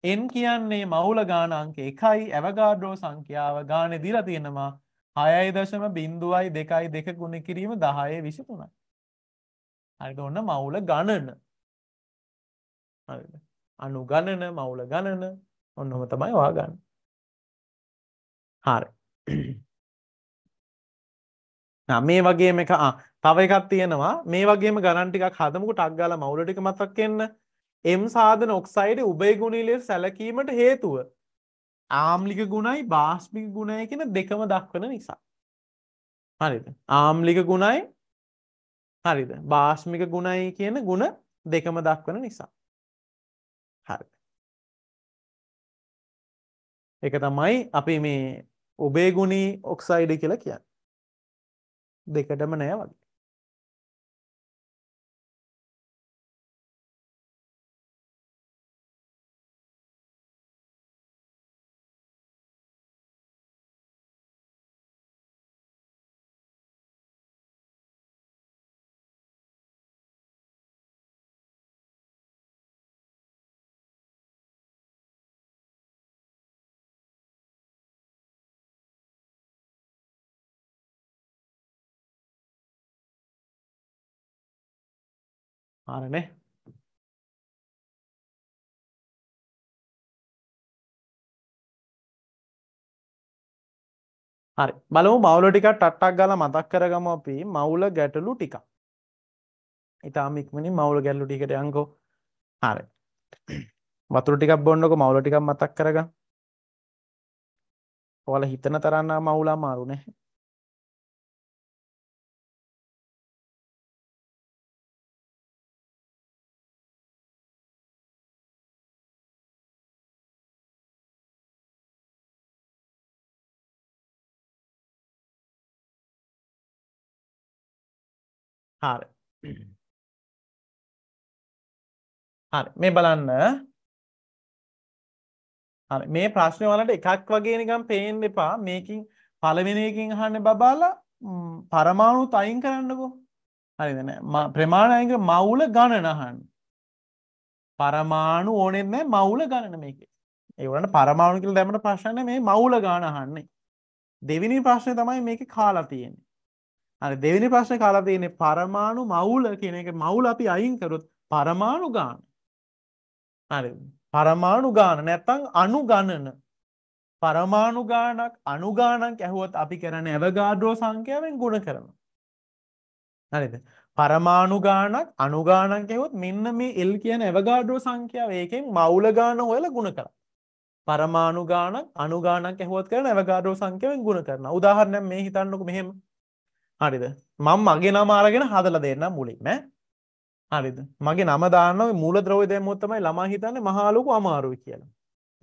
n කියන්නේ මවුල ගානාංක 1යි ඇවගාඩ්‍රෝ සංඛ්‍යාව ගානේ දීලා තියෙනවා 6.0.2 ගුණ කිරීම 10 23යි. හරිද ඔන්න මවුල ගණන. හරිද? අණු ගණන, මවුල ගණන ඔන්නම තමයි හොයාගන්න. හරි. නම් මේ වගේම එක ආ තව එකක් තියෙනවා මේ වගේම ගණන් ටිකක් හදමුකෝ ටක් ගාලා මවුල ටික මතක් වෙන්න. එම් සාධන ඔක්සයිඩ් උබයගුණීලෙර් සැලකීමට හේතුව ආම්ලික ගුණයි භාෂ්මික ගුණය කියෙන දෙකම දක්වන නිසා. හරිද ආම්ලික ගුණයි හරිද භාෂ්මික ගුණයි කියන ගුණ දෙකම දක්වන නිසා. හරි. එක තමයි අපි මේ ඔබේ ගුණී ඔක්සයිඩ කියලා කියන්න. දෙකටම නෑ වගේ. හරිනේ හරි බලමු මවුල ටිකක් ටට්ටක් ගාලා මතක් කරගමු අපි මවුල ගැටලු ටිකක්. ඊටාම ඉක්මනින් මවුල ගැටලු ටිකට යන්කෝ. හරි. වතුර ටිකක් බොන්නකෝ මවුල ටිකක් මතක් කරගන්න. ඔයාලා හිතන තරම් නම් මවුල අමාරු නෑ. හරි. හරි මේ බලන්න. හරි මේ ප්‍රශ්නේ වලට එකක් වගේ නිකන් පේන්න එපා. මේකින් පළවෙනි එකකින් අහන්න බබාලා පරමාණු තයින් කරන්නකෝ. හරිද නෑ. ප්‍රමාණ අයින් කර මවුල ගණන අහන්න. පරමාණු ඕනෙත් නෑ මවුල ගණන මේකේ. ඒගොල්ලන්ට පරමාණු කියලා දැම්මට ප්‍රශ්න නෑ මේ මවුල ගාන අහන්නේ. දෙවෙනි ප්‍රශ්නේ තමයි මේකේ කාලා තියෙන්නේ. අර දෙවෙනි ප්‍රශ්න කාලා තියෙන්නේ පරමාණු මවුල කියන එක මවුල අපි අයින් කරොත් පරමාණු ගාන. හරි. පරමාණු ගාන නැත්නම් අණු ගණන. පරමාණු ගානක් අණු ගානක් ඇහුවොත් අපි කරන්නේ අවගාඩ්‍රෝ සංඛ්‍යාවෙන් ගුණ කරනවා. හරිද? පරමාණු ගානක් අණු ගානක් ඇහුවොත් මෙන්න මේ L කියන අවගාඩ්‍රෝ සංඛ්‍යාව ඒකෙන් මවුල ගාන හොයලා ගුණ කරනවා. පරමාණු ගානක් අණු ගානක් ඇහුවොත් කරන අවගාඩ්‍රෝ සංඛ්‍යාවෙන් ගුණ කරනවා. උදාහරණයක් මේ හිතන්නකෝ මෙහෙම 0.5 හරිද මං මගේ නම අරගෙන හදලා දෙන්නම් මුලින්ම හරිද මගේ නම දාන්න ওই මූලද්‍රව්‍ය දැම්මොත් තමයි ළමා හිතන්නේ මහා ලොකු අමාරුයි කියලා.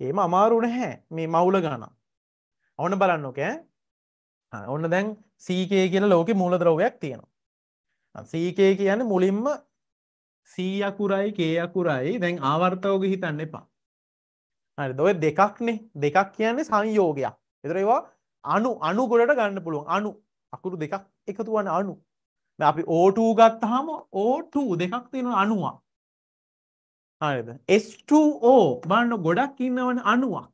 එහෙම අමාරු නැහැ මේ මවුල ගණන්. ඔන්න බලන්නකෝ ඈ. ඔන්න දැන් CK කියලා ලෝකේ මූලද්‍රව්‍යයක් තියෙනවා. CK කියන්නේ මුලින්ම C අකුරයි K අකුරයි දැන් ආවර්තවක හිතන්න එපා. හරිද? ඔය දෙකක්නේ. දෙකක් කියන්නේ සංයෝගයක්. ඒතර ඒවා අණු අණු ගොඩට ගන්න පුළුවන්. අණු අකුරු දෙකක් එකතු වන අණු. දැන් අපි O2 ගත්තාම O2 දෙකක් තියෙනවා 90ක්. හරිද? H2O බලන්න ගොඩක් ඉන්නවනේ 90ක්.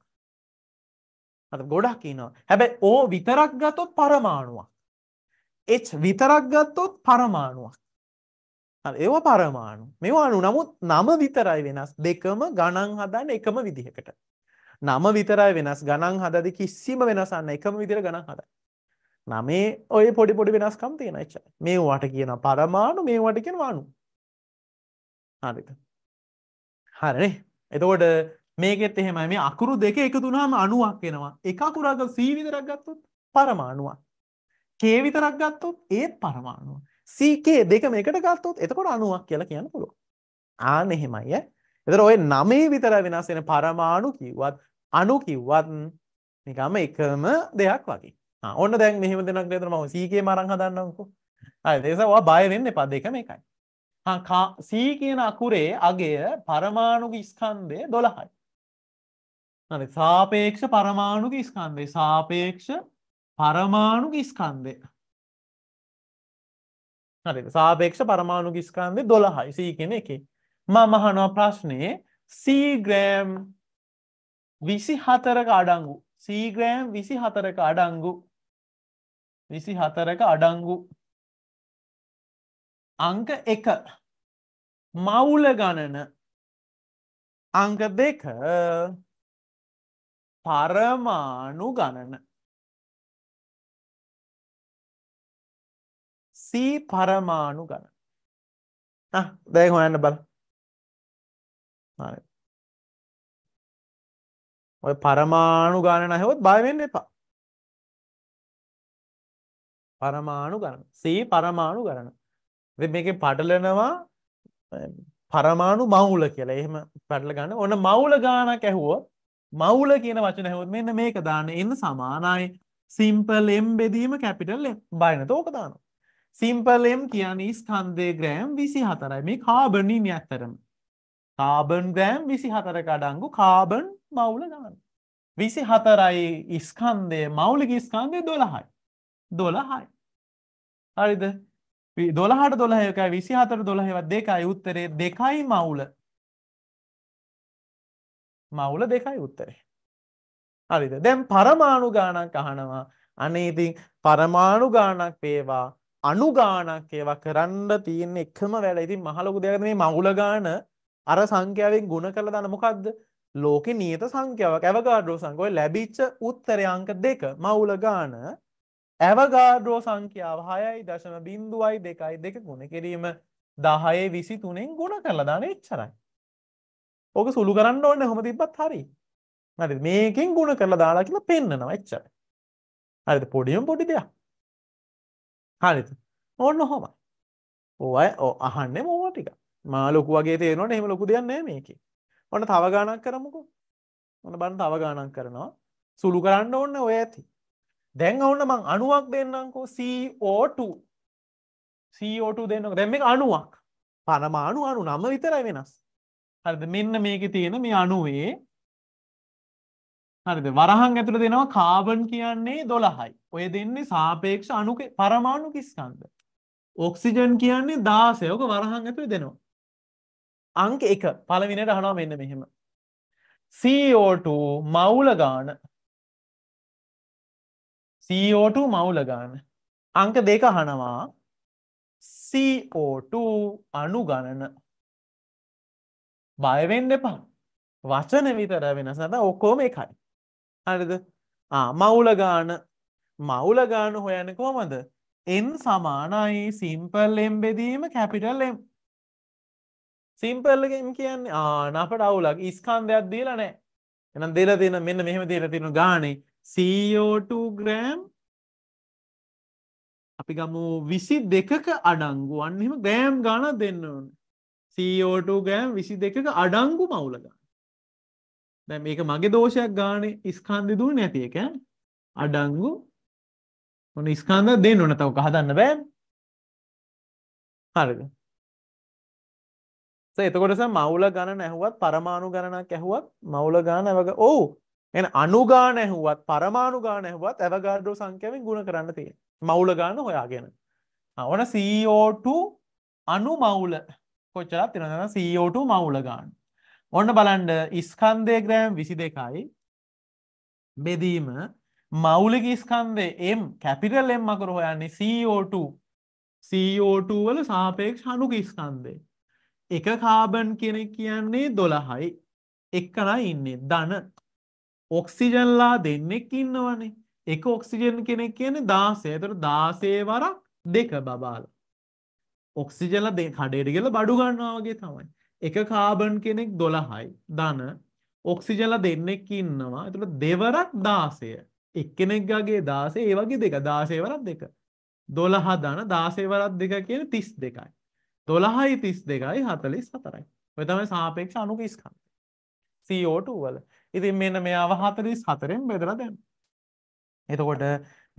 හරි ගොඩක් ඉන්නවා. හැබැයි O විතරක් ගත්තොත් පරමාණුවක්. H විතරක් ගත්තොත් පරමාණුවක්. හරි ඒව පරමාණු. මේව අණු. නමුත් නම විතරයි වෙනස්. දෙකම ගණන් හදන එකම විදිහකට. නම විතරයි වෙනස්. ගණන් හදද්දී කිසිම වෙනසක් නැහැ. එකම විදිහට ගණන් හදයි. නමේ ඔය පොඩි පොඩි වෙනස්කම් තියෙන එච්ච මේ වට කියන පරමාණු මේ වට කියන වානු හරිද හරිනේ එතකොට මේකෙත් එහෙමයි මේ අකුරු දෙක එකතු වුණාම 90ක් වෙනවා එක අකුරක C විතරක් ගත්තොත් පරමාණුවක් K විතරක් ගත්තොත් ඒත් පරමාණුව CK දෙකම එකට ගත්තොත් එතකොට 90ක් කියලා කියන්න පුළුවන් ආන එහෙමයි ඈ එතකොට ওই 9 විතර වෙනස් වෙන පරමාණු කිව්වත් අණු කිව්වත් නිකම්ම එකම දෙයක් වගේ ඔන්න දැන් මෙහෙම දෙනක් නේද මම සීකේ මරන් හදන්නම්කෝ. හරි ඒසම ඔයා බය වෙන්න එපා දෙකම එකයි. හා සී කියන අකුරේ අගය පරමාණුක ස්කන්ධය 12යි. හරි සාපේක්ෂ පරමාණුක ස්කන්ධය සාපේක්ෂ පරමාණුක ස්කන්ධය. හරි සාපේක්ෂ පරමාණුක ස්කන්ධය 12යි සී කියන එකේ. මම අහනවා ප්‍රශ්නේ සී ග්‍රෑම් 24ක අඩංගු. සී ග්‍රෑම් 24ක අඩංගු විසි හතරක අඩංගු අංක එක මවුල ගණන අංක දෙක පරමාණු ගණන සී පරමාණු ගණන දැ හොයන්න බල ඔය පරමාණු ගණන හැවත් බයවෙන්න එපා පරමාණු ගණන. සී පරමාණු ගණන. මේක පටලනවා පරමාණු මවුල කියලා. එහෙම පටල ගන්න. ඔන්න මවුල ගානක් ඇහුවොත් මවුල කියන වචන ඇහුවොත් මෙන්න මේක දාන්න. එන්න සමානයි. සිම්පල් m බෙදීම කැපිටල් m. බය නැත ඕක දානවා. සිම්පල් m කියන්නේ ස්කන්ධයේ ග්‍රෑම් 24යි. මේ කාබන් ඉන්නේ ඇත්තරම. කාබන් ග්‍රෑම් 24ක අඩංගු කාබන් මවුල ගාන. 24යි ස්කන්ධයේ මෞලික ස්කන්ධය 12යි. 12යි. හරිද දොළහට දොළහයකයි විසි හතර දොළහෙවත් දෙකයි උත්තරේ දෙකයි මවුල මවුල දෙකයි උත්තරේ හරිද දැම් පරමාණු ගානක් අහනවා අනේතින් පරමාණු ගානක් පේවා අනු ගානක් ඒවා කරන්න තියන්න එක්කම වැල ඉතින් මහලොකු දෙයක් මේ මවුල ගාන අර සංඛ්‍යාවෙන් ගුණ කළ දන මොකක්ද ලෝකෙ නියත සංඛ්‍යාවක් ඇවගාඩෝ සංකෝය ලැබිච්ච උත්තරය අංක දෙක මවුල ගාන ඇවගාඩ්‍රෝ සංඛ්‍යාව හයයි දශම බින්දුවයි දෙකයි දෙක ගුණ කිරීම දහයේ විසි තුනෙන් ගුණ කරලා දාන එච්චරයි. ඕක සුළු කරන්න ඕන්න හොම තිබත් හරි. හරි මේකෙන් ගුණ කරලා දාලා කියලා පෙන්න්නනවා එච්චර. හරිද පොඩියම් පොඩි දෙයක්. හරිත ඔන්න හොමයි. ඕය ඕ අහන්න මෝව ටික මාලොකු වගේ තේනොට එහෙම ලොකු දෙයන්නේ මේක. ඔන්න තව ගානක් කරමුකු. ඔන්න බන්න තව ගානක් කරනවා සුළු කරන්න ඕන්න ඔය ඇති. දැන් ඔන්න මං අනුවක් දෙන්නංකෝ CO2 CO2 දෙන්නක දැම් මේ අනුවක් පනම අනු අනු නම විතරයි වෙනස් හරිද මෙන්න මේක තියෙන මේ අනුවේ හරිද වරහන් ඇතුළ දෙනවා කාබන් කියන්නේ දොළහයි ඔය දෙන්නේ සාපේක්ෂ අනු පරමාණු කිස්කන්ද ඔක්සිජන් කියන්නේ දාසයෝක වරහන් ඇතුළ දෙනවා අංක එක පළවිනට හනවා මෙන්න මෙහෙම CO2 මවුල ගාන CO2 මවුල ගන්න අංක දෙක හනවා CO2 අනු ගණන බයවෙන්ඩ එපා වචන විතර වෙනසට ඔක්කෝම එකයි හරිද මවුලගාන මවුලගාන හොයන කොමද එන් සමානයි සිම්පල් එම් බෙදීම කැපිටල් එම් සිම්පල්ලගම් කියන්නේ ආන අපට අවුලක් ඉස්කන්දයක් දීලා නෑ එනම් දෙල දෙන මෙන්න මෙහම දේල තිෙන ගානේ CO2 ග්‍රෑම් අපි ගමු විසි දෙකක අඩංගු අන්න එම ග්‍රෑම් ගාන දෙන්න ඕන CO2 ග්‍රෑම් විසි දෙකක අඩංගු මවුල ගන්න දැ මේක මගේ දෝෂයක් ගාන ස්කන්දි දුව නැති එක අඩංගු ඔන ස්කන්ද දෙන්න ඕන තව කහදන්න බෑ හරග එතකොටස මවුල ගණ නැහුවත් පරමාණු ගණනක් ඇහුවත් මවුල ගාන ඇවක ඕ එන අනුගාන ඇහුවත් පරමාණු ගාන ඇහුවත් ඇවගාඩෝ සංඛ්‍යාවෙන් ගුණ කරන්න තියෙන. මවුල ගාන හොයාගෙන. ඕන CO2 අණු මවුල කොච්චරක් තියෙනවද CO2 මවුල ගාන. ඔන්න බලන්න ස්කන්ධයේ ග්‍රෑම් 22යි බෙදීම මෞලික ස්කන්ධේ M කැපිටල් M අකුර හොයන්නේ CO2 CO2 වල සාපේක්ෂ අණුක ස්කන්ධේ. එක කාබන් කෙනෙක් කියන්නේ 12යි. එක්කනයි ඉන්නේ ධන ඔක්සිජන්ලා දෙන්නෙක් ඉන්නවනේ එක ඔක්සිජන් කෙනෙක් කියන්නේ දාසේ තොට දාසේ වරක් දෙක බබාල ඔක්සිජල දෙ කඩේට කියල බඩු ගන්නවාගේ තමයි එක කාබන් කෙනෙක් දොළහයි දන ඔක්සිජල දෙන්නෙක් ඉන්නවා තුළ දෙවරක් දාසය එක්කෙනෙක්ගගේ දාසේ ඒ වගේ දෙක දාසේවරත් දෙක දොළහ දන දාසේවරත් දෙක කියන තිස් දෙකයි දොළහයි තිස් දෙකයි හතලිස් සතරයි ඔය තමයි සාපේක්ෂ අනුක ස්කන්ත සෝට වල ඉතින් මෙන්න මෙයාව 44ෙන් බෙදලා දෙන්න. එතකොට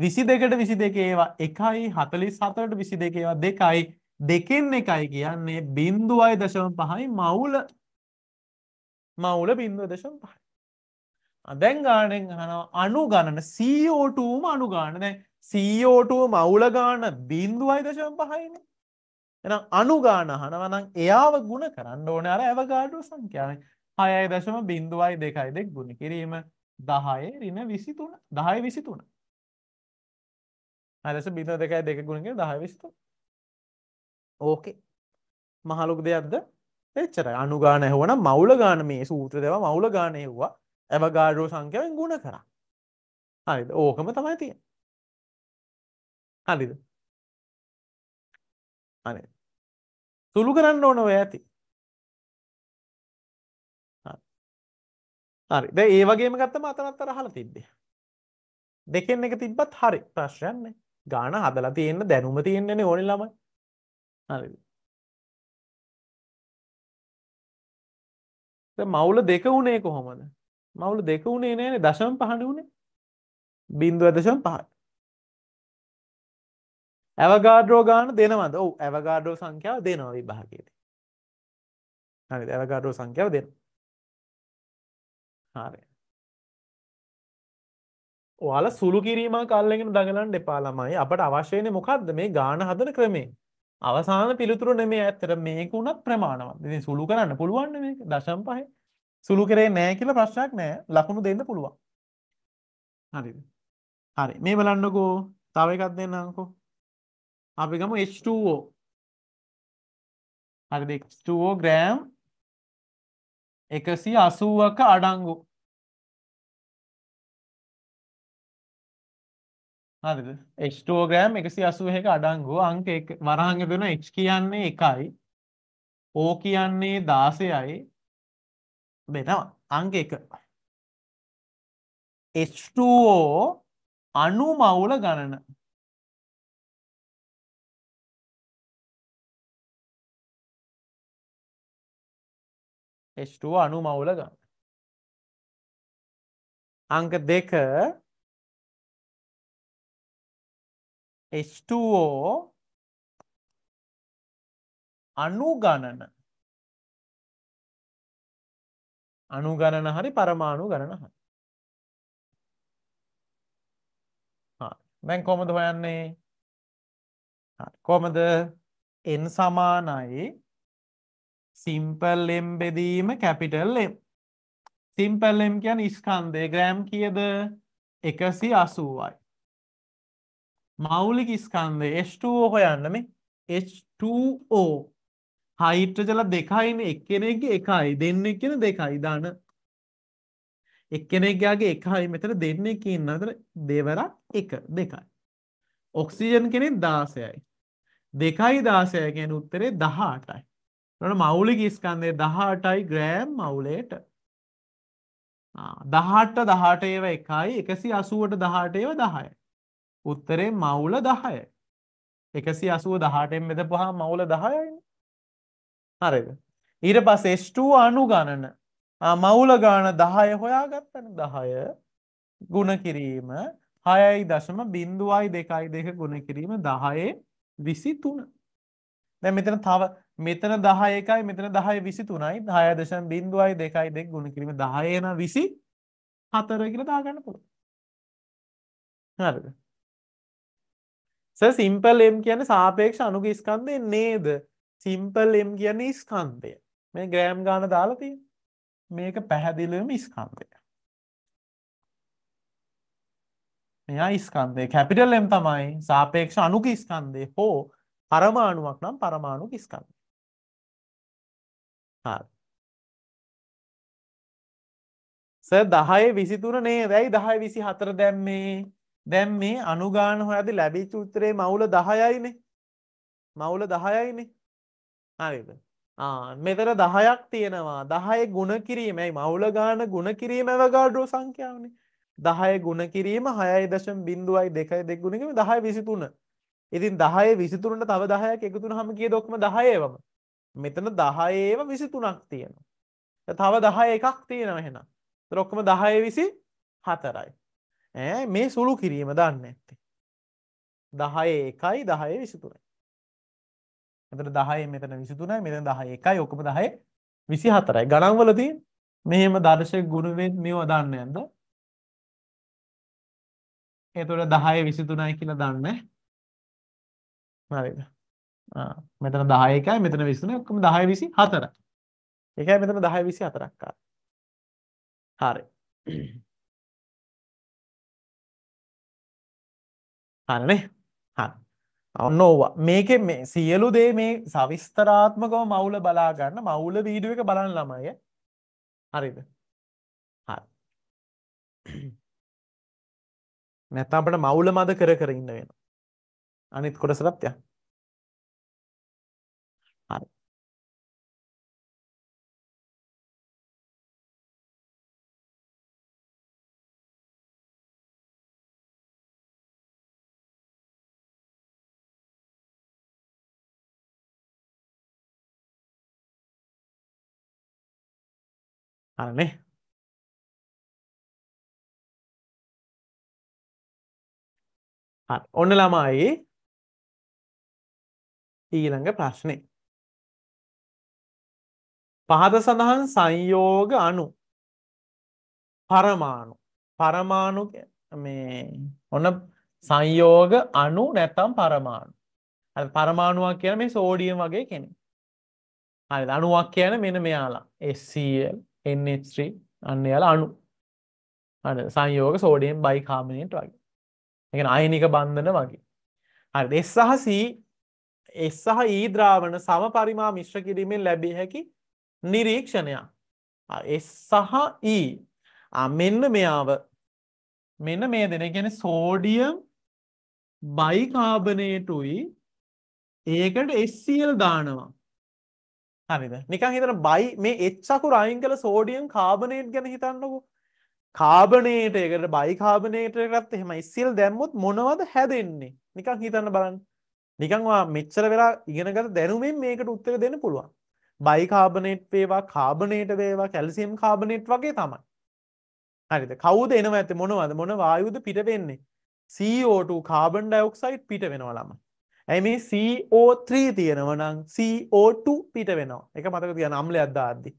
22ට 22 ඒවා 1යි 47ට 22 ඒවා 2යි දෙකෙන් එකයි කියන්නේ 0.5යි මවුල මවුල 0.5යි. දැන් ගාණෙන් අහනවා අණු ගණන CO2 ම අණු ගාණන දැන් CO2 මවුල ගාණ 0.5යිනේ. එහෙනම් අණු ගාණ අහනවා නම් එයාව ಗುಣ කරන්න ඕනේ අර අවගාඩ්‍රෝ සංඛ්‍යාවෙන්. හයයි දශම බින්දුවයි දෙකයි දෙක් ගුණ කිරීම දහය රින විසිතුන දහය විසිතුන අලෙස බිඳ දෙකයි දෙක ගුණගේ දහය විසිතු ඕකේ මහලුක් දෙයක්ද එච්චර අනුගාන හවන මවුල ගාන මේ සූත්‍ර දෙව මවුල ගානයව්වා ඇව ගාඩෝ සංඛ්‍යාවෙන් ගුණ කරා හරිද ඕකම තමයි තියෙන හරිද අනේ සුළු කරන්න ඕන ඔය ඇති හරි. දැන් ඒ වගේම ගත්තම අතනත් අර අහලා තිබ්බේ. දෙකෙන් එක තිබ්බත් හරි. ප්‍රශ්නයක් නැහැ. ගාන හදලා තියෙන්න දැනුම තියෙන්නනේ ඕනේ ළමයි. හරිද? මවුල දෙක වුණේ කොහොමද? මවුල දෙක වුණේ නෑනේ දශම පහනේ වුණේ. 0.5. ඇවගාඩ්‍රෝ ගාන දෙනවද? ඔව් ඇවගාඩ්‍රෝ සංඛ්‍යාව දෙනවා විභාගයේදී. හරිද? ඇවගාඩ්‍රෝ සංඛ්‍යාව දෙනවා. හරි. ඔයාලා සුළු කිරීමක් අල්ලගෙන දඟලන්න එපා ළමයි. අපට අවශ්‍ය වෙන්නේ මොකද්ද මේ ගාන හදන ක්‍රමේ? අවසාන පිළිතුර නෙමෙයි ඇත්තට මේක උනත් ප්‍රමාණවත්. ඉතින් සුළු කරන්න පුළුවන් නේ මේක. දශම් පහේ. සුළු කරේ නෑ කියලා ප්‍රශ්නයක් නෑ. ලකුණු දෙන්න පුළුවන්. හරිද? හරි. මේ බලන්නකෝ. තව එකක් දෙන්නම්කෝ. අපි ගමු H2O. හරිද? H2O ග්‍රෑම් එකසිය අසුවක අඩංගු හරිද එක්ස්ටෝග්‍රෑම් එකසි අසුවහක අඩංගු අංක වරහඟ දෙන එක්් කියන්නේ එකයි ඕ කියන්නේ දාසයයි වෙනවා අංක එක H2O අනු මවුල ගණන H2O අණුමවුල ගන්න. අංක 2 H2O අණු ගණන අණු ගණන හරි පරමාණු ගණන හරි. දැන් කොහමද හොයන්නේ? කොහමද n සමානයි සිම්පල් එම් බෙදීම කැපිටල් එම් සිම්පල් එම් කියන ස්කන්දය ග්‍රෑම් කියද එකසි අසුවයි මෞලික ස්කන්දය H2O හොයන්නම H2O හයිට්‍රජල දෙකයින එක්කෙනෙක්ගේ එකයි දෙන්න කියෙන දෙකයි දාන එක්කෙනෙක්ගයාගේ එකයි මෙතර දෙන්න කියන්න අතර දෙවරක් එක දෙකයි ඔක්සිජන් කෙනෙ දාසයයි දෙකයි දාසය ගැන උත්තරේ දහටයි එතකොට මෞලික ස්කන්ධය 18යි ග්‍රෑම් මවුලයට. ආ 18 18 ඒව 1යි 180ට 18 ඒව 10යි. උත්තරේ මවුල 10යි. 180 18න් බෙදපුවාම මවුල 10යිනේ. හරිද? ඊට පස්සේ S2 අණු ගණන. ආ මවුල ගණන 10 හොයාගත්තනේ 10 ගුණ කිරීම 6.02යි 2යි 2 ගුණ කිරීම 10 23. දැන් මෙතන තව මෙතන 10 එකයි මෙතන 10 23යි 10.02යි ගුණ කිරීම 10 එන 24 කියලා දාගන්න පුළුවන්. හරිද? සර් සිම්පල් m කියන්නේ සාපේක්ෂ අණුක ස්කන්ධය නේද? සිම්පල් m කියන්නේ ස්කන්ධය. මේ ග්‍රෑම් ගාන දාලා තියෙන. මේක පැහැදිලිවම ස්කන්ධය. මෙයා ස්කන්ධය කැපිටල් M තමයි සාපේක්ෂ අණුක ස්කන්ධය හෝ පරමාණුවක් නම් පරමාණුක ස්කන්ධය. හරි. සර් 10 23 නේද? ඇයි 10 24 දැම්මේ? දැන් මේ අනුගාන හොයද්දි ලැබිච්ච උත්තරේ මවුල 10යිනේ. මවුල 10යිනේ. හරිද? ආ මෙතන 10ක් තියෙනවා. 10 ගුණ කිරීම. ඇයි මවුල ගාන ගුණ කිරීම අවගාඩෝ සංඛ්‍යාවනේ. 10 ගුණ කිරීම 6.02 දෙක ගුණ කිරීම 10 23. ඉතින් 10 23ට තව 10ක් එකතු වුනහම කීයද ඔක්කොම 10 ඒවම. මෙතන 10 ඒව 23ක් තියෙනවා. තව 10 එකක් තියෙනවා එහෙනම්. ඒතර ඔක්කොම 10 24යි. ඈ මේ සුළු කිරීම දන්නේ නැත්තේ. 10 1යි 10 23යි. මෙතන 10 මෙතන 23යි මෙතන 10 1යි ඔක්කොම 10 24යි. ගණන්වල තියෙන මෙහෙම දර්ශක ගුණ වෙන් මේව දන්නේ නැද්ද? එතකොට 10 23යි කියලා දන්නේ. හරිද? මෙතන 10 එකයි මෙතන 23 ඔක්කොම 10 24යි. ඒකයි මෙතන 10 24ක් ආවේ. හරි. හරිනේ. හරි. ඔන්න ඕවා. මේකේ මේ සියලු දේ මේ සවිස්තරාත්මකව මවුල බලා ගන්න මවුල වීඩියෝ එක බලන ළමයි. හරිද? හරි. නැත්නම් අපිට මවුල මද කර කර ඉන්න වෙනවා. අනිත් කොටසටත් යන්න. ஆறு ஆனே ඔන්න ළමයි ඊළඟ ප්‍රශ්නේ පහත සඳහන් සංයෝග අනු පරමාණු පරමාණු මේ ඔන්න සංයෝග අනු නැත්තම් පරමාණු පරමාණුවක් කියන මේ සෝඩියම් වගේ කෙනෙ හරි අනුවක් කියන මෙන මෙයාලා SCL NH3 අන්න යාලා අනු හරි සංයෝග සෝඩියම් බයිකාමනේට් වගේ ඒ කියන්නේ අයනික බන්ධන වගේ හරි S සහ C S සහ E ද්‍රාවණ සම පරිමා මිශ්‍ර කිරීමෙන් ලැබිය හැකි නිරීක්ෂණයක්. S සහ E. මෙන්න මෙයාව මෙන්න මේ දෙන කියන්නේ සෝඩියම් බයිකාබනේටුයි ඒකට SCl දානවා. හරිද? නිකන් හිතන බයි මේ H අකුර අයින් කළ සෝඩියම් කාබනේට් ගැන හිතන්නකෝ. කාබනේට් එකට බයිකාබනේට් එකටත් එහෙම SCl දැම්මොත් මොනවද හැදෙන්නේ? නිකන් හිතන්න බලන්න. නිකන් ඔයා මෙච්චර වෙලා ඉගෙනගත්ත දැනුමින් මේකට උත්තර දෙන්න පුළුවන්. බයිකාබනෙට් වේවා කාබනේට වේවා කැල්සියම් කාබනෙට් වගේ තමයි හරිද කවුද එනවා ඇති මොනවද මොන වායුද පිට වෙන්නේ CO2 කාබන් ඩයොක්සයිඩ් පිට වෙනවා ළමයි ඇයි මේ CO3 තියෙනවා නම් CO2 පිට වෙනවා එක මතක තියන්න අම්ලයක් දාද්දි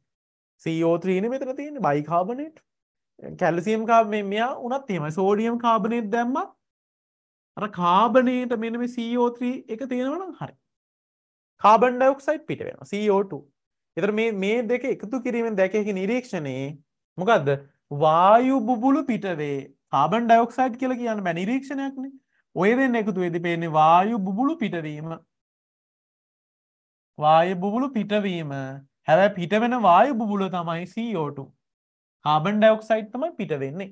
CO3 නේ මෙතන තියෙන්නේ බයිකාබනේට් කැල්සියම් කාබ මේ මෙයා උනත් එහෙමයි සෝඩියම් කාබනේට් දැම්මා අර කාබනේට මෙන්න මේ CO3 එක තියෙනවා නම් හරි කාබන් ඩයොක්සයිඩ් පිට වෙන CO2 එතර මේ මේ දෙක එකතු කිරීමෙන් දැකකි නිරීක්ෂණයේ මොකක්ද වායු බුබුලු පිටවේ කාබන් ඩයොක්සයිඩ් කියලා කියන්න බැ නිරීක්ෂණයක්න ඔය දෙන්න එකතු වෙදි පේන්නේ වායු බුබුලු පිටවීම වාය බුබුලු පිටවීම හැබැ පිට වෙන වායු බුබුල තමයි CO2 කාබන් ඩයොක්සයිඩ් තමයි පිට වෙන්නේ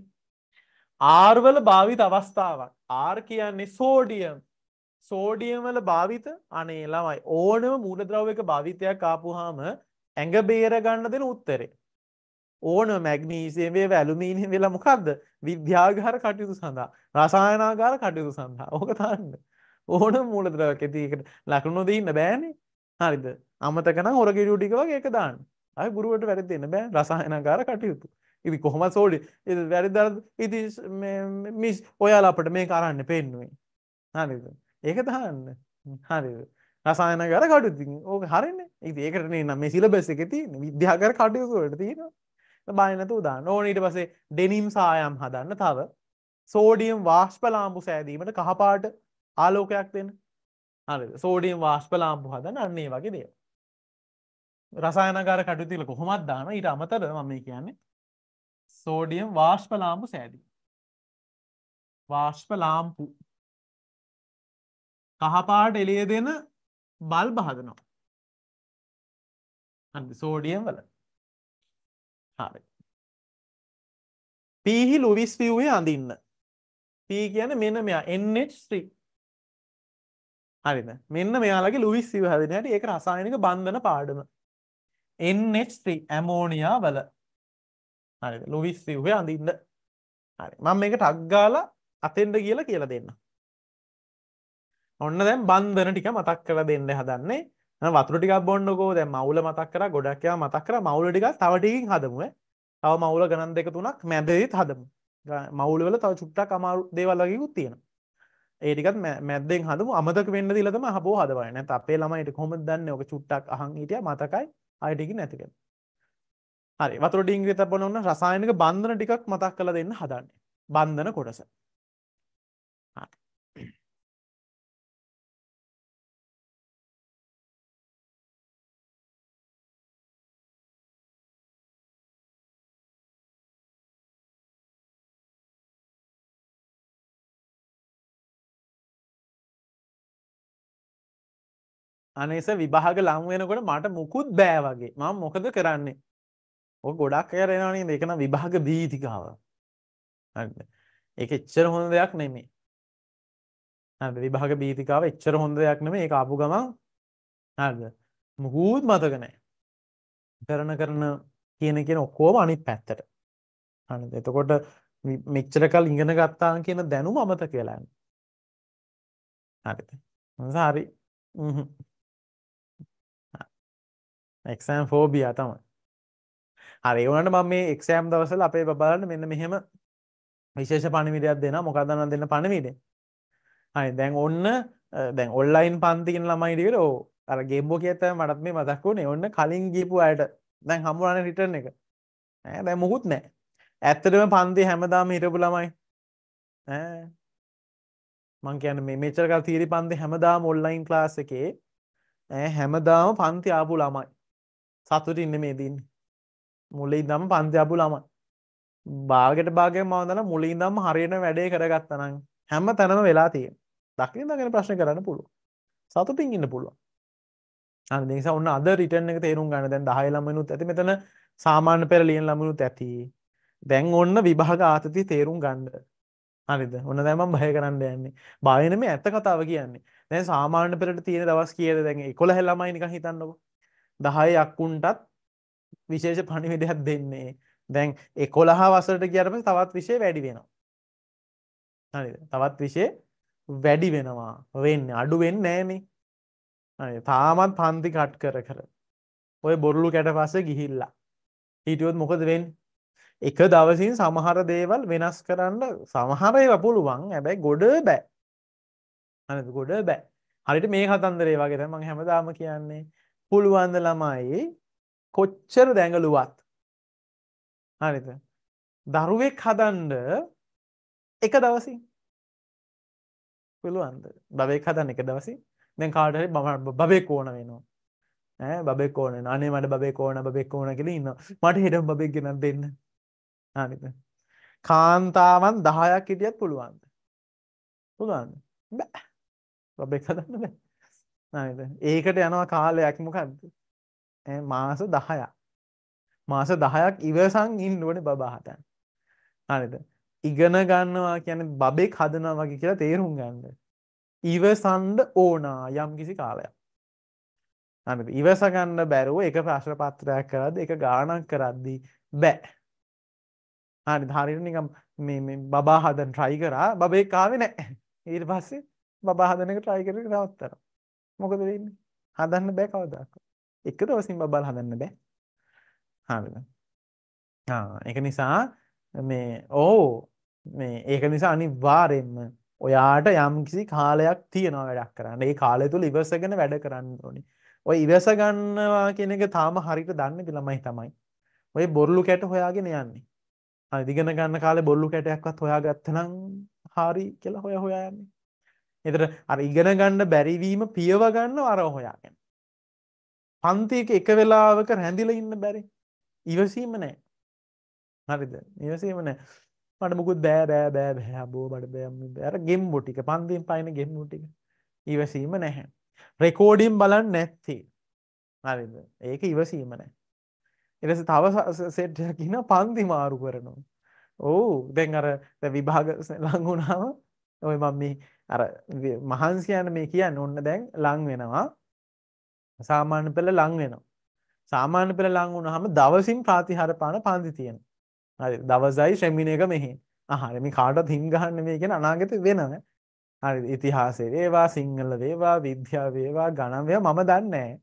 ආර්වල භාවිත අවස්ථාවක් ආර් කියන්නේ සෝඩියම් සෝඩියම්වල භාවිත අනේ ළමයි ඕනම මූලද්‍රව්වක භාවිතයක් ආපුහාම ඇඟ බේරගන්න දෙන උත්තරේ. ඕන මැග්නීසියමේ වැලුමීනය වෙලා මොකක්ද විද්‍යාගාර කටයුතු සඳහා රසායනාගාර කටයුතු සඳහා ඕක තන්න ඕන මූලද්‍රවක තියකට ලකුණු දන්න බෑනේ හරිද අමතකන හොරගෙඩියුටික වගේ එක දාන්න අය ගුරුවට වැරදි දෙන්න බෑ රසායනාගාර කටයුතු ඉදි කොහොම සෝඩි වැරදි ඉති මිස් ඔයාලා අපට මේ කරන්න පෙන්නුවේ හරිද ඒක දාන්න. හරිද? රසායන කර කටයුතු. ඉතින් ඕක හරිනේ. ඉතින් ඒකට නේ නම් මේ සිලබස් එකේ තියෙන විද්‍යාකර කටයුතු වලට තියෙනවා. බාන්නේ නැතුව දාන්න. ඕන ඊට පස්සේ ඩෙනිම් සායම් හදන්න තව. සෝඩියම් වාෂ්ප ලාම්පු සෑදීමට කහපාට ආලෝකයක් දෙන්න. හරිද? සෝඩියම් වාෂ්ප ලාම්පු හදන්න අන්න ඒ වගේ දේවල්. රසායනකාර කටයුතු වල කොහොමද දාන ඊට අමතරව මම මේ කියන්නේ සෝඩියම් වාෂ්ප ලාම්පු සෑදීම. වාෂ්ප ලාම්පු කහපාට එළිය දෙන බල්බ හදනවා. හරි සෝඩියම් වල. හරි. පීහි ලුවිස් විව්වේ අඳින්න. පී කියන්නේ මෙන්න මෙයා NH3. හරිද? මෙන්න මෙයාලගේ ලුවිස් විව් හදන හැටි ඒක රසායනික බන්ධන පාඩම. NH3 ඇමෝනියා වල. හරිද? ලුවිස් විව්වේ අඳින්න. හරි. මම මේක ටග් ගාලා අතෙන්ද කියලා කියලා දෙන්නම්. ඔන්න දැන් බන්ධන ටික මතක් කරලා දෙන්න හදන්නේ වතුර ටිකක් බොන්නකෝ දැන් මවුල මතක් කරා ගොඩක් ඒවා මතක් කරා මවුල ටික තව ටිකකින් හදමු තව මවුල ගණන් දෙක තුනක් මැදෙදිත් හදමු මවුල වල තව චුට්ටක් අමාරු දේවල් වගේකුත් තියෙනවා ඒ ටිකත් මැද්දෙන් හදමු අමතක වෙන්න දීලා තමයි හබෝ හදවන්නේ නැත්නම් අපේ ළමයිට කොහොමද දන්නේ ඔක චුට්ටක් අහන් හිටියා මතකයි ආයෙ ටික නැති කරලා හරි වතුර ඩිංග්‍රී තබන ඔන්න රසායනික බන්ධන ටිකක් මතක් කරලා දෙන්න හදන්නේ බන්ධන කොටස අනේස විභාග ලං වෙනකොට මට මුකුත් බෑ වගේ මම මොකද කරන්නේ ඔක ගොඩක් අය කරනවා නේද ඒක නම් විභාග භීතිකාව හරිද ඒක එච්චර හොඳ දෙයක් නෙමෙයි හරිද විභාග භීතිකාව එච්චර හොඳ දෙයක් නෙමෙයි ඒක ආපු ගමන් හරිද මුකුත් මතක නැහැ කරන කරන කියන කියන ඔක්කොම අනිත් පැත්තට හරිද එතකොට මෙච්චර කල් ඉගෙන ගත්තා කියන දැනුම අමතක වෙලා යනවා හරිද හරි හ්ම් එක්සෑම් ෆෝබියා තමයි. හරි ඒ වුණාට මම මේ එක්සෑම් දවස්වල අපේ බබාලට මෙන්න මෙහෙම විශේෂ පණිවිඩයක් දෙනවා. මොකක්ද නම් දෙන්න පණිවිඩේ. හරි දැන් ඔන්න දැන් ඔන්ලයින් පන්ති කියන ළමයි ටිකට ඕ අර ගේම්බෝ කියත මටත් මේ මතක් වුණේ ඔන්න කලින් ගිහපු අයට දැන් හම්බුනානේ රිටර්න් එක. ඈ දැන් මොකුත් නැහැ. ඇත්තටම පන්ති හැමදාම හිටපු ළමයි. ඈ මං කියන මේ මෙච්චර කල් තීරි පන්ති හැමදාම ඔන්ලයින් ක්ලාස් එකේ හැමදාම පන්ති ආපු ළමයි සතුටින්න මේ දන්නේ. මුලින් දම් පන්තියපු ළම බාගට බාග මවදල මුලින් දම් හරියට වැඩේ කරගත්තනම් හැම තැනම වෙලා තිය දක්න දගෙන ප්‍රශ්න කරන්න පුළුව සතුටින් ඉන්න පුළුව අනිසා ඔන්න අද රිටන එක තේරුම් ගන්න දැන් දහය ළමනුත් ඇති මෙතන සාමාන්‍ය පෙර ලියෙන් ළමනුත් ඇති දැන් ඔන්න විභාග ආතති තේරුම් ගණ්ඩ අනිද ඔන්න දැමම් භය කරන්න යන්නේ බායන මේ ඇත්ත කතාව කියන්නේ දැ සාමාන්‍ය පෙරට තියෙන දවස් කියද දැන් කොළ හෙල්ලමයි නික හිතන්නකෝ දහය යක්කුන්ටත් විශේෂ පණිවිඩයක් දෙන්නේ දැන් එකොළහා වසරට කියරම තවත් විෂය වැඩි වෙනවා හරිද තවත් විෂය වැඩි වෙනවා වෙන්න අඩු වෙන්න නෑමේ තාමත් පන්ති කට් කර කර ඔය බොරලු කැට පස ගිහිල්ලා හිටියොත් මොකද වෙන් එක දවසින් සමහර දේවල් වෙනස් කරන්න සමහරය වපුළුවන් ඇබැයි ගොඩ බෑ හනි ගොඩ බෑ හරිට මේ කතන්දරේ වගේ මං හැමදාම කියන්නේ පුළුවන්ද ළමයි කොච්චර දැඟලුවත් හරිද දරුවෙක් හදන්ඩ එක දවසි පුළුවන්ද බවෙක් හදන්න එක දවසි දැන් කාටරි බම බෙක් ඕන වෙනවා බෙක් ඕන අනේ මට බෙක් ඕන බෙක් ඕන කියල ඉන්න මට හෙටම් බෙක් ගෙනක් දෙන්න හරිද කාන්තාවන් දහයක් හිටියත් පුළුවන්ද පුළුවන්ද බැ බබෙක් හදන්න බෑ නේද? ඒකට යනවා කාලයක් මොකද්ද? මාස 10ක්. මාස 10ක් ඉවසන් ඉන්න ඕනේ බබා හතන්. හරිද? ඉගෙන ගන්නවා කියන්නේ බබෙක් හදනවා වගේ කියලා තේරුම් ගන්න. ඉවසන්න ඕනා යම්කිසි කාලයක්. හරිද? ඉවස ගන්න බැරුව එක ප්‍රශ්න පත්‍රයක් කරද්දී එක ගාණක් කරද්දී බෑ. හරිද? හරියට නිකම් මේ මේ බබා හදන try කරා බබෙක් ආවේ නැහැ. ඊට පස්සේ බබා හදන එක try කරේ නවත්තනවා. මොකද වෙන්නේ? හදන්න බෑ කවදාකවත්. එක දවසින් බබාලා හදන්න බෑ. හරිද? ආ ඒක නිසා මේ ඕ මේ ඒක නිසා අනිවාර්යෙන්ම ඔයාට යම්කිසි කාලයක් තියෙනවා වැඩක් කරන්න. ඒ කාලය තුල ඉවසගෙන වැඩ කරන්න ඕනේ. ඔය ඉවස ගන්නවා කියන එක තාම හරියට දන්නේ ළමයි තමයි. ඔය බොරළු කැට හොයාගෙන යන්නේ. හරි දිගන ගන්න කාලේ බොරළු කැටයක්වත් හොයාගත්තනම් හරි කියලා හොය හොයා යන්නේ. එතට අර ඉගෙන ගන්න බැරිවීම පියව ගන්න අර හොයාගෙන. පන්තියක එක වෙලාවක රැඳිල ඉන්න බැරි ඉවසීම නෑ හරිද ඉවසීම නෑ මට මුකුත් බෑ බෑ බෑ බෑ බෝ බඩ බෑම ඇර ගෙම් බොටික පන්තිෙන් පයින ගෙම් ටික ඉවසීම නැහැ රෙකෝඩිම් බලන්න නැත්ති හරිද ඒක ඉවසීම නෑ එලෙස තව සෙට්ටකින පන්ති මාරු කරනවා ඕ දැන් අර විභාග ලංගුණාව ඔය මම්මී අර මහන්සි යන මේ කියන්නේ ඔන්න දැන් ලං වෙනවා. සාමාන්‍ය පෙළ ලං වෙනවා. සාමාන්‍ය පෙළ ලං වුණාම දවසින් ප්‍රතිහාර පාන පන්ති තියෙනවා. හරි දවසයි ශ්‍රමින එක මෙහි. ආහාර මේ කාටවත් හිම් ගහන්න මේ කියන අනාගත වෙනවා. හරි ඉතිහාසය වේවා සිංහල වේවා විද්‍යාව වේවා ගණන් වේවා මම දන්නේ නැහැ.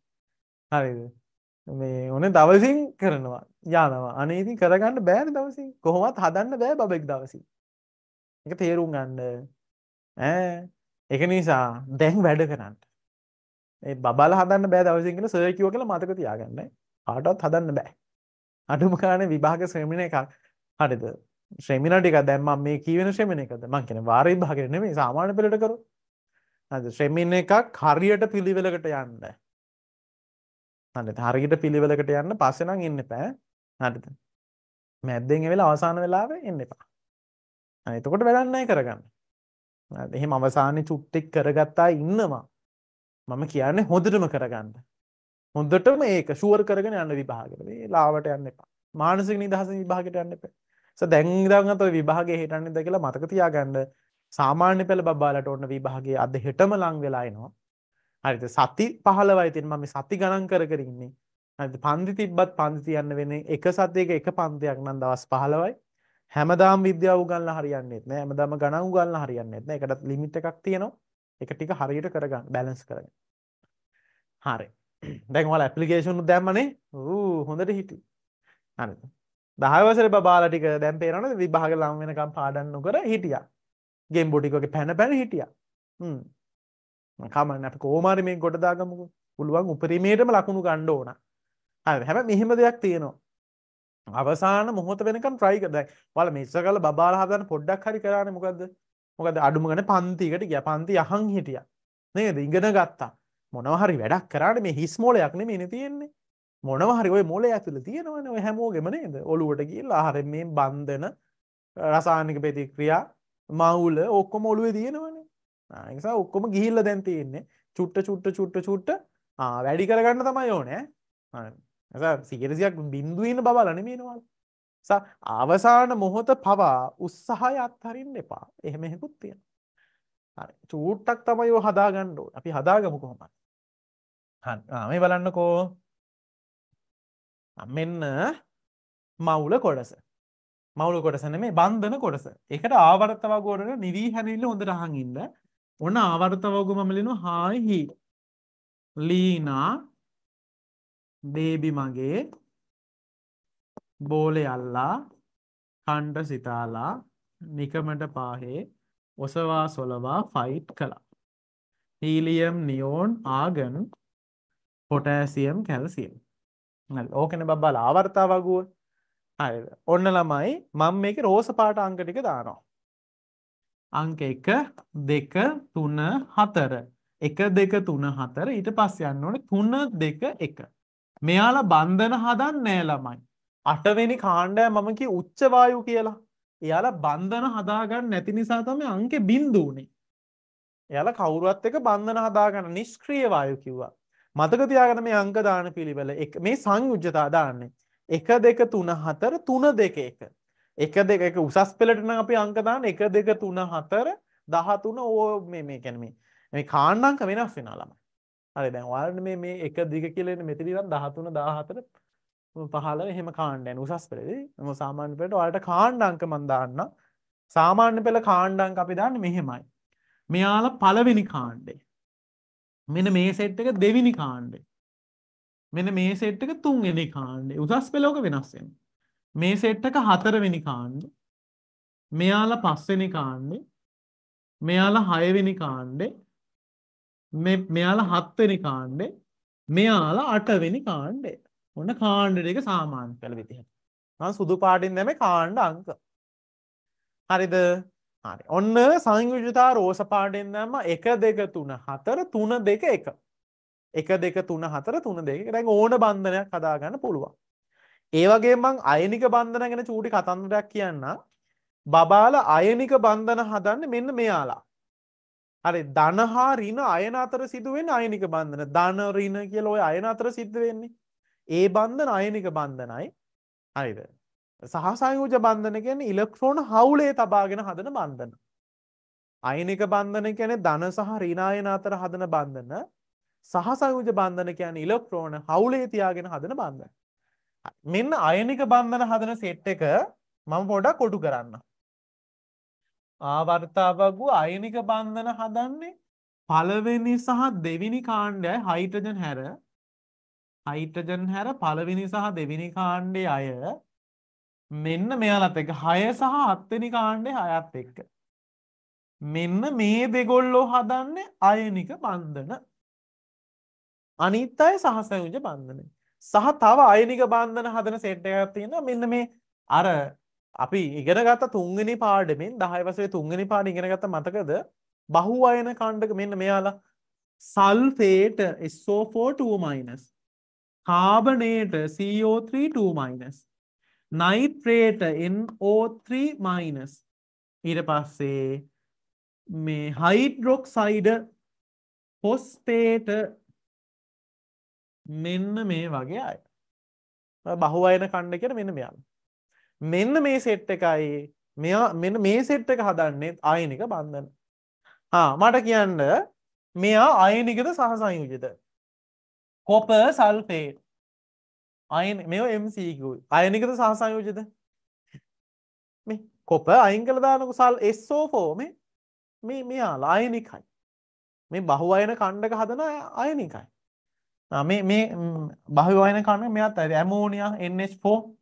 හරිද? මේ ඕන දවසින් කරනවා යනවා අනේ ඉතින් කරගන්න බෑනේ දවසින් කොහොමවත් හදන්න බෑ බබෙක් දවසින් ඒක තේරුම් ගන්න ඈ ඒක නිසා දැන් වැඩ කරන්න. මේ බබාලා හදන්න බෑ දවසින් කියන සර් කිව්ව කියලා මතක තියාගන්න. කාටවත් හදන්න බෑ. අඩුම ගානේ විභාග ශ්‍රේණිය එකක්. හරිද? ශ්‍රේණිය ටික දැන් මම මේ කියවෙන ශ්‍රේණිය එකද? මම කියන්නේ වාර විභාගෙ නෙමෙයි සාමාන්‍ය පෙළට කරොත්. හරිද? ශ්‍රේණිය එකක් හරියට පිළිවෙලකට යන්න. හරිද? හරියට පිළිවෙලකට යන්න පස්සේ නම් ඉන්න එපා. හරිද? මැද්දෙන් ඇවිල්ලා අවසාන වෙලාවේ එන්න එපා. අනේ එතකොට වැඩක් නැහැ කරගන්න. එහෙම අවසානයේ චුට්ටෙක් කරගත්තා ඉන්නවා. මම කියන්නේ හොඳටම කරගන්න. හොඳටම ඒක ෂුවර් කරගෙන යන්න විභාගෙට. මේ ලාවට යන්න එපා. මානසික නිදහස විභාගෙට යන්න එපා. ස දැන් ඉඳන්ගත ඔය විභාගේ හිටන්නේ ද කියලා මතක තියාගන්න. සාමාන්‍ය පෙළ බබාලට ඕන විභාගේ අද හෙටම ලං වෙලා එනවා. හරිද? සති 15යි තියෙන මම මේ සති ගණන් කර කර ඉන්නේ. හරිද? පන්ති තිබ්බත් පන්ති තියන්න වෙන්නේ එක සතියක එක පන්තියක් නම් දවස් 15යි. හැමදාම විද්‍යාව උගන්ලා හරියන්නේ නැහැ. හැමදාම ගණන් උගන්ලා හරියන්නේ නැහැ. ඒකටත් ලිමිට් එකක් තියෙනවා. ඒක ටික හරියට කරගන්න බැලන්ස් කරගන්න. හරි. දැන් ඔයාලා ඇප්ලිකේෂන් උත් දැම්මනේ. ඌ හොඳට හිටි. හරිද? 10 වසරේ බබාලා ටික දැන් පේනවනේ විභාග ලම් වෙනකම් පාඩම් නොකර හිටියා. ගේම් බෝඩ් එක වගේ පැන පැන හිටියා. හ්ම්. කමන්න අපි කොහොම හරි මේක ගොඩ දාගමුකෝ. පුළුවන් උපරිමයටම ලකුණු ගන්න ඕන. හරි. හැබැයි මෙහෙම දෙයක් තියෙනවා. අවසාන මොහොත වෙනකන් ට්‍රයි කරදයි. වල මිස්සකල බබාල හදන පොඩ්ඩක් හරි කරන්නේ මොකද්ද? මොකද අඩුම ගන්න පන්තියකට ගියා. පන්ති අහන් හිටියා. නේද? ඉගෙන ගත්තා. මොනවා හරි වැඩක් කරාට මේ හිස් මොලයක් නෙමෙයිනේ තියෙන්නේ. මොනවා හරි ওই මොලේ ඇතුළේ තියෙනවනේ ඔය හැමෝගෙම නේද? ඔළුවට ගිහලා ආහාරයෙන් මේ බන්ධන රසායනික ප්‍රතික්‍රියා මවුල ඔක්කොම ඔළුවේ තියෙනවනේ. ඒ නිසා ඔක්කොම ගිහිල්ලා දැන් තියෙන්නේ. චුට්ට චුට්ට චුට්ට චුට්ට ආ වැඩි කරගන්න තමයි ඕනේ. සියරසියක් බින්දුවන බබලන මේනවල් අවසාන මොහොත පවා උත්සාහය අත්හරින්න එපා එහෙම එහෙකුත් තියෙන චූට්ටක් තමයි ඔය හදාගන්න ඕන අපි හදාගමු කොහොමද මේ බලන්නකෝ මෙන්න මවුල කොටස මවුල කොටසන මේ බන්ධන කොටස එකට ආවර්තව ගෝඩන නිවී හැනිල්ල හොඳ රහඟින්ද ඔන්න ආවර්තවගු මමලිනු හායිහි ලීනා බේබි මගේ බෝලෙ අල්ලා කණ්ඩ සිතාලා නිකමට පාහේ ඔසවා සොලවා ෆයිට් කළා. Helium neon argon potassium calcium ඕකන බබල ආවර්තා වගුව ඔන්න ළමයි මං මේක රෝස පාට අංකටික දානවා. අංක එක දෙක තුන හතර එක දෙක තුන හතර ඊට පස්ස යන්න ඕන තුන දෙක එක මෙයාලා බන්ධන හදන්නෑ ළමයි. අටවෙනි කාණ්ඩය මම කිය උච්චවායු කියලා. එයාලා බන්ධන හදාගන්න නැති නිසා තම අංක බින්දූනේ. එයාලා කවුරුවත් එක බන්ධන හදාගන්න නිෂ්ක්‍රියවායු කිව්වා. මතක තියාගෙන මේ අංක දාන පිළිවෙල මේ සංයුජ්‍යතා දාන්නේ. එක දෙක තුන හතර තුන දෙක එක. එක දෙක එක උසස් පෙළටන අපි අංකදාන එක දෙක තුන හතර දහතුන ඕ මේ මේ කැනමේ මේ කාණ්ඩංක වෙනස් වෙන ළමයි. හරි දැන් ඔයාලට මේ මේ එක දිග කියලා එන්නේ මෙතන ඉඳන් 13 14 15 එහෙම කාණ්ඩ යන උසස් පෙළේදී මම සාමාන්‍ය පෙළේට ඔයාලට කාණ්ඩ අංක මම දාන්නම් සාමාන්‍ය පෙළ කාණ්ඩ අංක අපි දාන්නේ මෙහෙමයි මෙයාලා පළවෙනි කාණ්ඩේ මෙන්න මේ සෙට් එක දෙවෙනි කාණ්ඩේ මෙන්න මේ සෙට් එක තුන්වෙනි කාණ්ඩේ උසස් පෙළෝක වෙනස් වෙනවා මේ සෙට් එක හතරවෙනි කාණ්ඩේ මෙයාලා පස්වෙනි කාණ්ඩේ මෙයාලා හයවෙනි කාණ්ඩේ මේ මෙයාලා හත්වෙනි කාණ්ඩේ මෙයාලා අටවෙනි කාණ්ඩේ ඔන්න කාණ්ඩ දෙක සාමාන්‍ය කළ විදිහට මම සුදු පාටින් දැමේ කාණ්ඩ අංක හරිද හරි ඔන්න සංයුජතා රෝස පාටින් දැම්ම 1 2 3 4 3 2 1 1 2 3 4 3 2 දැන් ඕන බන්ධනයක් හදාගන්න පුළුවන් ඒ වගේ මං අයනික බන්ධන ගැන චූටි කතන්දරයක් කියන්න බබාල අයනික බන්ධන හදන්න මෙන්න මෙයාලා හරි ධන හා ඍණ අයන අතර සිදුවෙන අයනික බන්ධන. ධන ඍණ කියලා ওই අයන අතර සිද්ධ වෙන්නේ. ඒ බන්ධන අයනික බන්ධනයි. හරිද? සහ සංයෝජ බන්ධන කියන්නේ ඉලෙක්ට්‍රෝන හවුලේ තබාගෙන හදන බන්ධන. අයනික බන්ධන කියන්නේ ධන සහ ඍණ අයන අතර හදන බන්ධන. සහ සංයෝජ බන්ධන කියන්නේ ඉලෙක්ට්‍රෝන හවුලේ තියාගෙන හදන බන්ධන. මෙන්න අයනික බන්ධන හදන සෙට් එක මම පොඩක් කොටු කරන්නම්. ආවර්තාවගු අයනික බන්ධන හදන්නේ පළවෙනි සහ දෙවිනි කාණ්ඩය හයිටජන් හැර හයිටජන් හැර පළවෙනි සහ දෙවිනි කාණ්ඩේ අය මෙන්න මෙයාලත් එක හය සහ අත්වෙනි කාණ්ඩේ හයත් එක්ක. මෙන්න මේ දෙගොල්ලෝ හදන්නේ අයනික බන්ධන අනිත් අය සහසයුජ බන්ධන සහ තව අයනික බන්ධන හදන සෙට්ටයක් තියෙන මෙන්න මේ අර අපි ඉගෙන ගත තුන්ගනි පාඩමින් දහයවසේ තුන්ගනි පාඩ ඉගෙනගත මතකද බහු අයන කණ්ඩක මෙන්න මෙයාලා සල්ෆේට SO42- කාබනේට CO32- නයිට්‍රේට NO3- ඊට පස්සේ මේ හයිඩ්‍රොක් සයිඩ පොස්ටේට මෙන්න මේ වගේ අය බහු අයන කණ්ඩ කියෙන මෙන්න මෙයාලා මෙන්න මේ සෙට් එකයි මෙයා මෙන්න මේ සෙට් එක හදන්නේ අයනික බන්ධන. ආ මට කියන්න මෙයා අයනිකද සහසංයුජද. කොප සල්ෆේට් අයන මෙ MCකු e අයනිකද සහසංයෝජද මේ කොප අයින් කළදාන කුසල් එස්සෝෆෝ මේ මේ මෙයාලා අයනිකයි. මේ බහු අයන කණ්ඩක හදන අයනිකයි. මේ මේ බහු අයන කන්න මෙයාත් ඇමෝනියා NH4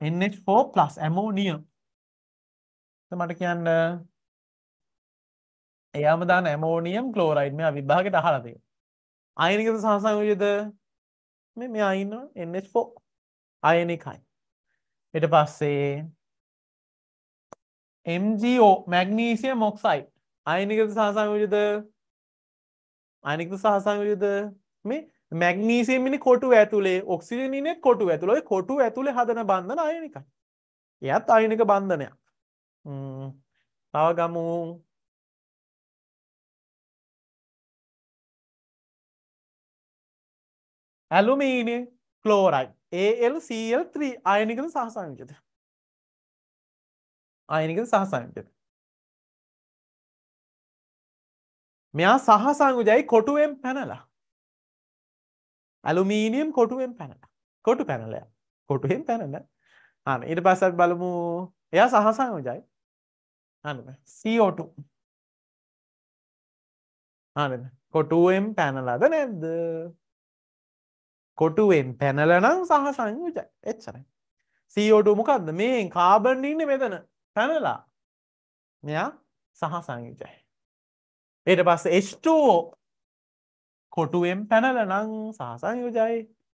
NH4+ ඇමෝනියම්. මට කියන්න එයාම දාන ඇමෝනියම් ක්ලෝරයිඩ් මෙයා විභාගෙට අහලා තියෙනවා. අයනිකද සහසංයෝජිත මේ මෙයා ඉන්නවා NH4 අයනිකයි. ඊට පස්සේ MgO මැග්නීසියම් ඔක්සයිඩ් අයනිකද සහසංයෝජිත අයනිකද සහසංයෝජිත මේ මැග්නීසියමිනි කොටු ඇතුලේ ඔක්සිජනීනෙත් කොටු ඇතුළේ කොටු ඇතුළේ හදන බන්ධන අයනිකයි. එයත් අයනික බන්ධනයක්. තව ගමු ඇලුමීනය කලෝරයි ALCL3 අයනිකන සහසංයුජත අයනිකන සහසංයුජත මෙයා සහසංයුජයි කොටුවෙන් පැනලා ඇලුමීනියම් කොටුවෙන් පැනලා. කොටු පැනලා. කොටුවෙන් පැනලා. අනේ ඊට පස්සේ අපි බලමු එයා සහසංයෝජයි. අනේ CO2. අනේ කොටුවෙන් පැනලාද නැද්ද? කොටුවෙන් පැනලා නම් සහසංයෝජයි. එච්චරයි. CO2 මොකද්ද? මේ කාබන් ඉන්නේ මෙතන. පැනලා. මෙයා සහසංයෝජයි. ඊට පස්සේ H2O කොටුවෙන් පැනල නං සහසංයෝජයි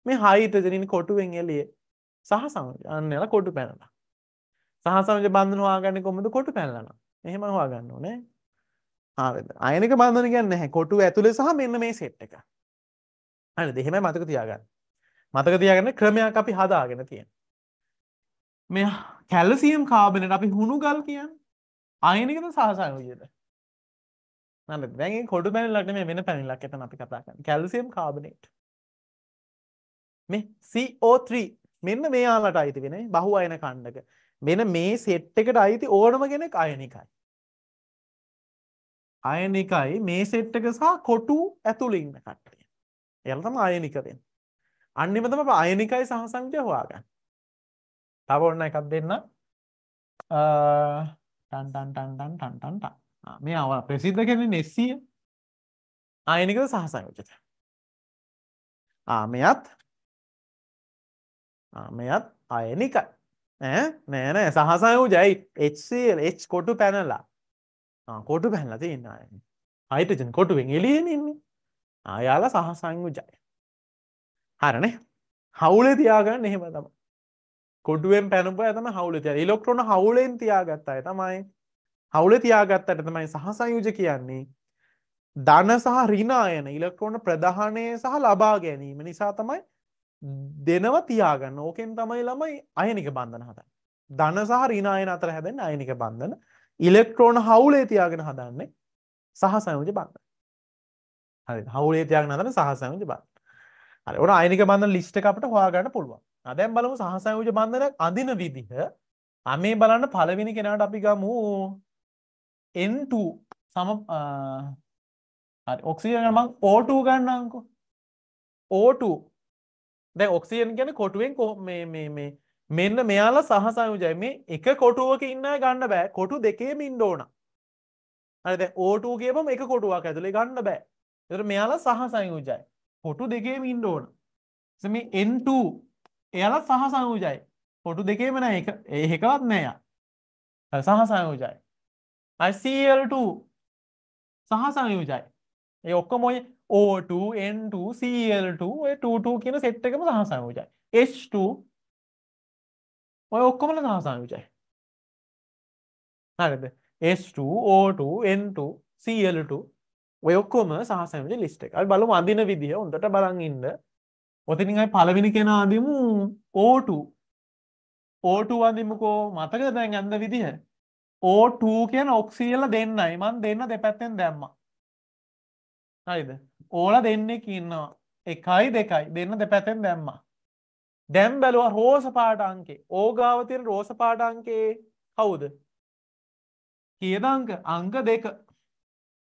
මේ හයිතජනින් කොටුවෙන් එලිය සහ සංයන්නල කොටු පැනල සහසමජ බන්ධන වාගන්න කොමද කොටු පැල්ලන එහෙම හවාගන්න ඕනේ අයනක බන්ධන ගන්න හැ කොටු ඇතුළ සහ මෙන්න මේ සෙට් එක අන දෙහෙම මතක තියාගන්න මතක තියාගන්න ක්‍රමයක් අපි හදාගෙන තියෙන මෙ කැල්ලසියම් කාබනට අපි හුණු ගල් කියන්න අයනකද සහසයෝජයට නද දැන් කොඩු පැනිල්ලට මේ වෙන පැනිල්ලක් එතන අපි කතා කරන්නේ කැල්සියම් කාබනේට් මේ CO3 මෙන්න මේ යාලට අයිති වෙන්නේ බහු අයන කණ්ඩක මෙන්න මේ සෙට් එකට අයිති ඕනම කෙනෙක් අයනිකයි අයනිකයි මේ සෙට් එක සහ කොටු ඇතුළේ ඉන්න කට්ටිය එයාලා තමයි අයනික වෙන්නේ අන්නෙම තමයි අයනිකයි සහසංජය හොයාගන්න තව ඔන්න එකක් දෙන්න ටන් ටන් ටන් ටන් ටන් ටන් ටන් මේ අව ප්‍රසිද්ධ කෙරෙන්නේ නෙස්සිය. ආයනිකද සහසංයෝජිත. ආ මෙයත් ආ මෙයත් ආයනිකයි. ඈ නෑ නෑ සහසංයෝජයි HCl H කොටු පැනලා. ආ කොටු පැනලා තියෙන අය. හයිඩ්‍රජන් කොටුවෙන් එළියෙන් ඉන්නේ. ආ යාලා සහසංයෝජයි. හරනේ. හවුලේ තියාගන්න එහෙම තමයි. කොටුවෙන් පැනපුවා තමයි හවුලේ තියාගන්නේ. ඉලෙක්ට්‍රෝන හවුලෙන් තියාගත්ත අය තමයි හවුල තියාගත්තට තමයි සහසයෝජ කියන්නේ ධන සහ රිනායන ඉලෙක්ට්‍රෝන ප්‍රධානය සහ ලබා ගැනීම නිසා තමයි දෙනව තියාගන්න ඕකෙන් තමයි ළමයි අයනික බන්ධන හත ධන සහ රිනායන අතර හැබැන්න අයනික බන්ධන ඉලෙක්ට්‍රෝන හවුලේ තියාගෙන හදන්නේ සහසයෝජ බන්ධ හරි හවුලේ තියාගෙන හදන සහසයෝජ බන්ධ හරි ඔන අයනික බන්ධන ලිස්ට් එක අපිට හොයාගන්න පුළුවන් අදැන් බලමු සහසයෝජ බන්ධනක් අඳින විදිහ අමේ බලන්න පළවෙනි කෙනාට අපි ගමු N2 සම හරි ඔක්සිජන් ගන්න මම O2 ගන්නම්කෝ O2 දැන් ඔක්සිජන් කියන්නේ කොටුවෙන් මේ මේ මේ මෙන්න මෙයාලා සහ සංයෝජය මේ එක කොටුවක ඉන්න ගන්න බෑ කොටු දෙකේම ඉන්න ඕන හරි දැන් O2 ගියපම එක කොටුවක් ඇතුලේ ගන්න බෑ ඒතර මෙයාලා සහ සංයෝජය කොටු දෙකේම ඉන්න ඕන මේ N2 එයාලා සහ සංයෝජය කොටු දෙකේම නෑ එක ඒකවත් නෑ යා සහ සංයෝජය CL2 සහ සංයෝජයි. ඒ ඔක්කොම ඔය O2 N2 CL2 ඔය 22 කියන සෙට් එකම සහ සංයෝජයි. H2 ඔය ඔක්කොමල සහ සංයෝජයි. හරිද? H2 O2 N2 CL2 ඔය ඔක්කොම සහ සංයෝජන ලිස්ට් එක. අපි බලමු අඳින විදිය හොඳට බලන් ඉන්න. ඔතනින් අපි පළවෙනි කෙනා අඳිමු O2 O2 අඳිමුකෝ මතකද දැන් අඳ විදිහ? O2 කියන ඔක්සියල දෙන්නයි මන් දෙන්න දෙපැත්තෙන් දැම්මා. හරිද? ඕලා දෙන්නෙක් ඉන්නවා. එකයි දෙකයි දෙන්න දෙපැත්තෙන් දැම්මා. දැන් බැලුවා රෝස පාට අංකේ. ඕගාව තියෙන රෝස පාට අංකේ කවුද? කීයද අංක? අංක දෙක.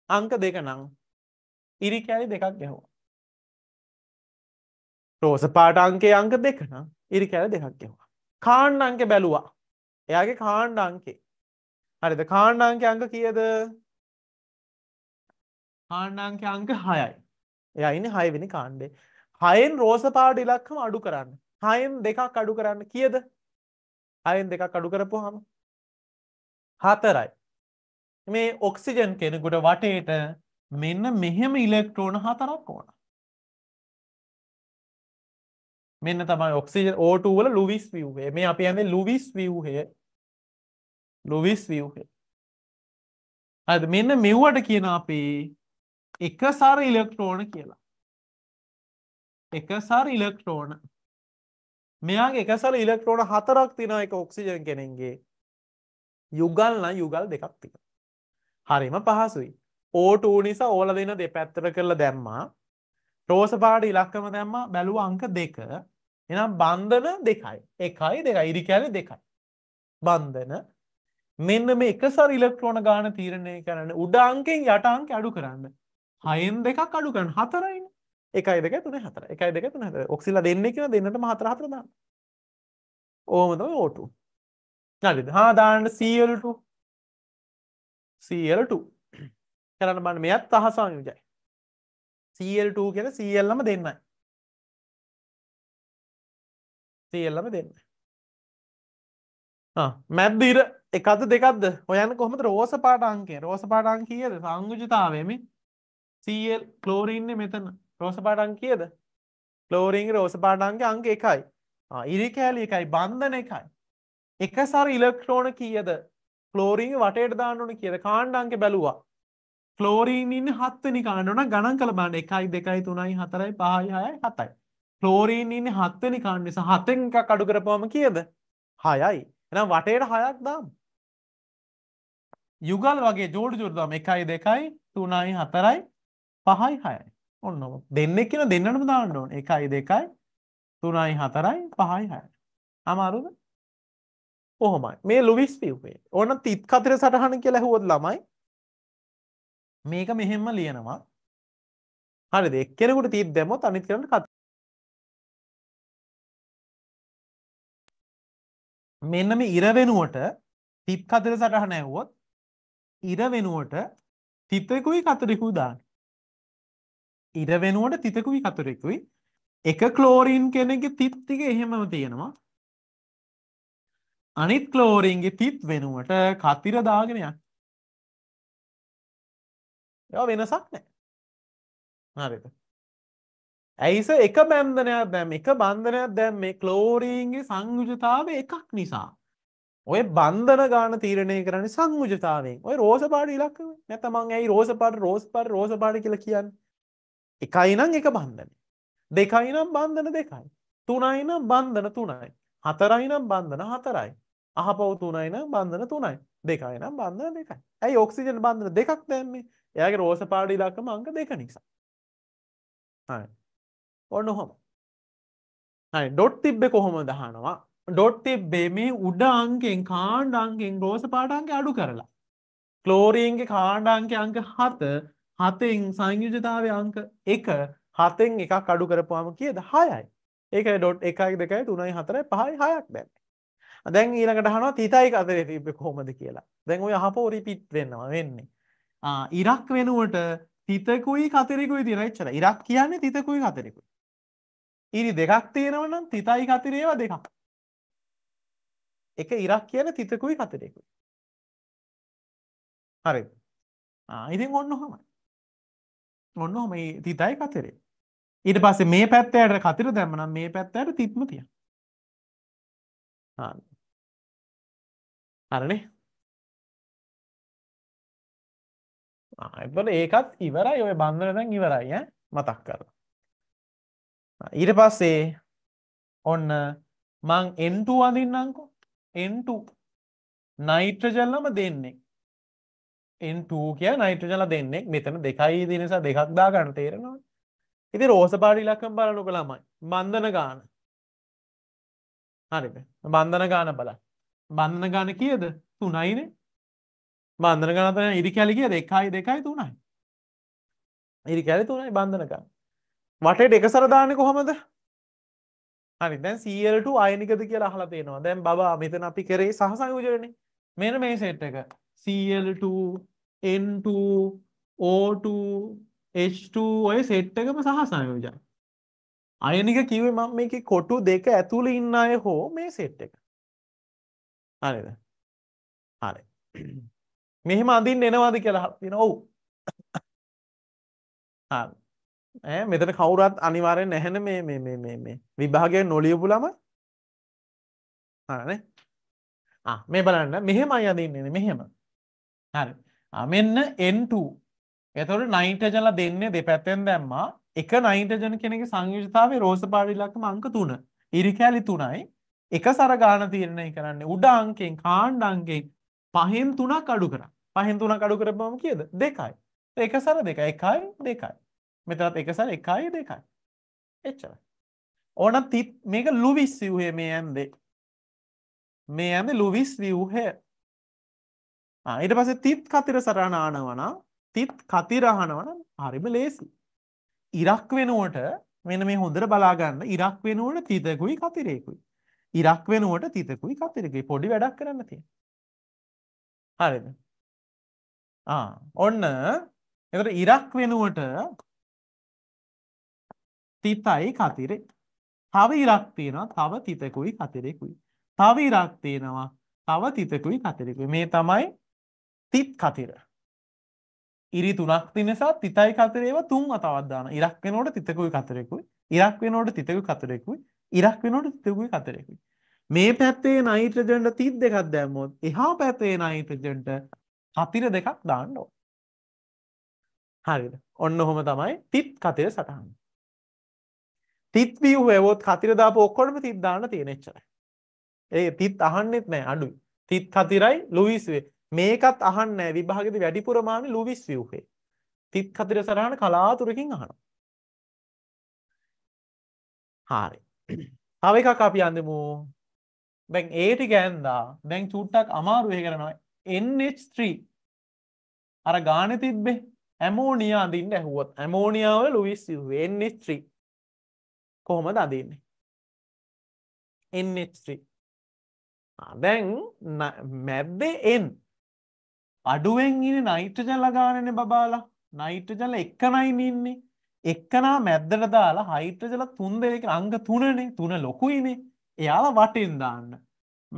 අංක දෙක නම් ඉරි කැලි දෙකක් ගැහුවා. රෝස පාට අංකේ අංක දෙක නම් ඉරි කැලි දෙකක් ගැහුවා. කාණ්ඩ අංකේ බැලුවා. එයාගේ කාණ්ඩ අංකේ හරිද කාණ්ඩාංක අංක කියද කාණ්ඩාංක අංක හයයි එයා ඉන්න හයවෙනි කාණ්ඩේ හයෙන් රෝස පාට ඉලක්කම අඩු කරන්න හයෙන් දෙකක් අඩු කරන්න කියද හයෙන් දෙකක් අඩු කරපු හම හතරයි මේ ඔක්සිජන් කෙනෙකුට වටේට මෙන්න මෙහෙම ඉලෙක්ට්‍රෝන හතරක් ඕන මෙන්න තමයි ඔක්සිජන් ඕටුවල ලුවිස් වියහේ මේ අපි ඇඳේ ලුවිස් වියහේ ලොවිස් වියහ අද මෙන්න මෙව්වට කියන අපේ එකසාර ඉලෙක්ට්‍රෝන කියලා එකසාර ඉලෙක්ට්‍රෝන මෙයාගේ එකසර ඉලෙක්ට්‍රෝන හතරක් තින එක ඔක්සිජන් කෙනෙන්ගේ යුගල්න යුගල් දෙකක් තික හරිම පහසුයි ඕට නිසා ඕල දෙන දෙ පැත්තර කරලා දැම්මා රෝස පාට ඉලක්කම දැම්ම බැලුව අංක දෙක එනම් බන්ධන දෙකයි එකයි දෙක ඉරිකෑල දෙකයි බන්ධන මෙන්න මේ එකසර ඉලෙක්ට්‍රෝන ගාන තීරණය කරන්න උඩ අංකෙන් යට අංක අඩු කරන්න හයෙන් දෙකක් අඩු කරන්න හතරයින එකයි දෙක තුන හතර එකයි දෙක තුන හතර ඔක්සිලා දෙන්න කියන දෙන්නට හතර හතර දාන්න ඕම තමයි ඕටු හරිද හා දාන්න CL2 CL2 කරන්න බන්න මෙයත් අහ සංයුජයි CL2 කියන CL ම දෙන්නයි සියල්ලම දෙන්න මැද්දිර එකද දෙකක්ද ඔයන්න කොහමද රෝස පාටාංකේ රෝස පාටාන් කියද සංගජතාවයම සල් කලෝරීන්න මෙතන රෝස පාටන් කියද ලෝරීං රෝස පාටාන්ගේ අංක එකයි ඉරි කෑලි එකයි බන්ධන එකයි එකසාර ඉලෙක්ට්‍රෝන කියද කලෝරීන් වටේට දාන්නන කියද කාණ්ඩාන්ක බැලුවා කලෝරීන්න්න හත්තනි කාණඩන ගණන් කළ බන්න එකයි දෙකයි තුනයි හතරයි පහයයි හතයි. කලෝරීන්න්න හත්තනි කාණ්ඩිස හතෙන්ක කඩු කරපවම කියද හයයි එනම් වටේට හයක් දාම් යුගල් වගේ ජෝඩි ජුරුදම එකයි දෙකයි තුනයි හතරයි පහයි හයයි ඔන්න දෙන්නෙක් කියන දෙන්නටම දාන්න ඕන එකයි දෙකයි තුනයි හතරයි පහයි හයයි අමාරුද ඔහොමයි මේ ලුවිස් පිව්වේ ඕන තිත් කතර සටහන කියලා හුවොත් ළමයි මේක මෙහෙම ලියනවා හරි දෙක්කෙනෙකුට තිත් දැමොත් අනිත් කරන්න කත මෙන්න මේ ඉර වෙනුවට තිත් කතර සටහන ඇහුවොත් ඉර වෙනුවට තිතකුයි කතුරෙකු දාන. ඉර වෙනුවට තිතකුයි කතුරෙකුයි එක කලෝරීන් කෙනෙක තිත්තික එහෙමම තියෙනවා අනිත් කලෝරීන්ගේ තිත් වෙනුවට කතිර දාගෙනයක් එ වෙනසක් නෑ හරිත ඇයිස එක බැන්ධනයක් දැම් එක බන්ධනයක් දැම් මේ කලෝරීන්ගේ සංයුජතාව එකක් නිසා ඔය බන්ධන ගාන තීරණය කරන්න සංමුජතාවෙන් ඔය රෝස පාඩ ඉලක්කව නැතමං ඇයි රෝස පට රෝස් පට රෝස පාඩ කියල කියන්න එකයිනම් එක බන්ධන දෙකයිනම් බන්ධන දෙකයි තුනයිනම් බන්ධන තුනයි හතරයිනම් බන්ධන හතරයි අහපව් තුනයිනම් බන්ධන තුනයි දෙකයිනම් බන්ධන දෙකයි ඇයි ඔක්සිජන් බන්ධන දෙකක් දැම්මේ එයාගේ රෝස පාඩ ඉලක්කම අංක දෙක නිසා ඔන්න හොම ඩොට් තිබ්බෙ කොහොම දහනවා ඩොට් තිබ්බේ මේ උඩ අංකෙන් කාණ්ඩ අංකෙන් රෝස පාට අංක අඩු කරලා. ක්ලෝරීන්ගේ කාණ්ඩ අංක අංක හත හතෙන් සංයුජතාවය අංක එක හතෙන් එකක් අඩු කරපුවාම කියද හයයි. ඒක ඩොට් එකයි දෙකයි තුනයි හතරයි පහයි හයක් දැන්. දැන් ඊළඟට අහනවා තිතයි අතරේ තිබ්බේ කොහොමද කියලා. දැන් ඔය අහපෝ රිපීට් වෙනවා වෙන්නේ. ඉරක් වෙනුවට තිතකුයි කතරෙකුයි තියෙන එච්චර. ඉරක් කියන්නේ තිතකුයි කතරෙකුයි. ඉරි දෙකක් තියෙනවනම් තිතයි කතරේවා දෙකක්. එක ඉරක් කියන තිතකුයි හතරෙකුයි. හරිද? ආ ඉතින් ඔන්න ඔහමයි. ඔන්න ඔහම මේ තිතයි කතරේ. ඊට පස්සේ මේ පැත්තට කතර දැම්ම නම් මේ පැත්තට තිත්ම තියන්න. හරි. හරිනේ. ආ එතකොට ඒකත් ඉවරයි ඔය බන්ධන දැන් ඉවරයි ඈ මතක් කරලා. ඊට පස්සේ ඔන්න මං N2 අඳින්නම්කෝ. N2 නයිට්‍රජල්ලම දෙන්නේ N2 කිය නයිට්‍රජල දෙන්නෙක් මෙතන දෙකයි දෙනිසා දෙකක් දා ගන්න තේරෙනවා ඉති රෝස පාඩි ලක්කම් බලනු කළමයි බන්ධන ගාන හරිද බන්ධන ගාන බල බන්ධන ගාන කියද තුනයිනේ බන්ධන ගානතන ඉරි කැලි කියද එකයි දෙකයි තුනයි ඉරි කැලි තුනයි බන්ධනකා වටේට එක සරදානය කොහොමද හරි දැන් Cl2 අයනිකද කියලා අහලා තියෙනවා. දැන් බබා මෙතන අපි කරේ සහසංයෝජනනේ. මෙන්න මේ සෙට් එක Cl2 N2 O2 H2 ඔය සෙට් එකම සහසංයෝජන. අයනික කිව්වේ මම මේකේ කොටු දෙක ඇතුළේ ඉන්න අය හෝ මේ සෙට් එක. හරිද? හරි. මෙහෙම අඳින්න එනවාද කියලා අහලා තියෙනවා. ඔව්. හරි. ඈ මෙතන කවුරත් අනිවාර්යෙන් නැහෙන මේ මේ මේ මේ මේ විභාගයෙන් නොලියපු ළමයි හරනේ ආ මේ බලන්න මෙහෙමයි අදින්නේ මෙහෙම හරි ආ මෙන්න N2 එතකොට නයිට්‍රජන්ලා දෙන්නේ දෙපැත්තෙන් දැම්මා එක නයිට්‍රජන් කෙනෙක්ගේ සංයුජතාවයේ රෝස පාට ඉලක්කම අංක 3 ඉරිකැලි 3යි එක සර ගාන තීරණය කරන්නේ උඩ අංකෙන් කාණ්ඩ අංකෙන් පහෙන් 3ක් අඩු කරා පහෙන් 3ක් අඩු කරපුවම කීයද 2යි එක සර 2 1යි 2යි මෙතනත් එක සැර එකයි දෙකයි. එච්චරයි. ඕනම් තිත් මේක ලුවිස් ව්‍යුහය මේ ඇම්දේ. මේ ඇම ලුවිස් ව්‍යුහය. ඊට පස්සේ තිත් කතිර සරණ ආනවන තිත් කතිරහනවන හරිම ලේසි. ඉරක් වෙනුවට මෙන මේ හොඳට බලාගන්න ඉරක් වෙනුවට තිතකුයි කතිරයෙකුයි. ඉරක් වෙනුවට තිතකුයි කතිරෙකුයි පොඩි වැඩක් කරන්න තියෙන. හරිද? ඔන්න එතට ඉරක් වෙනුවට තිතයි කතිරේ. තව ඉරක් තියෙනවා තව තිතකුයි කතිරෙකුයි. තව ඉරක් තියෙනවා තව තිතකුයි කතිරෙකුයි. මේ තමයි තිත් කතිර. ඉරි තුනක් තිනසා තිතයි කතරේව තුන් අතවත් දාන. ඉරක් වෙනකොට තිතකුයි කතරෙකුයි. ඉරක් වෙනකොට තිතකුයි කතරෙකුයි. ඉරක් වෙනකොට තිතකුයි කතරෙකුයි. මේ පැත්තේ නයිට්‍රජන්ට තිත් දෙකක් දැම්මොත් එහා පැත්තේ නයිට්‍රජන්ට කතිර දෙකක් දාන්න ඕන. හරිද? ඔන්න ඔහොම තමයි තිත් කතිර සටහන්. තිත් view ඇවොත් කතිර දාපු ඔක්කොටම තිත් දාන්න තියෙන එච්චරයි. ඒ තිත් අහන්නෙත් නැහැ අඩුයි. තිත් කතිරයි ලුයිස් මේකත් අහන්නේ නැහැ විභාගෙදි වැඩිපුර මාන ලුයිස් view එකේ. තිත් කතිර සරහන කලාතුරකින් අහනවා. හරි. තව එකක් අපි අඳමු. දැන් ඒ ටික ඇන්දා දැන් චුට්ටක් අමාරු වෙ කරනවා NH3 අර ගානේ තිබ්බේ ඇමෝනියා අඳින්න ඇහුවොත් ඇමෝනියා වල ලුයිස් යුවේ NH3 කොහොමද අදින්නේ? NH3. දැන් මැද්දේ N. අඩුවෙන් ඉන්නේ නයිට්‍රජන් ලගානනේ බබාලා. නයිට්‍රජන් එකනයි ඉන්නේ. එක්කනා මැද්දට දාලා හයිට්‍රජල තුන් දෙක අංග තුනනේ. තුන ලොකුයිනේ. එයාලා වටින් දාන්න.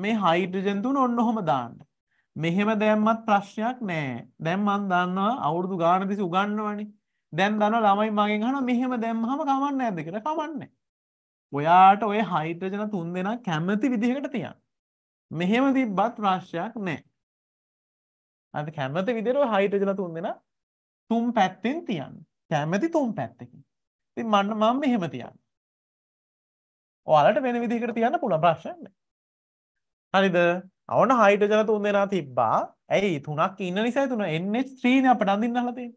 මේ හයිට්‍රජන් තුන ඔන්න ඔහොම දාන්න. මෙහෙම දැම්මත් ප්‍රශ්නයක් නෑ. දැන් මන් දන්නවා අවුරුදු ගාන දිසි උගන්වන්නේ. දැන් දන්න ළමයි මගෙන් හන මෙහෙම දැම්හම කමන්න ඇද කර කමන්නේ ඔයාට ඔය හයිට්‍රජන තුන් දෙෙන කැමති විදිහකට තියන් මෙහෙම තිබ්බත් ප්‍රශ්යක් නෑ අද කැමති විදිර හයිට්‍රජන තුන් දෙෙන තුම් පැත්තෙන් තියන් කැමති තුම් පැත්තකින් ති මන්න මම මෙහෙම තියන් ඔයාලට වෙන විදිහකට තියන්න පුළ ප්‍රශ්යන්න හනිද අවන හයිටජන තුන් දෙෙන තිබ්බා ඇයි තුනක් ඉන්න නිසා තුන එන්න ස්ත්‍රීන අපට අඳින්න හලතිේ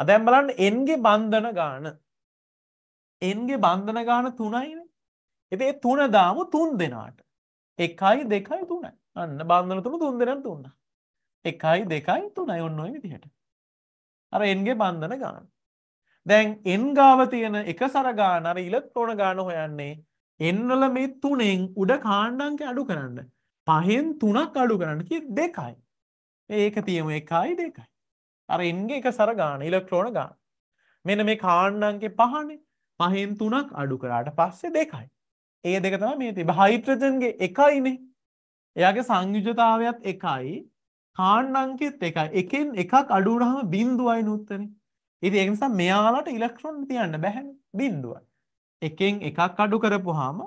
අදැම් බලන්න එන්ගේ බන්ධන ගාන එන්ගේ බන්ධන ගාන තුනයින එති ඒ තුන දාමු තුන් දෙනාට එකයි දෙකයි තුනයි අන්න බන්ධන තුන තුන් දෙනම් තුන්න එකයි දෙකයි තුනයි ඔන්නොයි විදිහට අර එන්ගේ බන්ධන ගාන දැන් එන් ගාව තියෙන එක සරගාන අර ඉලෙක්ට්‍රෝන ගාන හොයන්නේ එන්වල මේ තුනෙන් උඩ කාණ්ඩංක අඩු කරන්න පහෙන් තුනක් අඩු කරන්න කිය දෙකයි ඒක තියම එකයි දෙකයි අර n ගේ එක සර ගාන ඉලෙක්ට්‍රෝන ගාන. මෙන්න මේ කාණ්ඩංගේ පහනේ පහෙන් තුනක් අඩු කරාට පස්සේ දෙකයි. ඒ දෙක තමයි මේ තිබ හයිට්‍රජන්ගේ එකයිනේ. එයාගේ සංයුජතාවයත් එකයි කාණ්ඩංකෙත් එකයි. එකෙන් එකක් අඩු වුණාම බිඳුවයි නූත්තනේ. ඉතින් ඒක නිසා මෙයාලට ඉලෙක්ට්‍රෝන තියන්න බැහැනේ බිඳුවයි. එකෙන් එකක් අඩු කරපුවාම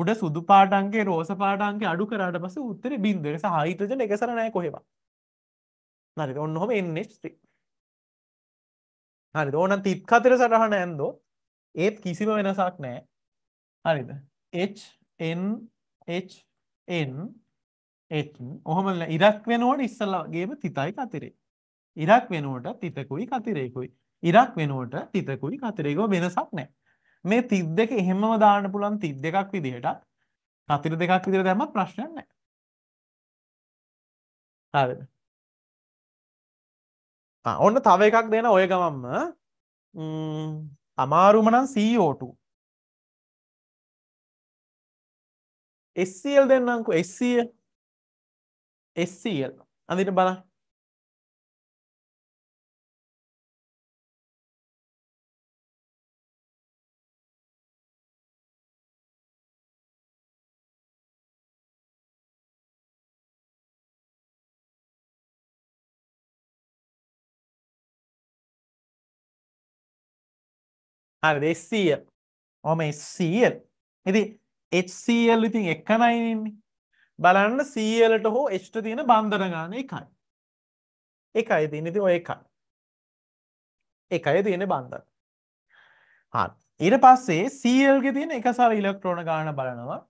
උඩ සුදු පාට අංකේ රෝස පාට අංකේ අඩු කරාට පස්සේ උත්තරේ බිඳුව. ඒ නිසා හයිඩ්‍රජන් එකසර නැහැ කොහෙවත්. හරිද ඔන්න ඔහම NH3 හරිද ඕනම් 34 සටහන ඇන්දොත් ඒත් කිසිම වෙනසක් නැහැ හරිද H N H N H ඔහම ඉරක් වෙනුවට ඉස්සලා ගේම තිතයි කතරේ ඉරක් වෙනුවට තිතකුයි කතරේකුයි ඉරක් වෙනුවට තිතකුයි කතරේකුයි වෙනසක් නැහැ මේ 32 එහෙමම දාන්න පුළුවන් 32ක් විදිහට කතර දෙකක් විදිහට දැම්මත් ප්‍රශ්නයක් නැහැ හරිද ඔන්න තව එකක් දෙන ඔය ගමම්ම අමාරුමනම් සෝට එල් දෙන්නකු එල් අඳට බලා හරිද HCl ඔහම HCl ඉතින් HCl ඉතින් එකනයි ඉන්නේ බලන්න CLට හෝ Hට තියෙන බන්ධන ගාන එකයි එකයි තියෙන ඉතින් ඔය එකයි එකයි තියෙන බන්ධන හරි ඊට පස්සේ CL ගේ තියෙන එකසාර ඉලෙක්ට්‍රෝන ගාන බලනවා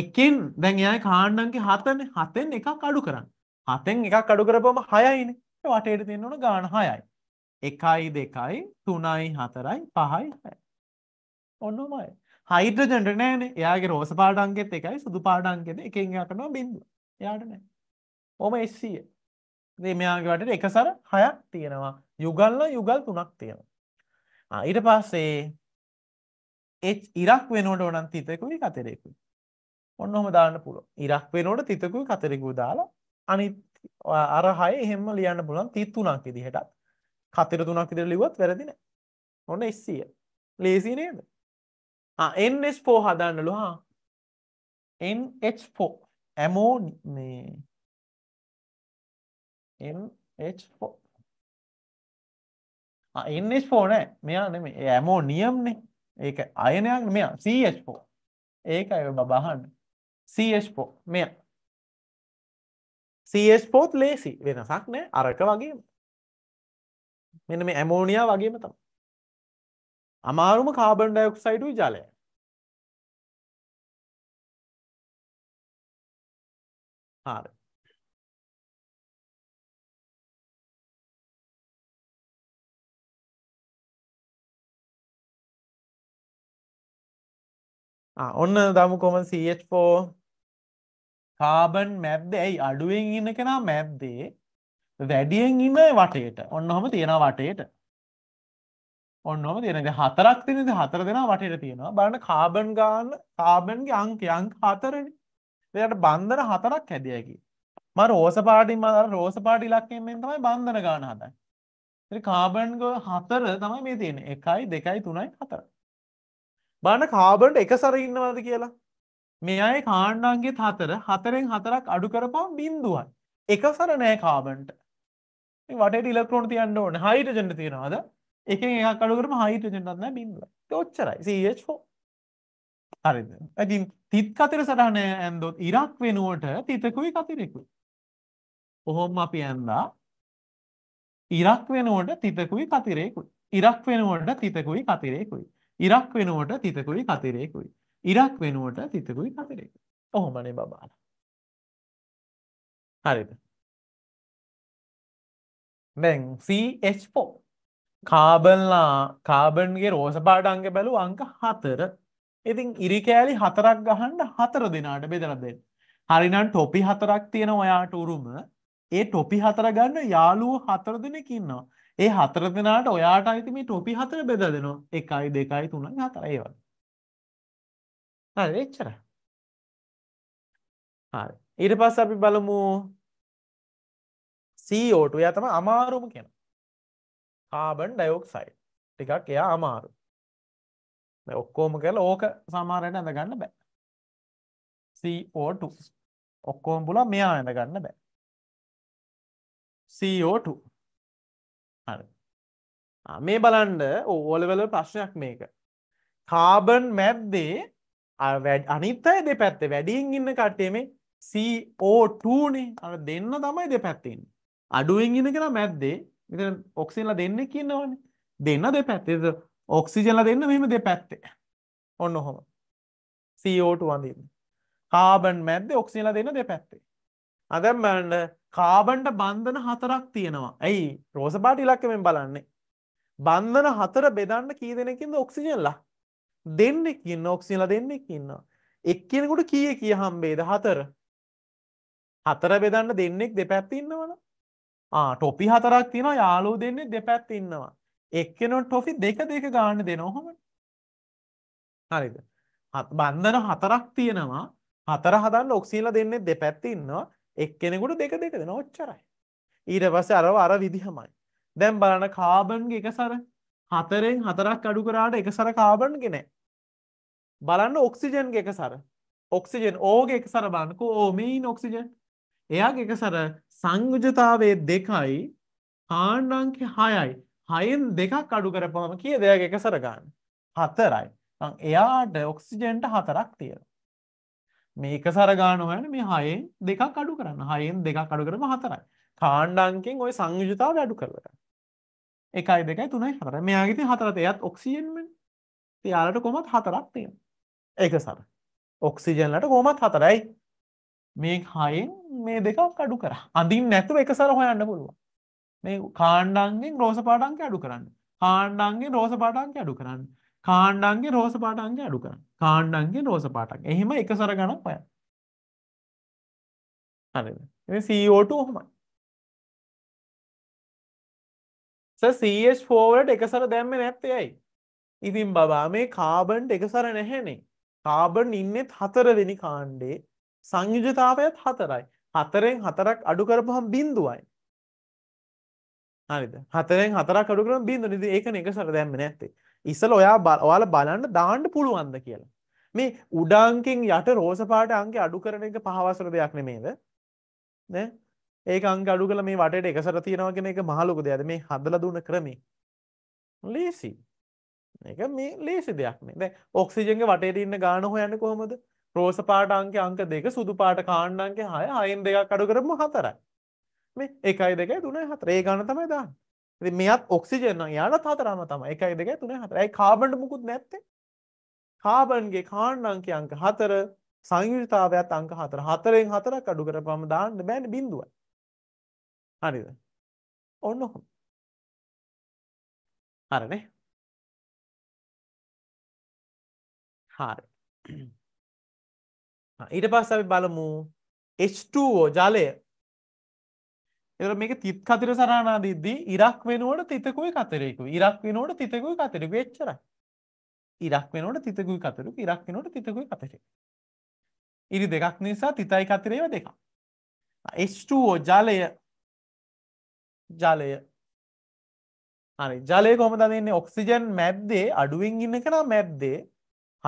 එකෙන් දැන් එයා කාණ්ඩන්ගේ හතනේ හතෙන් එකක් අඩු කරන්න හතෙන් එකක් අඩු කරපුවම හයයිනේ වටේට තියෙන ඕන ගාන හයයි එකයි දෙකයි තුනයි හතරයි පහයි හැය. ඔන්නොමයි. හයිද්‍රජන්ට නෑන එයාගේ රෝස පාඩන්ගෙත් එකයි සුදු පාඩන්ගෙද එකෙන් යටනවා බිඳුව එයාට නෑ. ඔම එස්සිය. E. දේ මෙයාගේට එකසර හයක් තියෙනවා යුගල්ල යුගල් තුනක් තියෙනවා. ඊට පස්සේ එ ඉරක් වෙනට ඕනන් තිතකුයි කතරෙකුයි. ඔන්න හොම දාන්න පුළුව ඉරක් වෙනට තිතකුයි කතරෙකු දාලා අනි අරහය එහෙම ලියන්න පුළන් තිත්තුනක් විදිහටත් කතර තුනක් ඉදිරියට ලිව්වත් වැරදි නෑ. ඔන්න 100. ලේසි නේද? ආ NH4 හදන්නලු හා. NH4 ඇමෝනි මේ NH4 ආ NH4 නෑ. මෙයා නෙමෙයි. ඒ ඇමෝනියම් නේ. ඒක අයනයක් මෙයා CH4. ඒකයි ඔබ බහන්න. CH4 මෙයා. CH4 ලේසි වෙනසක් නෑ අරක වගේම. මෙන්න මේ ඇමෝනියා වගේම තමයි. අමාරුම කාබන් ඩයොක්සයිඩ් උයි ජලය. හරි. ඔන්න දමු කොම CH4 කාබන් මැද්දේ ඇයි අඩුවෙන් ඉන්න කෙනා මැද්දේ වැඩියෙන් ඉන්න වටේට ඔන්නහොම තියෙන වටේට ඔන්නොම තියෙන හතරක් තිනද හතර දෙෙන වටට තියෙනවා බලන්න කාබන් ගාන්න කාබන්ගේ අංක අංක හතර දෙයට බන්ධන හතරක් හැදියකි ම රෝස පාටි මදර රෝස පාටි ලක්කෙන්ෙන් තමයි බන්ධන ගාන හතයි කාබන්ග හතර තමයි මේ තියෙන එකයි දෙකයි තුනයි හතර බන්න කාබන්ට එක සර ඉන්නවද කියලා මේ අයි කාණ්ඩන්ගේ හතර හතරෙන් හතරක් අඩු කරපම් බින්දුවයි එකසර නෑ කාබන්ට වටේට ඉලෙක්ට්‍රෝන තියන්න ඕනේ. හයිඩ්‍රජන් තියනවාද? එකෙන් එකක් අඩු කරම හයිඩ්‍රජන්වත් නැහැ බින්දුව. ඒක ඔච්චරයි. CH4. හරිද? ඉතින් තිත් කතර සටහන ඇන්දොත් ඉරක් වෙනුවට තිතකුයි කතිරෙකුයි. කොහොම අපි ඇන්දා ඉරක් වෙනුවට තිතකුයි කතිරේකුයි. ඉරක් වෙනුවට තිතකුයි කතිරේකුයි. ඉරක් වෙනුවට තිතකුයි කතිරේකුයි. ඉරක් වෙනුවට තිතකුයි කතිරේකුයි. ඔහොමනේ බබාලා. හරිද? දැන් CH4 කාබන්ලා කාබන්ගේ රෝස පාට අංග බැලු අංක හතර ඉතින් ඉරිකෑලි හතරක් ගහන්ඩ හතර දෙනාට බෙදර දෙන්න හරිනම් ටොපි හතරක් තියෙන ඔයාට උරුම ඒ ටොපි හතර ගන්න යාලුව හතර දෙනෙකින්නවා ඒ හතර දෙනාට ඔයාට අයිති මේ ටොපි හතර බෙද දෙනවා එකයි දෙකයි තුනයි හතරයි ඒවල් එච්චර ඊට පස්ස අපි බලමු CO2 එයා තමයි අමාරුම කෙනා. කාබන් ඩයොක්සයිඩ් ටිකක් එයා අමාරු. දැන් ඔක්කොම කරලා ඕක සමහරට ඇඳ ගන්න බෑ. CO2 ඔක්කොම පුළුවන් මෙයා ඇඳ ගන්න බෑ. CO2 හරි. මේ බලන්න ඕලෙවල ප්‍රශ්නයක් මේක. කාබන් මැද්දේ අනිත් අය දෙපැත්තේ වැඩියෙන් ඉන්න කට්ටිය මේ CO2 නේ අර දෙන්න තමයි දෙපැත්තේ ඉන්නේ. අඩුවෙන් ඉඳගෙන මැද්දේ මෙතන ඔක්සිජන්ලා දෙන්නේ කියනවනේ. දෙන්න දෙපැත්තේ. ඔක්සිජන්ලා දෙන්න මෙහෙම දෙපැත්තේ. ඔන්න ඔහොම. CO2 වඳින්න. කාබන් මැද්දේ ඔක්සිජන්ලා දෙන්න දෙපැත්තේ. අ දැන් බලන්න කාබන්ට බන්ධන හතරක් තියෙනවා. ඇයි රෝස පාට ඉලක්කමෙන් බලන්නේ. බන්ධන හතර බෙදන්න කී දෙනෙකින්ද ඔක්සිජන්ලා. දෙන්නෙක් ඉන්න ඔක්සිජන්ලා දෙන්නෙක් ඉන්නවා. එක්කෙනෙකුට කීයේ කී හම්බේද හතර. හතර බෙදන්න දෙන්නෙක් දෙපැත්තේ ඉන්නවනේ. ටොපි හතරක් තියෙන යාලෝ දෙන්නේ දෙපැත් ඉන්නවා එක්කෙනො ටොෆි දෙක දෙක ගාන්න දෙනොහොම හරිද බන්ධන හතරක් තියෙනවා හතර හදන්න ඔක්සීල දෙන්නේ දෙපැත්ති ඉන්නවා එක්කෙනෙකුට දෙක දෙක දෙන ඔච්චරයි ඊට පස්සේ අරව අර විදිහමයි දැන් බලන කාබන්ගේ එකසර හතරෙන් හතරක් අඩු කරාට එකසර කාබන් ගෙන බලන්න ඔක්සිජන් එකසර ඔක්සිජන් ඕගේ එකසර බලන්නකෝ ඕමීන් ඔක්සිජන් එයාගේ එකසර සංයුජතාවයේ දෙකයි කාණ්ඩංකය හයයි හයෙන් දෙකක් අඩු කරපුවම කිය දෙයක් එක සරගන්න හතරයි එයාට ඔක්සිජෙන්ට හතරක් තියෙන මේක සරගානුවන මේ හයෙන් දෙකක් අඩු කරන්න හයෙන් දෙකක් අඩු කරම හතරයි කාණ්ඩංකින් ඔය සංයුජතාව අඩු කරලට එකයි දෙකයි තුනයි හතර මෙයාගති හතරත එයත් ඔක්සිජෙන්මෙන් තියාලට කොමත් හතරක් තියෙන එක සර ඔක්සිජන්ලට කොමත් හතරයි මේ හයෙන් මේ දෙකක් අඩු කර අඳින් නැතුව එකසර හොයන්න පුළුවන් මේ කාණ්ඩන්ගෙන් රෝස පාටන්ක අඩු කරන්න කාණ්ඩන්ගේ රෝස පාටන්ක අඩු කරන්න කාණ්ඩන්ගේ රෝස පාටන්ගේ අඩු කරන්න කාණ්ඩන්ගේ රෝස පාටක් එහෙම එකසර ගණක් පය සෝට හොමයි සH4ට එකසර දැම්ම නැත්තයයි ඉතින් බබා මේ කාබන්් එකසර නැහැනේ කාබන් ඉන්නෙත් හතරවෙනි කාණ්ඩේ සංයුජතාවයත් හතරයි. හතරෙන් හතරක් අඩු කරපුහම බිඳුවයි. හරිද? හතරෙන් හතරක් අඩු කරපුහම බිඳුවනේ. ඉතින් ඒකනේ එකසර දැම්මේ නැත්තේ. ඉස්සල ඔයා ඔයාලා බලන්න දාන්න පුළුවන්ද කියලා. මේ උඩ අංකෙන් යට රෝස පාට අංක අඩු කරන එක පහවසර දෙයක් නෙමෙයිද? නේ? ඒක අංක අඩු කරලා මේ වටේට එකසර තියනවා කියන එක මහ ලොකු දෙයක්ද? මේ හදලා දුන්න ක්‍රමේ. ලේසි. ඒක මේ ලේසි දෙයක් නේ. දැන් ඔක්සිජන්ගේ වටේට ඉන්න ගාන හොයන්නේ කොහමද? රෝස පාට අංක අංක දෙක සුදු පාට කාණ්ඩ අංක 6 හයෙන් දෙකක් අඩු කරපුවම 4යි. මේ 1 2 3 4 ඒ ගණන තමයි දාන්නේ. ඉතින් මෙයත් ඔක්සිජන් නම් යාලත් 4ම තමයි. 1 2 3 4. ඒයි කාබන්ට මුකුත් නැත්තේ. කාබන්ගේ කාණ්ඩ අංක අංක 4 සංයුක්තතාවයත් අංක 4. 4ෙන් 4ක් අඩු කරපුවම දාන්න බෑනේ බිඳුවයි. හරිද? ඔන්න ඔහොම. හරිනේ. හරි. ඊට පස්ස අපි බලමු H2ෝ ජලය එර මේක තිත් කතිර සරනා දිද්දී ඉරක් වෙනුවට තිතකුයි කතරෙකු ඉරක් වෙනුවට තිතකුයි කතරෙකු වෙච්චරයි ඉරක් වෙනුවට තිතකුයි කතරෙකු ඉරක් වෙනුවට තිතකුයි කතරෙකු ඉරි දෙකක් නිසා තිතයි කතරේව දෙකක් H2ෝ ජලය ජලය අනි ජලය කොම දන්නේ ඔක්සිජන් මැබ්දේ අඩුවෙන් ඉන්න කෙනා මැබ්දේ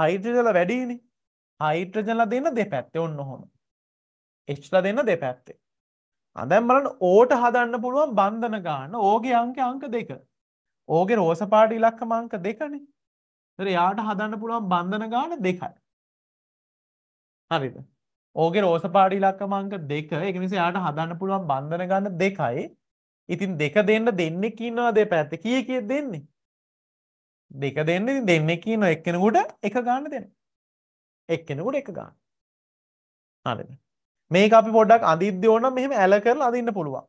හයිටජල වැඩීනේ හයිඩ්‍රජන්ලා දෙන්න දෙපැත්තේ ඔන්න ඔහොම. Hලා දෙන්න දෙපැත්තේ. ආ දැන් බලන්න ඕට හදන්න පුළුවන් බන්ධන ගන්න ඕගේ අංක අංක දෙක. ඕගේ රෝස පාට ඉලක්කම අංක දෙකනේ. ඒතර යාට හදන්න පුළුවන් බන්ධන ගන්න දෙකයි. හරිද? ඕගේ රෝස පාට ඉලක්කම අංක දෙක. ඒක නිසා යාට හදන්න පුළුවන් බන්ධන ගන්න දෙකයි. ඉතින් දෙක දෙන්න දෙන්නෙක් ඉන්නවා දෙපැත්තේ. කීයකෙද දෙන්නේ? දෙක දෙන්න ඉතින් දෙන්නෙක් ඉන්නවා එක්කෙනෙකුට එක ගන්න දෙන්න. එක්කෙනෙකුට එක ගන්න. හරිද? මේක අපි පොඩ්ඩක් අඳිද්දී ඕනම් මෙහෙම ඇල කරලා අඳින්න පුළුවන්.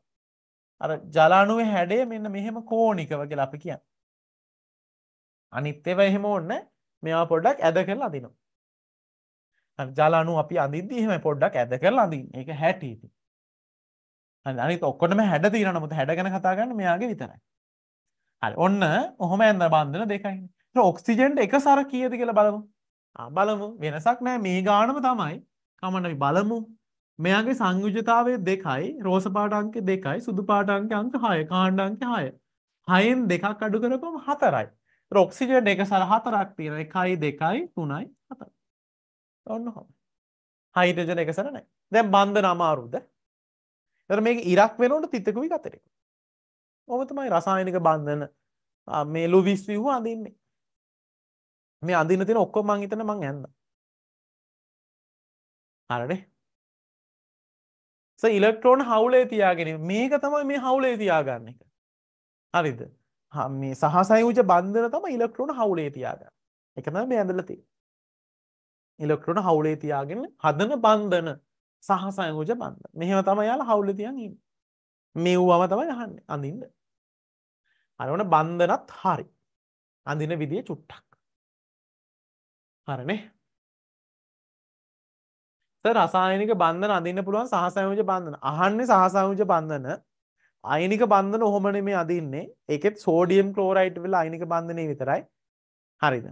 අර ජලාණුවේ හැඩය මෙන්න මෙහෙම කෝණිකව කියලා අපි කියන්නේ. අනිත් ඒවා එහෙම ඕන මේවා පොඩ්ඩක් ඇද කරලා අඳිනවා. හරි ජලාණු අපි අඳිද්දී එහෙම පොඩ්ඩක් ඇද කරලා අඳින්න. ඒක හැටි ඉතින්. හරි අනිත් ඔක්කොම හැඩ තියෙනවා නමුත් හැඩ ගැන කතා කරන්නේ මෙයාගේ විතරයි. හරි ඔන්න ඔහොම ඇඳ බන්ධන දෙකයිනේ. ඔක්සිජන්ට එක සර කීයද කියලා බලමු. බලමු වෙනසක් නෑ මේ ගානම තමයි කමන්නයි බලමු මෙයාගේ සංයුජතාවය දෙකයි රෝස පාට අංක දෙකයි සුදු පාට අංක අංක 6 කාණ්ඩ අංක 6 හයෙන් දෙකක් අඩු කරපුවම හතරයි ඔක්සිජන් එක සල හතරක් තියෙන එකයි දෙකයි තුනයි හතර ඔන්න හොම හයිඩජන එක සර නෑ දැන් බන්ධ නමාරුද එතකොට මේක ඉරක් වෙනකොට තිතකුයි කතරෙකුයි ඔබ තමයි රසායනික බන්ධන මේ ලුවිස් විව්ව අඳින්නේ මේ අඳින්න තියෙන ඔක්කොම මං හිතන මං ඇන්දා. හරිනේ. ස ඉලෙක්ට්‍රෝන හවුලේ තියාගෙන මේක තමයි මේ හවුලේ තියාගන්න එක. හරිද? මේ සහසයුජ බන්ධන තමයි ඉලෙක්ට්‍රෝන හවුලේ තියාගන්න. ඒක තමයි මේ ඇඳලා තියෙන්නේ. ඉලෙක්ට්‍රෝන හවුලේ තියාගෙන හදන බන්ධන සහසයුජ බන්ධන. මෙහෙම තමයි යාලා හවුලේ තියන් ඉන්නේ. මෙව්වම තමයි අහන්නේ අඳින්න. අර වුණ බන්ධනත් හරි. අඳින විදිය චුට්ටක්. හරනේ රසායනික බන්ධන අඳන්න පුළුවන් සහසයෝජ බන්ධන අහන්නේ සහසයෝජ බන්ධන අයිනික බන්ධන ඔහොමන මේ අදින්නේ එකෙත් සෝඩියම් කලෝරයිට් වෙලා අයිනික බන්ධනය විතරයි හරිද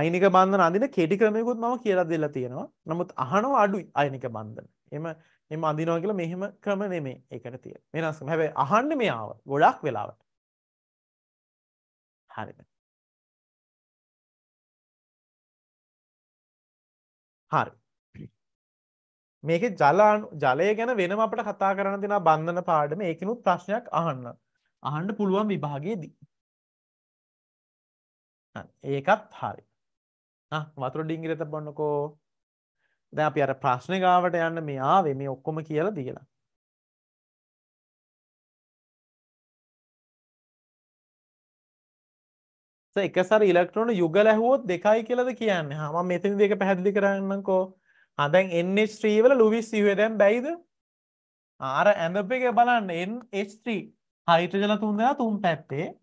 අයිනික බන්ධන අඳන කෙටි ක්‍රමයකුත් මම කියලා දෙලා තියෙනවා නමුත් අහනෝ අඩුයි අයිනික බන්ධන එම එම අඳනෝ කියලා මෙහෙම ක්‍රම නෙමේ එකට තිය වෙනස්කම හැබැයි අහන්න මෙයාව ගොඩක් වෙලාවට හරිද හරි. මේකේ ජල ජලය ගැන වෙනම අපිට කතා කරන්න දෙන බන්ධන පාඩම ඒකිනුත් ප්‍රශ්නයක් අහන්න. අහන්න පුළුවන් විභාගයේදී. ඒකත් හරි. ආ වතුර ඩිංගිරත බොන්නකෝ. දැන් අපි අර ප්‍රශ්නේ ගාවට යන්න මේ ආවේ මේ ඔක්කොම කියලා දීලා. එකසර ඉලෙක්ට්‍රෝන යුගල ඇහුවොත් දෙකයි කියලාද කියන්නේ. හා මම මෙතන දෙක පැහැදිලි කරන්නම්කෝ. හා දැන් NH3 වල ලුවිස් යුවේ දැන් බැයිද? අර ඇඳප එක බලන්න NH3 හයිඩ්‍රජන තුන් දෙනා තුන් පැත්තේ.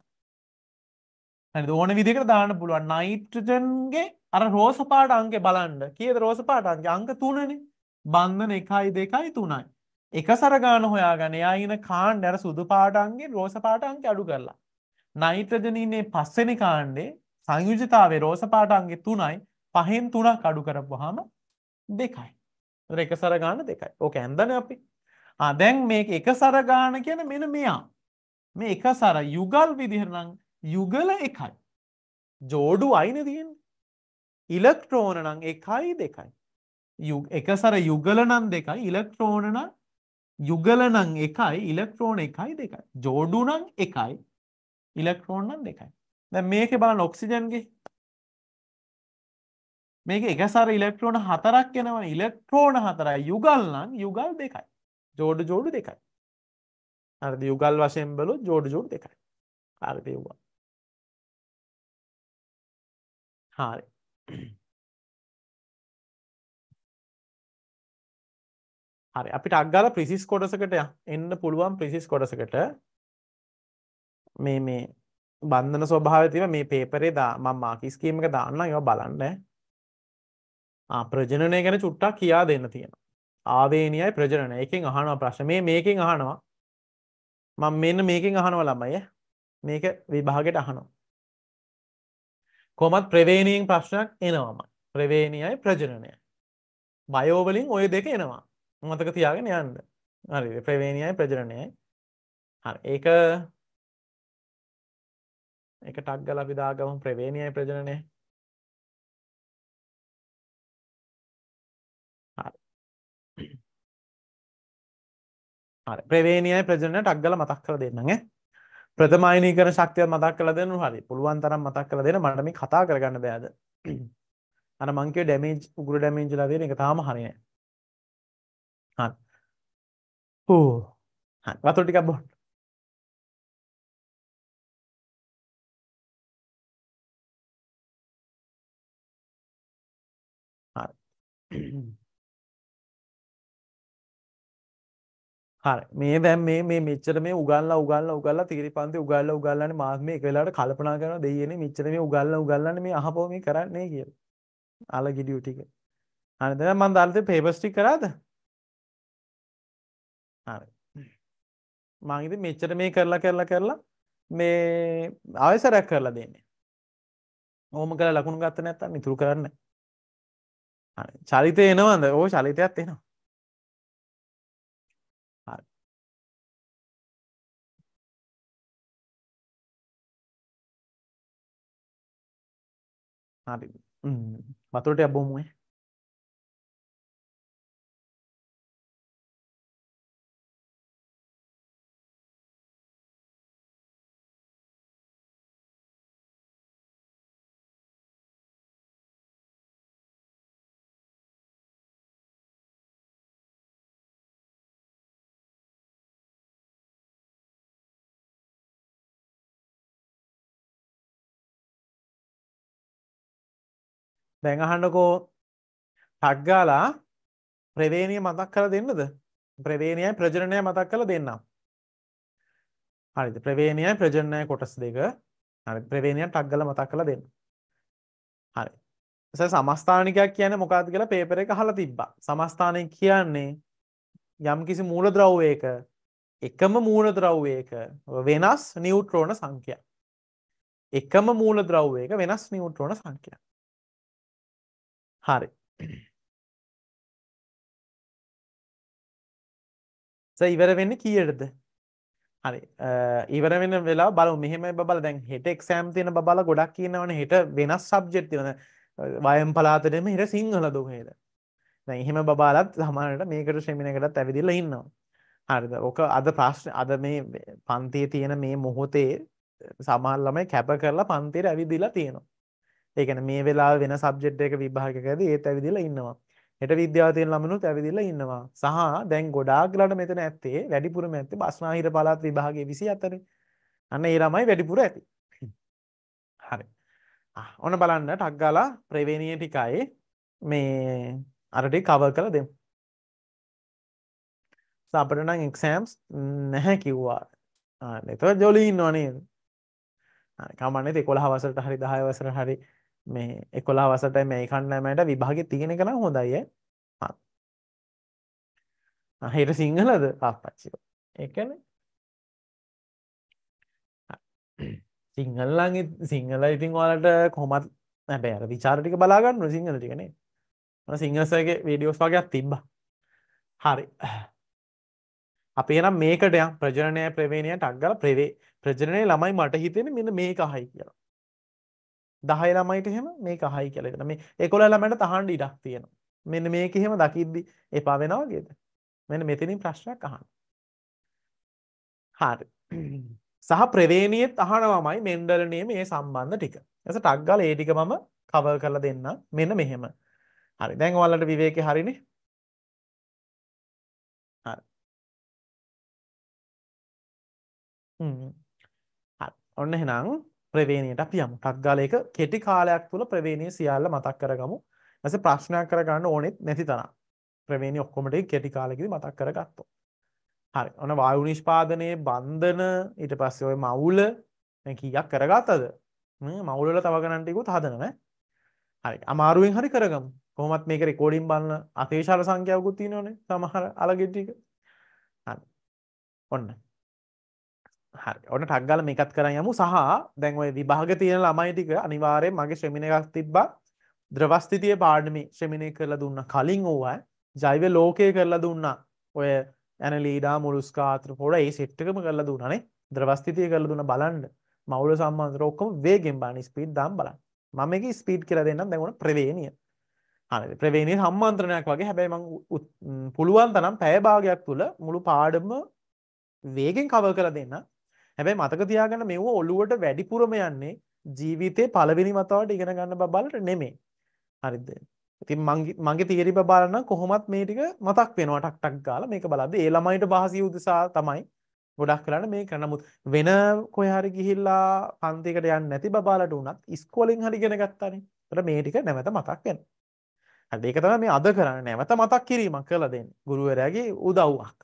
හරිද? ඕන විදිහකට දාන්න පුළුවන්. නයිට්‍රජන්ගේ අර රෝස පාට අංකේ බලන්න. කීයද රෝස පාට අංකේ? අංක 3නේ. බන්ධන 1 2 3යි. එකසර ගාන හොයාගන්න. එයා ඉන කාණ්ඩ අර සුදු පාට අංකේ රෝස පාට අංකේ අඩු කරලා. නයිට්‍රජනීනේ පස්සෙන කාණ්ඩේ සංයුජතාවේ රෝස පාටන්ගේ තුනයි පහෙන් තුනක් අඩු කරපුහම දෙකයි. එක සරගාන දෙකයි ඕක ඇන්දන අපි අදැන් මේ එක සරගාන කියන මෙන මෙයා මේ එක සර යුගල් විදිහරනම් යුගල එකයි. ජෝඩු අයින තියෙන් ඉලෙක්ට්‍රෝන නං එකයි දෙකයි එක සර යුගල නම් දෙකයි ඉලෙක්ට්‍රෝන නම් යුගල නං එකයි ඉලෙක්ට්‍රෝන එකයි දෙකයි ජෝඩු නං එකයි ඉලෙක්ට්‍රෝන නම් දෙකයි. දැන් මේකේ බලන්න ඔක්සිජන්ගේ මේක එකසාර ඉලෙක්ට්‍රෝන හතරක් යනවනේ ඉලෙක්ට්‍රෝන හතරයි යුගල් නම් යුගල් දෙකයි. ජෝඩ ජෝඩ දෙකයි. හරිද යුගල් වශයෙන් බලුවොත් ජෝඩ ජෝඩ දෙකයි. හරිද යුගල්. හරි. හරි අපිට අක්ගාලා ප්‍රිසිස් කොටසකට එන්න පුළුවන් ප්‍රිසිස් කොටසකට මේ මේ බන්ධන ස්වභාවය තියෙන මේ පේපරේ දා මම මාකි ස්කීම් එක දාන්නම් ඒවා බලන්න ආ ප්‍රජනනය ගැන චුට්ටක් කියා දෙන්න තියෙනවා ආවේනියයි ප්‍රජනන එකෙන් අහනවා ප්‍රශ්න මේ මේකෙන් අහනවා මම මෙන්න මේකෙන් අහනවා ළමයි මේක විභාගයට අහනවා කොමත් ප්‍රවේණීෙන් ප්‍රශ්නයක් එනවාමයි ප්‍රවේණියයි ප්‍රජනනය බයෝවලින් ඔය දෙක එනවා මතක තියාගෙන යන්න හරි ප්‍රවේණියයි ප්‍රජනනයයි හරි ඒක මේක ටක් ගාලා අපි දාගමු ප්‍රවේණියයි ප්‍රජනනය. හරි. හරි ප්‍රවේණියයි ප්‍රජනනය ටක් ගාලා මතක් කරලා දෙන්නම් ඈ. ප්‍රථමයිනීකරණ ශක්තිය මතක් කරලා දෙන්නු හරි. පුළුවන් තරම් මතක් කරලා දෙන්න මට මේ කතා කරගන්න බෑද? අර මං කිය ඩැමේජ් උගුරු ඩැමේජ් වෙලා තියෙන එක තාම හරියන්නේ නැහැ. හරි. ඕ. හරි. වතුර ටිකක් බොන්න. හරි මේ දැන් මේ මේ මෙච්චර මේ උගන්ලා උගන්ලා උගන්ලා තීරිපන්ති උගන්ලා උගන්ලානේ මාත් මේ එක වෙලාවට කල්පනා කරනවා දෙයියනේ මෙච්චර මේ උගන්ලා උගන්ලානේ මේ අහපෝ මේ කරන්නේ කියලා. අල ගිඩියු ටික. හරි දැන් මම දාලා තියෙන පේපර්ස් ටික කරාද? හරි. මම ඉතින් මෙච්චර මේ කරලා කරලා කරලා මේ අවසරයක් කරලා දෙන්නේ. ඔහොම කරලා ලකුණු ගත්ත නැත්නම් ඉතුරු කරන්නේ නැහැ. චරිතය එනවද ඕ චලිතයක්ත් එනවා හරි වතුරට අබොමුවේ දැන් අහන්නකෝ ටක් ගාලා ප්‍රවේණිය මතක් කරලා දෙන්නද? ප්‍රවේණියයි ප්‍රජනනයයි මතක් කරලා දෙන්නම්. හරිද? ප්‍රවේණියයි ප්‍රජනනයයි කොටස් දෙක. හරි ප්‍රවේණියයි ටක් ගාලා මතක් කරලා දෙන්න. හරි. සර් සමස්ථානිකයක් කියන්නේ මොකක්ද කියලා පේපර් එක අහලා තිබ්බා. සමස්ථානික කියන්නේ යම්කිසි මූලද්‍රව්‍යයක එකම මූලද්‍රව්‍යයක වෙනස් නියුට්‍රෝන සංඛ්‍යා. එකම මූලද්‍රව්‍යයක වෙනස් නියුට්‍රෝන සංඛ්‍යා. හරි. ස ඉවර වෙන්නේ කීයටද? හරි. ඉවර වෙන වෙලාව බලමු. මෙහෙමයි බබලා දැන් හෙට එක්සෑම් තියෙන බබලා ගොඩක් ඉන්නවනේ. හෙට වෙනස් සබ්ජෙක්ට් තියෙනවා. වයම් පලාතටම හිට සිංහල දුහේද. දැන් එහෙම බබාලත් සමහරට මේකට ශ්‍රමිනකටත් ඇවිදලා ඉන්නවා. හරිද? ඔක අද ප්‍රශ්න අද මේ පන්තියේ තියෙන මේ මොහොතේ සමහර ළමයි කැප කරලා පන්තියට ඇවිදලා තියෙනවා. ඒකන මේ වෙලා වෙන සබ්ජෙට් එක විභාගකද ඒත් ඇවිදිලා ඉන්නවා හෙට විද්‍යාතියෙන් ළමනුත් ඇවිදිලා ඉන්නවා සහ දැන් ගොඩාක්ලට මෙතන ඇත්තේ වැඩිපුරම ඇත්තේ බස්නාහිර පළාත් විභාගයේ 24 අන්න ඒ ළමයි වැඩිපුර ඇති හරි ඔන්න බලන්න ටක් ගාලා ප්‍රවේණිය ටිකයි මේ අර ටික කවර් කරලා දෙමු අපට නම් එක්සෑම්ස් නැහැ කිව්වා එතව ජොලී ඉන්නවා නේද කමන්නේ කොළ හවසට හරි දහය වසර හරි මේ 11 වසරට මේ කණ්ඩායමට විභාගෙ තියෙන එක නම් හොඳයි ඈ. හා. අහිර සිංහලද? ආපච්චිකෝ. ඒකනේ. සිංහල නම් සිංහල ඉතින් ඔයාලට කොහොමත් හැබැයි අර ਵਿਚාර ටික බලා ගන්න ඕනේ සිංහල ටික නේ. මම සිංහල සර්ගේ වීඩියෝස් වගේක් තිබ්බා. හරි. අපි එහෙනම් මේකට යම් ප්‍රජනනය ප්‍රවේණියට අක්ගල ප්‍රවේ ප්‍රජනනයේ ළමයි මට හිතෙන්නේ මෙන්න මේක අහයි කියලා. 10 ළමයිට එහෙම මේක අහයි කියලා එතන මේ 11 ළමයට තහඬ ඉඩක් තියෙනවා. මෙන්න මේක එහෙම දකිද්දි එපා වෙනවා වගේද? මෙන්න මෙතනින් ප්‍රශ්නයක් අහන්න. හරි. සහ ප්‍රවේණියෙත් අහනවාමයි මෙන්ඩලනේ මේ සම්බන්ධ ටික. එතස ටග් ගාලා ඒ ටික මම කවර් කරලා දෙන්න. මෙන්න මෙහෙම. හරි. දැන් ඔයාලට විවේකේ හරිනේ. හරි. හ්ම්. හරි. ඔන්න එහෙනම් ප්‍රවේණියට අපි යමු. ටක්ගාල එක කෙටි කාලයක් තුල ප්‍රවේණිය සියල්ල මතක් කරගමු. ඊපස්සේ ප්‍රශ්නයක් කරගන්න ඕනෙත් නැති තරම්. ප්‍රවේණිය ඔක්කොම ටික කෙටි කාලෙකදී මතක් කරගත්තොත්. හරි. ඔන්න වායු නිෂ්පාදනයේ බන්ධන ඊට පස්සේ ওই මවුල දැන් කීයක් කරගත්තද? මේ මවුල වල තව ගණන් ටිකකුත් හදනවා හරි. අමාරුවෙන් හරි කරගමු. කොහොමත් මේක රෙකෝඩින් බලන අතිශාල සංඛ්‍යාවකුත් තියෙනවනේ. සමහර අලගෙඩි ටික. හරි. ඔන්න හරි ඔන්න ටක්ගල මේකත් කරන්න යමු සහ දැන් ඔය විභාග තියෙන ළමයි ටික අනිවාරයෙන් මගේ ශ්‍රමිණ එකක් තිබ්බා ද්‍රවස්ථිතිය පාඩමි ශ්‍රමිණය කරලා දුන්න කලින් ඕවයි ජෛව ලෝකය කරලා දුන්න ඔය ඇන ලීඩා මුළුස්කාත්‍ර පොඩ ඒ සෙට්ටකම කරලා දුන්නනේ ද්‍රවස්ථිතිය කරලා දුන්න බලන්ඩ මවුල සම්බන්ධ ඔක්කම වේගෙන් බාන ස්පීඩ් දම් බලන්න මම එක ස්පීඩ් කර දෙන්නම් දැවුණ ප්‍රවේණිය හරි ප්‍රවේණය සම්මන්ත්‍රණයක් වගේ හැබැයි මං පුළුවන් තනම් පැයභාගයක් තුළ මුළු පාඩම වේගෙන් කවල් කර දෙන්න හැබැයි මතක තියාගන්න මෙව ඔලුවට වැඩිපුරම යන්නේ ජීවිතේ පළවෙනි වතාවට ඉගෙන ගන්න බබලට නෙමෙයි. හරිද? ඉතින් මගේ තීරි බලන කොහොමත් මේ ටික මතක් වෙනවා ටක් ටක් ගාලා මේක බලද්දී ඒ ළමයිට භාෂිය උදෙසා තමයි ගොඩක් කරන්න මේ කරන නමුත් වෙන කොහේ හරි ගිහිල්ලා පන්තියකට යන්නේ නැති බබාලට උනත් ඉස්කෝලෙන් හරි ඉගෙන ගත්තානේ. ඒතර මේ ටික නැවත මතක් වෙනවා. හරි ඒක තමයි මේ අද කරන්නේ නැවත මතක් කිරීමක් කරලා දෙන්නේ. ගුරුවරයාගේ උදව්වක්.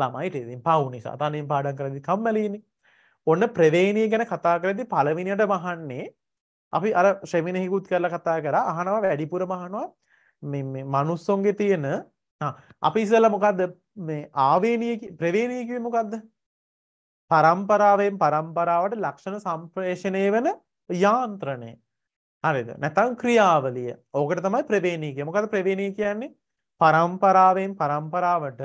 ළමයිට ඉතින් පව් නිසා තනින් පාඩම් කරද්දී කම්මැලිනේ. ඔන්න ප්‍රවේණී ගැන කතා කරදි පළවිනියට මහන්නේ අපි අර ශ්‍රමිණෙහිකුත් කරලා කතා කර අහනවා වැඩිපුර මහනවා මනුස්සොන්ගේ තියෙන අපි ඉසල මොකක්ද මේ ආවේනිය ප්‍රවේණීකිව මොකක්ද පරම්පරාවෙන් පරම්පරාවට ලක්ෂණ සම්ප්‍රේෂණය වන යාන්ත්‍රණය හරිද නැතන් ක්‍රියාවලිය ඕකට තමයි ප්‍රවේණී කිය මොකද ප්‍රවේණී කියන්නේ පරම්පරාවෙන් පරම්පරාවට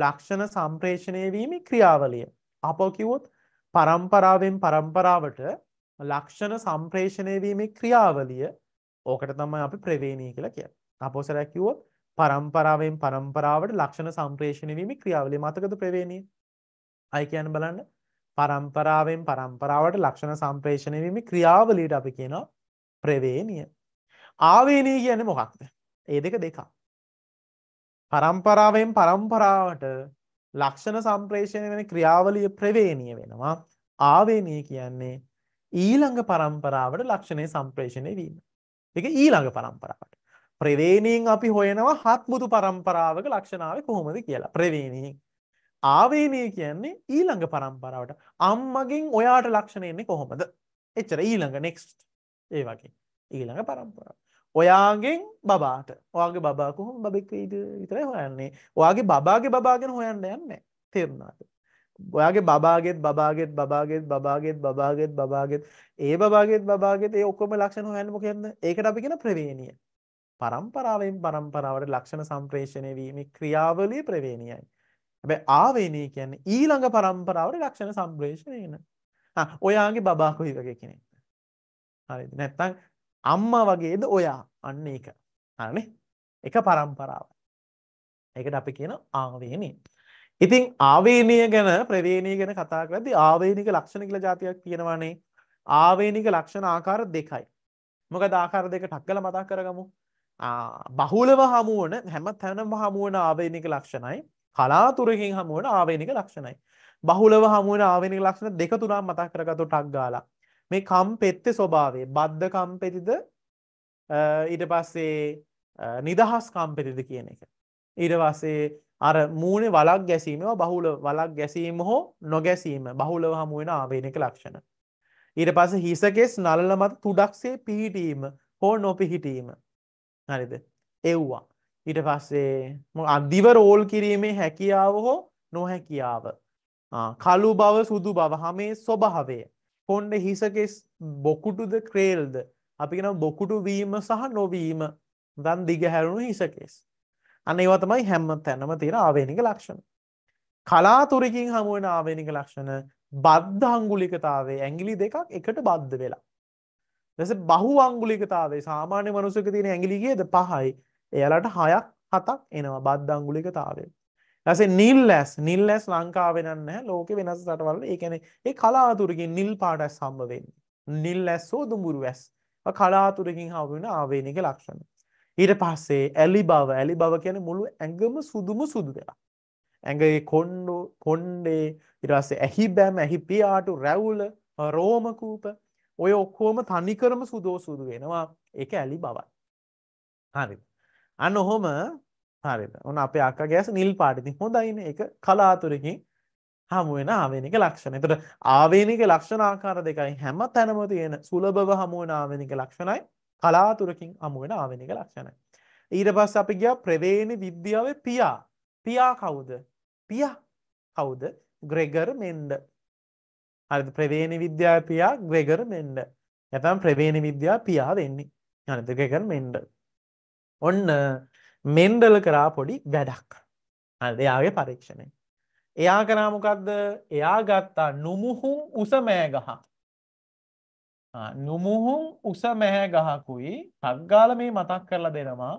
ලක්ෂණ සම්ප්‍රේෂණය වීම ක්‍රියාවලිය අපෝ කිවොත් පරම්පරාවෙන් පරම්පරාවට ලක්ෂණ සම්ප්‍රේෂණය වීමේ ක්‍රියාවලිය ඕකට තමයි අපි ප්‍රවේණී කියලා කිය අපෝසරැකිවොත් පරම්පරාවෙන් පරම්පරාවට ලක්ෂණ සම්ප්‍රේෂණය වීම ක්‍රියාවලිය මතකද ප්‍රවේණී අයි කියන්න බලන්න පරම්පරාවෙන් පරම්පරාවට ලක්ෂණ සම්ප්‍රේෂණය වීම ක්‍රියාවලීට අපි කියනවා ප්‍රවේණිය. ආවේනී කියන මොකක්ද ඒ දෙක දෙකා. පරම්පරාවෙන් පරම්පරාවට ලක්ෂණ සම්ප්‍රේෂණය වෙන ක්‍රියාවලිය ප්‍රවේණිය වෙනවා ආවේනිය කියන්නේ ඊළඟ පරම්පරාවට ලක්ෂණය සම්ප්‍රේෂණය වීම. ඒක ඊළඟ පරම්පරාවට. ප්‍රවේණීන් අපි හොයනවා හත්මුතු පරම්පරාවක ලක්ෂණාවේ කොහොමද කියලා. ප්‍රවේණීන්. ආවේනිය කියන්නේ ඊළඟ පරම්පරාවට අම්මගෙන් ඔයාට ලක්ෂණ එන්නේ කොහොමද? එච්චර ඊළඟ next ඒ වගේ ඊළඟ පරම්පරාව. ඔයාගෙන් බබාට ඔයාගේ බබා කොහොම බබෙක් වෙයිද විතරයි හොයන්නේ. ඔයාගේ බබාගේ බබා ගැන හොයන්න යන්නේ තේරුණාද? ඔයාගේ බබාගෙත් බබාගෙත් බබාගෙත් බබාගෙත් බබාගෙත් බබාගෙත් ඒ බබාගෙත් බබාගෙත් ඒ ඔක්කොම ලක්ෂණ හොයන්න මොකෙන්ද? ඒකට අපි කියන ප්‍රවේණිය. පරම්පරාවෙන් පරම්පරාවට ලක්ෂණ සම්ප්‍රේෂණය වීමේ ක්‍රියාවලිය ප්‍රවේණියයි. හැබැයි ආවේණිය කියන්නේ ඊළඟ පරම්පරාවට ලක්ෂණ සම්ප්‍රේෂණය වෙන. ඔයාගේ බබා කොයි වගේ කෙනෙක්ද? හරිද? නැත්තම් අම්මා වගේද ඔයා අන්න ඒක. හරිනේ? එක પરම්පරාවයි. ඒකට අපි කියන ආවේනිය. ඉතින් ආවේනිය ගැන ප්‍රවේණිය ගැන කතා කරද්දී ආවේනික ලක්ෂණ කියලා જાතියක් කියනවානේ. ආවේනික ලක්ෂණ ආකාර දෙකයි. මොකද ආකාර දෙක ටක්කලා මතක් කරගමු. බහුලව හමුවන හැම තැනම හමුවන ආවේනික ලක්ෂණයි කලාතුරකින් හමුවන ආවේනික ලක්ෂණයි. බහුලව හමුවන ආවේනික ලක්ෂණ දෙක තුනක් මතක් කරගත්තොත් ටක් ගාලා. මේ කම්පෙත්තේ ස්වභාවය බද්ධ කම්පෙතිද ඊට පස්සේ නිදහස් කම්පෙතිද කියන එක. ඊට පස්සේ අර මූුණේ වලක් ගැසීම බහුල වලක් ගැසීම හෝ නොගැසීම බහුලව හමුවෙන ආවේනක ලක්ෂණ. ඊට පස හිසකෙස් නල්ල මත තුඩක්සේ පිහිටීම හෝ නොපිහිටීම හරිද එව්වා. ඊට පස්සේ අධිව රෝල් කිරීමේ හැකියාව හෝ නොහැකියාව. කලු බව සුදු බව හමේ ස්වභාවේ පොන්්ඩ හිසකෙස් බොකුටුද ක්‍රේල්ද අපිෙන බොකුටු වීම සහ නොවීම දන් දිගහැරුණු හිසකෙස් අනේවා තමයි හැම්ම තැනම තියෙන ආවේනික ලක්ෂණ. කලාතුරකින් හමුවන ආවේනික ලක්ෂණ බද්ධ අංගුලිකතාවේ ඇගිලි දෙකක් එකට බද්ධ වෙලා. දැස බහු අංගුලිකතාවේ සාමාන්‍ය මනුසක තියෙන ඇගිලිගේද පහයි එයාලට හයක් හතක් එනවා බද්ධ අංගුලිකතාවේ. ඊපස්සේ නිල් ඇස් නිල් ඇස් ලංකාවේ නම් නැහැ ලෝකේ වෙනස් රටවල ඒ කියන්නේ ඒ කලාතුරකින් නිල් පාට ඇස් හම්බ වෙන්නේ නිල් ඇස් හෝ දුඹුරු ඇස් කලාතුරකින් හම්බ වෙන ආවේනික ලක්ෂණ ඊට පස්සේ ඇලි බව ඇලි බව කියන්නේ මුළු ඇඟම සුදුම සුදු දෙයක් ඇඟේ කොණ්ඩු කොණ්ඩේ ඊට පස්සේ ඇහි බෑම ඇහි පියාටු රැවුල රෝම කූප ඔය ඔක්කොම තනිකරම සුදෝ සුදු වෙනවා ඒක ඇලි බවයි හරි අන්න ඔහොම හරිද ඔන්න අපේ අක්කා ගෑස් නිල් පාට ඉතින් හොඳයිනේ ඒක කලාතුරකින් හමු වෙන ආවේනික ලක්ෂණ. එතකොට ආවේනික ලක්ෂණ ආකාර දෙකයි හැම තැනම තියෙන සුලභව හමු වෙන ආවේනික ලක්ෂණයි කලාතුරකින් හමු වෙන ආවේනික ලක්ෂණයි. ඊට පස්සේ අපි ගියා ප්‍රවේණි විද්‍යාවේ පියා. පියා කවුද? පියා කවුද? ග්‍රෙගර් මෙන්ඩ. හරිද ප්‍රවේණි විද්‍යාවේ පියා ග්‍රෙගර් මෙන්ඩ. නැත්නම් ප්‍රවේණි විද්‍යාව පියා වෙන්නේ. හරිද ග්‍රෙගර් මෙන්ඩ. ඔන්න මෙන්ඩල කරා පොඩි වැඩක් එයාගේ පරීක්ෂණය. එයා කරාමකක්ද එයා ගත්තා නොමුහුම් උසමෑගහ නොමුහුම් උස මැහැ ගහකුයි තක්ගාල මේ මතක් කරලා දෙනවා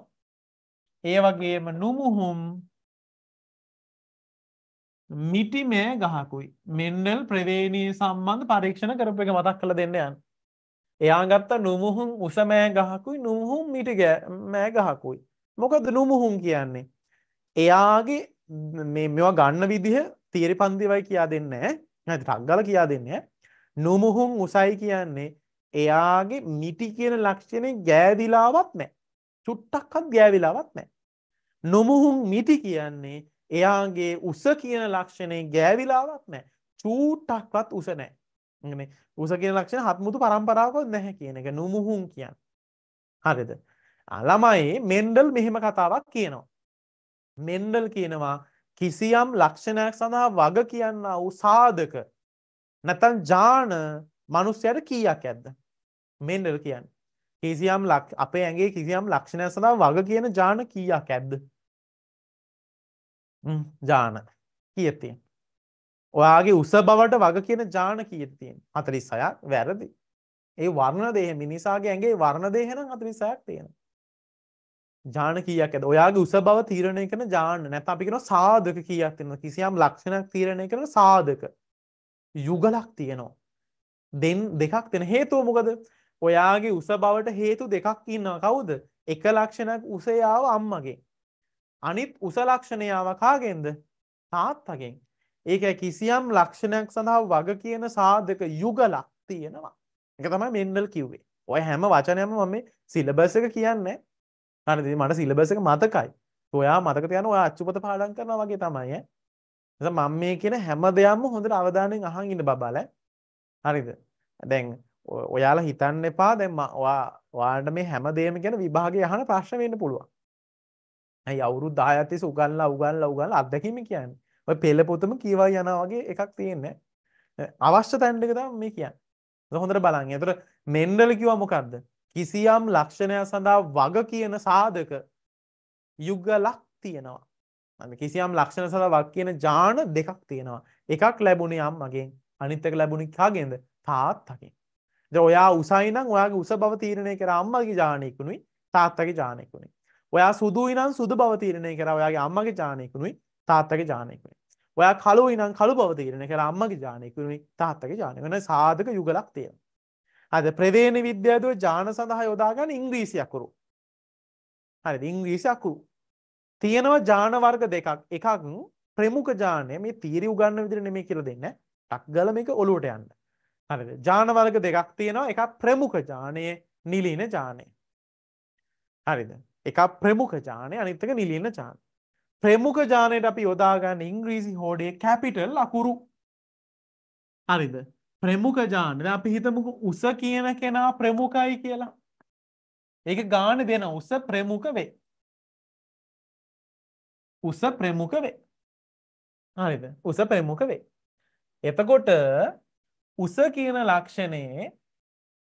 ඒ වගේම නොමුහුම් මිටිමෑ ගහකුයි මෙන්ඩල් ප්‍රවේණී සම්බන්ධ පරීක්ෂණ කරප එක මතක් කළ දෙන්න යන් එයා ගත්තා නොමුහුම් උසමෑ ගහකුයි නොමුහුම් මිටි මෑ ගහකුයි මොකද නුමුහුම් කියන්නේ. එයාගේ මෙවා ගන්න විදිහ තීරි පන්දිවයි කියා දෙන්න නැති රක්ගල කියා දෙන්න නොමුහුන් උසයි කියන්නේ එයාගේ මිටි කියන ලක්ෂණය ගෑවිලාවත් නෑ චුට්ටක්කත් ගෑවිලාවත් නෑ නොමුහුන් මිටි කියන්නේ එයාගේ උස කියන ලක්ෂණය ගෑවිලාවත් නෑ චූට්ටක්වත් උස නෑ උස කියන ලක්ෂණ හත්මුතු පරම්පරාවකොත් නැහැ කියන එක නොමුහුන් කියන්න හරිද ළමයි මෙන්ඩල් මෙහෙම කතාවක් කියනවා. මෙන්ඩල් කියනවා කිසියම් ලක්ෂණයක් සඳහා වග කියන්න වූ සාධක නැතන් ජාන මනුස්්‍යයට කීයක් ඇද්ද. මෙන්ඩල් කියන්න. කිසියම් ලක් අපේ ඇගේ කිසියම් ලක්ෂණය සඳහා වග කියන ජාන කීයක් ඇද්ද. ජාන කියතියෙන්. ඔයාගේ උස බවට වග කියන ජාන කියතියෙන් හතරි සයක් වැරදි. ඒ වර්ණ දේහ මිනිසාගේ ඇගේ වර්ණ දේහන හතරි සයක් තියෙනවා. ජාන කියක් ඇද ඔයාගේ උස බව තීරණය කරන ජාන නැත අපිකෙන සාධක කියක් තිෙන කිසියම් ලක්ෂණක් තීරණය කරන සාධක යුගලක් තියෙනවා දෙන් දෙකක් තින හේතුව මොකද ඔයාගේ උස බවට හේතු දෙකක් ඉන්නවා කවුද එක ලක්ෂණක් උසයාව අම්මගේ අනිත් උස ලක්ෂණයාව කාගෙන්ද තාත්තගෙන් ඒක කිසියම් ලක්ෂණයක් සඳහා වග කියන සාධක යුගලක් තියෙනවා එක තමයි මෙන්ඩල් කිව්වේ ඔය හැම වචනයම මම සිලබස එක කියන්නේ හරිද? මට සිලබස් එක මතකයි. ඔයා මතක තියාන ඔයා අච්චුපත පාඩම් කරනවා වගේ තමයි ඈ. එතන මම මේ කියන හැම දෙයක්ම හොඳට අවධානයෙන් අහන් ඉන්න බබාල හරිද? දැන් ඔයාලා හිතන්න එපා දැන් ඔයා ඔයාලට මේ හැම දෙයක්ම ගැන විභාගය අහන ප්‍රශ්න වෙන්න පුළුවන්. ඇයි අවුරුදු 10ක් තිස්සේ උගන්ලා උගන්ලා උගන්ලා අත්දැකීම කියන්නේ. ඔය පෙළ පොතම කියවා යනවා වගේ එකක් තියෙන්නේ. අවශ්‍ය තැන් ටික තමයි මේ කියන්නේ. හොඳට බලන්න. ඒතර මෙන්ඩල් කිව්වා මොකද්ද? කිසියම් ලක්ෂණය සඳහා වග කියන සාධක යුගලක් තියෙනවා. අන්න කිසියම් ලක්ෂණ සඳහා වග කියන ජාන දෙකක් තියෙනවා. එකක් ලැබුණේ අම්මගෙන් අනිත් එක ලැබුණේ කාගෙන්ද? තාත්තගෙන්. ඉතින් ඔයා උසයි නම් ඔයාගේ උස බව තීරණය කර අම්මගේ ජානෙකුනුයි තාත්තගේ ජානෙකුනුයි. ඔයා සුදුයි නම් සුදු බව තීරණය කර ඔයාගේ අම්මගේ ජානෙකුනුයි තාත්තගේ ජානෙකුනුයි. ඔයා කළුයි නම් කළු බව තීරණය කර අම්මගේ ජානෙකුනුයි තාත්තගේ ජානෙකුනුයි. සාධක යුගලක් තියෙනවා. හරිද ප්‍රවේණ විද්‍යාවේ ජාන සඳහා යොදා ගන්න ඉංග්‍රීසි අකුරු හරිද ඉංග්‍රීසි අකුරු තියෙනවා ජාන වර්ග දෙකක් එකක් ප්‍රමුඛ ජානය මේ තීරි උගන්න විදිහට නෙමෙයි කියලා දෙන්න ටක් ගාලා මේක ඔලුවට යන්න හරිද ජාන වර්ග දෙකක් තියෙනවා එකක් ප්‍රමුඛ ජානය නිලින ජානය හරිද එකක් ප්‍රමුඛ ජානය අනිත් එක නිලින ජානය ප්‍රමුඛ ජානයට අපි යොදා ගන්න ඉංග්‍රීසි හෝඩේ කැපිටල් අකුරු හරිද ප්‍රමුඛ ජාන. දැන් අපි හිතමුකෝ උස කියන කෙනා ප්‍රමුඛයි කියලා. ඒක ගාන දෙන උස ප්‍රමුඛ වේ. උස ප්‍රමුඛ වේ. හරිද? උස ප්‍රමුඛ වේ. එතකොට උස කියන ලක්ෂණයේ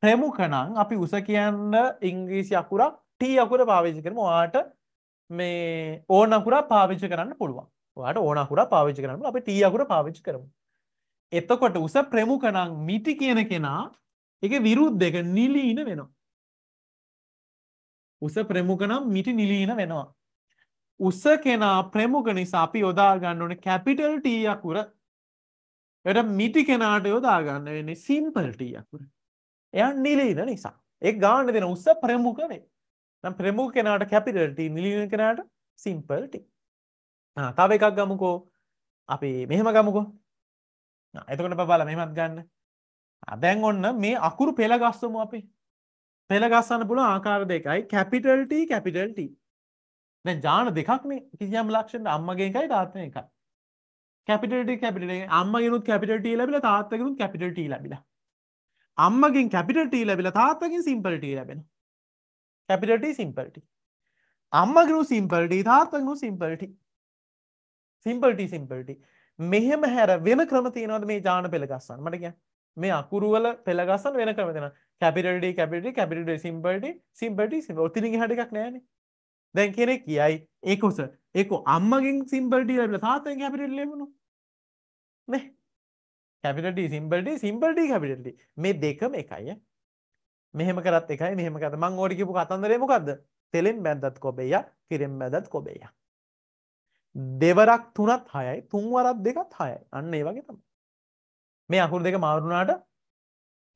ප්‍රමුඛ නම් අපි උස කියන්න ඉංග්‍රීසි අකුරක් T අකුර පාවිච්චි කරමු. ඔයාට මේ ඕන අකුරක් පාවිච්චි කරන්න පුළුවන්. ඔයාට ඕන අකුරක් පාවිච්චි කරන්න අපි T අකුර පාවිච්චි කරමු. එතකොට උස ප්‍රමුඛනම් මිටි කියන කෙනා ඒක විරුද්ධ එක නිලීන වෙනවා. උස ප්‍රමුඛනම් මිටි නිලීන වෙනවා. උස කෙනා ප්‍රමුඛ නිසා අපි යොදා ගන්න ඕනේ කැපිටල් T අකුර. ඒකට මිටි කෙනාට යොදා ගන්න වෙන්නේ සිම්පල් T අකුර. එයා නිලීන නිසා. ඒ ගාන්න දෙන උස ප්‍රමුඛ වේ. නම් ප්‍රමුඛ කෙනාට කැපිටල් T නිලීන කෙනාට සිම්පල් T. ආ තව එකක් ගමුකෝ. අපි මෙහෙම ගමුකෝ. එතකොට බබාලා මෙහෙමත් ගන්න. දැන් ඔන්න මේ අකුරු පෙළ ගස්සමු අපි. පෙළ ගස්සන්න පුළුවන් ආකාර දෙකයි capital T capital T. දැන් ජාන දෙකක්නේ කිසියම් ලක්ෂණ අම්මගේ එකයි තාත්තගේ එකයි. capital T capital T අම්මගෙනුත් capital T ලැබිලා තාත්තගෙනුත් capital T ලැබිලා. අම්මගෙන් capital T ලැබිලා තාත්තගෙන් simple T ලැබෙනවා. capital T simple T. අම්මගෙනු simple T තාත්තගෙනු simple T. simple T simple T. මෙහෙම හැර වෙන ක්‍රම තියෙනවද මේ ජාන පෙළගස්සන්න මට කියන්න මේ අකුරුවල පෙළගස්සන්න වෙන ක්‍රම දෙනවා කැපිටල්ඩි කැපිටි කැපිටි සිම්බල්ටි සිම්බටි සිම්බ ඔතිරින් එහාට එකක් නෑනේ දැන් කෙනෙක් කියයි ඒක උස ඒක අම්මගෙන් සිම්බල්ටි ලැබිලා තාත්තෙන් කැපිටල් ලැබුණා නේ කැපිටල්ඩි සිම්බල්ටි සිම්බල්ටි කැපිටල්ඩි මේ දෙකම එකයි මෙහෙම කරත් එකයි මෙහෙම කරත් මං ඕඩි කියපු කතන්දරේ මොකද්ද තෙලෙන් බැද්දත් කොබෙයා කිරෙන් බැද්දත් කොබෙයා දෙවරක් තුනත් හයයි තුන්වරක් දෙකත් හයයි අන්න ඒ වගේ තම මේ අකුරු දෙක මාරුණාට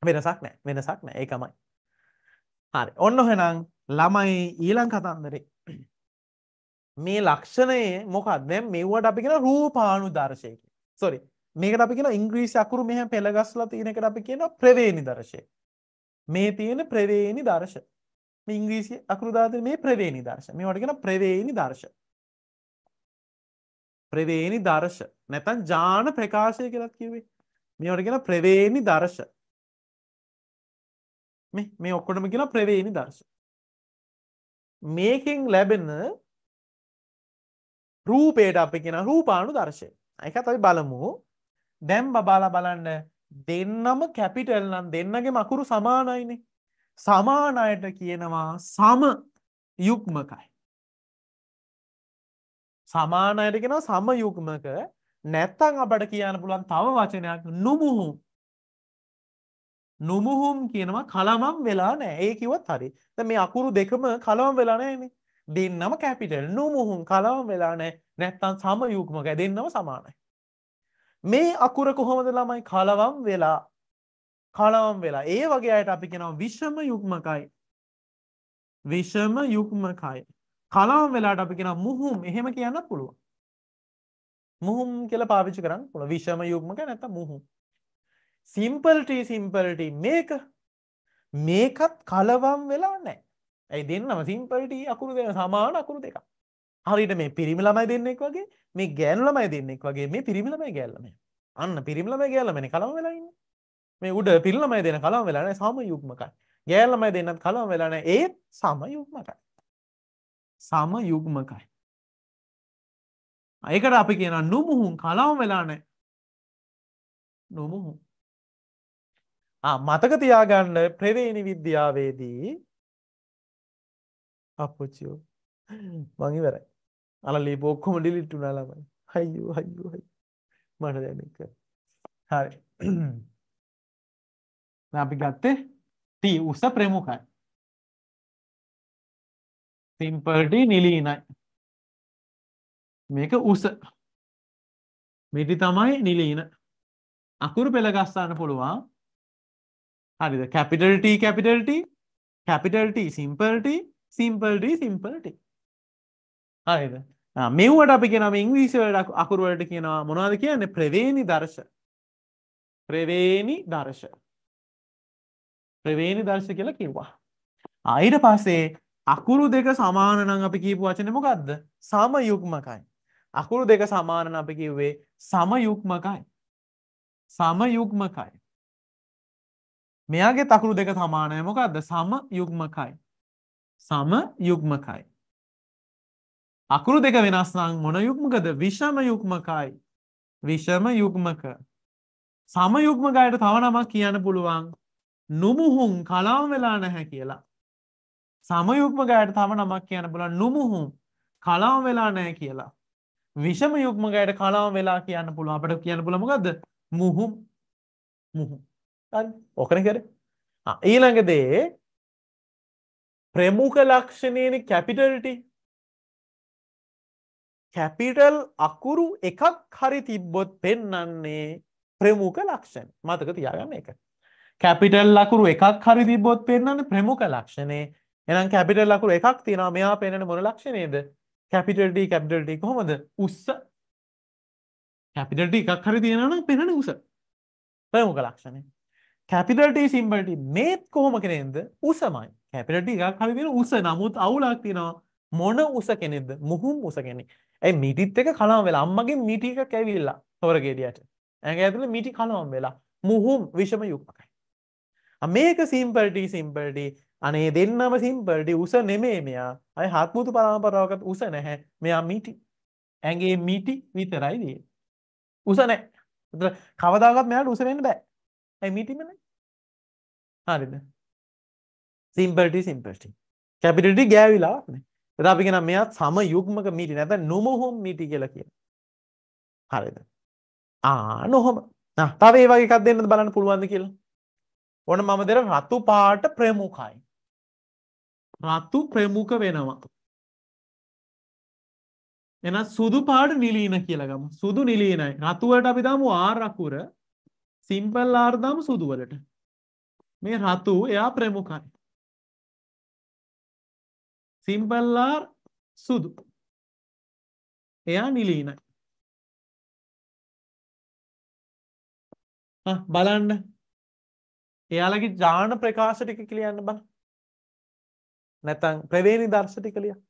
වෙනසක් නෑ වෙනසක් නෑ ඒකමයි හරි ඔන්න හෙනම් ළමයි ඊළං කතන්දරේ මේ ලක්ෂණය මොකක් දැම් මෙව්වට අපි කියෙන රූපානු දර්ශයක සොරි මේකට අපි කියෙන ඉංග්‍රීසි අකුරු මෙහ පෙළගස්ල තියෙනකට අපි කියන ප්‍රවේණි දර්ශය මේ තියෙන ප්‍රවේණි දර්ශ ඉංග්‍රීසි අකරුදාද මේ ප්‍රවේණි දර්ශ මේ වටගෙන ප්‍රවේණි දර්ශය ප්‍රවේණි දර්ශ නැතන් ජාන ප්‍රකාශය කලත් කිවේ මේවට කියෙන ප්‍රවේණි දර්ශ මේ ඔක්කොටම කියලා ප්‍රවේණි දර්ශ මේකෙන් ලැබෙන රූපේට අපි කියෙන රූපාණු දර්ශය එක තයි බලමු දැම් බබාලා බලන්න දෙන්නම කැපිටල් නම් දෙන්නගේ මකුරු සමානයිනේ සමානයට කියනවා සම යුක්මකයි සමාන අයට කියනවා සමයුග්මක නැත්තම් අපට කියන්න පුළුවන් තව වචනයක් නුමුහුම් නුමුහුම් කියනවා කලමම් වෙලා නෑ ඒ කිව්වත් හරි. දැන් මේ අකුරු දෙකම කලවම් වෙලා නෑනේ. දෙන්නම කැපිටල් නුමුහුම් කලවම් වෙලා නෑ. නැත්තම් සමයුග්මක දෙන්නම සමානයි. මේ අකුර කොහොමද ළමයි කලවම් වෙලා කලවම් වෙලා ඒ වගේ අයට අපි කෙනවා විෂම යුක්මකයි විෂම යුක්මකයි කලාම් වෙලාට අපි කියෙන මුහුම් එහෙම කියන්න පුළුවන් මුහුම් කියල පාවිච්චි කරන්න පුළ විෂම යුග්මක නැත මුහුම් සිම්පල්ට සිම්පල්ට මේක මේකත් කලවම් වෙලා නෑ ඇයි දෙන්නම සිම්පල්ට අකුරු දෙන සමාන අකුරු දෙක හරිට මේ පිරිමි ළමයි දෙන්නෙක් වගේ මේ ගෑනු ළමයි දෙන්නෙක් වගේ මේ පිරිමි ළමයි ගෑල්ලම අන්න පිරිමි ළමයි ගෑල්ලමන කලම් වෙලා ඉන්නේ මේ උඩ පිරිමි ළමයි දෙන කලම් වෙලා නෑ සම යුග්මකයි ගෑල් ළමයි දෙන්නත් කලම් වෙලා නෑ ඒත් සම යුග්මකයි සම යුග්මකයි. ඒකට අපි කියන නුමුහුන් කලාව වෙලා නෑ. නොමුහු. මතක තියාගන්න ප්‍රවේණි විද්‍යාවේදී අපපුච්චියෝ මංහිවරයි අලලි බොක්කොම ඩිලිට් වුනා ළමයි හයිෝ හයිෝ හයි මට දැනක හරි අපි ගත්තේ ටී උස ප්‍රමුඛයි සිම්පල්ටි නිලීනයි. මේක උස. මිටි තමයි නිලීන. අකුරු පෙළගස්සන්න පුළුවන්. හරිද? capital T capital T capital T simple T simple T simple T. හරිද? මෙව්වට අපි කියනවා ඉංග්‍රීසි වලට අකුරු වලට කියනවා මොනවද කියන්නේ ප්‍රවේණි දර්ශ. ප්‍රවේණි දර්ශ. ප්‍රවේණි දර්ශ කියලා කිව්වා. ආ ඊට පස්සේ අකුරු දෙක සමාන නම් අපි කියපු වචනේ මොකද්ද? සමයුක්මකයි. අකුරු දෙක සමාන නම් අපි කිව්වේ සමයුක්මකයි. සමයුක්මකයි. මෙයාගේ අකුරු දෙක සමානයි මොකද්ද? සමයුක්මකයි. සමයුක්මකයි. අකුරු දෙක වෙනස් නම් මොන යුක්මකද? විෂම යුක්මකයි. විෂම යුක්මක. සමයුක්මකයට තව නමක් කියන්න පුළුවන්. නුමුහුන් කලවම් වෙලා නැහැ කියලා. සමයුක්ම ගයට තම නමක් කියන පුල නුමුහුම් කලාම් වෙලා නෑ කියලා. විෂම යුක්ම ගයට කලාම් වෙලා කියන්න පුළුව අපට කියන්න පුළමගද මුහුම් මුහුම් ඕකන කර ඊළඟදේ ප්‍රමුඛ ලක්ෂණයන කැපිටල්ටි කැපිටල් අකුරු එකක් හරි තිබ්බොත් පෙන්නන්නේ ප්‍රමුඛ ලක්ෂණ මතක තියාගන්න එක කැපිටල් අකුරු එකක් හරි තිබ්බොත් පෙන්න්න ප්‍රමුඛ ලක්ෂණේ එහෙනම් කැපිටල් ලකුණු එකක් තියෙනවා. මෙයා පෙන්වන මොන ලක්ෂණයද? කැපිටල් D කැපිටල් D කොහොමද? උස්ස. කැපිටල් D එකක් හරි තියෙනවා නම් පෙන්වන උස. ප්‍රමුඛ ලක්ෂණය. කැපිටල් T සිම්බල් T මේත් කොහොම කෙනෙක්ද? උසමයි. කැපිටල් D එකක් හරි තියෙන උස. නමුත් අවුලක් තියෙනවා. මොන උස කෙනෙක්ද? මුහුම් උස කෙනෙක්. ඇයි මිටිත් එක කලවම් වෙලා අම්මගේ මිටි එකක් ඇවිල්ලා තොරගෙඩියට. ඇඟ ඇතුලේ මිටි කලවම් වෙලා. මුහුම් විෂම යුක්තයි. මේක සිම්පල් T සිම්පල් T අනේ දෙන්නම සිම්පල්ටි උස නෙමේ මෙයා අය හත්මුතු පරාම්පරාවකට උස නැහැ මෙයා මිටි ඇගේ මිටි විතරයි දිය උස නෑ කවදාගත් මෙයාට උස වෙන්න බෑ ඇයි මිටිම නෑ හරිද සිම්පල්ටි සිම්පල්ටි කැපිටටි ගෑවිලා නේ අපි කෙන මෙයත් සම යුක්මක මිටි නැත නොමොහොම් මිටි කියලා කියන හරිද ආ නොහොම තව ඒ වගේ එකක් දෙන්නද බලන්න පුළුවන්ද කියලා ඔන්න මම දෙර රතු පාට ප්‍රමුඛයි රතු ප්‍රමුඛ වෙනවා. එන සුදු පාට නිලීන කියලගම සුදු නිලීනයි රතුවට අපි දමු ආරකුර සිම්පල් ආර්දම් සුදුවලට මේ රතු එයා ප්‍රමුඛයි සිම්පල්ලාර් සුදු එයා නිලීනයි බලන්න එයාලගේ ජාන ප්‍රකාශ ටික කියලියන්න බල නැත්නම් ප්‍රවේණි දර්ශ ටික ලියන්න.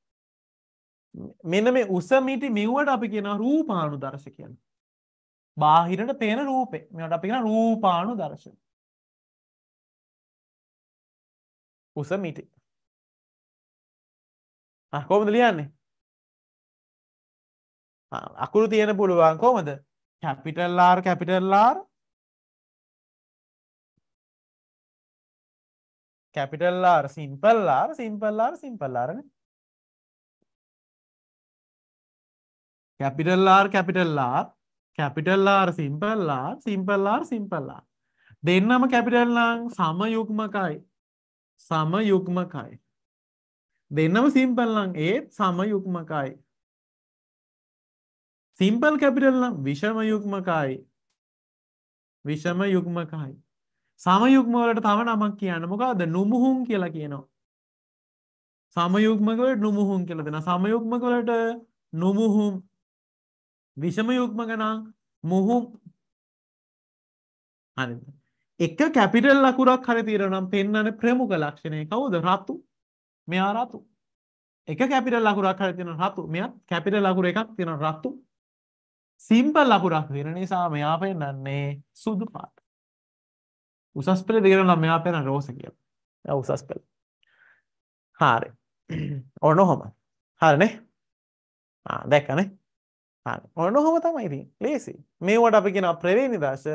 මෙන්න මේ උස මිටි මෙව්වට අපි කියනවා රූපාණු දර්ශ කියලා. බාහිරට පේන රූපේ. මේවට අපි කියනවා රූපාණු දර්ශ. උස මිටි. ආ කොහොමද ලියන්නේ? අකුරු තියෙන පුළුවන් කොහොමද? capital R capital R capital R simple R simple R simple R නේ capital R capital R capital R simple R simple R simple R දෙන්නම කැපිටල් නම් සමයුක්මකයි සමයුක්මකයි දෙන්නම සිම්පල් නම් ඒත් සමයුක්මකයි සිම්පල් කැපිටල් නම් විෂම යුක්මකයි විෂම යුක්මකයි සමයුග්ම වලට තව නමක් කියන්න මොකද නුමුහුම් කියලා කියනවා. සමයුග්මක වලට නුමුහුම් කියලා දෙනවා. සමයුග්මක වලට නුමුහුම් විෂම යුග්මක නම් මුහුම් හරිද? එක කැපිටල් ලකුරක් හරි තියෙනවා නම් පෙන්වන්නේ ප්‍රමුඛ ලක්ෂණය කවුද? රතු. මෙයා රතු. එක කැපිටල් ලකුරක් හරි තියෙන රතු. මෙයාත් කැපිටල් ලකුර එකක් තියෙන රතු. සිම්පල් ලකුරක් වෙන නිසා මෙයා පෙන්වන්නේ සුදු පාට. උසස් පෙළ දෙකේ ළමයා පෙරන රෝස කියලා. දැන් උසස් පෙළ. හරි. ඔන්න ඔහම. හරිනේ. ආ දැක්කනේ. හරි. ඔන්න ඔහම තමයි ඉතින්. ලේසි. මේවට අපි කියන ප්‍රවේණි දාශ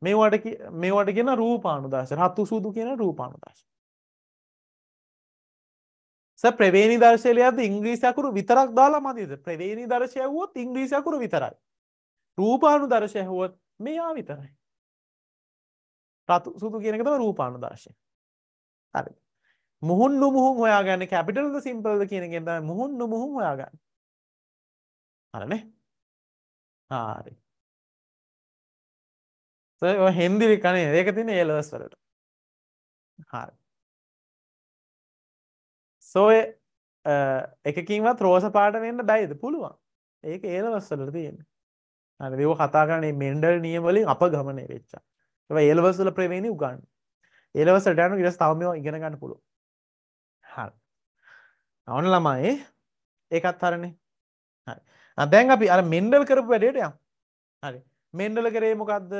මේවට මේවට කියන රූපානුදාශ රතු සුදු කියන රූපානුදාශ. ස ප්‍රවේණි දර්ශයලියද ඉංග්‍රීසි අකුරු විතරක් දාලා මදිද? ප්‍රවේණි දර්ශය වුවොත් ඉංග්‍රීසි අකුරු විතරයි. රූපානුදර්ශය වුවොත් මෙයා විතරයි. රතු සුදු කියන එක තමයි රූපානුදාශය. හරිද? මුහුන් නුමුහුන් හොයාගන්නේ කැපිටල්ද සිම්පල්ද කියන එකෙන් තමයි මුහුන් නුමුහුන් හොයාගන්නේ. හරිනේ? හරි. ඒ ඔය හෙන්දිරි කනේ ඒක තියෙන ඒ ලර්ස් වලට. හරි. සෝ එකකින්වත් රෝස පාට වෙන්න බැයිද පුළුවන් ඒක ඒලවස්සලට තියෙන අනිදව කතා කරන්නේ මෙන්ඩල් නියවලින් අප ගමනය වෙච්චා ඒවා ඒලවස් වල ප්‍රවේණි උගන්න ඒලවසට යන ඉරස් තව මේවා ඉගෙන ගන්න පුළුවන් හරි ඔන්න ළමයි ඒකත් හරනේ හරි දැන් අපි අර මෙන්ඩල් කරපු වැඩේට යමු හරි මෙන්ඩල කරේ මොකක්ද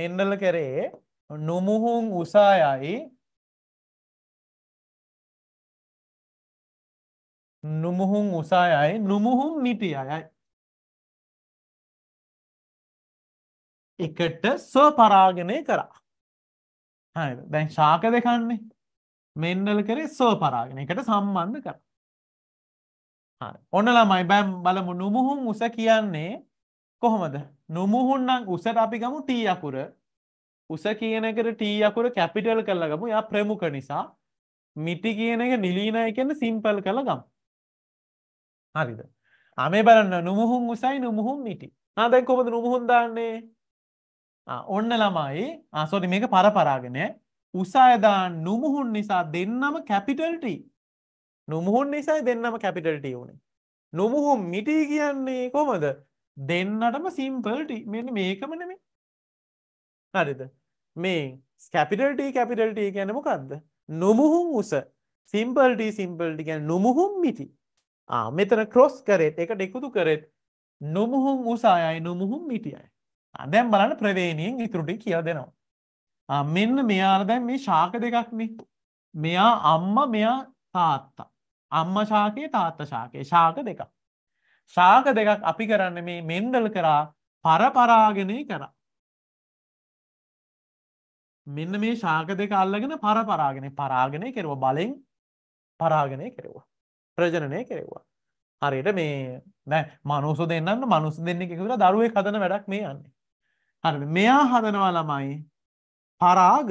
මෙන්ඩල කරේ නොමුහුන් උසායයි නොමුහුන් උසායයි නොමුහුන් නිටියයයි එකට ස්වපරාගණය කරා. හරිද? දැන් ශාක දෙකන්නේ. මෙන්නල කරේ ස්වපරාගණය. එකට සම්බන්ධ කරා. හරි. ඔන්න ළමයි බෑම් බලමු නුමුහුන් උස කියන්නේ කොහොමද? නුමුහුන් නම් උසට අපි ගමු t අකුර. උස කියන එකට t අකුර කැපිටල් කරලා ගමු. එයා ප්‍රමුඛ නිසා. මිටි කියන එක නිලීනයි කියන්නේ සිම්පල් කරලා ගමු. හරිද? ආ මේ බලන්න නුමුහුන් උසයි නුමුහුන් මිටි. ආ දැන් කොහොමද නුමුහුන් දාන්නේ? ඔන්න ළමයි ආසෝරි මේක පරපරාගෙන උස අයදා නුමුහුන් නිසා දෙන්නම කැපිටල් T නුමුහුන් නිසා දෙන්නම කැපිටල් T උනේ නුමුහුන් මිටි කියන්නේ කොහමද දෙන්නටම සිම්පල් T මෙන්න මේකම නෙමෙයි හරිද මේ කැපිටල් T කැපිටල් T කියන්නේ මොකද්ද නුමුහුන් උස සිම්පල් T සිම්පල් T කියන්නේ නුමුහුන් මිටි ආ මෙතන ක්‍රොස් කරෙත් එකට එකතු කරෙත් නුමුහුන් උස අයයි නුමුහුන් මිටි අයයි දැන් බලන්න ප්‍රවේණියෙන් ඉතුරු ටික කියලා දෙනවා. ආ මෙන්න මෙයාලා දැන් මේ ශාක දෙකක්නේ. මෙයා අම්මා මෙයා තාත්තා. අම්මා ශාකේ තාත්තා ශාකේ ශාක දෙකක්. ශාක දෙකක් අපි කරන්නේ මේ මෙන්ඩල් කරා පරපරාගණය කරා. මෙන්න මේ ශාක දෙක අල්ලගෙන පරපරාගණය පරාගණය කෙරුවා බලෙන් පරාගණය කෙරුවා. ප්‍රජනනය කෙරුවා. හරියට මේ නෑ මනුසු දෙන්නන්න මනුස් දෙන්නෙ එකතුලා දරුවේ කදන වැඩක් මේ යන්නේ. හරි මෙයා හදනවා ළමයි පරාග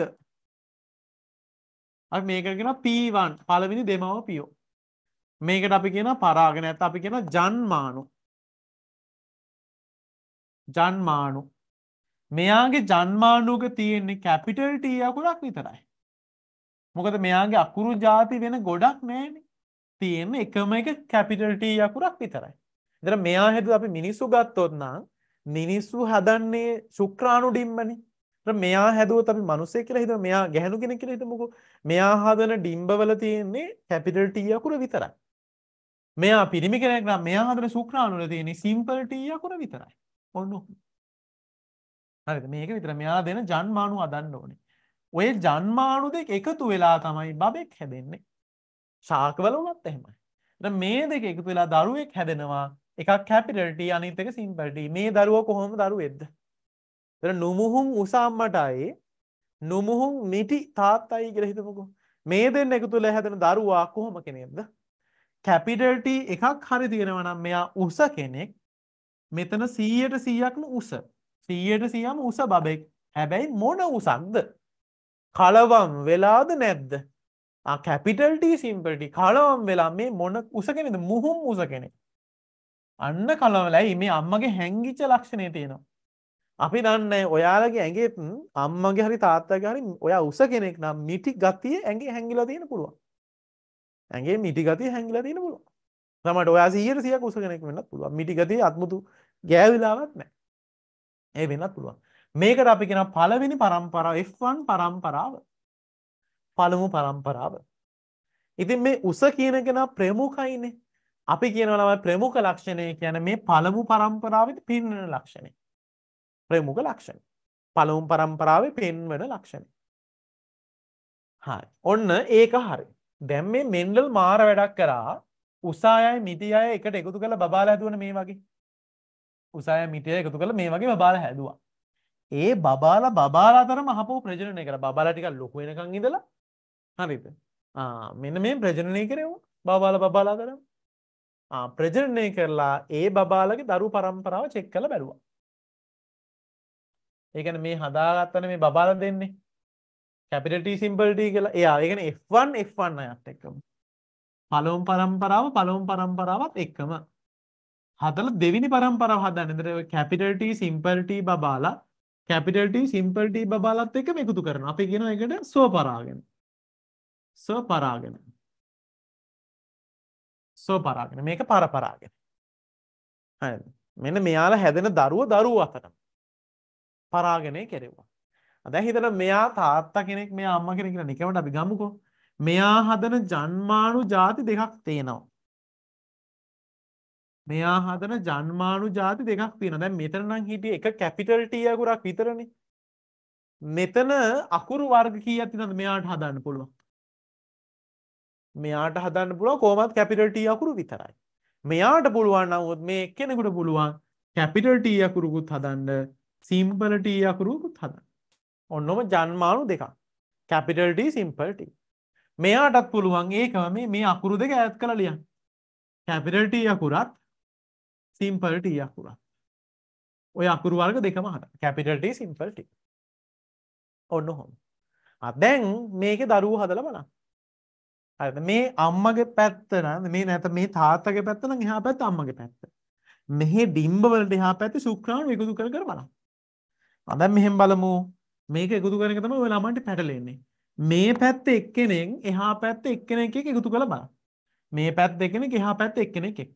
මේකට කියෙන පීවන් පළවිනි දෙමව පියෝ මේකට අපි කියන පරාගෙන ඇත අපි කියෙන ජන්මානු ජන්මානු මෙයාගේ ජන්මානුක තියෙන්නේ කැපිටල් ටී අකුරක් විතරයි මොකද මෙයාගේ අකුරු ජාති වෙන ගොඩක් නෑන තියෙන්නේ එකම එක කැපිටල් ටී අකුරක් විතරයි දර මෙයා හෙද අපි මිනිස්සු ගත්තොත්නම් මිනිස්සු හදන්නේ ශුක්‍රාණු ඩිම්බනේ. මෙයා හැදුවොත් අපි මිනිස්සේ කියලා හිතමු. මෙයා ගැහණු කෙනෙක් කියලා හිතමුකෝ. මෙයා හදන ඩිම්බවල තියෙන්නේ කැපිටල් T අකුර විතරයි. මෙයා පිරිමි කෙනෙක් නම් මෙයා හදන ශුක්‍රාණු වල තියෙන්නේ සිම්පල් T අකුර විතරයි. ඔන්න ඔක. හරිද? මේක විතර මෙයා දෙන ජන්මාණු හදන්න ඕනේ. ඔය ජන්මාණු දෙක එකතු වෙලා තමයි බබෙක් හැදෙන්නේ. ශාකවල වුණත් එහෙමයි. මේ දෙක එකතු වෙලා දරුවෙක් හැදෙනවා. එකක් කැපිටල්ට අනිතක සිම්පල්ට මේ දරුව කොහොම දරු වෙද්ද. නොමුහුම් උසම්මටයි නොමුහුම් මිටි තාත්තයි කියල හිතමකු මේ දෙන්න එක තුළ හැතන දරුවා කොහොම කෙනෙක්ද. කැපිටල්ට එකක් හරි තියෙනවනම් මෙයා උස කෙනෙක් මෙතන සීයට සීයක්න උස සීයට සියම උස බබෙක් හැබැයි මොන උසක්ද කලවම් වෙලාද නැද්ද කැපිටල්ට සිම්පල්ටි කලවම් වෙලා මේ මොන උස කෙනෙද මුහුම් උස කෙනෙක් අන්න කලවලයි මේ අම්මගේ හැංගිච්ච ලක්ෂණය තියෙනවා. අපි දන්නේ ඔයාලගේ ඇඟෙත් අම්මගේ හරි තාත්තගේ හරි ඔයා උස කෙනෙක් නම් මිටි ගතිය ඇඟේ හැංගිලා තියෙන පුළුවන්. ඇගේ මිටි ගතිය හැංගිලා තියෙන පුළුවන්. තමට ඔයා 100ට 100ක් උස කෙනෙක් වෙන්නත් පුළුවන්. මිටි ගතිය අත්මුතු ගෑවිලාවක් නැහැ. ඒ වෙන්නත් පුළුවන්. මේකට අපි කියන පළවෙනි පරම්පරාව F1 පරම්පරාව. පළමු පරම්පරාව. ඉතින් මේ උස කියන කෙනා ප්‍රමුඛයිනේ. අපි කියනවා ප්‍රමුඛ ලක්ෂණය කියන මේ පළමු පරම්පරාවේ පෙන්වන ලක්ෂණය. ප්‍රමුඛ ලක්ෂණ. පළමු පරම්පරාවේ පෙන්වන ලක්ෂණය. හරි. ඔන්න ඒක හරි. දැන් මේ මෙන්ඩල් මාර වැඩක් කරා උසායයි මිටියය එකට එකතු කළ බාල හැදුවන මේ වගේ උසාය මිටිය එකතු කළ මේ වගේ බාල හැදවා ඒ බබාල බාලාතර මහපෝ ප්‍රජනය කර බාල ටික ලොකුවෙනකං ඉදලා හරිත මෙන්න මේ ප්‍රජනය කරව බාල බාලා කරම ප්‍රජනනය කරලා ඒ බබාලගේ දරු පරම්පරාව චෙක් කළ බැලවා. ඒකන මේ හදාගත්තන මේ බබාල දෙන්නේ කැපිටට සිම්පල්ටී කියලා එයා ඒගෙන F1 F1 අයත් එක්කම පලොම් පරම්පරාව පලොම් පරම්පරාවත් එක්කම හතල දෙවිනි පරම්පරාව හදන්න දර කැපිටට සිම්පල්ට බාලා කැපිටට සිම්පල්ට බාලත් එක එකතු කරන අපි ගෙන එකට සෝ පරාගෙන සෝ පරාගෙන සෝපරාගෙන මේක පරපරාගෙන මෙන්න මෙයාල හැදෙන දරුව දරුව අතරම පරාගනය කෙරෙවා අදැ හිතල මෙයා තාත්තා කෙනෙක් මේ අම්ම කෙනෙ කියලා නිකවට අපි ගමුකෝ මෙයා හදන ජන්මානු ජාති දෙකක් තියෙනවා මෙයා හදන ජන්මානු ජාති දෙකක් තියෙන දැ මෙතරනම් හිටිය එක කැපිටල් ටියකුරක් විතරණ මෙතන අකුරු වර්ග කිය ඇතිනද මෙයාට හදන්න පුළුවන් මෙයාට හදන්න පුළුව කොමත් කැපිටල් ටී අකුරු විතරයි. මෙයාට පුළුවන් නවත් මේ කෙනෙකුට පුළුවන් කැපිටල් ටී අකුරුකුත් හදන්න සිම්පල ටී අකුරුකුත් හදන්න. ඔන්නොම ජන්මානු දෙකක්. Capital T simple T. මෙයාටත් පුළුවන් ඒකම මේ අකුරු දෙක ඇත් කළ ලියන් කැපිටල් ට අකුරත් සිම්පල් ට අකුරත් ඔය අකුරු වර්ග දෙකම හට කැපිටල්ට සිම්පල්ට ඔන්න හොම අදැන් මේක දරුව හදල බලන්න හරිද මේ අම්මගේ පැත්ත නම් මේ නැත මේ තාත්තගේ පැත්ත නම් එහා පැත්ත අම්මගේ පැත්ත මෙහි ඩිම්බ වලට එහා පැත්තේ ශුක්‍රාණු එකතු කර කර බලන්න මම දැන් මෙහෙම බලමු මේක එකතු කරන එක තමයි ඔය ළමන්ට පැටලෙන්නේ මේ පැත්ත එක්කෙනෙන් එහා පැත්ත එක්කෙනෙක් එක්ක එකතු කරලා බලන්න මේ පැත්ත එක්කෙනෙක් එහා පැත්ත එක්කෙනෙක් එක්ක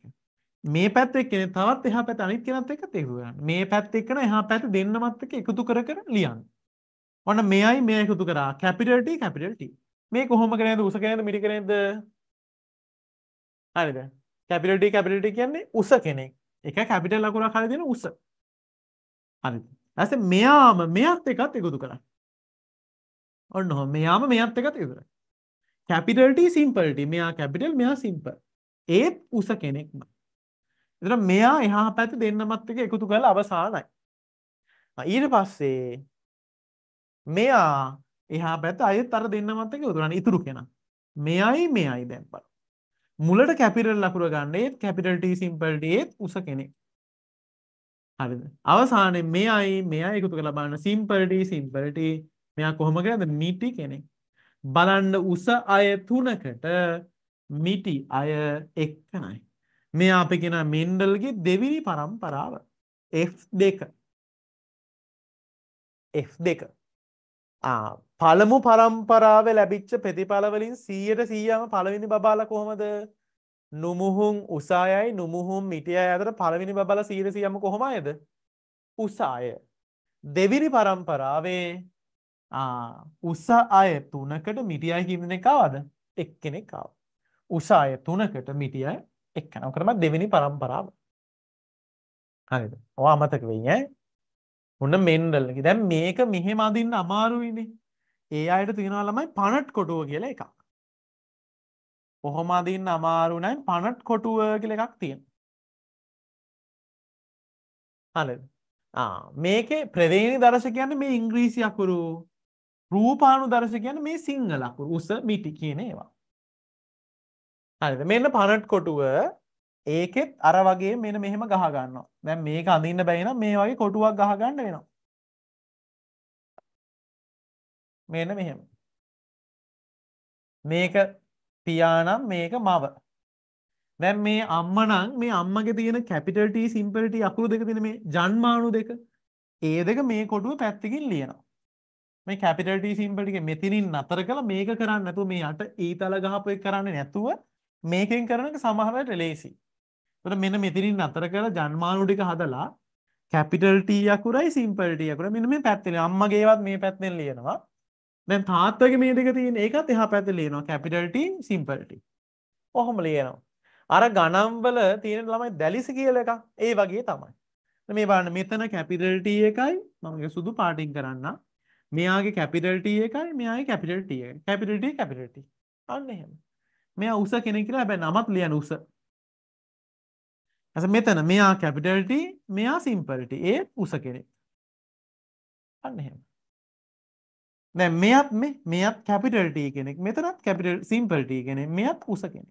මේ පැත්ත එක්කෙනෙක් තවත් එහා පැත්ත අනිත් කෙනත් එක්ක එකතු කරන්න මේ පැත්ත එක්කන එහා පැත්ත දෙන්නමත් එක්ක එකතු කර කර ලියන්න ඔන්න මෙයයි මෙය එකතු කරා කැපිටල් T කැපිටල් T මේ කොහොම කරනද උස කෙනෙද මිටි කරෙද හරිද කැපිලටි කැපිලිටි කියන්නේ උස කෙනෙක් එක කැපිට ලකුණ කර දෙන උස හරි ඇස මෙයාම මෙයත් එකත් එකතු කරන්න ඔන්න හො මෙයාම මෙයත් එකත් එකතුර කැපිටල්ට සිම්පල්ට මෙයා කැපිටල් මෙයා සිම්පල් ඒත් උස කෙනෙක්ම එතර මෙයා එහා පැති දෙන්නමත් එක එකතු කළ අවසානයි ඊට පස්සේ මෙයා එහා පැත්ත අයත් අර දෙන්න මත්තක උතුරන ඉතුරු කෙන මෙයයි මෙයයි දැම්පල් මුලට කැපිරල් ලකුර ගන්නඩේත් කැපිටල්ට සිම්පල්ටේත් උස කෙනෙක් හරිද අවසානය මෙයයි මෙයා එකතු කළ බන්න සිම්පල්ට සිම්පල්ට මෙයා කොහොම කරද මිටි කෙනෙක් බලන්න උස අය තුනකට මිටි අය එක්කනයි මේ අපි කෙන මෙන්ඩල්ගේ දෙවිනි පරම්පරාව F දෙක F දෙක ආ පළමු පරම්පරාව ලැබිච්ච ප්‍රතිඵලවලින් සීයට සීයම පළවෙනි බාල කොහොමද නුමුහුන් උසායයි නුමුහුම් මිටිය අතර පළවෙනි බල සීර සියම කොහොමයද උසාය දෙවිනි පරම්පරාවේ උස අය තුනකට මිටියයි කිමන එකවද එක්කෙනෙක් කාව උසාය තුනකට මිටියයි එක්කන කරම දෙවිනි පරම්පරාව හරිද ඕ අමතක වෙයි ඈ උන්න මෙන්ඩල්ලකි දැන් මේක මෙහෙම අදින්න අමාරුයිනේ ඒ අයට තියෙනවා ළමයි පනට් කොටුව කියලා එකක්. කොහොම අදින්න අමාරු නම් පනට් කොටුව කියලා එකක් තියෙනවා. හරිද? ආ මේකේ ප්‍රවේණි දර්ශක කියන්නේ මේ ඉංග්‍රීසි අකුරු. රූපාණු දර්ශක කියන්නේ මේ සිංහල අකුරු. උස මිටි කියන ඒවා. හරිද? මෙන්න පනට් කොටුව ඒකෙත් අර වගේ මෙන්න මෙහෙම ගහ ගන්නවා. දැන් මේක අඳින්න බැරි නම් මේ වගේ කොටුවක් ගහ ගන්න වෙනවා. මෙන්න මෙහෙම. මේක පියානම් මේක මව. දැන් මේ අම්මා නම් මේ අම්මගේ තියෙන කැපිටල් T සිම්පල් T අකුරු දෙක තියෙන මේ ජන්මාණු දෙක ඒ දෙක මේ කොටුව පැත්තකින් ලියනවා. මේ කැපිටල් T සිම්බල් ටික මෙතනින් නතර කරලා මේක කරන්නේ නැතුව මේ අට ඊතල ගහපු එක කරන්නේ නැතුව මේකෙන් කරන එක සමහර වෙලට ලේසි. ඒතර මෙන්න මෙතනින් නතර කරලා ජන්මාණු ටික හදලා කැපිටල් T අකුරයි සිම්පල් T අකුර මෙන්න මේ පැත්තෙන් අම්මගේවත් මේ පැත්තෙන් ලියනවා. දැන් තාත්තගේ මේ දෙක තියෙන ඒකත් එහා පැත්තේ ලියනවා capital T simple T. ඔහොම ලියනවා. අර ගණන්වල තියෙන ළමයි දැලිස කියලා එකක් ඒ වගේ තමයි. මේ බලන්න මෙතන capital T එකයි මම ඒක සුදු පාටින් කරන්න. මෙයාගේ capital T එකයි මෙයාගේ capital T එකයි. capital T capital T. අන්න එහෙම. මෙයා උස කෙනෙක් කියලා හැබැයි නමත් ලියන උස. ඇස මෙතන මෙයා capital T මෙයා simple T ඒ උස කෙනෙක්. අන්න එහෙම. දැන් මෙයත් මේ මෙයත් කැපිටල් T කෙනෙක් මෙතනත් කැපිටල් සිම්පල් T කෙනෙක් මෙයත් උස කෙනෙක්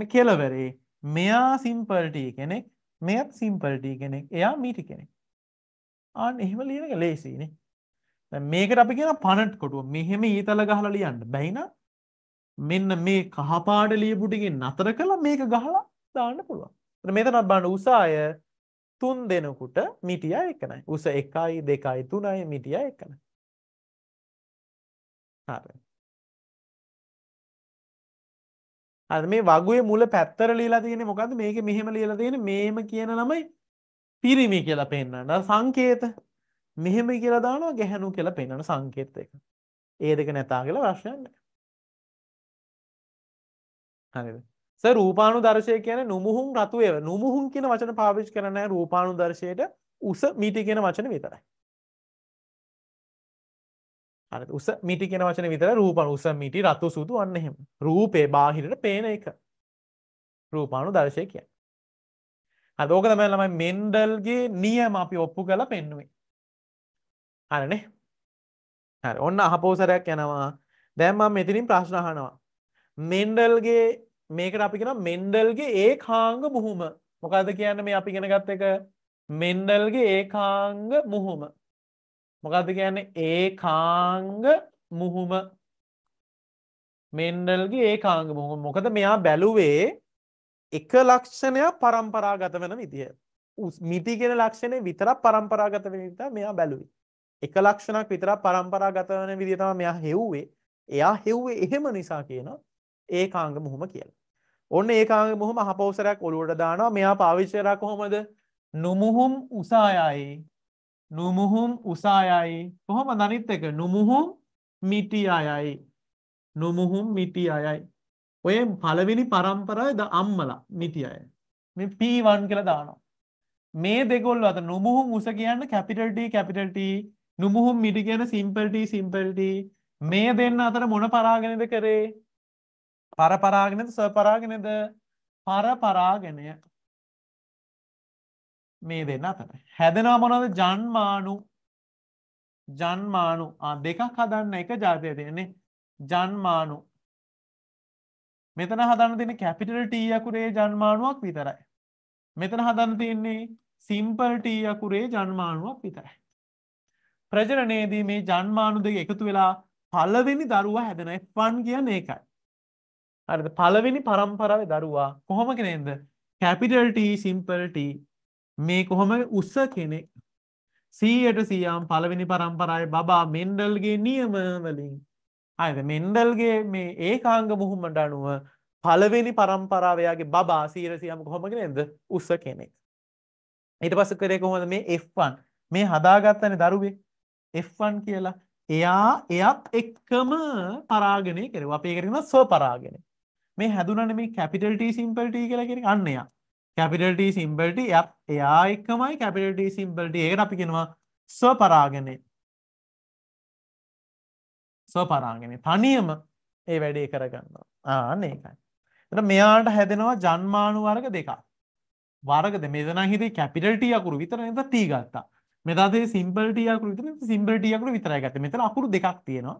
මේ කෙලවරේ මෙයා සිම්පල් T කෙනෙක් මෙයත් සිම්පල් T කෙනෙක් එයා මීටි කෙනෙක් ආන්න එහෙම ලියන එක ලේසියිනේ දැන් මේකට අපි කියන පනට් කොටුව මෙහෙම ඊතල ගහලා ලියන්න බැයින මෙන්න මේ කහපාට ලියපු ටිකෙන් නතර කළා මේක ගහලා දාන්න පුළුවන්. එතන මෙතනත් බලන්න උසාය තුන් දෙනෙකුට මිටියා එකනයි. උස 1යි 2යි 3යි මිටියා එකනයි. හරි. අද මේ වගුවේ මුල පැත්තර ලියලා තියෙන්නේ මොකද්ද? මේකේ මෙහෙම ලියලා තියෙන්නේ මේම කියන ළමයි පිරිමි කියලා පෙන්වන්න. සංකේත. මෙහෙම කියලා දානවා ගැහණු කියලා පෙන්වන සංකේත එක. ඒ දෙක නැතා කියලා ප්‍රශ්නයක් නැහැ. හරිද? ස රූපානුදර්ශය කියන්නේ නුමුහුම් රතු වේව. නුමුහුම් කියන වචන පාවිච්චි කරන්නේ නැහැ රූපානුදර්ශයට උස මිටි කියන වචන විතරයි. හරිද? උස මිටි කියන වචන විතර රූපාණු උස මිටි රතු සුදු අන්න එහෙම. රූපේ බාහිරට පේන එක. රූපානුදර්ශය කියන්නේ. හරි ඕක තමයි ළමයි මෙන්ඩල්ගේ නියම අපි ඔප්පු කරලා පෙන්නුවේ. හරිනේ? හරි. ඔන්න අහපෝසරයක් යනවා. දැන් මම මෙතනින් ප්‍රශ්න අහනවා. මෙන්ඩල්ගේ මේකට අපිගෙන මෙන්ඩල්ගේ ඒ කාංග මුහුම මොකද කියන්න මේ අපි ගෙනගත් එක මෙන්ඩල්ගේ ඒ කාංග මුහුම මොකද කියන්න ඒ කාංග මුහුම මෙන්ඩල්ගේ ඒ කාංග මුහුම මොකද මෙයා බැලුවේ එක ලක්ෂණයක් පරම්පරාගත වෙන විදිහ මිතිගෙන ලක්ෂණය විතරක් පරම්පරාගත වෙන විතා මෙයා බැලුවේ එක ලක්ෂණක් විතරක් පරම්පරාගත වන විදිතම මෙයා හෙව්වේ එයා හෙව්වේ එහෙම නිසා කියනවා ඒකාංග මුහුම කියලා. ඔන්න ඒකාංග මුහුම අහපෞසරයක් ඔලුවට දානවා මෙයා පාවිච්චි කරා කොහොමද? නුමුහුම් උසායයි. නුමුහුම් උසායයි. කොහොමද අනිත් එක? නුමුහුම් මිටියයයි. නුමුහුම් මිටියයයි. ඔය පළවෙනි පරම්පරාවේ අම්මලා මිටියය. මේ P1 කියලා දානවා. මේ දෙකොල්ල අත නුමුහුම් උස කියන්න කැපිටල් T කැපිටල් T නුමුහුම් මිටි කියන සිම්පල් T සිම්පල් T මේ දෙන්න අතර මොන පරාගණයද කරේ? පරපරාගෙනද සපරාගෙනද පරපරාගෙනය මේ දෙන්න අතට හැදෙනවා මොනද ජන්මානු ජන්මානු දෙකක් හදන්න එක ජාතය තියෙන්නේ ජන්මානු මෙතන හදන්න තින කැපිටල් ටීයකුරේ ජන්මානුවක් විතරයි මෙතන හදන්න තියන්නේ සිම්පල් ටීයකුරේ ජන්මානුවක් විතරයි ප්‍රජනනයේදී මේ ජන්මානු දෙක එකතු වෙලා පල්ලවෙනි දරුව හැදෙන එෆන් කියන ඒකයි හරිද පළවෙනි පරම්පරාවේ දරුවා කොහොම කෙනෙක්ද කැපිටල් T සිම්පල් T මේ කොහොම උස කෙනෙක් 100ට 100ම් පළවෙනි පරම්පරාවේ බබා මෙන්ඩල්ගේ නියම වලින් හරිද මෙන්ඩල්ගේ මේ ඒකාංග මුහුමට අනුව පළවෙනි පරම්පරාවයාගේ බබා 100ට 100ම් කොහොම කෙනෙක්ද උස කෙනෙක් ඊට පස්සේ කරේ කොහොමද මේ F1 මේ හදාගත්තනේ දරුවේ F1 කියලා එයා එයත් එක්කම පරාගණය කෙරුවා අපේ කරන ස්ව පරාගණය මේ හැදුනනේ මේ capital T simple T කියලා කියන එක අන්න එයා. capital T simple T එයා එකමයි capital T simple T. ඒකට අපි කියනවා ස්වපරාගණය. ස්වපරාගණය. තනියම ඒ වැඩේ කරගන්නවා. ආන්න ඒකයි. එතන මෙයාට හැදෙනවා ජන්මාණු වර්ග දෙකක්. වර්ගද මෙතන හිතේ capital T අකුරු විතරනේ ද T ගත්තා. මෙතන තේ simple T අකුරු විතරනේ simple T අකුරු විතරයි ගත්තේ. මෙතන අකුරු දෙකක් තියෙනවා.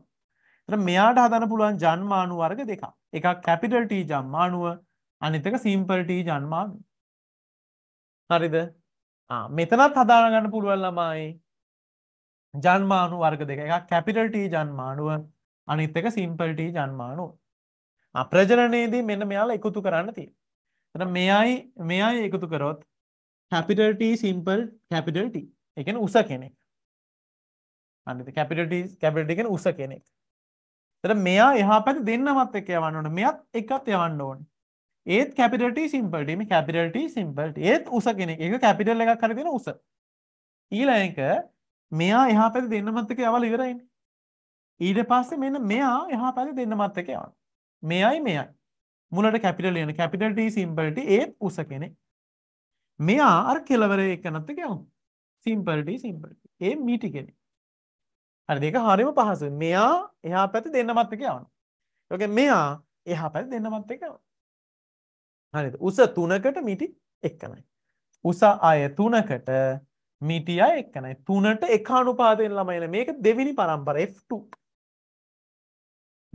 එතන මෙයාට හදන්න පුළුවන් ජන්මාණු වර්ග දෙකක්. එකක් කැපිටල් T ජන්මාණුව අනිත් එක සිම්පල් T ජන්මාණුව. හරිද? ආ මෙතනත් හදා ගන්න පුළුවන් ළමයි ජන්මාණු වර්ග දෙක. එකක් කැපිටල් T ජන්මාණුව අනිත් එක සිම්පල් T ජන්මාණුව. ආ ප්‍රජනනයේදී මෙන්න මෙයාලා එකතු කරන්න තියෙනවා. එතන මෙයයි මෙයයි එකතු කරොත් capital T simple capital T. ඒ කියන්නේ උස කෙනෙක්. අනිත් කැපිටල් T කැපිටල් T කියන්නේ උස කෙනෙක්. එතන මෙයා එහා පැත්තේ දෙන්නමත් එක්ක යවන්න ඕනේ. මෙයත් එකත් යවන්න ඕනේ. ඒත් capital T simple T මේ capital T simple T ඒත් උස කෙනෙක්. ඒක capital එකක් හරි දෙන උස. ඊළඟ එක මෙයා එහා පැත්තේ දෙන්නමත් එක්ක යවලා ඉවරයිනේ. ඊට පස්සේ මෙන්න මෙයා එහා පැත්තේ දෙන්නමත් එක්ක යවන්න. මෙයයි මෙයයි. මුලට capital එන capital T simple T ඒත් උස කෙනෙක්. මෙයා අර කෙලවරේ එකනත් එක්ක යවමු. simple T simple T ඒ මීටි කෙනෙක්. හරිද? ඒක හරිම පහසුයි. මෙයා එහා පැත්තේ දෙන්නමත් එක යවනවා. ඒ මෙයා එහා පැත්තේ දෙන්නමත් එක යවනවා. හරිද? උස 3කට මිටි 1යි. උස අය 3කට මිටි අය 1යි. 3ට 1 අනුපාතයෙන් ළමයිලා මේක දෙවෙනි පරම්පර F2.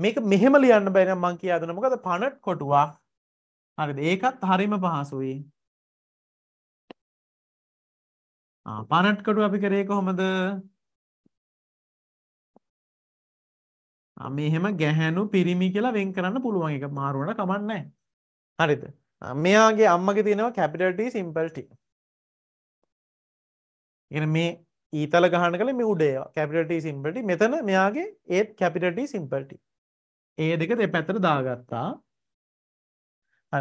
මේක මෙහෙම ලියන්න බෑ නම් මං කියා දෙන්න. මොකද පනට් කොටුවක්. හරිද? ඒකත් හරිම පහසුයි. ආ පනට් කොටුව අපි කරේ කොහොමද? මේ එහෙම ගැහැණු පිරිමි කියලා වෙන් කරන්න පුළුවන් එක මාරු වෙන කමක් නැහැ. හරිද? මෙයාගේ අම්මගේ තියෙනවා capital T simple T. ඉතින් මේ ඊතල ගහන කල මේ උඩ ඒවා capital T simple T. මෙතන මෙයාගේ ඒත් capital T simple T. ඒ දෙක දෙපැත්තට දාගත්තා.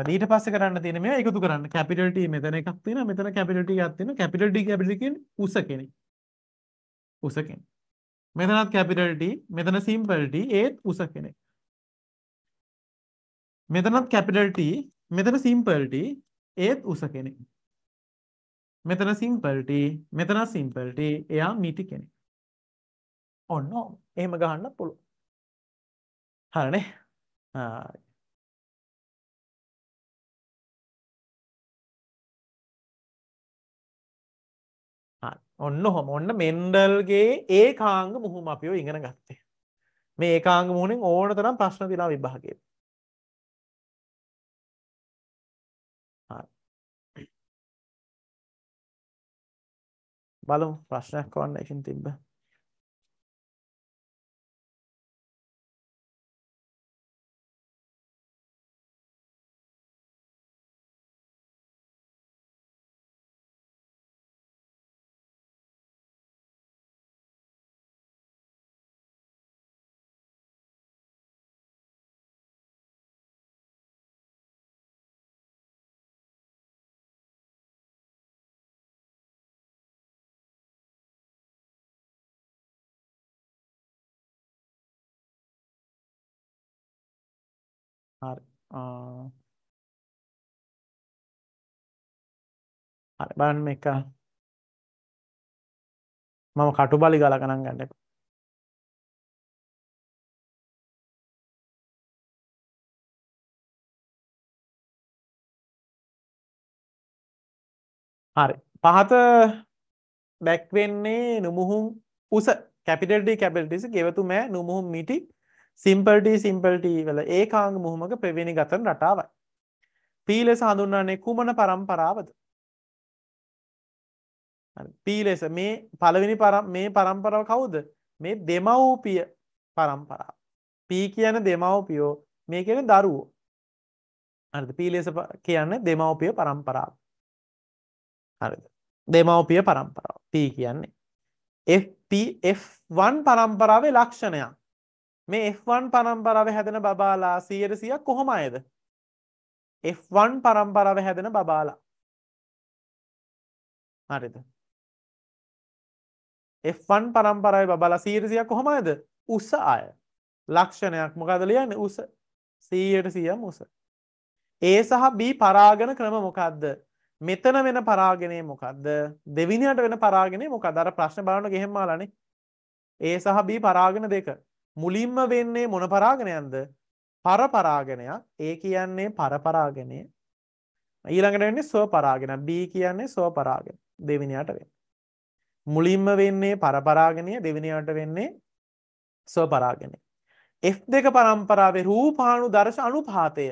හරි ඊට පස්සේ කරන්න තියෙන මේවා එකතු කරන්න. capital T මෙතන එකක් තියෙනවා මෙතන capital T එකක් තියෙනවා capital D capital කියන්නේ උස කෙනෙක්. උස කෙනෙක්. මෙතනත් කැපිටල් T මෙතන සිම්පල් T ඒත් උස කෙනෙක් මෙතනත් කැපිටල් T මෙතන සිම්පල් T ඒත් උස කෙනෙක් මෙතන සිම්පල් T මෙතන සිම්පල් T එයා මිටි කෙනෙක් ඔන්න එහෙම ගහන්න පුළුවන් හරනේ ඔන්න හොම ඔන්න මෙන්ඩල්ගේ ඒ කාංග මුහුම අපිෝ ඉගෙන ගත්තේ මේ ඒකාංග මුහුණෙන් ඕන තරම් ප්‍රශ්න තිලා විභාගය බලමු ප්‍රශ්නයක් වන්න එකින් තිබ්බා හරි. හරි බලන්න මේක. මම කටුබලි ගල ගණන් ගන්න එපා. හරි. පහත බැක් වෙන්නේ නුමුහුම් උස කැපිටල් D කැපිටල් D ගෙවතුමෑ නුමුහුම් මිටි සිම්පල්ටී සිම්පල්ටී වල ඒකාංග මුහුමක ප්‍රවේණි ගතන රටාවයි. පී ලෙස හඳුන්වන්නේ කුමන පරම්පරාවද? පී ලෙස මේ පළවෙනි මේ පරම්පරාව කවුද? මේ දෙමව්පිය පරම්පරාව. පී කියන දෙමව්පියෝ මේ කියන්නේ දරුවෝ. හරිද? පී ලෙස කියන්නේ දෙමව්පිය පරම්පරාව. හරිද? දෙමව්පිය පරම්පරාව. පී කියන්නේ FPF1 පරම්පරාවේ ලක්ෂණයක්. මේ F1 පරම්පරාව හැදෙන බබාලා 100% කොහොම අයද? F1 පරම්පරාව හැදෙන බබාලා. හරිද? F1 පරම්පරාවේ බබාලා 100% කොහොම අයද? උස අය. ලක්ෂණයක් මොකද ලියන්නේ? උස. 100% උස. A සහ B පරාගන ක්‍රම මොකද්ද? මෙතන වෙන පරාගනය මොකක්ද දෙවිනිට වෙන පරාගෙන මොකදර ප්‍රශ්න බලන ගෙහෙම්මාලනේ ඒ සහ බී පරාගෙන දෙක මුලින්ම වෙන්නේ මොන පරාගණයන්ද පරපරාගණයක් ඒ කියන්නේ පරපරාගණය ඊළඟට වෙන්නේ ස්වපරාගෙන B කියන්නේ ස්වපරාගෙන දෙවිනියට වෙන. මුලින්ම වෙන්නේ පරපරාගණය දෙවිනියට වෙන්නේ ස්වපරාගණය. F දෙක පරම්පරාවේ රූපාණු දර්ශ අනුපාතය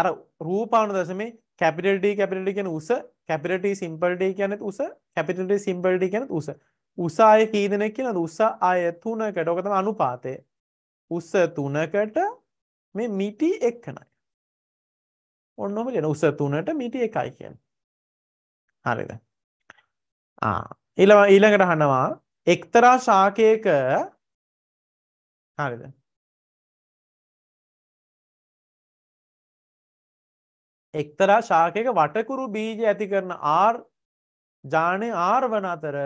අර රූපාණු දර්ශමේ කැපිටල් D කැපිටල් D කියන්නේ උස කැපිටල් T සිම්පල් D කියන්නේ උස කැපිටල් D සිම්පල් D කියන්නේ උස උස අය කී දෙනෙක් කියලා උස අය තුනකට ඕක තමයි අනුපාතය. උස තුනකට මේ මිටි එක්කනයි. ඔන්නෝම කියන උස තුනට මිටි එකයි කියන්නේ. හරිද? ආ ඊළඟ ඊළඟට අහනවා එක්තරා ශාකයක හරිද? එක්තරා ශාකයක වටකුරු බීජ ඇති කරන R ජානේ R වන අතර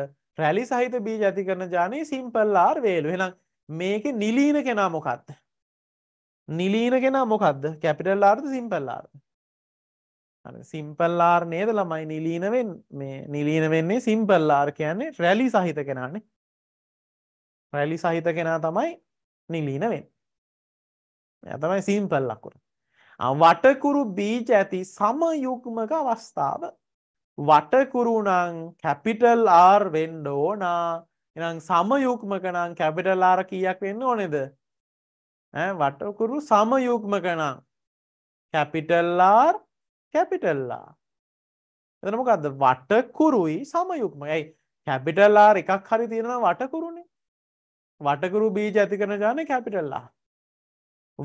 රැලි සහිත බීජ ඇති කරන ජානය සිම්පල්ලාර් වේලු හෙනම් මේක නිලීන කෙනා මොකක්ද නිලීන කෙනා මොකක්ද කැපිටල් ආර්ද සිම්පල්ලාර්ද සිම්පල්ලාර් නේද ළමයි නිලීනවෙන් මේ නිලීන වෙන්නේ සිම්පල්ලාර් කියන්නේ රැලි සහිත කෙනානේ රැලි සහිත කෙනා තමයි නිලීනවෙන් ඇතමයි සිම්පල්ලක්කුර වටකුරු බීජ ඇති සමයුක්මක අවස්ථාව වටකුරු නම් කැපිටල් R වෙන්න ඕනා. එහෙනම් සමයුක්මක නම් කැපිටල් R කීයක් වෙන්න ඕනේද? ඈ වටකුරු සමයුක්මක නම් කැපිටල් R කැපිටල් R. එතන මොකද්ද? වටකුරුයි සමයුක්මයි. ඇයි කැපිටල් R එකක් හරි තියෙනවා වටකුරුනේ. වටකුරු බීජ ඇති කරන ගානේ කැපිටල් R.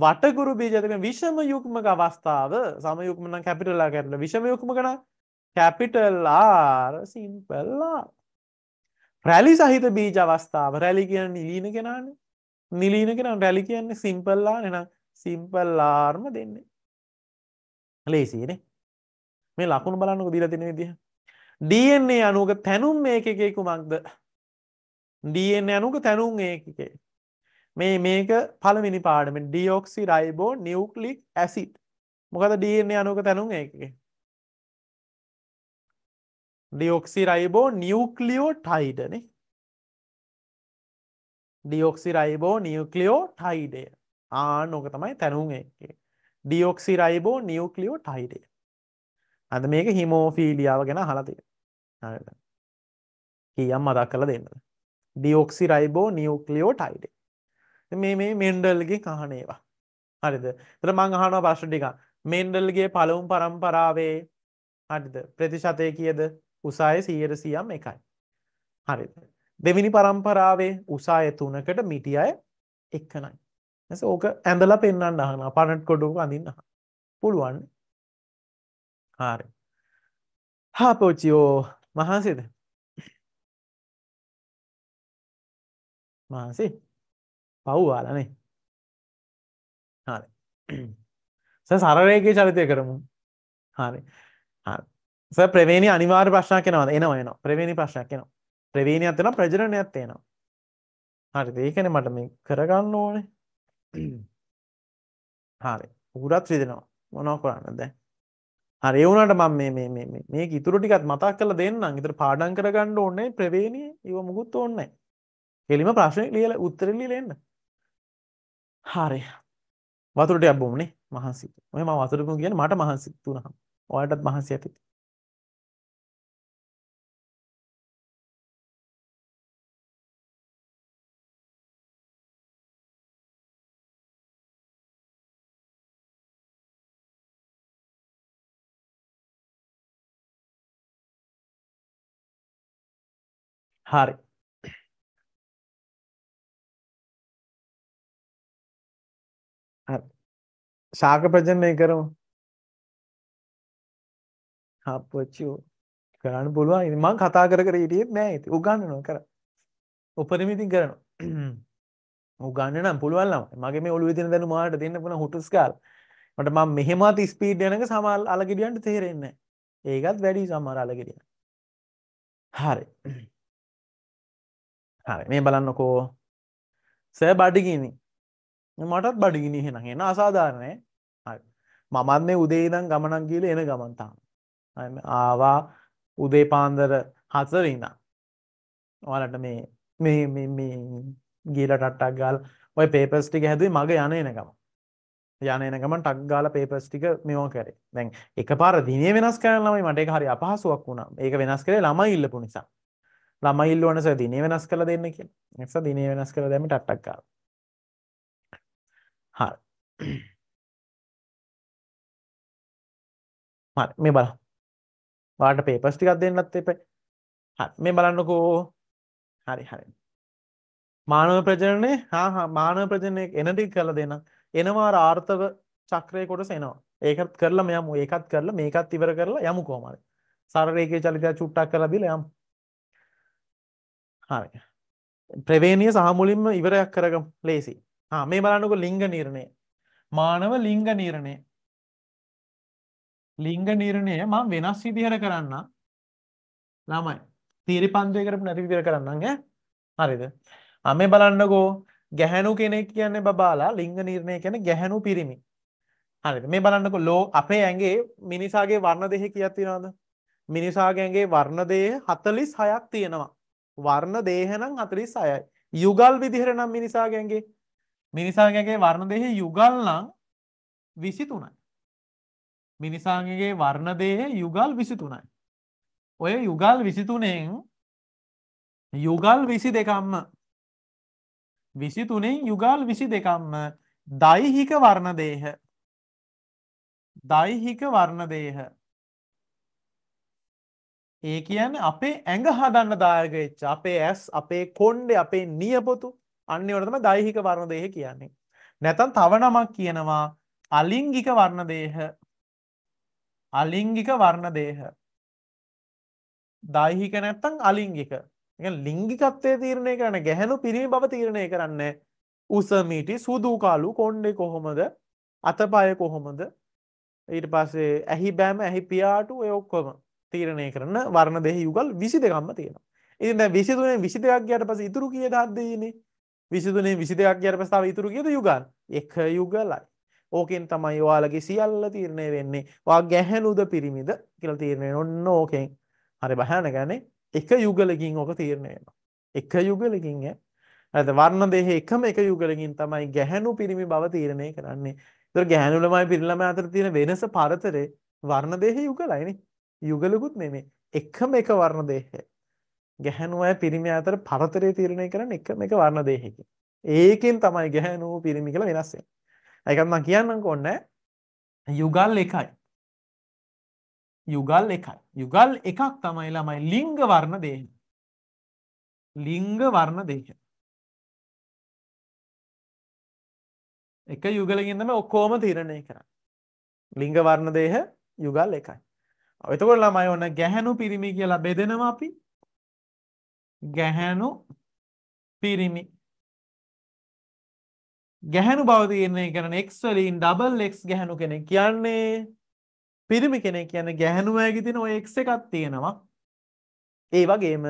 වටකුරු බීජ ඇති කරන විෂම යුක්මක අවස්ථාව සමයුක්ම නම් කැපිටල් R කැපිටල් විෂම යුක්මක නම් capital R simple R. රැලි සහිත බීජ අවස්ථාව රැලි කියන නිලීන කෙනාන නිලීන කෙන රැලි කියන්නේ සිම්පල්ලා එන සිම්පල්ලාර්ම දෙන්නේ. ලේසිනේ මේ ලකුණු බලන්නක දීලා තින විදිහ. DNA අනුක තැනුම් මේක එකෙකු මක්ද DNA අනුක තැනුම් ඒකේ මේ මේක පළමිනි පාඩම ඩියෝක්සි රයිබෝ නිියවක්ලික් ඇසිට් මොකද DNA අනුක තැනුම් ඒකේ ඩියොක්සි රයිබෝ නිියවක්ලියෝ ටයිඩන ඩියොක්සි රයිබෝ නිියවක්ලියෝ ටයිඩය ආ නොක තමයි තැනුම් එක්කේ ඩියොක්සි රයිබෝ නිියවක්ලියෝ ටයිඩය අද මේක හිමෝෆීලියාව ගැන හලතිය කියම් මදක් කළ දෙන්නද ඩියොක්සි රයිබෝ නිියවක්ලියෝ ටයිඩේ මේ මේ මෙන්ඩල්ගේ කහනේවා හරිද තර මං අහනවා ප්‍රශ්ටික මෙන්ඩල්ගේ පලවුම් පරම්පරාවේ හරිද ප්‍රතිශතය කියද උසාය 100 100ම් එකයි. හරිද? දෙවෙනි પરම්පරාවේ උසාය 3කට මිටි අය එකනයි. එතස ඕක ඇඳලා පෙන්වන්න අහනවා. පනට් කොඩුවක අඳින්න අහනවා. පුළුවන්. හරි. හා පොචියෝ මහන්සියද? මහන්සි. පව් වාලානේ. හරි. සරරේගේ චරිතය කරමු. හරි. හරි. ස ප්‍රවේණි අනිවාර් ප්‍රශ්නා කෙනවද එනවා එනවා ප්‍රවේණි ප්‍රශ්යක් එනවා ප්‍රවේණි අත්තන ප්‍රජරණයක් එනවා හරි ඒකන මට මේ කරගන්න ඕනේ හරි ඌරත් රිදෙනවා මොනව කරන්න දැ හරි එවුණට මම මේ ඉතුර ටිකත් මතක් කල දෙන්න ඉතර පාඩන් කරගන්න ඕන්නේ ප්‍රවේණී ඉව මුකුත් ඕන්න හෙළිම ප්‍රශ්නය ලියල උත්තරලි ලෙන්න හරි වතුරට අබ්බෝමනේ මහන්සිට මෙම වතුරපු කියන මට මහන්සි තුනහම් ඔයටත් මහන්සි ඇති හරි හරි ශාක ප්‍රජනනය කරමු හප්පච්චෝ කරන්න පුළුවන් ඉතින් මං කතා කර කර හිටියෙත් නෑ ඉතින් උගන්වනවා කර උපරිම ඉතින් කරනවා උගන්න නම් පුළුවන් ළමයි මගේ මේ ඔළුවේ තියෙන දැනුම ඔයාලට දෙන්න පුළුවන් හුටුස් කාල මට මම මෙහෙමත් ස්පීඩ් යනක සමහර අලගෙඩියන්ට තේරෙන්නේ නෑ ඒකත් වැඩි සමහර අලගෙඩියන් හරි හරි මේ බලන්නකෝ සෑ බඩිගිනි මටත් බඩිගිනි හෙන එන අසාධාරණය මමත්න්නේ උදේදම් ගමනක් කියල එන ගමන්තාම ආවා උදේ පාන්දර හසරන්න ඔලට මේ මේ ගීලටටක් ගල් ඔය පේපස් ටික හැදුවේ මග යන එනකම යන එනකමන් ටක් ගාල පේපස් ටික මෙෝ කරේ දැන් එක පාර දිනේ වෙනස් කරනලමයි මට හරි අපහසුවක් වුණා ඒක වෙනස් කරේ ළම ඉල්ලපු නිසා ළමයි ඉල්ලුවන සර් දිනේ වෙනස් කරලා දෙන්න කියලා. ඒ නිසා දිනේ වෙනස් කරලා දැම්ම ටට්ටක් ආවා. හරි. හරි මේ බලන්න. ඔයාලට papers ටිකක් දෙන්නත් එපේ. හරි මේ බලන්නකෝ. හරි හරි. මානව ප්‍රජනනය හා හා මානව ප්‍රජනනය එනටික් කරලා දෙන්න. එනවා ආර්ථව චක්‍රය කොටස එනවා. ඒකත් කරලා යමු. ඒකත් කරලා මේකත් ඉවර කරලා යමු කොහමද? සරරේකේ චලිතය චුට්ටක් කරලා දීලා යමු. හරි. ප්‍රවේණිය සහ මුලින්ම ඉවරයක් කරගමු ලේසි. ආ මේ බලන්නකො ලිංග නිර්ණය. මානව ලිංග නිර්ණය. ලිංග නිර්ණය මම වෙනස් විදිහට කරන්න. ළමයි. තීරි පන්දුවේ කරපු නැති විදිහට කරන්නම් ඈ. හරිද? ආ මේ බලන්නකෝ ගැහැණු කෙනෙක් කියන්නේ බබාලා ලිංග නිර්ණය කියන්නේ ගැහැණු පිරිමි. හරිද? මේ බලන්නකෝ ලෝ අපේ ඇඟේ මිනිසාගේ වර්ණ දෙහි කීයක් තියෙනවද? මිනිසාගේ ඇඟේ වර්ණ දෙහි 46ක් තියෙනවා. වර්ණ දේහ නම් 46යි. යුගල් විදිහට නම් මිනිසාගයන්ගේ මිනිසාගයන්ගේ වර්ණ දේහේ යුගල් නම් 23යි. මිනිසාගයන්ගේ වර්ණ දේහේ යුගල් 23යි. ඔය යුගල් 23න් යුගල් 22ක්ම 23න් යුගල් 22ක්ම දෛහික වර්ණ දේහ දෛහික වර්ණ දේහ ඒ කියන්නේ අපේ ඇඟ හදන්න දායක වෙච්ච අපේ ඇස් අපේ කොණ්ඩේ අපේ නියපොතු අන්න ඒවට තමයි දෛහික වර්ණ දේහ කියන්නේ. නැත්නම් තව නමක් කියනවා අලිංගික වර්ණ දේහ. අලිංගික වර්ණ දේහ. දෛහික නැත්නම් අලිංගික. කියන්නේ ලිංගිකත්වයේ තීරණය කරන ගැහැණු පිරිමි බව තීරණය කරන්නේ උස මිටි සුදු කාලු කොණ්ඩේ කොහොමද අතපය කොහොමද ඊට පස්සේ ඇහි බෑම ඇහි පියාටු ඔය ඔක්කොම තීරණය කරන වර්ණ දෙහි යුගල් විසි දෙකම්ම තියෙනවා. ඉතින් දැන් 23න් 22ක් ගියට පස්සේ ඉතුරු කීයද හද දෙන්නේ? 23න් 22ක් ගියට පස්සේ තව ඉතුරු කීයද යුගල්? එක යුගලයි. ඕකෙන් තමයි ඔයාලගේ සියල්ල තීරණය වෙන්නේ. ඔයා ගැහැණුද පිරිමිද කියලා තීරණය ඔන්න ඕකෙන්. හරි බහන ගන්නේ එක යුගලකින් ඕක තීරණය වෙනවා. එක යුගලකින් ඈ වර්ණ දෙහි එකම එක යුගලකින් තමයි ගැහැණු පිරිමි බව තීරණය කරන්නේ. ඒතර ගැහැණු ළමයි පිරිමි ළමයි අතර තියෙන වෙනස පරතරේ වර්ණ දෙහි යුගලයිනේ. යුගලකුත් නෙමෙයි. එකම එක වර්ණ දේහය. ගැහැණු අය පිරිමි අතර පරතරය තීරණය කරන්නේ එකම එක වර්ණ දේහයකින්. ඒකෙන් තමයි ගැහැණු පිරිමි කියලා වෙනස් වෙන්නේ. ඒකත් මම කියන්නම්කෝ ඕනේ. යුගල් එකයි. යුගල් එකයි. යුගල් එකක් තමයි ළමයි ලිංග වර්ණ දේහය. ලිංග වර්ණ දේහය. එක යුගලකින් තමයි ඔක්කොම තීරණය කරන්නේ. ලිංග වර්ණ දේහ යුගල් එකයි. එතකොට ළමයි ඔන්න ගැහැණු පිරිමි කියලා බෙදෙනවා අපි. ගැහැණු පිරිමි. ගැහැණු බව තීරණය කරන x වලින් ඩබල් x ගැහැණු කෙනෙක් කියන්නේ පිරිමි කෙනෙක් කියන්නේ ගැහැණු අයගේ තියෙන ওই x එකක් තියෙනවා. ඒ වගේම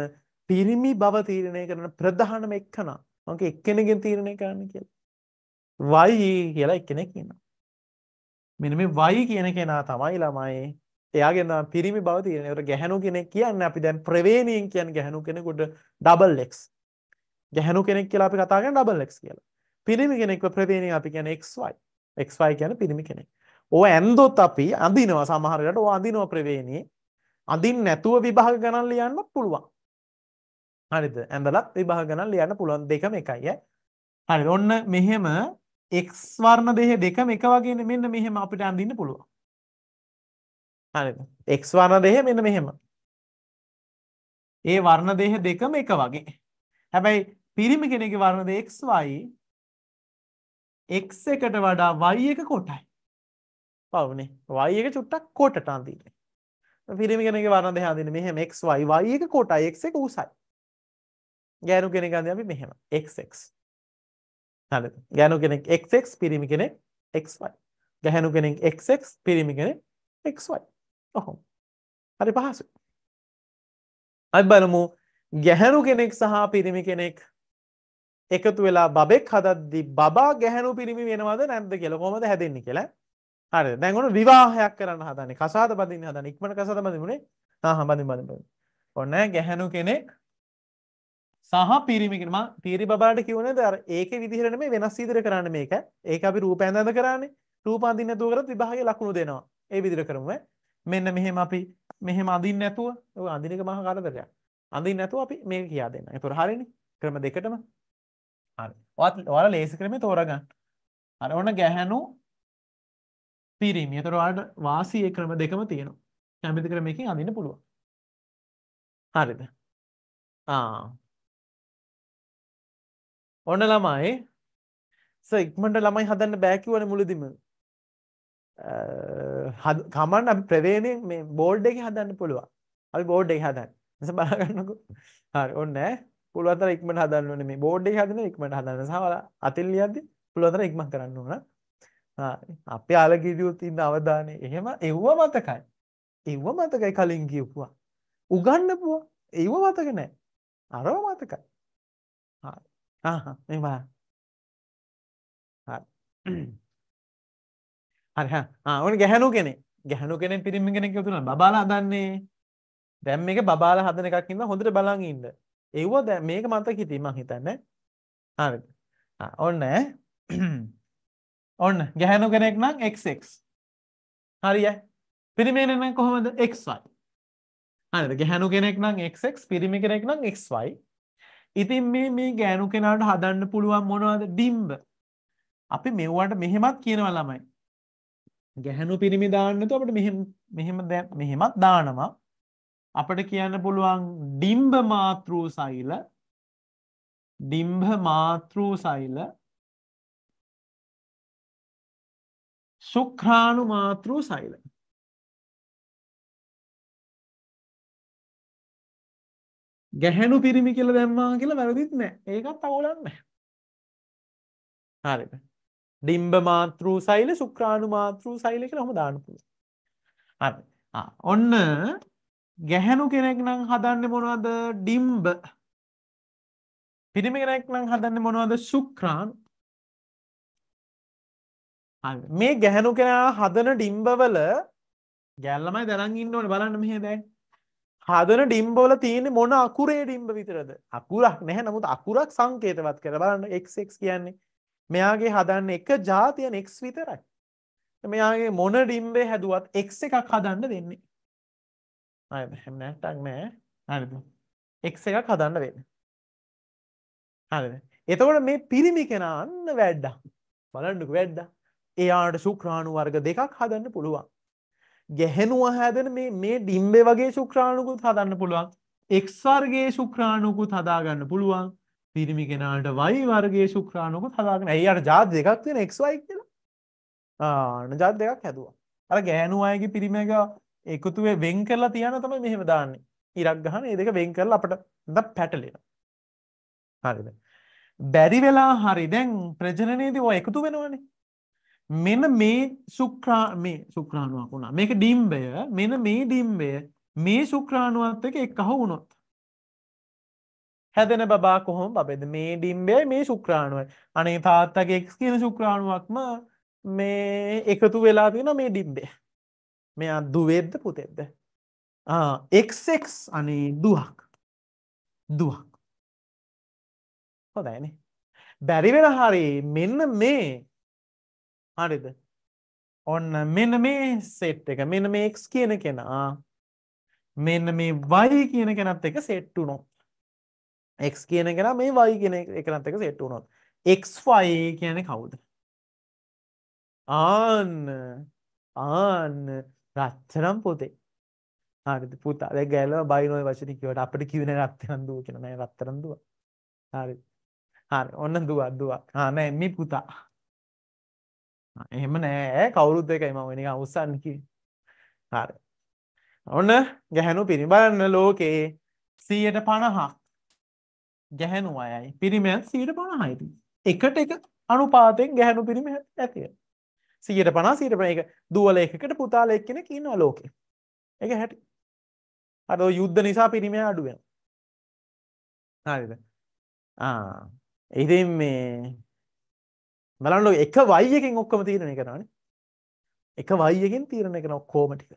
පිරිමි බව තීරණය කරන ප්‍රධානම එක්කනා මම එක්කෙනකින් තීරණය කරන්න කියලා. y කියලා එක්කෙනෙක් ඉන්නවා. මෙන්න මේ y කියන කෙනා තමයි ළමයි එයාගෙන් තමයි පිරිමි බව තියෙන්නේ. ඒකට ගැහණු කෙනෙක් කියන්නේ අපි දැන් ප්‍රවේණියෙන් කියන ගැහණු කෙනෙකුට ඩබල් x. ගැහණු කෙනෙක් කියලා අපි කතා කරන්නේ ඩබල් x කියලා. පිරිමි කෙනෙක්ව ප්‍රවේණිය අපි කියන්නේ xy. xy කියන්නේ පිරිමි කෙනෙක්. ඕව ඇන්දොත් අපි අඳිනවා සමහර වෙලාවට ඕව අඳිනවා ප්‍රවේණියේ. අඳින්න නැතුව විභාග ගණන් ලියන්නත් පුළුවන්. හරිද? ඇඳලත් විභාග ගණන් ලියන්න පුළුවන් දෙකම එකයි ඈ. හරි. ඔන්න මෙහෙම x වර්ණ දෙහ දෙකම එක වගේනේ මෙන්න මෙහෙම අපිට අඳින්න පුළුවන්. හරිද? x වර්ණ දේහ මෙන්න මෙහෙම. ඒ වර්ණ දේහ දෙකම එක වගේ. හැබැයි පිරිමි කෙනෙකුගේ වර්ණ දේහ xy x එකට වඩා y එක කොටයි. පවුනේ. y එක චුට්ටක් කොටට අඳින්නේ. පිරිමි කෙනෙකුගේ වර්ණ දේහ අඳින්නේ මෙහෙම xy y එක කොටයි x එක උසයි. ගෑනු කෙනෙක් අඳින්නේ අපි මෙහෙම xx. හරිද? ගෑනු කෙනෙක් xx පිරිමි කෙනෙක් xy. ගැහැණු කෙනෙක් xx පිරිමි කෙනෙක් xy. ඔහොම. හරි පහසුයි. අපි බලමු ගැහැණු කෙනෙක් සහ පිරිමි කෙනෙක් එකතු වෙලා බබෙක් හදද්දි බබා ගැහැණු පිරිමි වෙනවද නැද්ද කියලා කොහොමද හැදෙන්නේ කියලා. හරි. දැන් ඔන්න විවාහයක් කරන්න හදන්නේ. කසාද බඳින්න හදන්නේ. ඉක්මන කසාද බඳිමුනේ. ආ හා බඳින්න බඳින්න. ඔන්න ගැහැණු කෙනෙක් සහ පිරිමි කෙනෙක්. මම පිරි බබාට කියවනේ අර ඒකේ විදිහට නෙමෙයි වෙනස් විදිහට කරන්න මේක. ඒක අපි රූප ඇඳඳ කරන්නේ. රූප අඳින්න නැතුව කරත් විභාගයේ ලකුණු දෙනවා. ඒ විදිහට කරමු ඈ. මෙන්න මෙහෙම අපි මෙහෙම අඳින්න නැතුව ඔය අඳින එක මහා කරදරයක්. අඳින්න නැතුව අපි මේක කියා දෙන්න. ඒතොර හරිනේ. ක්‍රම දෙකටම. හරි. ඔයාත් ඔයාලා ලේසි ක්‍රමේ තෝරගන්න. අර ඔන්න ගැහණු පිරිමි. ඒතොර ඔයාලට වාසියේ ක්‍රම දෙකම තියෙනවා. කැමති ක්‍රමයකින් අඳින්න පුළුවන්. හරිද? ආ. ඔන්න ළමයි සර් ඉක්මනට ළමයි හදන්න බෑ කිව්වනේ මුලදිම. අ කමන්න අපි ප්‍රවේණයෙන් මේ බෝඩ් එක හදන්න පුළුවන් අපි බෝඩ් එක හදන්න නිස බලාගන්නකු හරි ඔන්න පුළුවතර ඉක්මට හදන්න ඕන මේ බෝඩ් එක හදන ඉක්මට හදන්න සහල අතිල්ලියද්දි පුළුවතර ඉක්මන් කරන්න ඕන අපි අලගිරියුත් ඉන්න අවධානය එහෙම එව්ව මතකයි එව්ව මතකයි කලින් කියපුවා උගන්නපුවා එව්ව මතක නෑ අරව මතකයි හරි ආහ මේ බලන්න හරි හරි හා ආ ඕනේ ගැහණු කෙනෙක්. ගැහණු කෙනෙක් පිරිමි කෙනෙක් යතුනා බබාලා හදන්නේ. දැන් මේක බබාලා හදන එකක් ඉඳලා හොඳට බලන් ඉන්න. ඒව දැන් මේක මතක හිතී මං හිතන්නේ. හරිද? ආ ඔන්න ඔන්න ගැහණු කෙනෙක් නම් xx. හරියයි. පිරිමි කෙනෙක් නම් කොහොමද xy. හරිද? ගැහණු කෙනෙක් නම් xx පිරිමි කෙනෙක් නම් xy. ඉතින් මේ මේ ගෑනු කෙනාට හදන්න පුළුවන් මොනවද? ඩිම්බ. අපි මෙව්වට මෙහෙමත් කියනවා ළමයි. ගැහැණු පිරිමි දාන්නතු අපට මෙහෙම මෙහෙමත් දානවා අපට කියන්න පුළුවන් ඩිම්බ මාතෘ සෛල ඩිම්බ මාතෘ සෛල ශුක්‍රාණු මාතෘ සෛල ගැහැණු පිරිමි කියල දැම්මා කියලා වැරදිත් නෑ ඒකත් අවුලන්න හරිද ඩිම්බ මාතෘූ සෛල සුක්‍රාණු මාතෘූ සෛල කළ හොම දානපුුව ඔන්න ගැහැනු කෙනෙක් නම් හදන්න මොනවද ඩිම්බ පිරිමි කෙනෙක් නම් හදන්න මොනවද සුක්‍රාණු මේ ගැහැනු කෙනා හදන ඩිම්බවල ගැල්ලමයි දරන් ඉන්න ඕන බලන්න මෙහ දැන් හදන ඩිම්බෝල තියෙන මොන අකුරේ ඩිම්බ විතරද අකුරක් නැහැ නමුත් අකුරක් සංකේතවත් කර බලන්න එක්ක් කියන්නේ මෙයාගේ හදන්න එක ජාතිය නෙක්ස් විතරයි. මෙයාගේ මොන ඩිම්බේ හැදුවත් එක් එකක් හදන්න දෙන්නේ. අය හැම නැට්ටක් නෑ හරිද. එක් එකක් හදන්න වෙන්න. හරිද. එතකොට මේ පිරිමි කෙනා අන්න වැඩ්ඩා. බලන්නක වැඩ්ඩා. එයාට ශුක්‍රාණු වර්ග දෙකක් හදන්න පුළුවන්. ගැහෙනුව හැදෙන මේ මේ ඩිම්බේ වගේ ශුක්‍රාණුකුත් හදන්න පුළුවන්. එක්සර්ගේ ශුක්‍රාණුකුත් හදාගන්න පුළුවන්. පිරිමි කෙනාට වයි වර්ගේ ශුක්‍රාණුකුත් හදාගෙන ඇයි අර ජාත් දෙකක් තියෙන එක්වයි කියලා ආන ජාත් දෙකක් හැදවා අර ගෑනු අයගේ පිරිම එක එකතුවේ වෙන් කරලා තියන තමයි මෙහෙම දාන්නේ ඉරක් ගහන ඒ දෙක වෙන් කරලා අපට ද පැටලෙන හරිද බැරි වෙලා හරි දැන් ප්‍රජනනයේදී ඔය එකතු වෙනවනේ මෙන්න මේ සුක්‍රා මේ සුක්‍රාණුවක් වුණා මේක ඩිම්බය මෙන්න මේ ඩිම්බය මේ සුක්‍රාණුවත් එක එක් අහු වුණොත් හැදෙන බබා කොහොම බබෙද මේ ඩිම්බයයි මේ ශුක්‍රාණුවයි අනේ තාත්තගේ එක්ස් කියන ශුක්‍රාණුවක්ම මේ එකතු වෙලා තියෙන මේ ඩිම්බේ මේ අදුවේද්ද පුතෙද්ද එක්ෙක් අනේ දුවක් දුවක් හොදයින බැරිවෙන හරි මෙන්න මේ හරිද ඔන්න මෙන්න මේ සෙට් එක මෙන්න මේක්ස් කියන කෙනා මෙන්න මේ වයි කියන කෙනත් එක සෙට්ටු නොත් x කියන එක නම් මේ y කියන එකනත් එක සෙට් වුණොත් xy කියන්නේ කවුද? ආන්න ආන්න රත්තරන් පොතේ. හරිද පුතා. දැන් ගෑලම බයිනෝයි වචන කිව්වට අපිට කිව්වේ නෑ රත්තරන් දුව කියලා. නෑ රත්තරන් දුව. හරිද? හරි. ඔන්න දුව දුව. ආ නෑ මේ පුතා. එහෙම නෑ කවුරුත් දෙකයි මම නිකන් උස්සන්න කිව්වේ. හරි. ඔන්න ගැහණු පිරිබලන්න ලෝකේ 150ක් ගැහැණු අයයි පිරිමයන් 150යි. එකට එක අනුපාතයෙන් ගැහැණු පිරිම ඇති වෙනවා. 150 150 ඒක දුවල එකකට පුතාල එක්කෙනෙක් ඉන්නවා ලෝකේ. ඒක හැටි. අර යුද්ධ නිසා පිරිමය අඩු වෙනවා. හරිද? ආ. ඉතින් මේ බලන්න එක y එකෙන් ඔක්කොම තීරණය කරනවානේ. එක y එකෙන් තීරණය කරන ඔක්කොම ටික.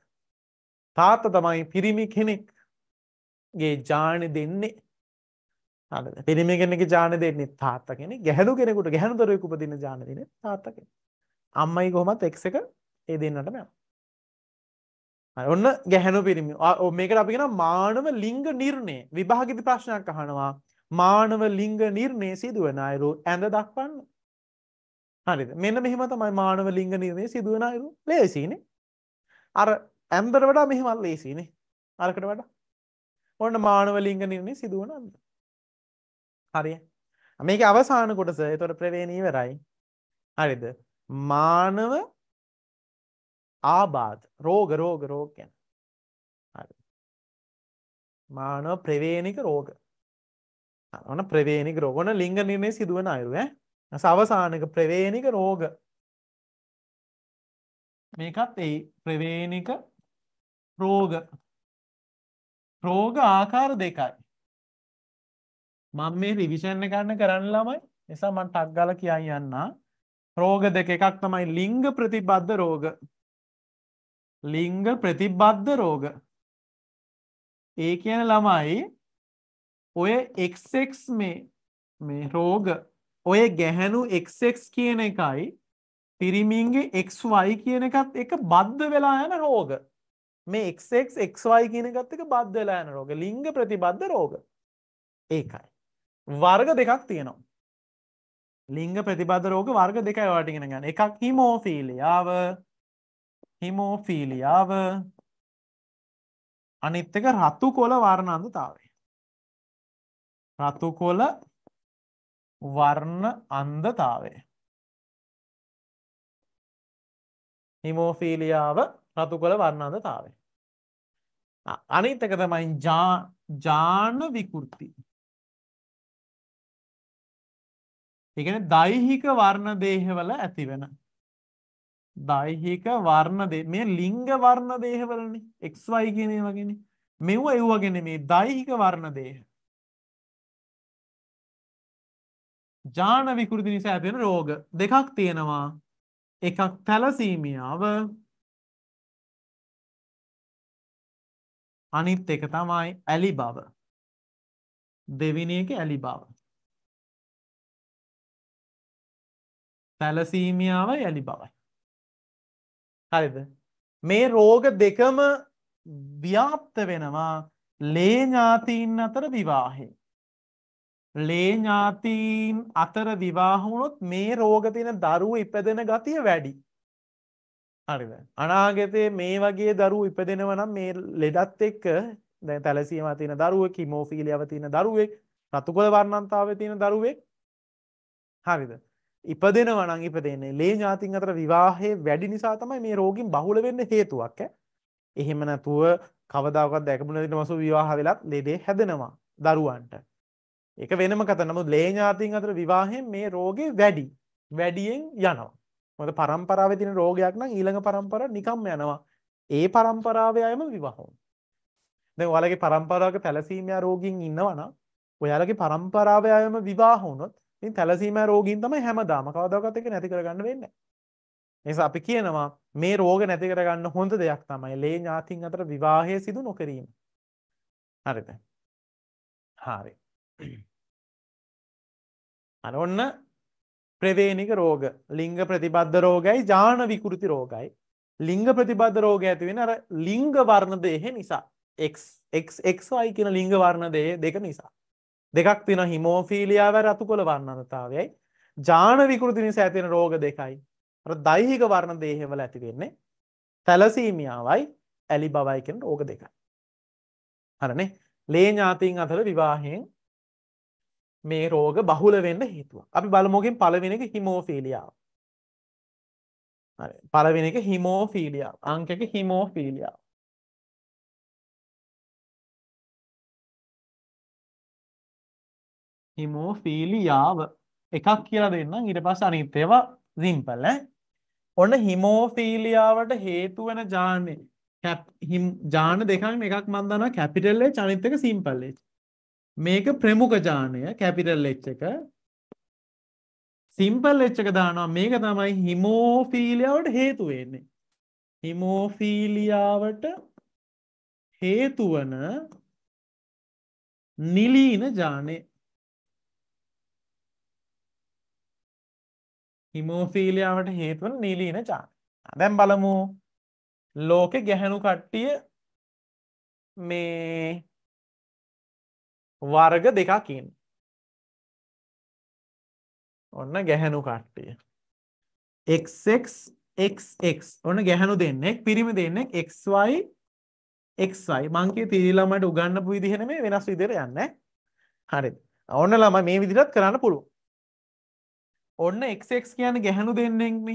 තාත්තා තමයි පිරිමි කෙනෙක් ගේ ජාණි දෙන්නේ හරිද? පිරිමි කෙනෙක්ගේ ඥාන දෙන්නේ තාත්තා කෙනෙක්. ගැහැණු කෙනෙකුට ගැහැණු දරුවෙක් උපදින ඥාන දෙන්නේ තාත්තා කෙනෙක්. අම්මයි කොහොමත් x එක ඒ දෙන්නටම යනවා. හරි ඔන්න ගැහැණු පිරිමි. මේකට අපි කියනවා මානව ලිංග නිර්ණය. විභාගෙදි ප්‍රශ්නයක් අහනවා. මානව ලිංග නිර්ණය සිදුවන අයරු ඇඳ දක්වන්න. හරිද? මෙන්න මෙහෙම තමයි මානව ලිංග නිර්ණය සිදුවන අයරු. ලේසියිනේ. අර ඇන්දර වඩා මෙහෙමත් ලේසියිනේ. අරකට වඩා. ඔන්න මානව ලිංග නිර්ණය සිදුවන අන්දර. හරිය මේක අවසාන කොටස තොට ප්‍රවේණීවරයි හරිද මානව ආබාත් රෝග රෝග රෝගයන් මානව ප්‍රවේණික රෝග අන ප්‍රවේණික රෝගොන ලිංග නිර්ණය සිදුවන අයුරුව සවසානක ප්‍රවේණික රෝග මේකත් එයි ප්‍රවේණික රෝග රෝග ආකාර දෙකයි මම මේ රිවිෂන් එක ගන්න කරන්න ළමයි. නිසා මම ටක් ගාලා කියන් යන්න. රෝග දෙක එකක් තමයි ලිංග ප්‍රතිබද්ධ රෝග. ලිංග ප්‍රතිබද්ධ රෝග. ඒ කියන ළමයි ඔය XX මේ මේ රෝග ඔය ගැහැණු XX කියන එකයි පිරිමින්ගේ XY කියන එකත් එක බද්ධ වෙලා යන රෝග. මේ XXXY කියන එකත් එක බද්ධ වෙලා යන රෝග. ලිංග ප්‍රතිබද්ධ රෝග. ඒකයි. වර්ග දෙකක් තියෙනවා. ලිංග ප්‍රතිබද රෝග වර්ග දෙකයි වාටිගෙන ගන්න එකක් හිමෝෆීලියාව හිමෝෆීලියාව අනිත් එක රතු කොල වර්ණන්දතාවය. රතු කොල වර්ණ අන්දතාවය. හිමෝෆීලියාව රතු කොළ වර්ණන්දතාවය. අනිත් එක තමයි ජාන විකෘති ඒකන දෛහික වර්ණ දේහවල ඇති වෙන. දෛහික වර්ණ මේ ලිංග වර්ණ දේහවලන එක්වයි කියනේ වගෙන මෙව එව්වගෙන මේ දෛහික වර්ණ දේහ. ජාන විකෘති නිසා ඇතිෙන රෝග දෙකක් තියෙනවා එකක් තැලසීමියාව අනිත් එක තමයි ඇලි බව දෙවිනි එක ඇලි බව තැලසීමියාව යළි බවයි. හරිද මේ රෝග දෙකම ව්‍යාප්ත වෙනවා ලේඥාතීන් අතර විවාහේ. ලේඥාතීන් අතර විවාහුණොත් මේ රෝගතින දරුව ඉපදෙන ගතිය වැඩි. හරිද අනාගතයේ මේ වගේ දරු ඉපදෙනව නම් මේ ලෙඩත් එක්ක දැන් තැලසීම තියෙන දරුවෙක් හිමෝෆීලියාව තියෙන දරුවෙක් රතුකොළ වර්ණන්තාවය තියෙන දරුවෙක් හරිද ඉපදෙනවා නම් ඉපදෙන්නේ ලේ ඥාතින් අතර විවාහයේ වැඩි නිසා තමයි මේ රෝගීන් බහුල වෙන්න හේතුවක් ඈ. එහෙම නැතුව කවදාකවත් දැකපු නැති මසු විවාහ වෙලත් ලෙඩේ හැදෙනවා දරුවන්ට. ඒක වෙනම කතා. නමුත් ලේ ඥාතින් අතර විවාහයෙන් මේ රෝගේ වැඩි. වැඩියෙන් යනවා. මොකද පරම්පරාවේ තියෙන රෝගයක් නම් ඊළඟ පරම්පරාව නිකම්ම යනවා. ඒ පරම්පරාවේ අයම විවාහ වෙනවා. දැන් ඔයාලගේ පරම්පරාවක තැලසීමියා රෝගීන් ඉන්නවා නම් ඔයාලගේ පරම්පරාවේ අයම විවාහ වුණොත් ඉතින් තැලසීමා රෝගීන් තමයි හැමදාම කවදාකවත් එක නැති කරගන්න වෙන්නේ නිසා අපි කියනවා මේ රෝග නැති කරගන්න හොඳ දෙයක් තමයි ලේ ඥාතීන් අතර විවාහය සිදු නොකිරීම හරිද හරි අර ඔන්න ප්‍රවේනික රෝග ලිංග ප්‍රතිබද්ධ රෝගයි ජාන විකෘති රෝගයි ලිංග ප්‍රතිබද්ධ රෝග ඇති වෙන අර ලිංග වර්ණ දේහ නිසා xxxy කියන ලිංග වර්ණ දේහ දෙක නිසා දෙකක් තින හිමෝෆීලියා වැ රතු කොළ වන්නනතාවයයි ජාන විකෘති නිසා ඇතින රෝග දෙකයි දෛහික වර්ණ දේහෙවල ඇතිවෙන්නේ තැලසීමියාවයි ඇලි බවයිකෙන් රෝග දෙකයි හරනේ ලේ ඥාතීන් අතර විවාහයෙන් මේ රෝග බහුල වෙන්න හේතුව අපි බලමෝකින් පලවෙෙන එක හිමෝෆීලියාව පලවෙෙන එක හිමෝෆීලියාව අංකක හිමෝෆීලියාව හිමෝෆීලියාව එකක් කියලා දෙන්නම් ඊට පස්සේ අනිත් ඒවා සිම්පල් ඈ ඔන්න හිමෝෆීලියාවට හේතු වෙන ජානේ කැප් හිම් ජාන දෙකක් එකක් මන් දන්නවා කැපිටල් එච් අනිත් එක සිම්පල් එච් මේක ප්‍රමුඛ ජානය කැපිටල් එච් එක සිම්පල් එච් එක දානවා මේක තමයි හිමෝෆීලියාවට හේතු වෙන්නේ හිමෝෆීලියාවට හේතුවන නිලීන ජානේ හිමෝෆීලියාවට හේතු වන නීලීන චාන. දැන් බලමු ලෝකේ ගැහැණු කට්ටිය මේ වර්ග දෙකක් ඉන්නේ. ඔන්න ගැහැණු කට්ටිය. xx ඔන්න ගැහැණු දෙන්නෙක් පිරිමි දෙන්නෙක් xy xy මං කිය තීරි ළමයට උගන්නපු විදිහ නෙමෙයි වෙනස් විදිහට යන්නේ. හරිද? ඔන්න ළමයි මේ විදිහට කරන්න පුළුවන්. ඔන්න එක්ක් කියන ගැහැනු දෙන්නෙක්ම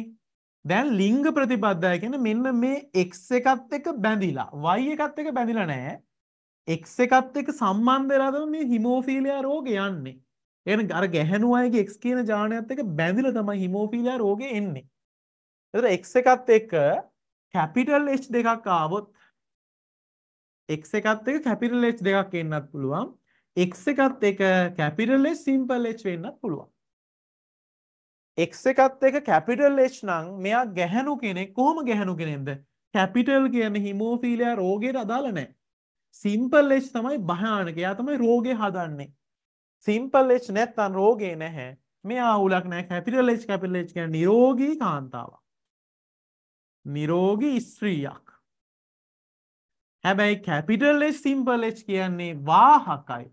දැන් ලිංග ප්‍රතිපද්ධය කියන මෙන්න මේ එක් එකත් එක බැඳිලා වයි එකත් එක බැඳිලා නෑ එක් එකත් එක සම්බන්ධලාද මේ හිමෝෆීලයා රෝග යන්නේ එන අර ගැහැනු අයගේ එක් කියන ජානයත් එක බැඳිල තමයි හිමෝෆීලයා රෝග එන්නේ එතර එක් එකත් එක කැපිටල් එච් දෙකක් ආවොත් එක් එකත් එක කැපිටල් එච් දෙකක් එන්නත් පුළුවන් එක් එකත් එක කැපිටල් එච් සිම්පල් එච් වෙන්නත් පුළුවන් x එකත් එක කැපිටල් H නම් මෙයා ගැහැණු කෙනෙක් කොහොම ගැහැණු කෙනෙක්ද කැපිටල් කියන්නේ හිමෝෆීලියා රෝගයට අදාළ නැහැ සිම්පල් H තමයි භයානක එයා තමයි රෝගේ හදන්නේ සිම්පල් H නැත්නම් රෝගේ නැහැ මෙයා අවුලක් නැහැ කැපිටල් H කැපිටල් H කියන්නේ නිරෝගී කාන්තාවක් නිරෝගී ස්ත්‍රියක් හැබැයි කැපිටල් H සිම්පල් H කියන්නේ වාහකයි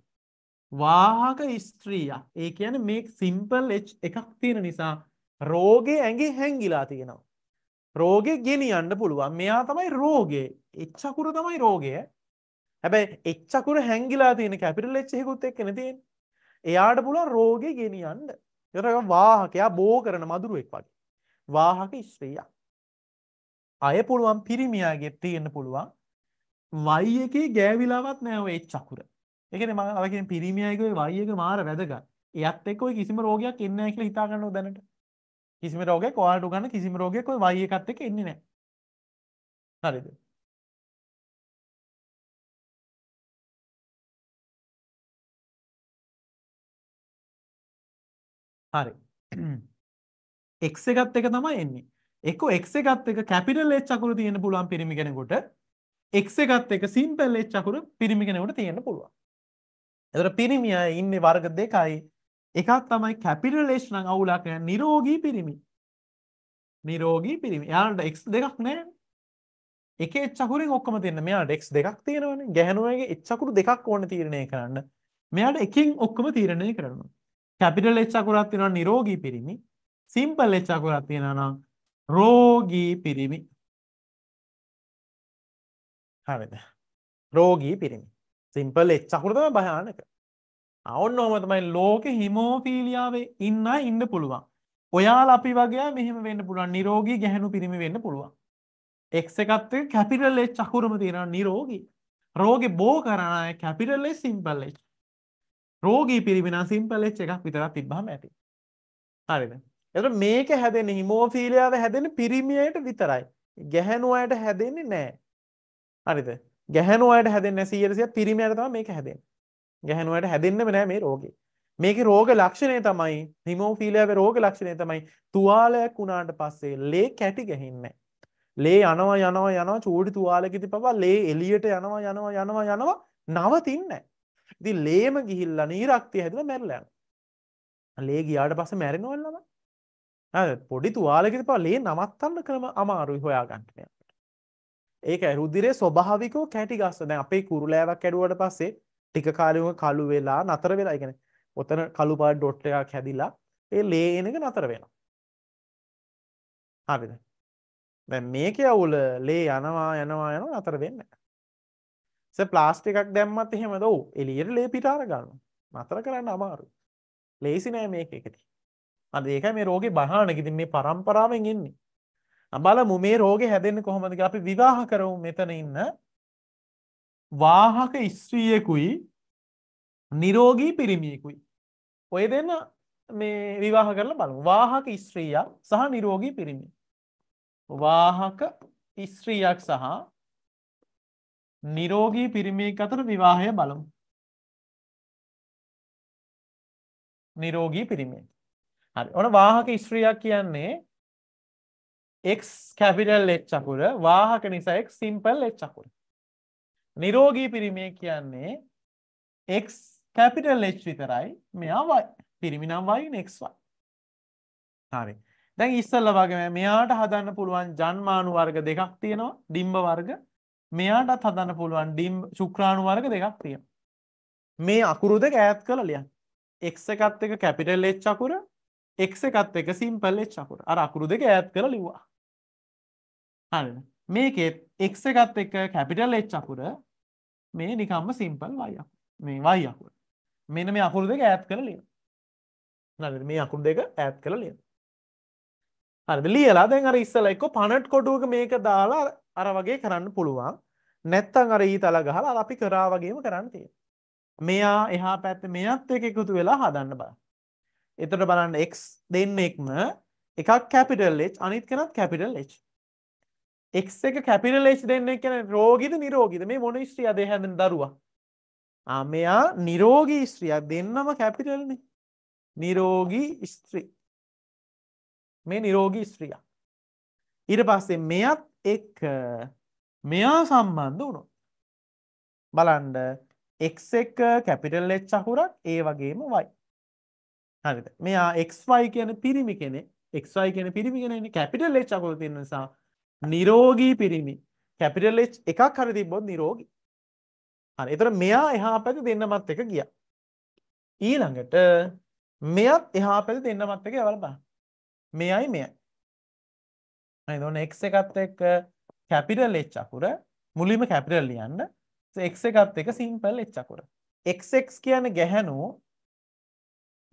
වාහක ස්ත්‍රියක්. ඒ කියන්නේ මේ සිම්පල් H එකක් තියෙන නිසා රෝගේ ඇඟේ හැංගිලා තියෙනවා. රෝගේ ගෙනියන්න පුළුවන්. මෙයා තමයි රෝගේ. H අකුර තමයි රෝගය. හැබැයි H අකුර හැංගිලා තියෙන කැපිටල් H එකකුත් එක්කනේ තියෙන්නේ. එයාට පුළුවන් රෝගේ ගෙනියන්න. ඒතර වාහකයා බෝ කරන මදුරුවෙක් වගේ. වාහක ස්ත්‍රියක්. අය පුළුවන් පිරිමියාගේ තියෙන්න පුළුවන්. Y එකේ ගෑවිලාවක් නැහැ ඔය H අකුර. ඒ කියන්නේ මම අර කියන්නේ පිරිමියයිගේ වයි එක මාර වැදගත්. එයත් එක්ක ඔය කිසිම රෝගයක් එන්නේ නැහැ කියලා හිතා ගන්නවා දැනට. කිසිම රෝගයක් ඔයාලට උගන්න කිසිම රෝගයක් ඔය වයි එකත් එක්ක එන්නේ නැහැ. හරිද? හරි. x එකත් එක තමයි එන්නේ. එක්ක x එකත් එක කැපිටල් H අකුරු තියෙන්න පුළුවන් පිරිමි කෙනෙකුට x එකත් එක සිම්පල් H අකුරු පිරිමි කෙනෙකුට තියෙන්න පුළුවන්. එතකොට පිරිමියා ඉන්නේ වර්ග දෙකයි. එකක් තමයි කැපිටල් H නම් අවුලක් නෑ නිරෝගී පිරිමි. නිරෝගී පිරිමි. යාළුන්ට X දෙකක් නෑ. එක H අකුරෙන් ඔක්කොම තියෙන. මෙයාට X දෙකක් තියෙනවනේ. ගැහණුවගේ H අකුරු දෙකක් ඕනේ තීරණය කරන්න. මෙයාට එකින් ඔක්කොම තීරණය කරනවා. කැපිටල් H අකුරක් තියෙනවා නිරෝගී පිරිමි. සිම්පල් H අකුරක් තියෙනවා නම් රෝගී පිරිමි. හරිද? රෝගී පිරිමි. සිම්පල් එච් අකුර තමයි භයානක. අවන්න ඔහම තමයි ලෝකේ හිමෝෆීලියාවේ ඉන්න ඉන්න පුළුවන්. ඔයාලා අපි වගේ මෙහෙම වෙන්න පුළුවන්. නිරෝගී ගැහැණු පිරිමි වෙන්න පුළුවන්. x එකත් එක්ක කැපිටල් එච් අකුරම තියෙනවා නිරෝගී. රෝගේ බෝ කරන අය කැපිටල් එච් සිම්පල් එච්. රෝගී පිරිමි නම් සිම්පල් එච් එකක් විතරක් තිබ්බහම ඇති. හරිද? එතකොට මේක හැදෙන්නේ හිමෝෆීලියාව හැදෙන්නේ පිරිමියට විතරයි. ගැහැණු අයට හැදෙන්නේ නැහැ. හරිද? ගැහැනුවට හැදෙන් ඇසීරසිය පිරිමයට තම මේක හැදෙන් ගැහැනුවට හැදෙන්න්නම නෑ මේ රෝගේ මේක රෝග ලක්ෂණය තමයි හිමෝෆීලයාගේ රෝග ලක්ෂණය තමයි තුවාලයක් වුණාට පස්සේ ලේ කැටි ගැහින්න ලේ යනවා යනවා යනවා චූඩි තුවාලකිති පවා ලේ එලියට යනවා යනවා යනවා යනවා නවතින්න ඉති ලේම ගිහිල්ල නීරක්තිය හැදල මැරලයන් ලේ ගියාට පස මැරෙනවල්ලම පොඩි තුවාලකිති පා ලේ නමත්තන්න කරම අමාරුයි හොයා ගන්ටනය ඒක රුධිරේ ස්වභාවිකව කැටි ගස්ස. දැන් අපේ කුරුලෑවක් ඇඩුවට පස්සේ ටික කාලෙක කළු වෙලා නතර වෙලා. ඒ කියන්නේ ඔතන කළු පාට ඩොට් එකක් හැදිලා ඒ ලේ එන එක නතර වෙනවා. හරිද? දැන් මේකේ අවුල ලේ යනවා යනවා යනවා නතර වෙන්නේ නැහැ. සර් ප්ලාස්ටික් එකක් දැම්මත් එහෙමද? ඔව්. එළියට ලේ පිට අර ගන්නවා. නතර කරන්න අමාරුයි. ලේසි නෑ මේක එකදී. අද ඒකයි මේ රෝගේ බහානක ඉතින් මේ පරම්පරාවෙන් එන්නේ. බලමු මේ රෝගෙ හැදෙන්නේ කොහොමද කියලා අපි විවාහ කරමු මෙතන ඉන්න වාහක ස්ත්‍රියෙකුයි නිරෝගී පිරිමියෙකුයි ඔය දෙන්න මේ විවාහ කරලා බලමු වාහක ස්ත්‍රියක් සහ නිරෝගී පිරිමිය වාහක ස්ත්‍රියක් සහ නිරෝගී පිරිමියෙක් අතර විවාහය බලමු නිරෝගී පිරිමියෙක් හරි ඔන වාහක ස්ත්‍රියක් කියන්නේ x කැපිටල් h අකුර වාහක නිසා x සිම්පල් h අකුර. නිරෝගී පිරිමිය කියන්නේ x කැපිටල් h විතරයි මෙයා y. පිරිමි නම් y නේ xy. හරි. දැන් ඉස්සල්ලා වගේ මෙයාට හදන්න පුළුවන් ජන්මාණු වර්ග දෙකක් තියෙනවා ඩිම්බ වර්ග. මෙයාටත් හදන්න පුළුවන් ඩිම්බ ශුක්‍රාණු වර්ග දෙකක් තියෙනවා. මේ අකුරු දෙක ඈත් කරලා ලියන්න. x එකත් එක කැපිටල් h අකුර x එකත් එක සිම්පල් h අකුර. අර අකුරු දෙක ඈත් කරලා ලිව්වා. අන්න මේකේ x එකත් එක්ක කැපිටල් H අකුර මේ නිකම්ම සිම්පල් y අකුර මේ y අකුර මෙන්න මේ අකුරු දෙක ඈත් කරලා ලියනවා හරිද මේ අකුරු දෙක ඈත් කරලා ලියනවා හරිද ලියලා දැන් අර ඉස්සලා එක්ක පනට් කොටුවක මේක දාලා අර වගේ කරන්න පුළුවන් නැත්තම් අර ඊතල ගහලා අපි කරා වගේම කරන්න තියෙනවා මෙයා එහා පැත්තේ මෙයත් එක්ක එකතු වෙලා හදන්න බලන්න එතට බලන්න එක් දෙන්නෙක්ම එකක් කැපිටල් එච් අනිත් කෙනත් කැපිටල් එච් x එක කැපිටල් H දෙන්නේ කියන්නේ රෝගීද නිරෝගීද මේ මොන ස්ත්‍රියද හැදෙන දරුවා ආ මෙයා නිරෝගී ස්ත්‍රියක් දෙන්නම කැපිටල් නේ නිරෝගී ස්ත්‍රී මේ නිරෝගී ස්ත්‍රිය ඊට පස්සේ මෙයත් එක්ක මෙයා සම්බන්ධ වුණොත් බලන්න එක් එක කැපිටල් එච් අහුරක් ඒ වගේම වයි හරිද මෙයා එක්වයි කියන පිරිමි කෙනෙ එක්වයි කියන පිරිමි කෙනෙ කැපිටල් එච් අකුර තියෙන නිසා නිරෝගී පිරිමි කැපිටල් H එකක් හරි තිබ්බොත් නිරෝගී. හරි. ඒතර මෙයා එහා පැත්තේ දෙන්නමත් එක ගියා. ඊළඟට මෙයත් එහා පැත්තේ දෙන්නමත් එක යවලා බලන්න. මෙයයි මෙයයි. හරිද? ඔන්න x එකත් එක්ක කැපිටල් H අකුර මුලින්ම කැපිටල් ලියන්න. x එකත් එක්ක සිම්පල් H අකුර. xx කියන්නේ ගැහැණු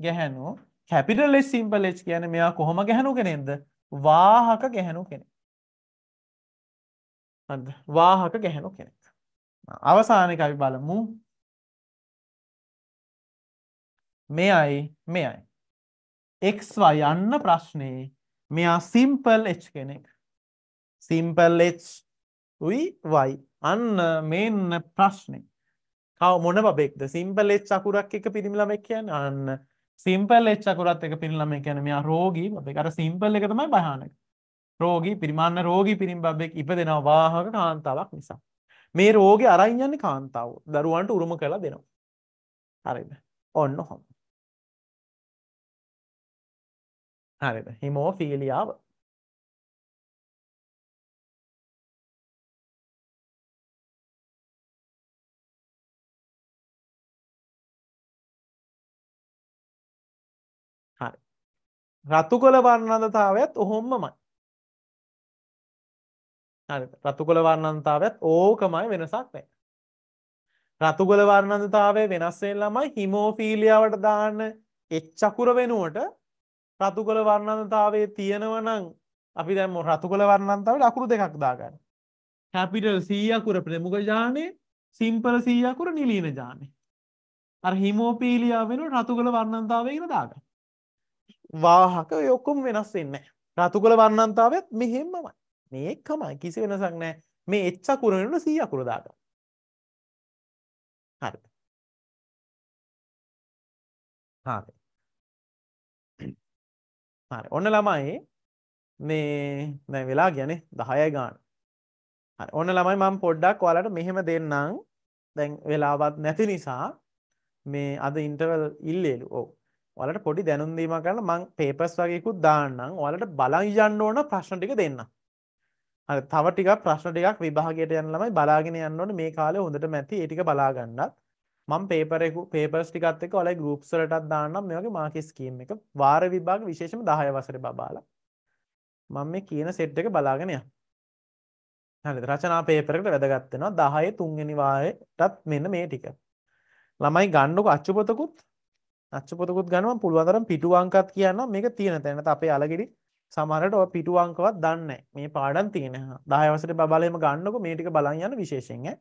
ගැහැණු කැපිටල් H සිම්පල් H කියන්නේ මෙයා කොහොම ගැහැණු කෙනෙක්ද? වාහක ගැහැණු කෙනෙක්. හරිද? වාහක ගැහැණු කෙනෙක්. අවසාන එක අපි බලමු. මෙයයි මෙයයි. xy යන්න ප්‍රශ්නේ මෙයා simple h කෙනෙක්. simple h උයි y. අන්න මේන්න ප්‍රශ්නේ. කව මොන බබෙක්ද? simple h අකුරක් එක පිරිමි ළමෙක් කියන්නේ. අන්න simple h අකුරත් එක පිරිමි ළමෙක් කියන්නේ මෙයා රෝගී බබෙක්. අර simple එක තමයි භයානක. රෝගී පිරිමාන්න රෝගී පිරිම්බබෙක් ඉපදෙනවා වාහක කාන්තාවක් නිසා. මේ රෝගේ අරන් යන්නේ කාන්තාව. දරුවන්ට උරුම කරලා දෙනවා. හරිද? ඔන්න ඔහොම. හරිද? හිමෝෆීලියාව. හරි. රතු කළ වර්ණදතාවයත් ඔහොමමයි. හරි රතුකොළ වර්ණන්තතාවයත් ඕකමයි වෙනසක් නැහැ. රතුකොළ වර්ණන්තතාවය වෙනස් වෙන ළමයි හිමෝෆීලියාවට දාන්න එච් අකුර වෙනුවට රතුකොළ වර්ණන්තතාවයේ තියෙනවා නම් අපි දැන් රතුකොළ වර්ණන්තතාවයට අකුරු දෙකක් දාගන්න. කැපිටල් C අකුර ප්‍රමුඛ ජානේ සිම්පල් C අකුර නිලීන ජානේ. අර හිමෝපීලියා වෙනුවට රතුකොළ වර්ණන්තතාවය කියලා දාගන්න. වාහක ඔය ඔක්කොම වෙනස් වෙන්නේ නැහැ. රතුකොළ වර්ණන්තතාවයත් මෙහෙමමයි. මේ එකමයි කිසි වෙනසක් නැහැ. මේ එච් අකුර වෙනකොට 100 අකුර දාගන්න. හරි. හරි. හරි. ඔන්න ළමයි මේ දැන් වෙලා ගියානේ 10යි ගන්න. හරි. ඔන්න ළමයි මම පොඩ්ඩක් ඔයාලට මෙහෙම දෙන්නම්. දැන් වෙලාවත් නැති නිසා මේ අද ඉන්ටර්වල් ඉල්ලේලු. ඔව්. ඔයාලට පොඩි දැනුම් දීමක් කරන්න මම පේපර්ස් වගේකුත් දාන්නම්. ඔයාලට බලන් යන්න ඕන ප්‍රශ්න ටික දෙන්නම්. තව ටික ප්‍රශ්න ටිකක් විභාගයට යන ළමයි බලාගෙන යන්නට මේ කාලේ හොඳට මැති ඒටික බලාගන්නත් මං පේපරෙකු පේපර්ස් ටිකත් එක ඔලයි ගරුප්සලටත් දාන්නම් මේගේ මාකිස් කීම් එක වාර විභාග විශේෂම දහය වසර බාලා මං මේ කියන සෙට් එක බලාගෙනය හරි රචනා පේපරකට වැදගත්වෙනවා දහය තුන්ගනිවායටත් මෙන්න මේ ටික ළමයි ගණ්ඩුක අච්චුපොතකුත් අච්චපොතකුත් ගනුව පුළුවන්තරම් පිටුවංකත් කියන්න මේක තියෙන තැනට අපේ අලගිරි සමහරට ඔය පිටු අංකවත් දන්නේ මේ පාඩම් තියෙන. 10 වසරේ බබලෙම ගන්නකො මේ ටික බලන් යන විශේෂයෙන් ඈ.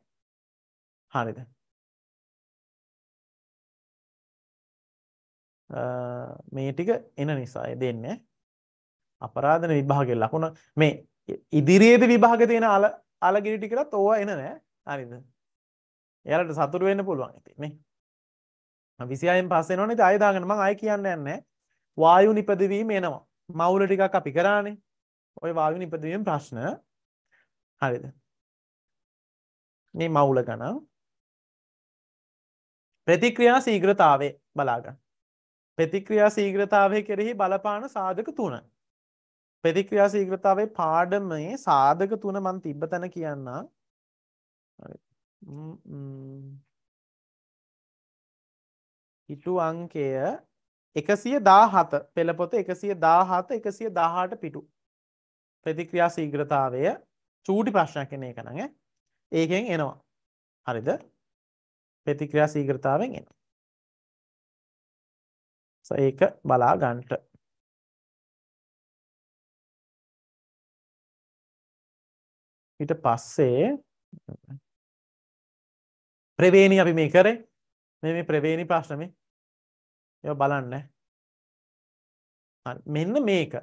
හරිද? මේ ටික එන නිසා දෙන්නේ අපරාධන විභාගයේ ලකුණ මේ ඉදිරියේදී විභාග තියෙන අල අලගිරි ටිකලත් ඕවා එන නෑ. හරිද? එයාලට සතුටු වෙන්න පුළුවන් ඉතින් නේ. 26න් පස්සේ එනවනේ ඉතින් ආයෙ දාගන්න මම ආයෙ කියන්න යන්නේ නැහැ. වායු නිපදවීම එනවා. මවුල ටිකක් අපි කරානේ. ওই වායු නිපදවීම ප්‍රශ්න. හරිද? මේ මවුල ගණන් ප්‍රතික්‍රියා ශීඝ්‍රතාවය බලාගන්න. ප්‍රතික්‍රියා ශීඝ්‍රතාවය කෙරෙහි බලපාන සාධක තුන. ප්‍රතික්‍රියා ශීඝ්‍රතාවේ පාඩමේ සාධක තුන මම තිබ්බ තැන කියන්න. හිටු අංකය එකසිය දාහත පෙළපොත එකසිය දාහත එකසිය දාහට පිටු. ප්‍රතික්‍රියා සීග්‍රතාවය චූටි ප්‍රශ්න කන එක නඟ ඒකෙන් එනවා. හරිද ප්‍රතික්‍රියා සීග්‍රතාවෙන් එන. ඒක බලා ගන්ට. ඊට පස්සේ ප්‍රවේණි අපි මේ කරේ මේ ප්‍රවේණි ප්‍රශ්නමේ ඒවා බලන්න. මෙන්න මේක.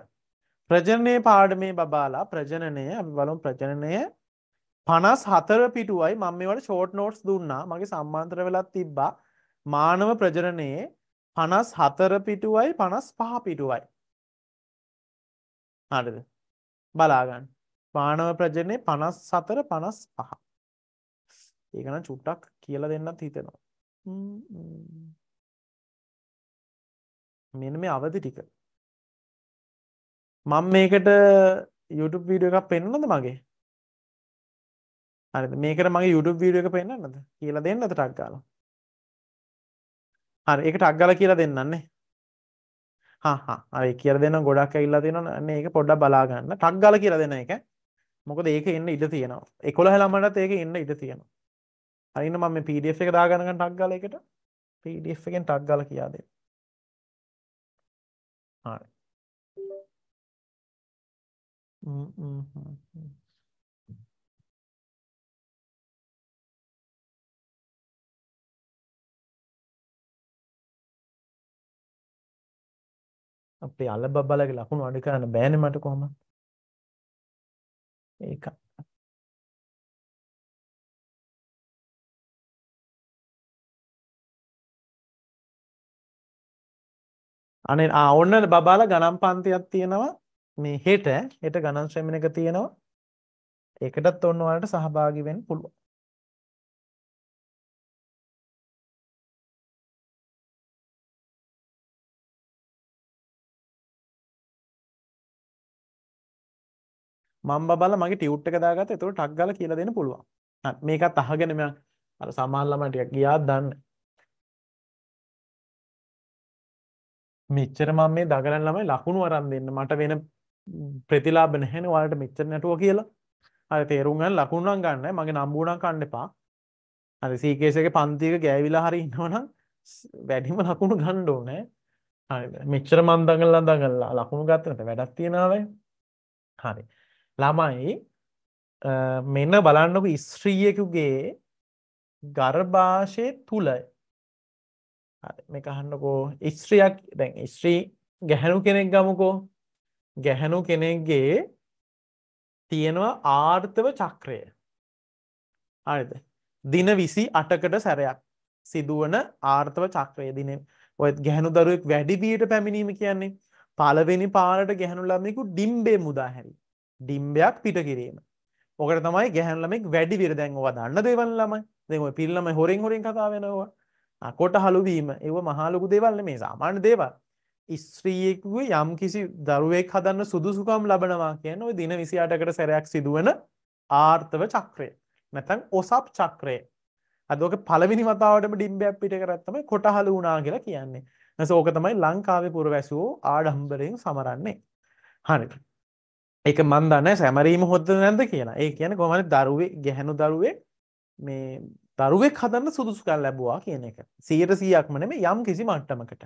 ප්‍රජනනයේ පාඩමේ බබාලා ප්‍රජනනය අපි බලමු ප්‍රජනනය 54 පිටුවයි මම මේවට ෂෝට් නෝට්ස් දුන්නා. මගේ සම්මාන්තර වෙලක් තිබ්බා. මානව ප්‍රජනනයේ 54 පිටුවයි 55 පිටුවයි. හරිද? බලා ගන්න. මානව ප්‍රජනනයේ 54 55. ඒක නම් චුට්ටක් කියලා දෙන්නත් හිතෙනවා. හ්ම්. මෙන්න මේ අවදි ටික මම මේකට YouTube වීඩියෝ එකක් පෙන්වන්නද මගේ හරිද මේකට මගේ YouTube වීඩියෝ එක පෙන්වන්නද කියලා දෙන්නද ටග් ගාලා හරි ඒක ටග් ගාලා කියලා දෙන්නන්නේ හා හා හරි කියලා දෙන්න ගොඩක් ඇවිල්ලා තියෙනවා නේ ඒක පොඩ්ඩක් බලා ගන්න ටග් ගාලා කියලා දෙන්න ඒක මොකද ඒක එන්න ඉඩ තියෙනවා 11 ළමයටත් ඒක එන්න ඉඩ තියෙනවා හරිනම් මම මේ PDF එක දාගන්න ගන්න ටග් ගාලා ඒකට PDF එකෙන් ටග් ගාලා කියලා දෙන්න හරි. හ්ම් හ්ම් හ්ම්. අපේ අලබබලගේ ලකුණු අඩු කරන්න බෑනේ මට කොහොමද? ඒකයි. අනේ ආ ඔන්න බබාලා ගණන් පන්තියක් තියෙනවා මේ හෙට හෙට ගණන් ශ්‍රමණක තියෙනවා. ඒකටත් ඔන්න ඔයාලට සහභාගී වෙන්න පුළුවන්. මම බබාලා මගේ ටියුට් එක දාගත්තා. ඒතකොට ටක් ගාලා කියලා දෙන්න පුළුවන්. මේකත් අහගෙන මම අර සමහර ළමයි ටිකක් ගියාත් දන්නේ. මෙච්චර මම මේ දගලන් ළමයි ලකුණු අරන් දෙන්න මට වෙන ප්‍රතිලාබ නැහැන වලට මෙච්චර නැටුව කියලා අර තේරුම්ගන් ලකුණුනම් ගන්න මගේ නම්බුණක් කන්න එපා අර සීකේසක පන්තික ගෑවිලා හරි ඉන්නවනම් වැඩිම ලකුණු ගණ්ඩෝ නෑ මෙච්චර මන්දඟල්ලා දඟල්ලා ලකුණු ගත්තනට වැඩක් තියෙනාවයි හරි ළමයි මෙන්න බලන්නක ඉස්ත්‍රීයකුගේ ගර්භාෂය තුළයි හරි මේක අහන්නකෝ ස්ත්‍රියක් දැන් ස්ත්‍රී ගැහැණු කෙනෙක් ගමුකෝ ගැහැණු කෙනෙක්ගේ තියෙනවා ආර්ථව චක්‍රය හරිද දින 28කට සැරයක් සිදුවන ආර්ථව චක්‍රය දිනේ ඔය ගැහණු දරුවෙක් වැඩි බියට පැමිණීම කියන්නේ පළවෙනි පාරට ගැහණු ළමයෙකු ඩිම්බේ මුදා හැරි ඩිම්බයක් පිට කිරීම. ඔකට තමයි ගැහණු ළමෙක් වැඩි බියට දැන් ඔවා දන්න දේවල් ළමයි. දැන් ඔය පිරිළමයි හොරෙන් හොරෙන් කතා වෙනවා. කොට හලුවීම ඒව මහාලොකු දේවල් මේ සාමාන්‍ය දේවල්. ස්ත්‍රීයෙකුගේ යම් කිසි දරුවෙක් හදන්න සුදුසුකම් ලබනවා කියන ඔය දින 28කට සැරයක් සිදුවන ආර්ථව චක්‍රය. නැත්නම් ඔසප් චක්‍රය. අද ඔක පළවෙනි වතාවටම ඩිම්බයක් පිට කරත් තමයි කොටහළු වුණා කියලා කියන්නේ. නැස ඕක තමයි ලංකාවේ පුරවැසියෝ ආඩම්බරයෙන් සමරන්නේ. හරි. ඒක මන් දන්නේ සැමරීම හොද්ද නැද්ද කියලා. ඒ කියන්නේ කොහමද දරුවේ ගැහණු දරුවේ මේ දරුවෙක් හදන්න සුදුසුකම් ලැබුවා කියන එක. 100%ක්ම නෙමෙයි යම් කිසි මට්ටමකට.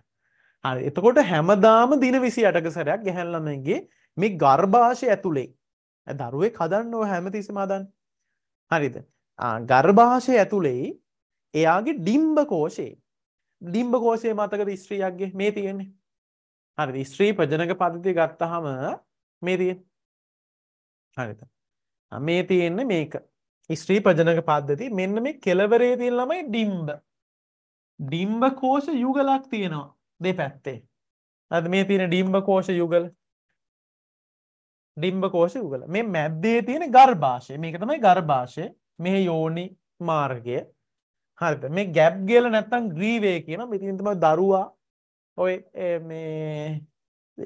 හරි. එතකොට හැමදාම දින 28ක සැරයක් ගැහැණු ළමයිගේ මේ ගර්භාෂය ඇතුලේ දරුවෙක් හදන්න ඕ හැමතිස්සෙම හදන්නේ. හරිද? ආ ගර්භාෂය ඇතුලේ එයාගේ ඩිම්බ කෝෂේ ඩිම්බ කෝෂය මතකද ස්ත්‍රියක්ගේ මේ තියෙන්නේ. හරිද? ස්ත්‍රී ප්‍රජනක පද්ධතිය ගත්තාම මේ තියෙන්නේ. හරිද? මේ තියෙන්නේ මේක. ස්ත්‍රී ප්‍රජනක පද්ධති මෙන්න මේ කෙලවරේ තියෙන ළමයි ඩිම්බ. ඩිම්බ කෝෂ යුගලක් තියෙනවා දෙපැත්තේ. අද මේ තියෙන ඩිම්බ කෝෂ යුගල. ඩිම්බ කෝෂ යුගල. මේ මැද්දේ තියෙන ගර්භාෂය. මේක තමයි ගර්භාෂය. මේ යෝනි මාර්ගය. හරිද? මේ ගැප් ගියල නැත්තම් ග්‍රීවේ කියන මෙතනින් තමයි දරුවා ඔය මේ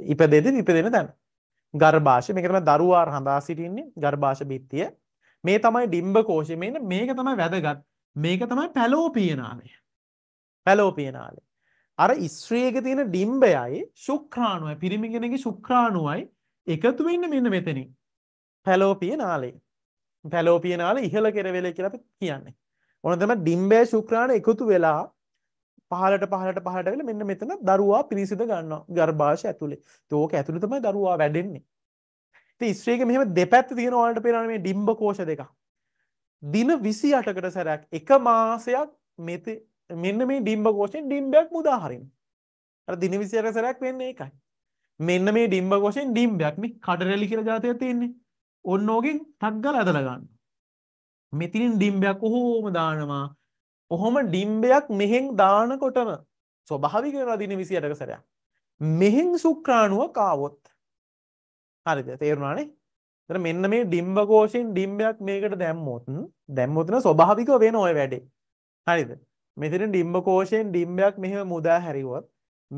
ඉපදෙදි ඉපදෙන තැන. ගර්භාෂය මේක තමයි දරුවා හඳා සිටින්නේ ගර්භාෂ බිත්තිය. මේ තමයි ඩිම්බ කෝෂය මෙන්න මේක තමයි වැදගත් මේක තමයි පැලෝපියනාලය පැලෝපියනාලය අර ඉස්්‍රේක තියෙන ඩිම්බයයි ශුක්‍රාණුවයි පිරිමිගෙනගේ ශුක්‍රාණුවයි එකතු වෙන්න මෙන්න මෙතනින් පැලෝපියනාලේ පැලෝපියනාල ඉහළ කෙරවෙලේ කියලා කියන්නේ ඕන තම ඩිම්බෑ ශුක්‍රාණ එකතු වෙලා පහලට පහලට පහට වෙල මෙන්න මෙතන දරුවා පිරිසිද ගන්න ගර්භාෂ ඇතුළේ තෝක ඇතුළ තමයි දරුවා වැඩෙන්නේ ස්ත්‍රේක මෙහම දෙපැත්ත තියෙන ඔලට පේරන මේ ඩිම්බ කෝෂ දෙක දින විසි අටකට සැරයක් එක මාසයක් මෙති මෙන්න මේ ඩිම්බ කෝෂෙන් ඩිම්බයක් මුදාහරින් දින විසියට සැරයක් වෙන්නේ එකයි මෙන්න මේ ඩිම්බ කෝෂෙන් ඩිම්බයක් මේ කඩරැලි කියර ජාතය තියෙන්නේ ඔන්න ඕගෙන් තක්ගල ඇදලගන්න මෙතිනින් ඩිම්බයක් ඔහෝම දානවා ඔහොම ඩිම්බයක් මෙහෙන් දානකොටම ස්වභාවික වෙනවා දින විසියටක සැරයක් මෙහෙන් සුක්‍රාණුව කාවොත් හරිද තේරුණානේ එතන මෙන්න මේ ඩිම්බකෝෂෙන් ඩිම්බයක් මේකට දැම්මොත් දැම්මොත් න ස්වභාවිකව වෙන ඔය වැඩේ හරිද මෙතන ඩිම්බකෝෂයෙන් ඩිම්බයක් මෙහෙම මුදා හැරිවොත්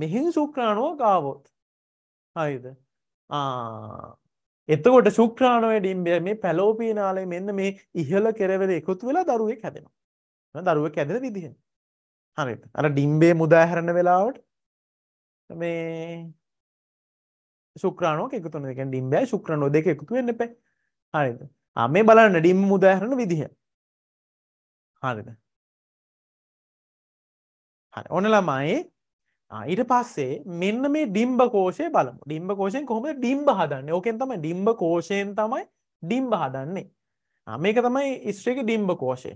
මෙහින් ශුක්‍රාණුවක් ආවොත් හරිද එතකොට ශුක්‍රාණුවේ ඩිම්බය මේ පැලෝපීනාලේ මෙන්න මේ ඉහළ කෙරවල එකතු වෙලා දරුවෙක් හැදෙනවා දරුවෙක් හැදෙන විදිහෙන් හරිද අර ඩිම්බේ මුදා හැරෙන වෙලාවට මේ ශුක්‍රාණෝක එකතු වෙන කියන්නේ ඩිම්බයයි ශුක්‍රාණෝ දෙක එකතු වෙන්න එපා. හරිද? ආ මේ බලන්න ඩිම්බ උදාහරණ විදිහ. හරිද? හරි. ඔන්න ළමයි ඊට පස්සේ මෙන්න මේ ඩිම්බ කෝෂය බලමු. ඩිම්බ කෝෂයෙන් කොහොමද ඩිම්බ හදන්නේ? ඕකෙන් තමයි ඩිම්බ කෝෂයෙන් තමයි ඩිම්බ හදන්නේ. ආ මේක තමයි ඉස්ත්‍රිගේ ඩිම්බ කෝෂය.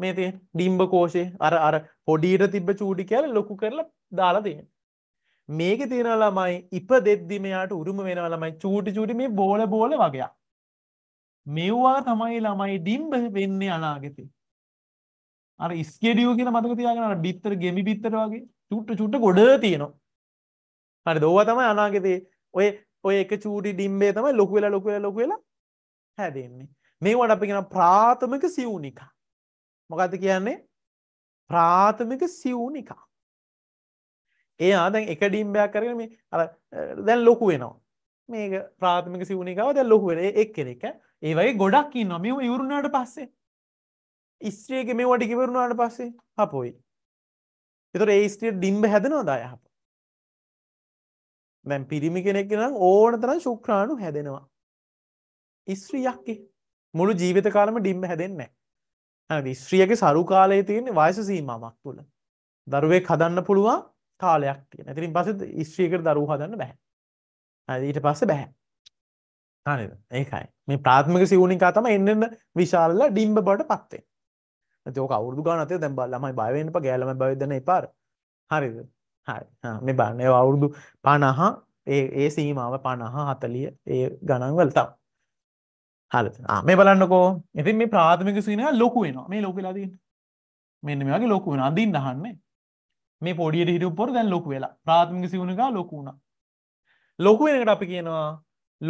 මේ තියෙන ඩිම්බ කෝෂය අර අර පොඩියට තිබ්බ චූටි කියලා ලොකු කරලා දාලා තියෙනවා. මේක තියෙන ළමයි ඉපදෙද්දි මෙයාට උරුම වෙනවා ළමයි චූටි චූටි මේ බෝල බෝල වගයක්. මෙව්වා තමයි ළමයි ඩිම්බ වෙන්නේ අනාගතේ. අර ස්කෙඩියෝ කියලා මතක තියාගෙන අර බිත්තර ගෙමි බිත්තර වගේ චුට්ට චුට්ට ගොඩ තියෙනවා. හරි දෝවා තමයි අනාගතේ ඔය ඔය එක චූටි ඩිම්බේ තමයි ලොකු වෙලා ලොකු වෙලා ලොකු වෙලා හැදෙන්නේ. මේවට අපි කියන ප්‍රාථමික සිවුනිකා. මොකද්ද කියන්නේ? ප්‍රාථමික සිවුනිකා. එයා දැන් එක ඩිම්බයක් කරගෙන මේ අර දැන් ලොකු වෙනවා. මේක ප්‍රාථමික සිවුණිකාව දැන් ලොකු වෙන. ඒ එක්කෙනෙක් ඒ වගේ ගොඩක් ඉන්නවා. මේව ඉවුරුනාට පස්සේ ස්ත්‍රියගේ මේවට ඉවරුනාට පස්සේ හපොයි. එතකොට ඒ ස්ත්‍රියට ඩිම්බ හැදෙනවද අය හප? දැන් පිරිමි කෙනෙක් නම් ඕන තරම් ශුක්‍රාණු හැදෙනවා. ස්ත්‍රියක්ගේ මුළු ජීවිත කාලෙම ඩිම්බ හැදෙන්නේ නැහැ. හරිද? ස්ත්‍රියගේ සරු කාලයේ තියෙන වයස සීමාවක් තුල. දරුවෙක් හදන්න පුළුවන් කාලයක් තියෙන. ඉතින් පස්සේ ස්ත්‍රියකට දරුවෝ හදන්න බෑ. හරි ඊට පස්සේ බෑ. හරිද? ඒකයි. මේ ප්‍රාථමික සිවුනිකා තමයි එන්න එන්න විශාල ඩිම්බ බවට පත් වෙන්නේ. ඒත් ඕක අවුරුදු ගානක් ඇතේ දැන් ළමයි බය වෙන්න එපා, ගෑ ළමයි බය වෙන්න එපා. හරිද? හරි. හා මේ බලන්න ඒ අවුරුදු 50 ඒ ඒ සීමාව 50 40 ඒ ගණන් වල තමයි. හරිද? ආ මේ බලන්නකෝ. ඉතින් මේ ප්‍රාථමික සිවුනිකා ලොකු වෙනවා. මේ ලොකු වෙලා තියෙන්නේ. මෙන්න මේ වගේ ලොකු වෙනවා. අඳින්න අහන්නේ. මේ පොඩියට හිරුපොර දැන් ලොකු වෙලා ප්‍රාථමික සිවුණකා ලොකුුණ ලොකුවෙනකට අපි කියනවා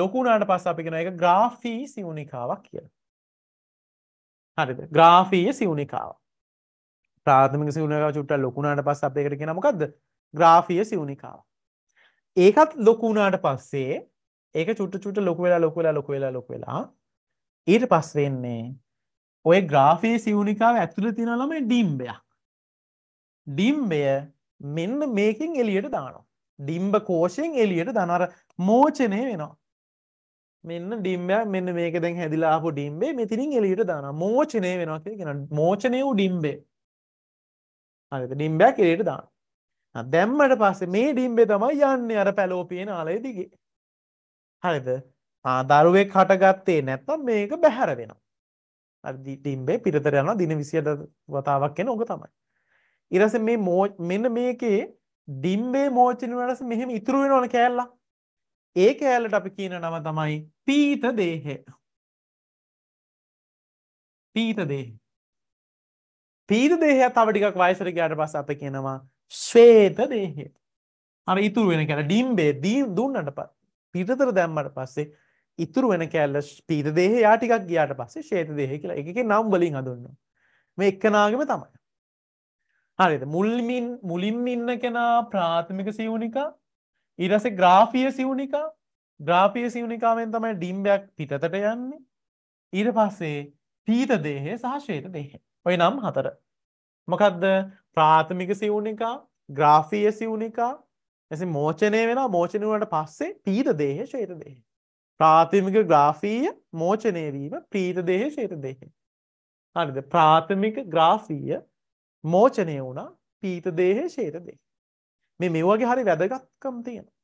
ලොකුනාට පස්ස අපි කෙන එක ග්‍රාෆී සිවුණිකාවක් කියල හරිද ග්‍රාෆීය සිවුණිකාව ප්‍රාථමික සිවුණකා චුට්ට ලොකුනාට පස්ස අපේකට කියෙන මොකක්ද ග්‍රාෆිය සිවුණිකාව ඒකත් ලොකුනාට පස්සේ ඒක චුට්ට චුට ලොක වෙලා ලොක වෙලා ලොක වෙලා ලොක වෙලා ඊට පස් වෙන්නේ ඔය ග්‍රාෆී සිවුණිකාව ඇතුළ තිනලම ඩීම්බයක් ඩිම්බය මෙන්න මේකින් එලියට දානවා. ඩිම්බ කෝෂයෙන් එලියට දනර මෝචනය වෙනවා. මෙන්න ඩිම්බ මෙන්න මේක දැන් හැදිලාපු ඩිම්බේ මෙතිනින් එලියට දාන මෝචනය වෙනවා කියෙන මෝචනය වූ ඩිම්බේ අ ඩිම්බයක් එලියට දාන දැම්මට පස්සේ මේ ඩිම්බේ තමයි යන්න අර පැලෝපියෙන ආලය දිගේ හරිද ආදරුවේ කටගත්තේ නැත්තම් මේක බැහැර වෙනවා ඩිම්බේ පිරිතර යන දින විසියට වතාවක් කෙන ඕක තමයි ඊට මේ මෙන්න මේකේ ඩිම්බේ මෝචන වලස මෙහෙම ඉතුරු වෙනවන කෑල්ලා. ඒ කෑල්ලට අපි කියන නම තමයි පීත දේහය. පීත දේහය. පීත දේහය තව ටිකක් වයසට ගියාට පස්සේ අපි කියනවා ශ්වේත දේහය. අර ඉතුරු වෙන කෑල්ල ඩිම්බේ දුන්නට පස්සේ පිටතර දැම්මට පස්සේ ඉතුරු වෙන කෑල්ල පීත දේහය යා ටිකක් ගියාට පස්සේ ශ්වේත දේහය කියලා එකකේ නම් වලින් හඳුන්වනවා. මේ එක්කනාගෙම තමයි. හරිද මුල්මින් මුලින්ම ඉන්න කෙනා ප්‍රාථමික සිවුනිකා ඊරසේ ග්‍රාෆිය සිවුනිකා ග්‍රාපිය සිවුනිකාවෙන් තමයි ඩිම්බයක් පිටතට යන්නේ ඊට පස්සේ තීත දේහය සහශේත දේහය ඔය නම් හතර මොකක්ද ප්‍රාථමික සිවුනිකා ග්‍රාෆිය සිවුනිකා ඇසි මෝචනය වෙන මෝචනුවට පස්සේ පීත දේහ ශේත දේහ ප්‍රාථමික ග්‍රාෆීය මෝචනයවීම ප්‍රීත දේහ ශේත දේහ හරිද ප්‍රාථමික ග්‍රාෆීය මෝචනය වුණා පීත දේහේ ශේත දේහ. මේ මේ වගේ හරි වැදගත්කම් තියෙනවා.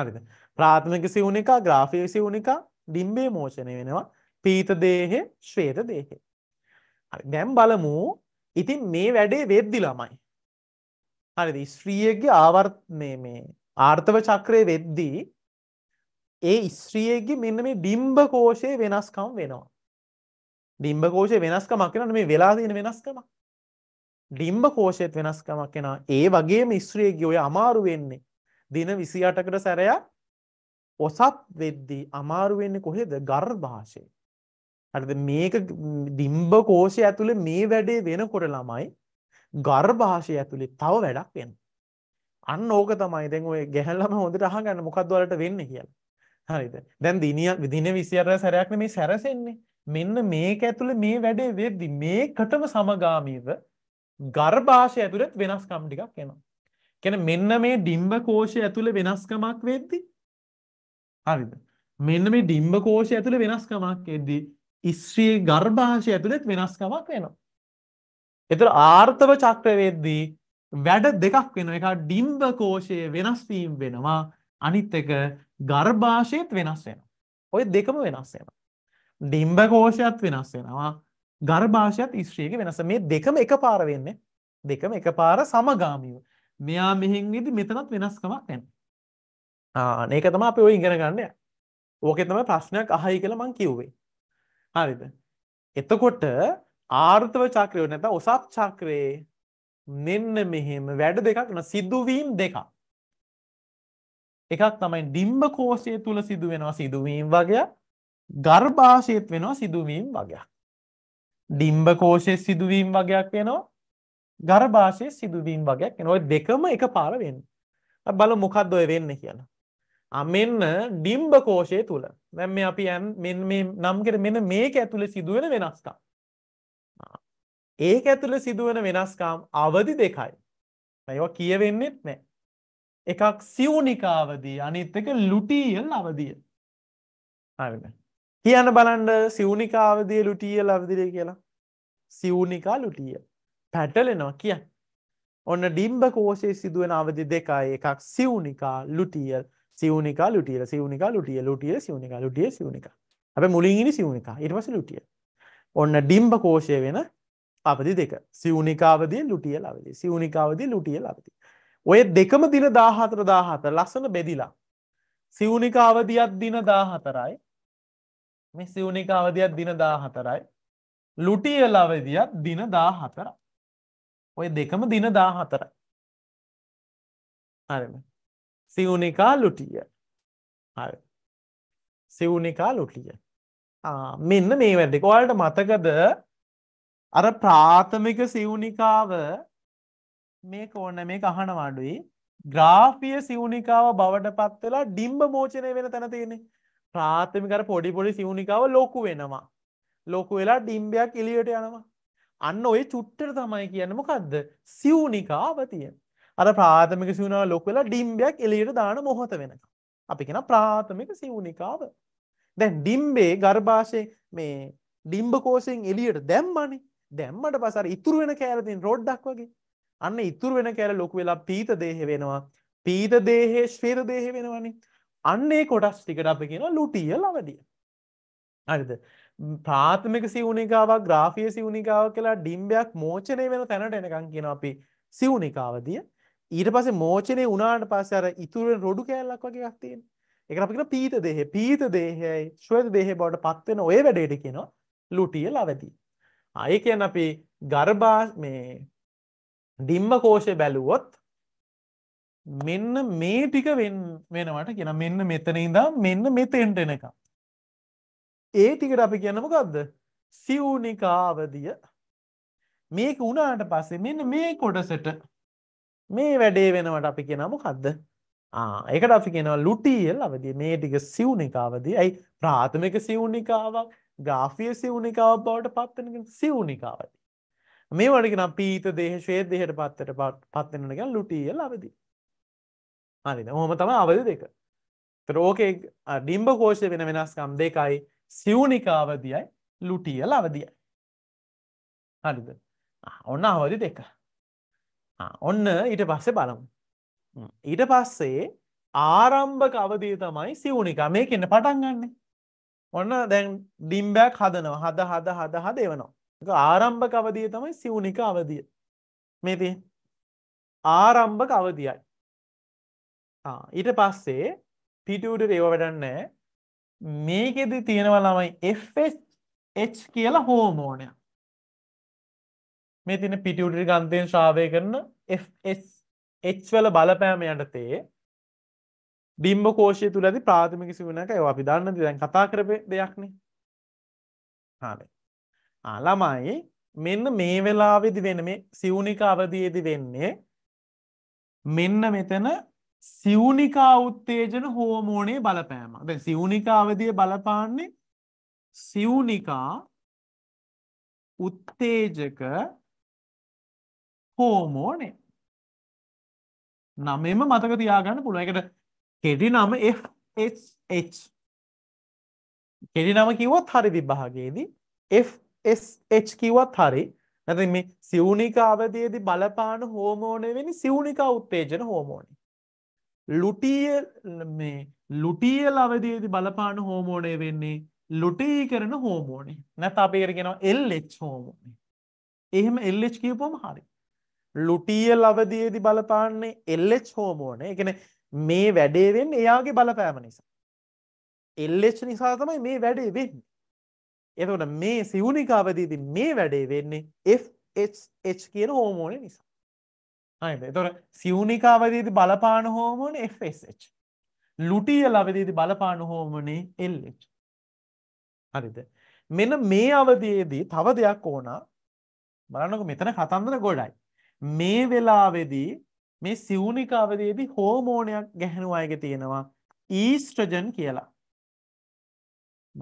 හරිද? ප්‍රාථමික සිවුන එක, ග්‍රාෆික සිවුන එක ඩිම්බේ මෝචනය වෙනවා. පීත දේහේ ශ්වේත දේහේ. හරි. දැන් බලමු ඉතින් මේ වැඩේ වෙද්දි ළමයි. හරිද? ස්ත්‍රියගේ ආවර්ත මේ මේ ආර්තව චක්‍රයේ වෙද්දී ඒ ස්ත්‍රියගේ මෙන්න මේ ඩිම්බ කෝෂයේ වෙනස්කම් වෙනවා. ඩිම්බ කෝෂයේ වෙනස්කමක් වෙනවා මේ වෙලා තියෙන වෙනස්කමක්. ලිම්බ කෝෂයත් වෙනස්කමක් එෙන ඒ වගේම ඉස්ත්‍රියගේ ඔය අමාරු වෙන්නේ දින විසි අටකට සැරයක් ඔසත් වෙද්දී අමාරුවෙන්නේ කොහෙද ගර්භාෂය හරිද මේක දිම්බ කෝෂය ඇතුළේ මේ වැඩේ වෙනකොට ළමයි ගර්භාෂය ඇතුළේ තව වැඩක් වෙන අන්න ඕක තමයි දැන් ඔය ගැහැල්ලම හොඳට අහගන්න මොකක්ද වලට වෙන්නේ කියලා හරිද දැන් දිනිය දින 24 සැරයක් මේ සැරසෙන්නේ මෙන්න මේක ඇතුළේ මේ වැඩේ වෙද්දි මේකටම සමගාමීව ගර්භාෂය ඇතුළෙත් වෙනස්කම් ටිකක් එනවා. කියන්නේ මෙන්න මේ ඩිම්බ කෝෂය ඇතුළේ වෙනස්කමක් වෙද්දි හරිද? මෙන්න මේ ඩිම්බ කෝෂය ඇතුළේ වෙනස්කමක් එද්දි ස්ත්‍රී ගර්භාෂය ඇතුළෙත් වෙනස්කමක් වෙනවා. එතකොට ආර්ථව චක්‍රය වෙද්දී වැඩ දෙකක් වෙනවා. එකක් ඩිම්බ කෝෂයේ වෙනස් වීම වෙනවා. අනිත් එක ගර්භාෂයත් වෙනස් වෙනවා. ওই දෙකම වෙනස් වෙනවා. ඩිම්බ කෝෂයත් වෙනස් වෙනවා. ගර්භාෂයත් ස්ත්‍රියක වෙනස. මේ දෙකම එකපාර වෙන්නේ. දෙකම එකපාර සමගාමීව. මෙයා මෙහෙන් ඉදි මෙතනත් වෙනස්කමක් නැහැ. ආ මේක තමයි අපි ඔය ඉගෙන ගන්න. ඕකේ තමයි ප්‍රශ්නයක් අහයි කියලා මම කිව්වේ. හරිද? එතකොට ආර්ථව චක්‍රය නැත්නම් ඔසප් චක්‍රයේ මෙන්න මෙහෙම වැඩ දෙකක් න සිදුවීම් දෙකක්. එකක් තමයි ඩිම්බ කෝෂය තුල සිදු වෙනවා සිදුවීම් වගයක්. ගර්භාෂයේත් වෙනවා සිදුවීම් වගයක්. ඩිම්බ කෝෂයේ සිදුවීම් වගේක් වෙනවා ගර්භාෂයේ සිදුවීම් වගේක් වෙනවා. ওই දෙකම එකපාර වෙන්නේ. අපි බලමු මොකද්ද ඔය වෙන්නේ කියලා. ආ මෙන්න ඩිම්බ කෝෂය තුල. දැන් මේ අපි මෙන්න මේ නම් කර මෙන්න මේක ඇතුලේ සිදුවෙන වෙනස්කම්. ඒක ඇතුළේ සිදුවන වෙනස්කම් අවදි දෙකයි. ඒවා කියවෙන්නෙත් නැහැ. එකක් සියුනික අවදී අනිත් එක ලුටියල් අවදිය. හරිද? කියන්න බලන්ඩ සිවුනිකාවදිය ලුටිය ලවිදිරේ කියලා සිවුනිකා ලුටිය පැටලෙනවා කියන්න ඔන්න ඩිම්බ කෝෂයේ සිදුවෙන අවදි දෙකයි එකක් සිවුනිකා ලුටියල් සිවුනිකා ලුටියල සිවුනිකා ලුටිය ලුටිය සිවුනිකා ලුටිය සිවුනිකා අප මුලින්ගනි සිවුනිකා ඉටවස ලුටිය ඔන්න ඩිම්බ කෝෂය වෙන අවදි දෙක සිවුනිකාවදී ලුටිය ලවදි සිවුනිකාවදී ලුටිය ලවදි ඔය දෙකම දින දාහතර දාහත ලස්සන බෙදිලා සිවුනිකාවදියත් දින දාහතරයි මේ සිවුනික අවධියත් දින දා හතරයි. ලුටියල අවධියත් දින දා හතරයි. ඔය දෙකම දින දා හතරයි. හරිම. සිවුනිකා ලුටිය. හරි. සිවුනිකා ලුටිය. මෙන්න මේ වැඩි ඔයාලට මතකද අර ප්‍රාථමික සිවුනිකාව මේ කෝන මේ අහනවාඩුයි ග්‍රාෆිය සිවුනිකාව බවට පත්වෙලා ඩිම්බ මෝචනය වෙන තැන තියෙන්නේ ප්‍රාථමික අර පොඩි පොඩි සිවුනිකාව ලොකු වෙනවා. ලොකු වෙලා ඩිම්බයක් එළියට යනවා. අන්න ওই චුට්ටට තමයි කියන්නේ මොකද්ද? සිවුනිකාවතිය. අර ප්‍රාථමික සිවුනාව ලොකු වෙලා ඩිම්බයක් එළියට දාන මොහොත වෙනකම්. අපි කියන ප්‍රාථමික සිවුනිකාව. දැන් ඩිම්බේ ගර්භාෂයේ මේ ඩිම්බ කෝෂයෙන් එළියට දැම්මනේ. දැම්මට පස්සර ඉතුරු වෙන කෑල්ල තියෙන රොඩ්ඩක් වගේ. අන්න ඉතුරු වෙන කෑල්ල ලොකු වෙලා පීත දේහ වෙනවා. පීත දේහේ ශ්වේත දේහ වෙනවනේ. අන්න ඒ කොටස් ටිකට අපි කියනවා ලුටියල් අවධිය. හරිද? ප්‍රාථමික සිවුනිකාවක් ග්‍රාෆිය සිවුනිකාවක් කියලා ඩිම්බයක් මෝචනය වෙන තැනට එනකන් කියනවා අපි සිවුනිකාවදිය. ඊට පස්සේ මෝචනය වුණාට පස්සේ අර ඉතුරු වෙන රොඩු කෑල්ලක් වගේ එකක් තියෙනවා. ඒකට අපි කියන පීත දේහය. පීත දේහයයි ශ්වේත දේහය බවට පත් වෙන ওই වැඩේට කියනවා ලුටියල් අවධිය. ආ ඒ කියන්නේ අපි ගර්භා මේ ඩිම්බ කෝෂය බැලුවොත් මෙන්න මේ ටික වෙනවට කියෙන මෙන්න මෙතන ඉදම් මෙන්න මෙතෙන්ට එනක. ඒ ටිකට අපි කියන්න මොකක්ද සිවුනිකාවදිය මේක උනාට පස්සේ මෙන්න මේ කොටසට මේ වැඩේ වෙනවට අපි කියෙනම කද්ද ඒකට අපි කියෙනවා ලුටියල් අවදිය මේ ටික සිවුනිකාවදී ඇයි ප්‍රාථමික සිවුනිකාවක් ගාෆිය සිවුනිකාව බවට පත්වන සිවුනිකාවදී මේ වඩගෙන පීත දේහ ශේදයට පත්තට පත්වෙනගෙන ලුටියල් අවදී හරිද? ඔහොම තමයි අවදි දෙක. ඒතර ඕකේ ඩිම්බ කෝෂයේ වෙන වෙනස්කම් දෙකයි සිවුනික අවදියයි ලුටියල අවදියයි. හරිද? ඔන්න අවදි දෙක. ඔන්න ඊට පස්සේ බලමු. ඊට පස්සේ ආරම්භක අවදී තමයි සිවුනික මේක එන්න පටන් ගන්න. ඔන්න දැන් ඩිම්බයක් හදනවා හද හද හද හද එවනවා. ඒක ආරම්භක අවදී තමයි සිවුනික අවදිය. මේ තියෙන්නේ. ආරම්භක අවදියයි. ඊට පස්සේ පිටඩ ඒව වැඩන්නේ මේකෙදි තියෙනවලමයි FH කියලා හෝමෝනය මේ තින පිටියුටරි ගන්ධයෙන් ශ්‍රාවය කරන Hවල බලපෑම යටතේ ඩිම්බ කෝෂය තුළ ඇති ප්‍රාථමික සිවනක ඒවා අපි දන්න දැන් කතා කරප දෙයක්න ළමයි මෙන්න මේ වෙලාවෙදි වෙන මේ සිවුනික අවදයේදි වෙන්නේ මෙන්න මෙතන සිවුනිකා උත්තේජන හෝමෝනයේ බලපෑම. දැන් සිවුනිකා අවධිය බලපාන්නේ සිවුනිකා උත්තේජක හෝමෝනය. නමෙම මතක තියාගන්න පුළුවන්. ඒකට කෙටි නම FSH. කෙටි නම කිව්වොත් හරි විභාගයේදී FSH කිව්වත් හරි. නැත්නම් මේ සිවුනිකා අවධියේදී බලපාන හෝමෝනය වෙන්නේ සිවුනිකා උත්තේජන හෝමෝනය. ලුටිය මේ ලුටියල් අවදයේදි බලපාන හෝමෝනය වෙන්නේ ලුටී කරන හෝමෝනේ නැත අපේරගෙනවා එල්ලෙච් හෝමෝනේ එහෙම එල්ලෙච් කියපුම හරි ලුටියල් අවදයේදි බලපාන්නේ එල්ලෙච් හෝමෝන එකන මේ වැඩේවෙන් එයාගේ බලපෑම නිසා එල්ලෙච් නිසා තමයි මේ වැඩේ වෙන්න එතකට මේ සිවුනිකාවදීදි මේ වැඩේ වෙන්නේ FH කියන හෝමෝනය නිසා හරිද? එතකොට සියුනික අවධියේදී බලපාන හෝමෝන FSH. ලුටියල් අවධියේදී බලපාන හෝමෝනේ LH. හරිද? මෙන්න මේ අවධියේදී තව දෙයක් ඕන බලන්නකො මෙතන කතන්දර ගොඩයි. මේ වෙලාවේදී මේ සිවුනික අවධියේදී හෝමෝනයක් ගැහැණු අයගේ තියෙනවා ඊස්ට්‍රජන් කියලා.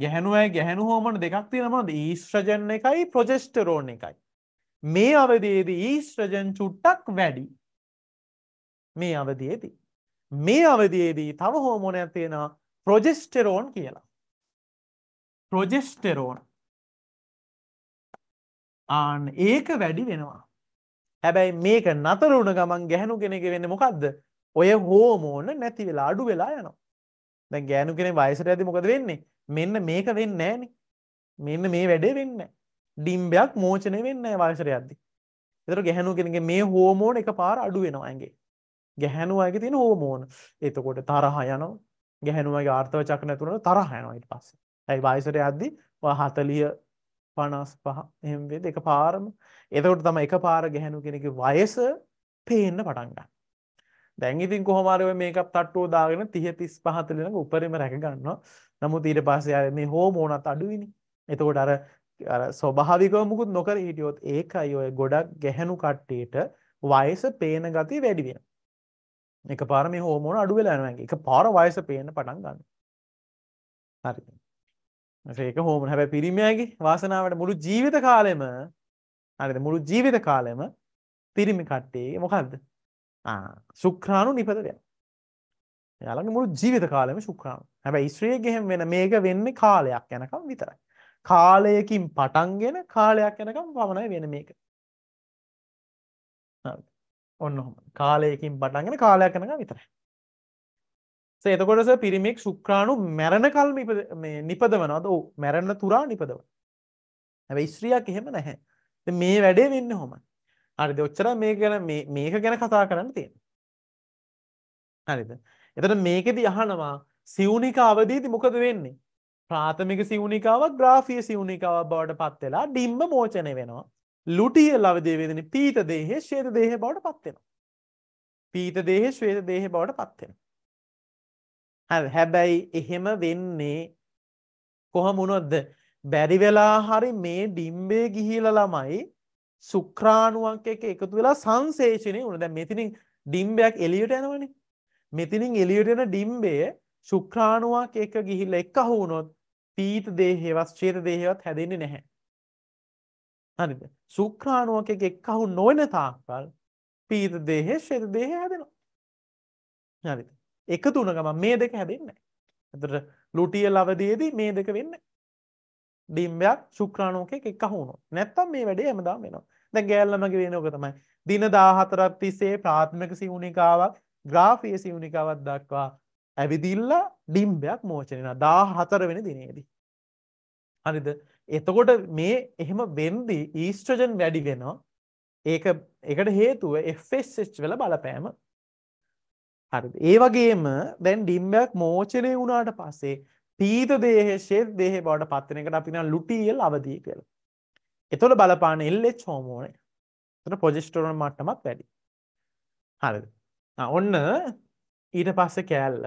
ගැහැණු අය ගැහැණු හෝමෝන දෙකක් තියෙනවා මොනවද? ඊස්ට්‍රජන් එකයි ප්‍රොජෙස්ටරෝන් එකයි. මේ අවදයේදී ඊස්ට්‍රජන් චුට්ටක් වැඩි මේ අවදයේදී මේ අවදයේදී තව හෝමෝනයක් තියෙනවා ප්‍රොජෙස්ටෙරෝන් කියලා ප්‍රොජෙස්ටෙරෝන් ආන් ඒක වැඩි වෙනවා හැබැයි මේක නතර වුණ ගමන් ගැහණු කෙනෙක වෙන්නේ මොකද්ද ඔය හෝමෝන නැති වෙලා අඩු වෙලා යනවා දැන් ගෑනු කෙනෙක් වයසට ඇදි මොකද වෙන්නේ මෙන්න මේක වෙන්නේ නැහනේ මෙන්න මේ වැඩේ වෙන්නේ ඩිම්බයක් මෝචනය වෙන්න වාශරයද්දි. එතර ගැහැනු කෙනගේ මේ හෝමෝන එක පාර අඩු වෙනවා ඇගේ. ගැහැනු අයගේ තියෙන හෝමෝන එතකොට තරහ යන ගැහැනුවගේ ආර්ථව චක්න තුරට තරහයනවාට පස්ස. ඇයි වයිසර අද්දි හතලිය පනස් පහ එහම්වේ එක පාරම එතකොට තම එක පාර ගැහැනු කෙනෙක වයස පේන්න පටන්ගන්න. දැංගිතින් කොහමාරව මේකක් තට්ටෝ දාගෙන තිය තිස් පහතලෙනක උපරිම රැකගන්න නමුත් ඊට පාසය මේ හෝමෝනත් අඩුවනි එතකොට අර ස්වභාවිකව මුකුත් නොකර හිටියොත් ඒකයි ඔය ගොඩක් ගැහැණු කට්ටියට වයස පේන ගති වැඩි වෙන. එක පාර මේ හෝමෝන අඩු වෙලා යනවා. එක පාර වයස පේන්න පටන් ගන්නවා. හරි. ඒක හෝමෝන හැබැයි පිරිමියාගේ වාසනාවට මුළු ජීවිත කාලෙම හරිද මුළු ජීවිත කාලෙම පිරිමි කට්ටියගේ මොකද්ද? ආ ශුක්‍රාණු නිපද වෙනවා. එයාලගේ මුළු ජීවිත කාලෙම ශුක්‍රාණු. හැබැයි ස්ත්‍රියගේ එහෙම වෙන මේක වෙන්නේ කාලයක් යනකම් විතරයි. කාලයකින් පටන්ගෙන කාලයක් යනකම් පමණයි වෙන මේක ඔන්න හොම කාලයකින් පටන්ගෙන කාලයක් යනක විතර සේතකොටස පිරිමෙක් ශුක්‍රාණු මැරණ කල් නිපදවනද ඕ මැරණ තුරා නිපදව ඇ ස්ත්‍රියයක් එහෙම නැහැ මේ වැඩේ වෙන්න හොම අරිද ඔච්චර මේ ගැන මේක ගැන කතා කරන්න තියෙන හරිද එතට මේකෙද යහනවා සිවුනික අවදීති මොකද වෙන්නේ ප්‍රාථමික සිවුනිකාවක් ග්‍රාෆිය සිවුනිකාවක් බවට පත් වෙලා ඩිම්බ මෝචනය වෙනවා ලුටිය ලවදේවෙදෙන පීත දේහෙ ශේත දේහ බවට පත්වෙනවා. පීත දේහ ශ්වේත දේහ බවට පත්වෙන. හැබැයි එහෙම වෙන්නේ කොහමුණොත්ද බැරිවෙලා හරි මේ ඩිම්බේ ගිහිල ළමයි සුක්‍රාණුවක් එක එකතු වෙලා සංසේෂනය වුණ දැ මෙතිනින් ඩිම්බයක් එලියට යනවනි මෙතිනින් එලියට එන ඩිම්බේ ශුක්‍රාණුවක් එක ගිහිල්ල එක් අහුුණොත් පීත දේහේවත් ශ්චේත දේහේවත් හැදෙන්නේ නැහැ. හරිද? සුක්‍රාණුවකෙක් එක්කහු නොවන තාක්කල් පීත දේහේ ශ්චේත දේහේ හැදෙනවා. හරිද? එකතු වුණ ගමන් මේ දෙක හැදෙන්නේ නැහැ. එතකොට ලුටිය ලවදීදී මේ දෙක වෙන්නේ ඩිම්බයක් ශුක්‍රාණුවකෙක් එක්කහු වුණොත්. නැත්තම් මේ වැඩේ හැමදාම වෙනවා. දැන් ගෑල්ලමගේ වෙන්නේ ඕක තමයි. දින 14ක් තිස්සේ ප්‍රාථමික සිවුනිකාවක්, ග්‍රාෆීය සිවුනිකාවක් දක්වා ඇවිදිල්ලා ඩිම්බයක් මෝචනන දා හතර වෙන දිනේදී. හනිද එතකොට මේ එහෙම වෙන්දී ඊස්ට්‍රජන් වැඩි වෙනවා ඒක එකට හේතුව Fස්ච් වෙල බලපෑම හරි ඒ වගේම දැන් ඩිම්බයක් මෝචනය වුණාට පස්සේ පීත දේහ ශේත් දේහ බවට පත්වන එකට අපින ලුටියල් අවදී කියල එතොට බලපාන එල්ලෙච් හෝමෝනය තට පොජිස්ටරන මට්ටමක් වැඩි හරි ඔන්න ඊට පස්සේ කෑල්ල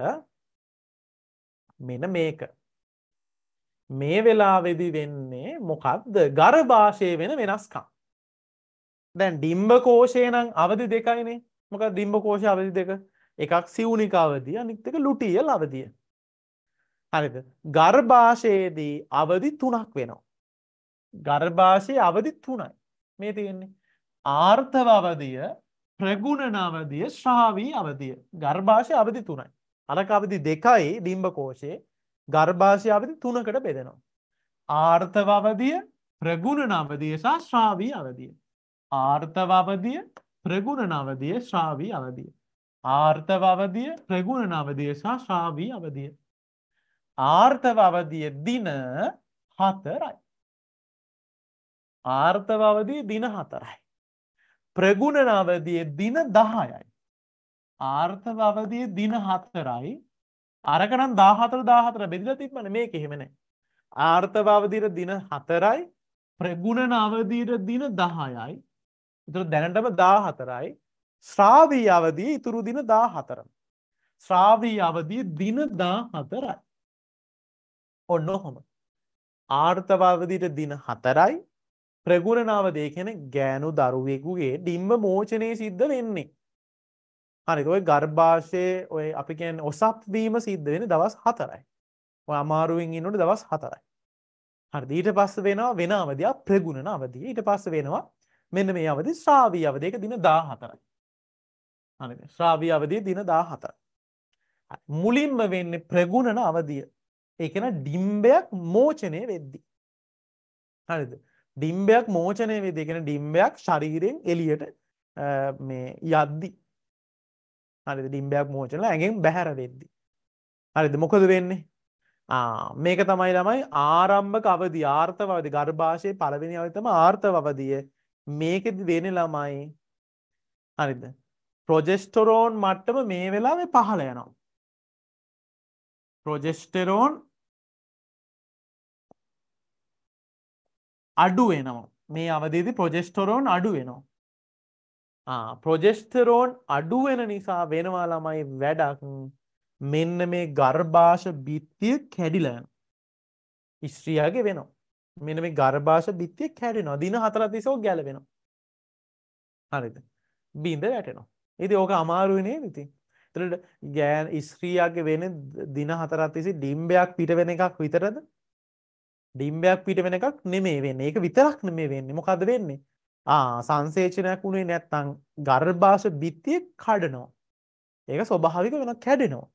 මෙන මේක මේ වෙලාවෙදි වෙන්නේ මොකක්ද ගර භාෂය වෙන වෙනස්කම් දැන් ඩිම්බ කෝෂය නම් අවදි දෙකයිනේ මොක ඩිම්බ කෝෂය අවදි දෙක එකක් සිවුනික අවදිය අනික්තක ලුටියල් අවදිය හරිද ගර්භාෂයේදී අවදි තුනක් වෙනවා ගර්භාෂය අවදි තුනයි මේ තියෙන්නේ ආර්ථව අවදිය ප්‍රගුණන අවධිය ශ්‍රාවී අවධිය. ගර්භාෂය අවධි තුනයි. අරක අවධි දෙකයි ඩිම්බ කෝෂයේ ගර්භාෂය අවධි තුනකට බෙදෙනවා. ආර්ථව අවධිය ප්‍රගුණන අවධිය සහ ශ්‍රාවී අවධිය. ආර්ථව අවධිය ප්‍රගුණන අවධිය ශ්‍රාවී අවධිය. ආර්ථව අවධිය ප්‍රගුණන අවධිය සහ ශ්‍රාවී අවධිය. ආර්ථව අවධිය දින හතරයි. ආර්ථව අවධිය දින හතරයි. ප්‍රගුණන අවධිය දින දහයයි. ආර්ථව අවධිය දින හත්තරයි අරකනම් දාහතර දාහතර බෙදිල තිබන මේ කෙහෙමන. ආර්ථවාවදිර දින හතරයි ප්‍රගුණන අවධීර දින දහයයි ඉතුර දැනටම දාහතරයි ශ්‍රාවී අවදී ඉතුරු දින දා හතරම. ශ්‍රාවී අවදී දින දා හතරයි. ඔන්න හොම. ආර්ථවාවදිට දින හතරයි ප්‍රගුණනාවදේ කෙන ගෑනු දරුවෙකුගේ ඩිම්බ මෝචනය සිද්ධ වෙන්නේ. හනි ඔය ගර්භාෂය ඔය අපි කියන් ඔසප්වීම සිද්ධ වෙන දවස් හතරයි. ඔය අමාරුවෙන් ඉන්නට දවස් හතරයි. හරි ඊට පස්ස වෙනවා වෙන අවදයා ප්‍රගුණන අවදී ඊට පස්ස වෙනවා මෙන්න මේ අවදි ශ්‍රාවී අවදයක දින දා හතරයි. ශ්‍රාවී අවදී දින දා හතර. මුලින්ම වෙන්න ප්‍රගුණන අවදිය ඒකන ඩිම්බයක් මෝචනය වෙද්දී. හරිද. ඩිම්බයක් මෝචනය වෙදී කියෙන ඩිම්බයක් ශරීරයෙන් එලියට මේ යද්දි හරි ඩිම්බයක් මෝචනල ඇගෙන් බැහැර වෙද්දි. හරිද මොකද වෙන්නේ මේක තමයි ළමයි ආරම්භක අවදි ආර්ථවද ගර්භාෂය පලවෙනි අවිතම ආර්ථවදිය මේකෙදි වෙන ළමයි හරිද ප්‍රොජෙස්ටරෝන් මට්ටම මේ වෙලා පහල යනවා. ප්‍රොජෙස්ටරෝන් අඩු වෙනවා මේ අවදිදි ප්‍රොජෙස්ටරෝන් අඩු වෙනවා ප්‍රොජෙස්ටරෝන් අඩු වෙන නිසා වෙනවා ළමයි වැඩක් මෙන්න මේ ගර්භාෂ බිත්තිය කැඩිලයන් ඉස්ත්‍රියගේ වෙනවා මෙන මේ ගර්භාෂ බිත්තිය කැඩෙනවා දින හතරතිසෝ ගැලවෙනවා හරිද බින්ද වැටෙනවා ඉති ඕක අමාරුවනේ විතින් එතට ගෑන් ඉස්ත්‍රියගේ වෙන දින හතරත්තිසි ඩිම්බයක් පිට වෙන එකක් විතරද ඩිම්බයක් පිට වෙන එකක් නෙමේ වෙන්නේ. ඒක විතරක් නෙමේ වෙන්නේ. මොකද්ද වෙන්නේ? ආ සංසේචනයක් උනේ නැත්නම් ගර්භාෂ බිත්තිය කඩනවා. ඒක ස්වභාවික වෙන කැඩෙනවා.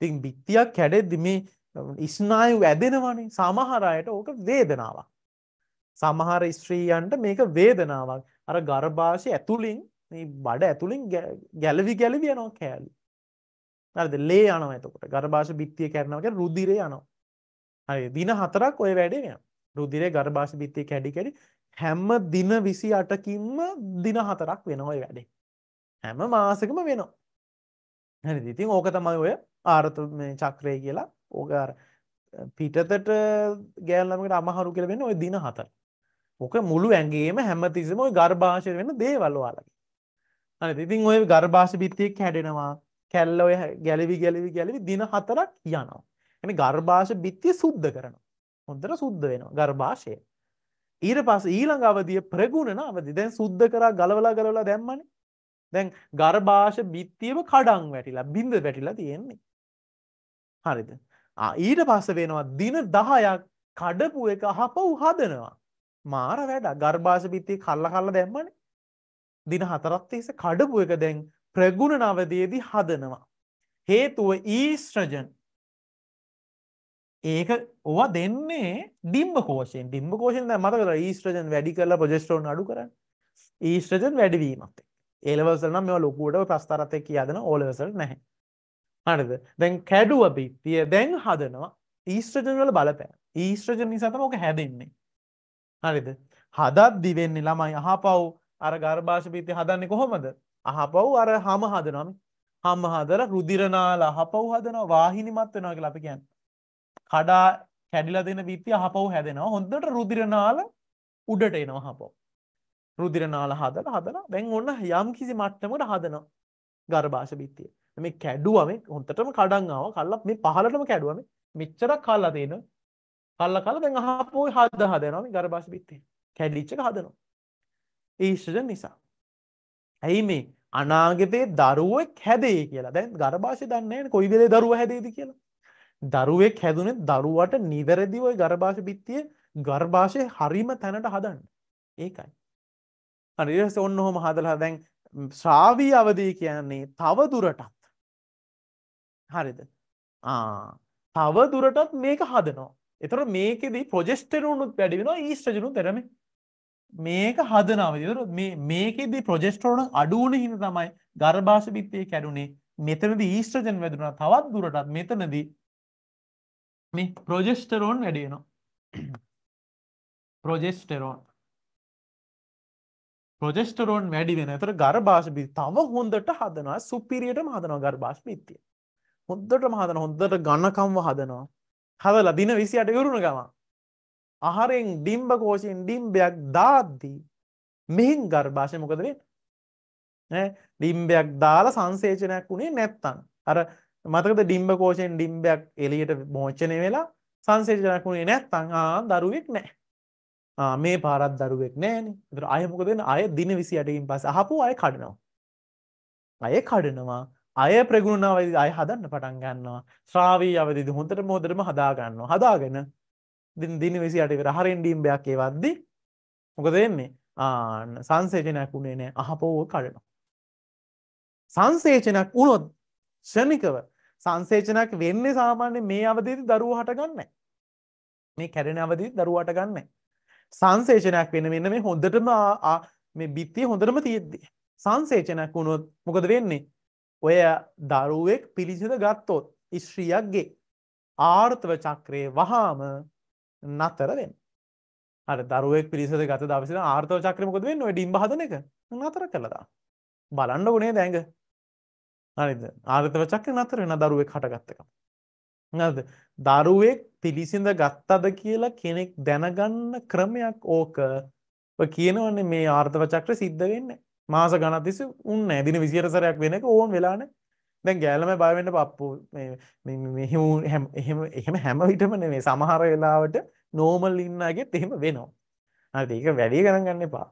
ඉතින් බිත්තියක් කැඩෙද්දි මේ ස්නායු ඇදෙනවනේ. සමහර අයට ඕක වේදනාවක්. සමහර ස්ත්‍රීයන්ට මේක වේදනාවක්. අර ගර්භාෂය ඇතුලින් මේ බඩ ඇතුලින් ගැලවි ගැලවි යනවා කෑලි. හරිද? ලේ යනවා එතකොට. ගර්භාෂ බිත්තිය කැඩනවා කියන්නේ රුධිරය යනවා. හරි දින හතරක් ඔය වැඩේ යනවා. රුධිරේ ගර්භාෂ බිත්තිය කැඩි කැඩි හැම දින 28කින්ම දින හතරක් වෙනවා ඔය වැඩේ. හැම මාසෙකම වෙනවා. හරිද? ඉතින් ඕක තමයි ඔය ආර්ථ මේ චක්‍රය කියලා ඕක අර පිටතට ගෑල් ළමයකට අමහරු කියලා වෙන්නේ ওই දින හතර. ඕක මුළු ඇඟේම හැමතිස්සෙම ওই ගර්භාෂය වෙන දේවල් ඔයාලගේ. හරිද? ඉතින් ওই ගර්භාෂ බිත්තිය කැඩෙනවා. කැල්ල ඔය ගැලවි ගැලවි ගැලවි දින හතරක් යනවා. එම ගර්භාෂ බිත්තිය සුද්ධ කරනවා. හොඳට සුද්ධ වෙනවා ගර්භාෂය. ඊට පස්සේ ඊළඟ අවධිය ප්‍රගුණන අවධිය. දැන් සුද්ධ කරා ගලවලා ගලවලා දැම්මනේ. දැන් ගර්භාෂ බිත්තියම කඩන් වැටිලා බිඳ වැටිලා තියෙන්නේ. හරිද? ආ ඊට පස්සේ වෙනවා දින 10ක් කඩපු එක අහපව් හදනවා. මාර වැඩ ගර්භාෂ බිත්තිය කල්ලා කල්ලා දැම්මනේ. දින 4ක් තිස්සේ කඩපු එක දැන් ප්‍රගුණන අවධියේදී හදනවා. හේතුව ඊස්ට්‍රජන් ඒක ඕවා දෙන්නේ ඩිම්බ කෝෂයෙන් ඩිම්බ කෝෂයෙන් දැන් මතකද ඊස්ට්‍රජන් වැඩි කරලා ප්‍රොජෙස්ටරෝන් අඩු කරන්නේ ඊස්ට්‍රජන් වැඩි වීමත් එක්ක ඒ ලෙවල්ස් වල නම් මේවා ලොකුවට ඔය ප්‍රස්තාරත් එක්ක කියදෙන ඕ ලෙවල්ස් වල නැහැ හරිද දැන් කැඩුව බිත්තිය දැන් හදනවා ඊස්ට්‍රජන් වල බලපෑම ඊස්ට්‍රජන් නිසා තමයි ඕක හැදෙන්නේ හරිද හදද්දි වෙන්නේ ළමයි අහපව් අර ගර්භාෂ බිත්තිය හදන්නේ කොහොමද අහපව් අර හැම හදනවා හැම හදලා රුධිරනාල අහපව් හදනවා වාහිනිමත් වෙනවා කියලා අපි කියන්නේ කඩා කැඩිලා දෙන බිත්තිය හපව් හැදෙනවා හොඳට රුදිරනාල උඩට එනවා හපව්. රුදිරනාල හදලා හදලා දැන් ඔන්න යම් කිසි මට්ටමකට හදනවා ගර්භාෂ බිත්තිය. මේ කැඩුවම හොඳටම කඩන් ආවා. කල්ලා මේ පහලටම කැඩුවම මෙච්චරක් කල්ලා තියෙන. කල්ලා කල්ලා දැන් අහපෝ හද හදනවා මේ ගර්භාෂ බිත්තිය. කැඩිච්ච එක හදනවා. ඒශ්‍රජ නිසා. ඇයි මේ අනාගතයේ දරුවෙක් හැදේ කියලා. දැන් ගර්භාෂය දන්නේ නැහැ කොයි වෙලේ දරුවා හැදේද කියලා. දරුවෙක් හැදුනෙත් දරුවට නිවැරදිව ගර්භාෂ බිත්තිය ගර්භාෂය හරිම තැනට හදන්න ඒකයි. අනිරස ඔන්න හොම හදලා දැන් ශ්‍රාවී අවදී කියන්නේ තව දුරටත් හරිද තව දුරටත් මේක හදනවා එතර මේකෙදී ප්‍රජෙස්ටරුණුත් වැඩිවෙනවා ඊස්ටජනු තෙරම මේක හදනාවදර මේකෙදී ප්‍රජෙස්ටරෝන අඩුවන හිඳ තමයි ගර්භාෂ බිත්තය කැඩුනේ මෙතනද ඊස්ට්‍රජන් වැදුනා තවත් දුරටත් මෙතනදී මේ ප්‍රෝජෙස්ටරෝන් වැඩියනවා ප්‍රෝජෙස්ටරෝන් ප්‍රජෙස්ටරෝන් වැඩි වෙන ඇතර ගර්භාෂපි තම හොඳට හදනවා සුපිරියට හදනවා ගර්භාෂ පිත්තිය හොද්දට මහදන හොඳට ගන්නකම්ව හදනවා හදලා දින විසියට යුරුණ ගම අහරෙන් ඩිම්බ කෝෂයෙන් ඩිම්බයක් දාද්දී මෙහින් ගර්භාෂය මොකද වෙන්නේ ඩිම්බයක් දාලා සංසේචනයක් වුණේ නැත්තම් අර මතකද ඩිම්බ කෝෂයෙන් ඩිම්බයක් එලියට මෝචනය වෙලා සංසේජනක් වුණේ නැත්තං ආ දරුවෙක් නෑ මේ පාරත් දරුවෙක් නෑන තර අයමොක දෙන අය දින විසි අටකින් පස අහපු අය කඩනවා අය කඩනවා අය ප්‍රගුණාවදි අය හදන්න පටන් ගන්නවා ශ්‍රාවී අවදිදි හොඳට මෝදරම හදාගන්නවා හදාගෙන දින විසි අටිවර හරෙන් ඩීම්බයක් ඒවද්දි මොකද දෙන්නේ ආන සංසේජනයක් වුණේ නෑ අහපෝව කඩනවා සංසේචනක් වුණොත් ක්ෂණිකව සංසේචනයක් වෙන්නේ සාමාන්‍ය මේ අවධියේදී දරුවෝ හටගන්නේ මේ කැඩෙන අවධියේදී දරුවෝ හටගන්නේ සංසේචනයක් වෙන මෙන්න මේ හොඳටම මේ බිත්තිය හොඳටම තියෙද්දි සංසේචනයක් වුණොත් මොකද වෙන්නේ ඔය දරුවෙක් පිළිසිඳ ගත්තොත් ස්ත්‍රියක්ගේ ආර්ථව චක්‍රයේ වහාම නතර වෙන අර දරුවෙක් පිරිසද ගත දවසේ ආර්ථව චක්‍රය මොකද වෙන්නේ ඔය ඩිම්බ හදන එක නතර කළා දා බලන්න ඕනේ දැඟ හරිද? ආර්ථව චක්‍රය නතර වෙන දරුවෙක් හටගත්තකම. හරිද? දරුවෙක් පිළිසිඳ ගත්තද කියලා කෙනෙක් දැනගන්න ක්‍රමයක් ඕක. ඔය කියනවනේ මේ ආර්ථව චක්‍රය සිද්ධ වෙන්නේ. මාස ගණන් තිස්සේ උන්නේ දින 20 සැරයක් වෙන එක ඕම් වෙලා නැහැ. දැන් ගෑලම බය වෙන්න පප්පු මේ මේ එහෙම එහෙම හැම විටම නෙමෙයි සමහර වෙලාවට නෝමල් ඉන්න අයගෙත් එහෙම වෙනවා. හරිද? ඒක වැඩි ගණන් ගන්න එපා.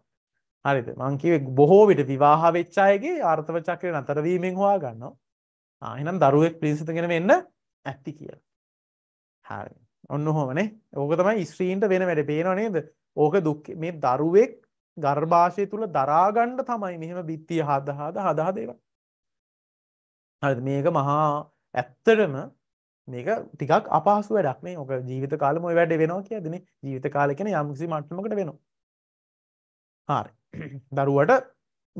හරිද මං කිව්වේ බොහෝ විට විවාහ වෙච්ච අයගේ ආර්ථව චක්‍රය නතර වීමෙන් හොයා ගන්නවා. ආ එහෙනම් දරුවෙක් පිරිසිදුගෙන වෙන්න ඇති කියලා. හරි. ඔන්න ඔහොමනේ. ඕක තමයි ස්ත්‍රීන්ට වෙන වැඩේ. පේනව නේද? ඕක දුක් මේ දරුවෙක් ගර්භාෂය තුල දරා ගන්න තමයි මෙහෙම බිත්තිය හද හද හද හද ඒවා. හරිද? මේක මහා ඇත්තටම මේක ටිකක් අපහසු වැඩක් නේ. ඕක ජීවිත කාලෙම ওই වැඩේ වෙනවා කියදනේ. ජීවිත කාලෙ කියන්නේ යම්කිසි මට්ටමකට වෙනවා. හරි. දරුවට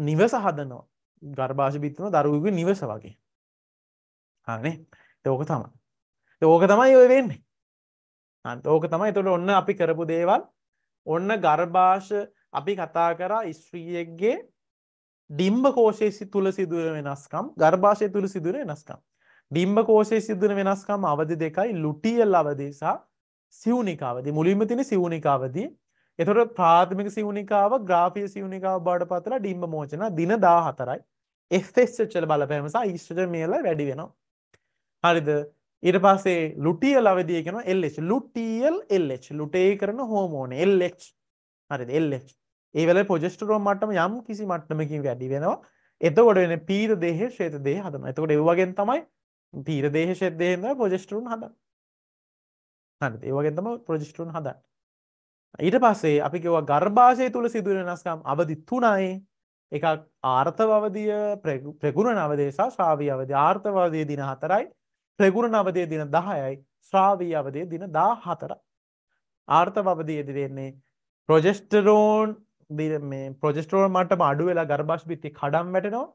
නිවස හදනවා ගර්භාෂ බිත්තුන දරුවගේ නිවස වගේ හනේ තෝක තමයි ඕක තමයි ඔය වෙන්නේ අන්තෝක තමයි තුළ ඔන්න අපි කරපු දේවල් ඔන්න ගර්භාෂ අපි කතා කරා ඉස්්‍රියගේ ඩිම්බ කෝෂේසි තුළ සිදුවර වෙනස්කම් ගර්භාෂය තුළ සිදුර වෙනස්කම් ඩිම්බ කෝෂය සිදුවන වෙනස්කම් අවධි දෙකයි ලුටියල් අවදේසා සිවනිකාවදී මුලින්ම තින සිවනිකාවදී එතකොට ප්‍රාථමික සිවුනිකාව ග්‍රාපීය සිවුනිකාව බවට පත්වලා ඩිම්බ මෝචන දින 14යි. FSHL බලපෑම සහ ඊස්ට්‍රජන් මේල වැඩි වෙනවා. හරිද? ඊට පස්සේ ලුටියල් අවධිය කියනවා LH. ලුටියල් LH. ලුටේ කරන හෝමෝන LH. හරිද? LH. ඒ වෙලාවේ ප්‍රොජෙස්ටරෝන් මට්ටම යම් කිසි මට්ටමකින් වැඩි වෙනවා. එතකොට වෙන පීර දේහ ශ්වේත දේහ හදනවා. එතකොට ඒ වගේන් තමයි පීර දේහ ශ්වේත දේහෙන් තමයි ප්‍රොජෙස්ටරෝන් හදන්නේ. හරිද? ඒ වගේන් තමයි ප්‍රොජෙස්ටරෝන් හදන්නේ. ඊට පස්සේ අපි කිව්වා ගර්භාෂය තුල සිදුවෙන වෙනස්කම් අවදි තුනයි. එකක් ආර්ථව අවධිය, ප්‍රගුණ අවධිය සහ ශ්‍රාවී අවධිය. ආර්ථව අවධියේ දින 4යි, ප්‍රගුණ අවධියේ දින 10යි, ශ්‍රාවී අවධියේ දින 14යි. ආර්ථව අවධියේදී වෙන්නේ ප්‍රොජෙස්ටරෝන් මේ ප්‍රොජෙස්ටරෝන් මට්ටම අඩු වෙලා ගර්භාෂ බිත්ති කඩම් වැටෙනවා.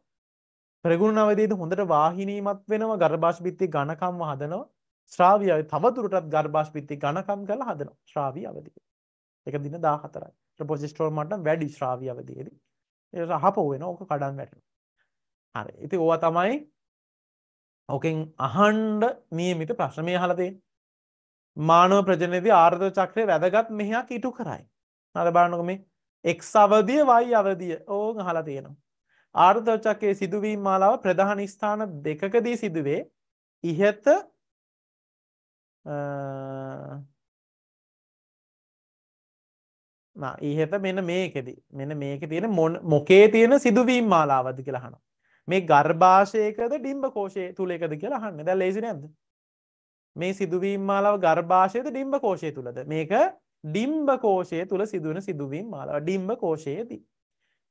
ප්‍රගුණ අවධියේදී හොඳට වාහිනීමත් වෙනවා, ගර්භාෂ බිත්ති ඝනකම්ව හදනවා. ශ්‍රාවී අවධිය තවදුරටත් ගර්භාෂ බිත්ති ඝනකම් කරලා හදනවා. ශ්‍රාවී අවධිය. එක දින 14යි. ප්‍රොජෙස්ට්‍රෝල් මට්ටම් වැඩි ශ්‍රාවී අවධියේදී. ඒ රහපෝ වෙන ඕක කඩන් වැටෙනවා. හරි. ඉතින් ඕවා තමයි ඕකෙන් අහන්න નિયમિત ප්‍රශ්න මේ අහලා තියෙන්නේ. මානව ප්‍රජනනයේදී ආර්ද්‍ර චක්‍රයේ වැදගත් මෙහෙයක් ඉටු කරයි. අර බලන්නකො මේ x අවධිය y අවධිය ඕක අහලා තියෙනවා. ආර්ද්‍ර චක්‍රයේ සිදුවීම් මාලාව ප්‍රධාන ස්ථාන දෙකකදී සිදුවේ. ඉහත ඊහෙත මෙන්න මේකෙදි මෙන්න මේක තියෙන මොකේ තියෙන සිදුවීම් මාලාවද කියලා අහනවා. මේ ගර්භාෂයකද ඩිම්බ කෝෂය තුල එකද කියලා අහන්නේ. දැන් ලේසි නැද්ද? මේ සිදුවීම් මාලාව ගර්භාෂයේද ඩිම්බ කෝෂය තුලද? මේක ඩිම්බ කෝෂය තුල සිදුවන සිදුවීම් මාලාව ඩිම්බ කෝෂයේදී.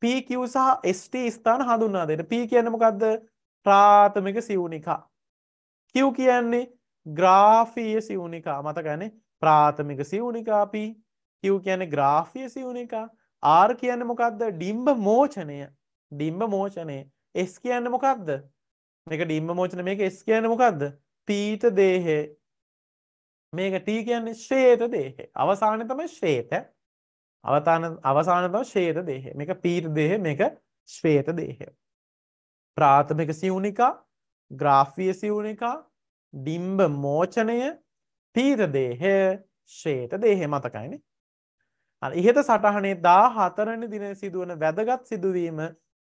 PQ සහ ST ස්ථාන හඳුන්වා දෙන්න. P කියන්නේ මොකද්ද? ප්‍රාථමික සිවුනිකා. Q කියන්නේ ග්‍රාෆීය සිවුනිකා. මතකනේ ප්‍රාථමික සිවුනිකා P කිව් කියන්නේ ග්‍රාෆිය සිවුන එක ආර් කියන්න මොකක්ද ඩිම්බ මෝචනය ඩිම්බ මෝචනය එස් කියන්න මොකක්ද මේක ඩිම්බ මෝචන මේක එස් කියන්න මොකක්ද පීත දේහේ මේක ටී කියන්නේ ශ්‍රේත දේහේ අවසාන තම ශ්‍රේත අවතාන අවසානතම ශ්‍රේත දේහේ මේක පීට දේහ මේක ශ්වේත දේහය ප්‍රාථමික සිවුනිකා ග්‍රාෆිය සිවුනිකා ඩිම්බ මෝචනය පීත දේහය ශ්‍රේත දේහය මතකයිනේ අර ඉහත සටහනේ 14 වෙනි දිනේ සිදුවන වැදගත් සිදුවීම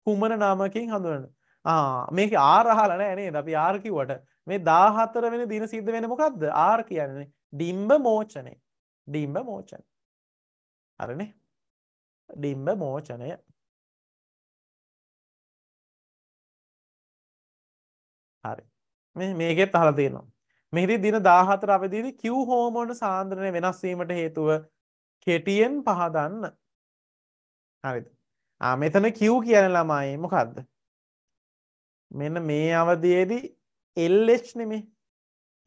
කුමන නාමකින් හඳුන්වන? ආ මේක R අහලා නැහැ නේද? අපි R කිව්වට මේ 14 වෙනි දින සිද්ධ වෙන්නේ මොකද්ද? R කියන්නේ ඩිම්බ මෝචනය. ඩිම්බ මෝචනය. හරිනේ? ඩිම්බ මෝචනය. හරි. මේ මේකෙත් අහලා තියෙනවා. මෙහිදී දින 14 අවදීදී Q හෝමෝන සාන්ද්‍රණය වෙනස් වීමට හේතුව කෙටියෙන් පහදන්න හරිද මෙතන කිව් කියන ළමයි මොකක්ද මෙන්න මේ අවධයේදී එල්ලෙච් නෙමේ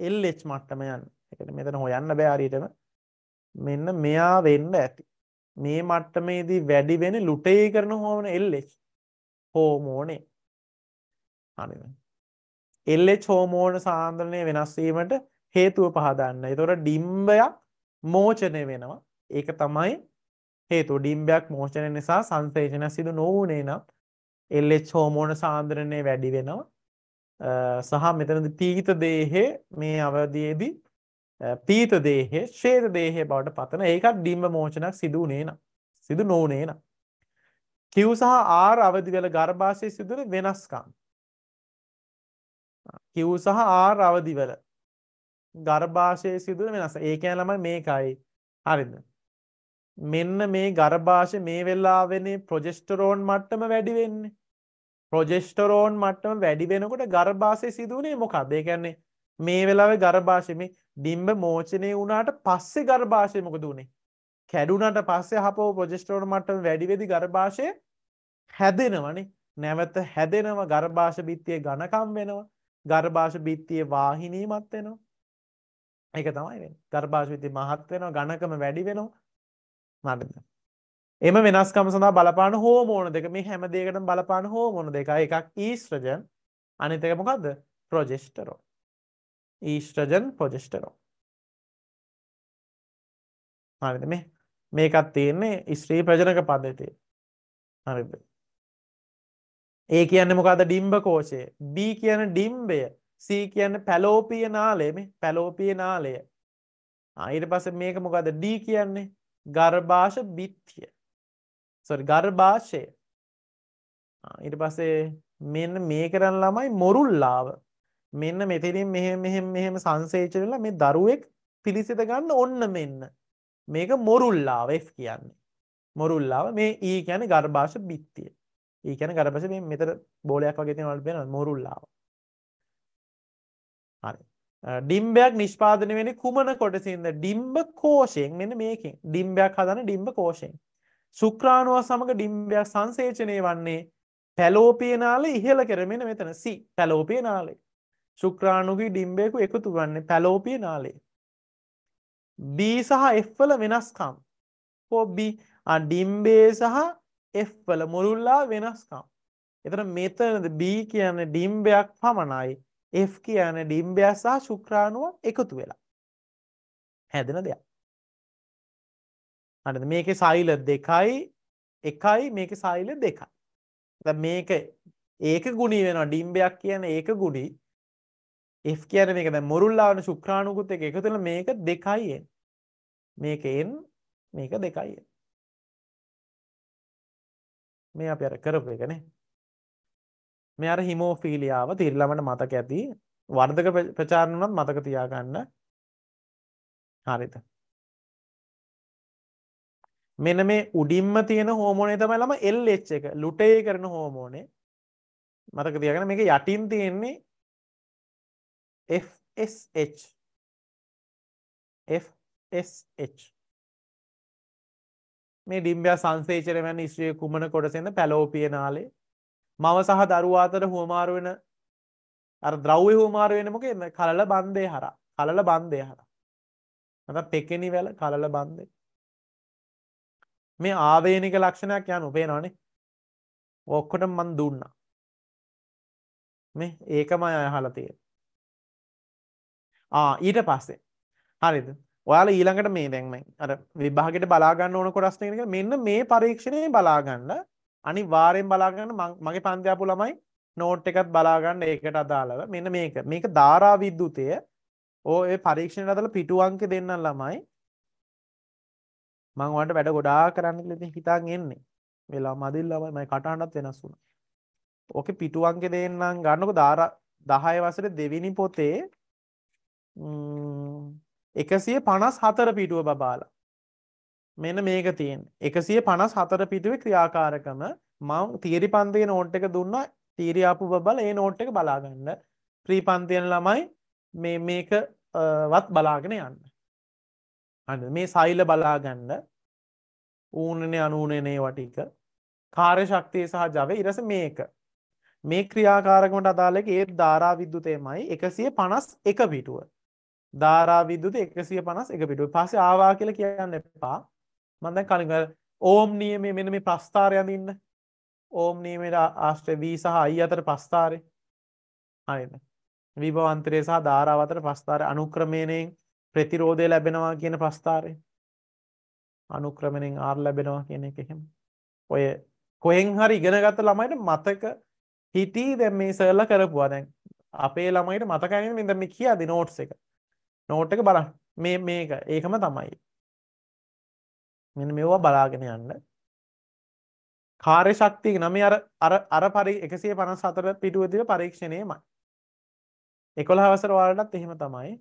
එල්ලෙච් මට්ටම යන්න එකට මෙතන හොයන්න බෑරීටම මෙන්න මෙයා වෙන්න ඇති මේ මට්ටමේදී වැඩි වෙන ලුටේ කරන හෝන එල්ලෙච් හෝමෝනේ හනි එල්ලෙච් හෝමෝන සාන්ද්‍රණය වෙනස්වීමට හේතුව පහදන්න එතොට ඩිම්බයක් මෝචනය වෙනවා ඒක තමයි හේතුව ඩිම්බයක් මෝෂණය නිසා සංසේචන සිදු නොවුනේ නම් LH හෝමෝන සාන්ද්‍රණය වැඩි වෙනවා සහ මෙතනදී පීත දේහේ මේ අවධියේදී පීත දේහේ ශ්‍රේත දේහේ බවට පතන ඒකත් ඩිම්බ මෝචනක් සිදු වුණේ නම් සිදු නොවුනේ නම් Q සහ R අවදි වල ගර්භාෂයේ සිදුන වෙනස්කම් Q සහ R අවදි වල ගර්භාෂයේ සිදුන වෙනස ඒ කියන්නේ ළමයි මේකයි හරිද මෙන්න මේ ගර්භාෂ මේ වෙලාවෙනේ ප්‍රොජෙස්ටරෝන් මට්ටම වැඩි වෙන්නේ. ප්‍රොජෙස්ටරෝන් මට්ටම වැඩි වෙනකොට ගර්භාෂය සිදුවනේ මොකක්ද? ඒ කියන්නේ මේ වෙලාවේ ගර්භාෂය මේ ඩිම්බ මෝචනය වුණාට පස්සේ ගර්භාෂය මොකද උනේ? කැඩුනට පස්සේ හපෝ ප්‍රොජෙස්ටරෝන් මට්ටම වැඩි වෙදි ගර්භාෂය හැදෙනවනේ. නැවත හැදෙනව ගර්භාෂ බිත්තියේ ඝනකම් වෙනවා. ගර්භාෂ බිත්තියේ වාහිනීමත් වෙනවා. ඒක තමයි වෙන්නේ. ගර්භාෂ බිත්තිය මහත් වෙනවා, ඝනකම වැඩි වෙනවා. හරිද? එම වෙනස්කම සඳහා බලපාන හෝමෝන දෙක මේ හැම දෙයකටම බලපාන හෝමෝන දෙක. එකක් ඊස්ට්‍රජන් අනිත් එක මොකද්ද? ප්‍රොජෙස්ටරෝන්. Oestrogen progesterone. හරිද මේ මේකත් තියෙන්නේ ස්ත්‍රී ප්‍රජනක පද්ධතියේ. හරිද? ඒ කියන්නේ මොකද්ද ඩිම්බ කෝෂය B කියන ඩිම්බය C කියන්නේ පැලෝපිය නාලය මේ පැලෝපිය නාලය ඊට පස්සේ මේක මොකද්ද D කියන්නේ ගර්භාෂ බිත්තිය ගර්භාෂය ඉට පසේ මෙන්න මේ කරන්න ළමයි මොරුල්ලාව මෙන්න මෙතරින් මෙ මෙහෙම මෙහෙම සංසේචනලා මේ දරුවෙක් පිළිසිත ගන්න ඔන්න මෙන්න මේක මොරුල්ලාව කියන්නේ මොරුල්ලාව මේ ඒ e කියන ගර්භාෂ බිත්තිය ඒ e කියන ගරපස මෙතර බෝලයක් වගේ වල්පෙන මොරුල්ලාව ඩිම්බයක් නිෂ්පාදන වෙන කුමන කොටසින්ද ඩිම්බ කෝෂයෙන් මෙන මේකින් ඩිම්බයක් හදන ඩිම්බ කෝෂයෙන් සුක්‍රාණුව සමඟ ඩිම්බයක් සංසේචනය වන්නේ පැලෝපියනාලේ ඉහල කරමෙන මෙතන සි පැලෝපිය නාලේ ශුක්‍රාණුගේ ඩිම්බයකු එකතු වන්නේ පැලෝපිය නාලේ බී සහ එවල වෙනස්කම් හොබ්බි අඩිම්බේ සහ එවල මුරුල්ලා වෙනස්කම් එතන මෙතනද බී කියන්න ඩිම්බයක් පමණයි F කියන ඩිම්බය සහ ශුක්‍රාණුව එකතු වෙලා හැදෙන දෙයක්. හරිද? මේකේ සෛල දෙකයි එකයි මේකේ සෛල දෙකයි. දැන් මේක ඒක ගුණී වෙනවා ඩිම්බයක් කියන ඒක ගුණි F කියන මේක දැන් මොරුල්ලාවන ශුක්‍රාණුකුත් එක එකතු වෙලා මේක දෙකයි එන්නේ. මේක n මේක දෙකයි එන්නේ. මේ අපි අර කරපු එකනේ මේ අර හිමෝෆීලියාව තිරිළමට මතක ඇති වර්ධක ප්‍රචාරණ වුණත් මතක තියාගන්න. හරිද? මෙන්න මේ උඩින්ම තියෙන හෝමෝනේ තමයි ළම LH එක. ලුටේ කරන හෝමෝනේ. මතක තියාගන්න මේක යටින් තියෙන්නේ FSH. FSH. මේ ඩිම්බයා සංසේචරය වැනි ස්ත්‍රිය කුමන කොටසෙන්ද පැලෝපියනාලේ මව සහ දරුවා අතර හුවමාරු වෙන අර ද්‍රව්‍ය හුවමාරු වෙන්නේ මොකේද? කලල බන්ධය හරහා. කලල බන්ධය හරහා. නැත්නම් පෙකෙනි වැල කලල බන්ධය. මේ ආවේනික ලක්ෂණයක් යනු පේනවනේ. ඔක්කොටම මන් දුන්නා. මේ ඒකමයි අහලා තියෙන්නේ. ආ ඊට පස්සේ හරිද? ඔයාලා ඊළඟට මේ දැන් මම අර විභාගෙට බලා ගන්න ඕන කොටස් ටික මෙන්න මේ පරීක්ෂණේ බලා ගන්න අනිවාර්යෙන් බලාගන්න මගේ පන්ති ආපු ළමයි නෝට් එකත් බලාගන්න ඒකට අදාළව මෙන්න මේක මේක ධාරා විද්‍යුතය ඔය පරීක්ෂණයට අදාළ පිටු අංක දෙන්න ළමයි මම ඔයාලට වැඩ ගොඩාක් කරන්න කියලා ඉතින් හිතාන් එන්නේ වෙලා මදිල් ළමයි මම කටහඬත් වෙනස් වුණා ඕකේ පිටු අංක දෙන්නම් ගන්නකො ධාරා 10 වසරේ දෙවෙනි පොතේ 154 පිටුව බබාලා මෙන්න මේක තියෙන. එකසිය පනස් හතර පිටුවේ ක්‍රියාකාරකම මං තීරි පන්තිය නෝට් එක දුන්නා තීරියාපු බබල ඒ නෝට් එක බලාගන්න ප්‍රී පන්තියන ළමයි මේ මේක වත් බලාගෙන යන්න. අන්න මේ සෛල බලාගන්න ඌනනේ අනුනනේ වටික කාර්ය ශක්තිය සහ ජවය ඉරස මේක මේ ක්‍රියාකාරකමට අදාළක ඒත් ධාරා විද්‍යුතයමයි එකසිය පනස් එක පිටුව ධාරා විද්‍යුත එකසිය පනස් එක පිටුව පස්සේ ආවා කියල කියන්න එපා මම දැන් කලින් ඕම් නියමයේ මෙන්න මේ ප්‍රස්ථාරය අඳින්න. ඕම් නියමයේ ආශ්‍රය V සහ I අතර ප්‍රස්ථාරය. හරිද? විභවාන්තරය සහ ධාරාව අතර ප්‍රස්ථාරය අනුක්‍රමණයෙන් ප්‍රතිරෝධය ලැබෙනවා කියන ප්‍රස්ථාරය. අනුක්‍රමණයෙන් R ලැබෙනවා කියන එක එහෙම. ඔය කොහෙන් හරි ඉගෙනගත්ත ළමයිට මතක හිටී දැන් මේ සර්ලා කරපුවා දැන් අපේ ළමයිට මතකයි නේද මේ කියardi notes එක. note එක බලන්න. මේ මේක ඒකම තමයි. මෙන්න මෙව්වා බලාගෙන යන්න කාර්ය ශක්තිය නම් අර අර අර පරි 154 පිටුවේ දින පරීක්ෂණයමයි 11 වසර වලටත් එහෙම තමයි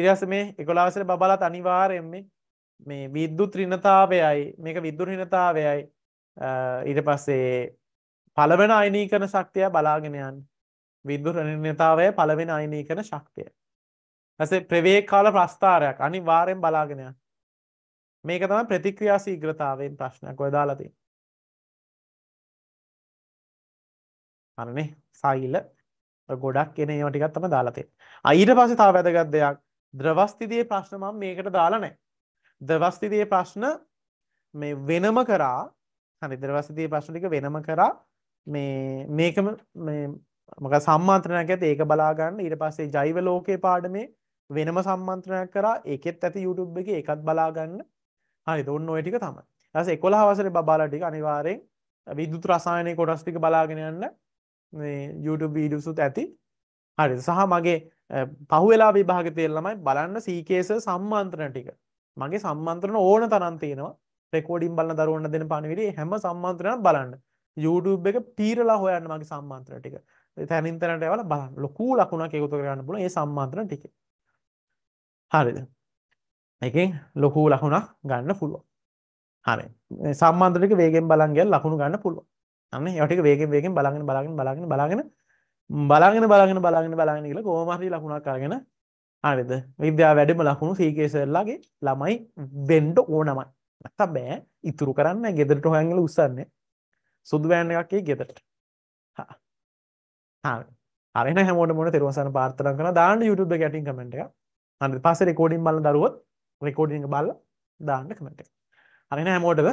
ඊට මේ 11 වසරේ බබලත් අනිවාර්යෙන් මේ මේ විද්‍යුත් ඍණතාවයයි මේක විද්‍යුත් ඍණතාවයයි ඊට පස්සේ පළවෙනි අයනීකරණ ශක්තිය බලාගෙන යන්න විද්‍යුත් ඍණතාවය පළවෙනි අයනීකරණ ශක්තිය ඊපස්සේ ප්‍රවේග කාල ප්‍රස්ථාරයක් අනිවාර්යෙන් බලාගෙන යන්න මේක තම ප්‍රතික්‍රියා සීග්‍රතාවෙන් ප්‍රශ්නයක් ඔය දාලති අරනේ සයිල ගොඩක් එන ඒව ටිකත් තම දාලතේ අයිට පස්සේ තා වැදගත් දෙයක් ද්‍රවස්තිදයේ ප්‍රශ්න මම මේකට දාලා නෑ ද්‍රවස්තිදයේ ප්‍රශ්න මේ වෙනම කරා හරි ද්‍රවස්තිදයේ ප්‍රශ්න ටික වෙනම කරා මේ මේකම මක සම්මාන්ත්‍රණයක් ඇත ඒක බලාගන්න ඊට පස්සේ ජෛව ලෝකයේ පාඩමේ වෙනම සම්මන්ත්‍රණයක් කරා ඒකෙත් ඇති YouTube එක එකත් බලාගන්න හරි ඔන්න ඔය ටික තමයි. ඊට පස්සේ 11 වසරේ බබාලා ටික අනිවාර්යෙන් විද්‍යුත් රසායනික කොටස් ටික බලාගෙන යන්න මේ YouTube videos උත් ඇති. හරි. සහ මගේ පහුවෙලා විභාගේ තියෙන ළමයි බලන්න සීකේස සම්මන්ත්‍රණ ටික. මගේ සම්මන්ත්‍රණ ඕන තරම් තියෙනවා. රෙකෝඩින් බලන දරුවන්ට දෙන පණිවිඩය හැම සම්මන්ත්‍රණයක් බලන්න. YouTube එක පීරලා හොයන්න මගේ සම්මන්ත්‍රණ ටික. තැනින් තැනට ඇවල බලන්න. ලොකු ලකුණක් එකතු කරගන්න පුළුවන් මේ සම්මන්ත්‍රණ ටිකේ. හරිද? එකෙන් ලොකු ලකුණක් ගන්න පුළුව හරි සම්බන්ධටික වේගෙන් බලන්ගේ ලකුණු ගන්න පුළුව අන්න යටටික වේගෙන් වේගෙන් බලගෙන බලාගෙන බලාගෙන බලාගෙන බලාගෙන බලාගෙන බලාගෙන බලාගෙන කියල කෝමහරි ලකුණක් කරගෙන අරිද විද්‍යා වැඩම ලකුණු සීකේසල්ලාගේ ළමයි වෙන්ඩ ඕනමයි නැත බෑ ඉතුරු කරන්න ගෙදරට හොයන්ගල උත්සන්නේ සුදුවෑන්න එකක්ේ ගෙදරට අරන හැමෝට මොන තෙරවසන පාර්තන කන දාන්න යුතුබ ගැටින් කමෙන්ට එක අන්න පස රෙකෝඩින් බල දරුවත් රෙකෝඩින් එක බලලා දාන්න කමෙන්ට් එක. හරිනේ හැමෝටම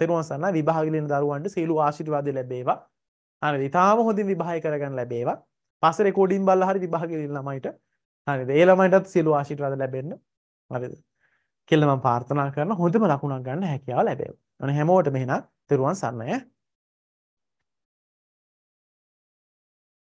තෙරුවන් සරණයි විභාග ලියන දරුවන්ට සීලු ආශිර්වාද ලැබේවා. හරිද? ඊටාම හොඳින් විභාග කරගන්න ලැබේවා. පස්සේ රෙකෝඩින් බලලා හරි විභාග ලියන ළමයිට හරිද? ඒ ළමයිටත් සීලු ආශිර්වාද ලැබෙන්න. හරිද? කියලා මම ප්‍රාර්ථනා කරන හොඳම ලකුණක් ගන්න හැකියාව ලැබේවා. අනේ හැමෝටම එහෙනම් තෙරුවන් සරණයි.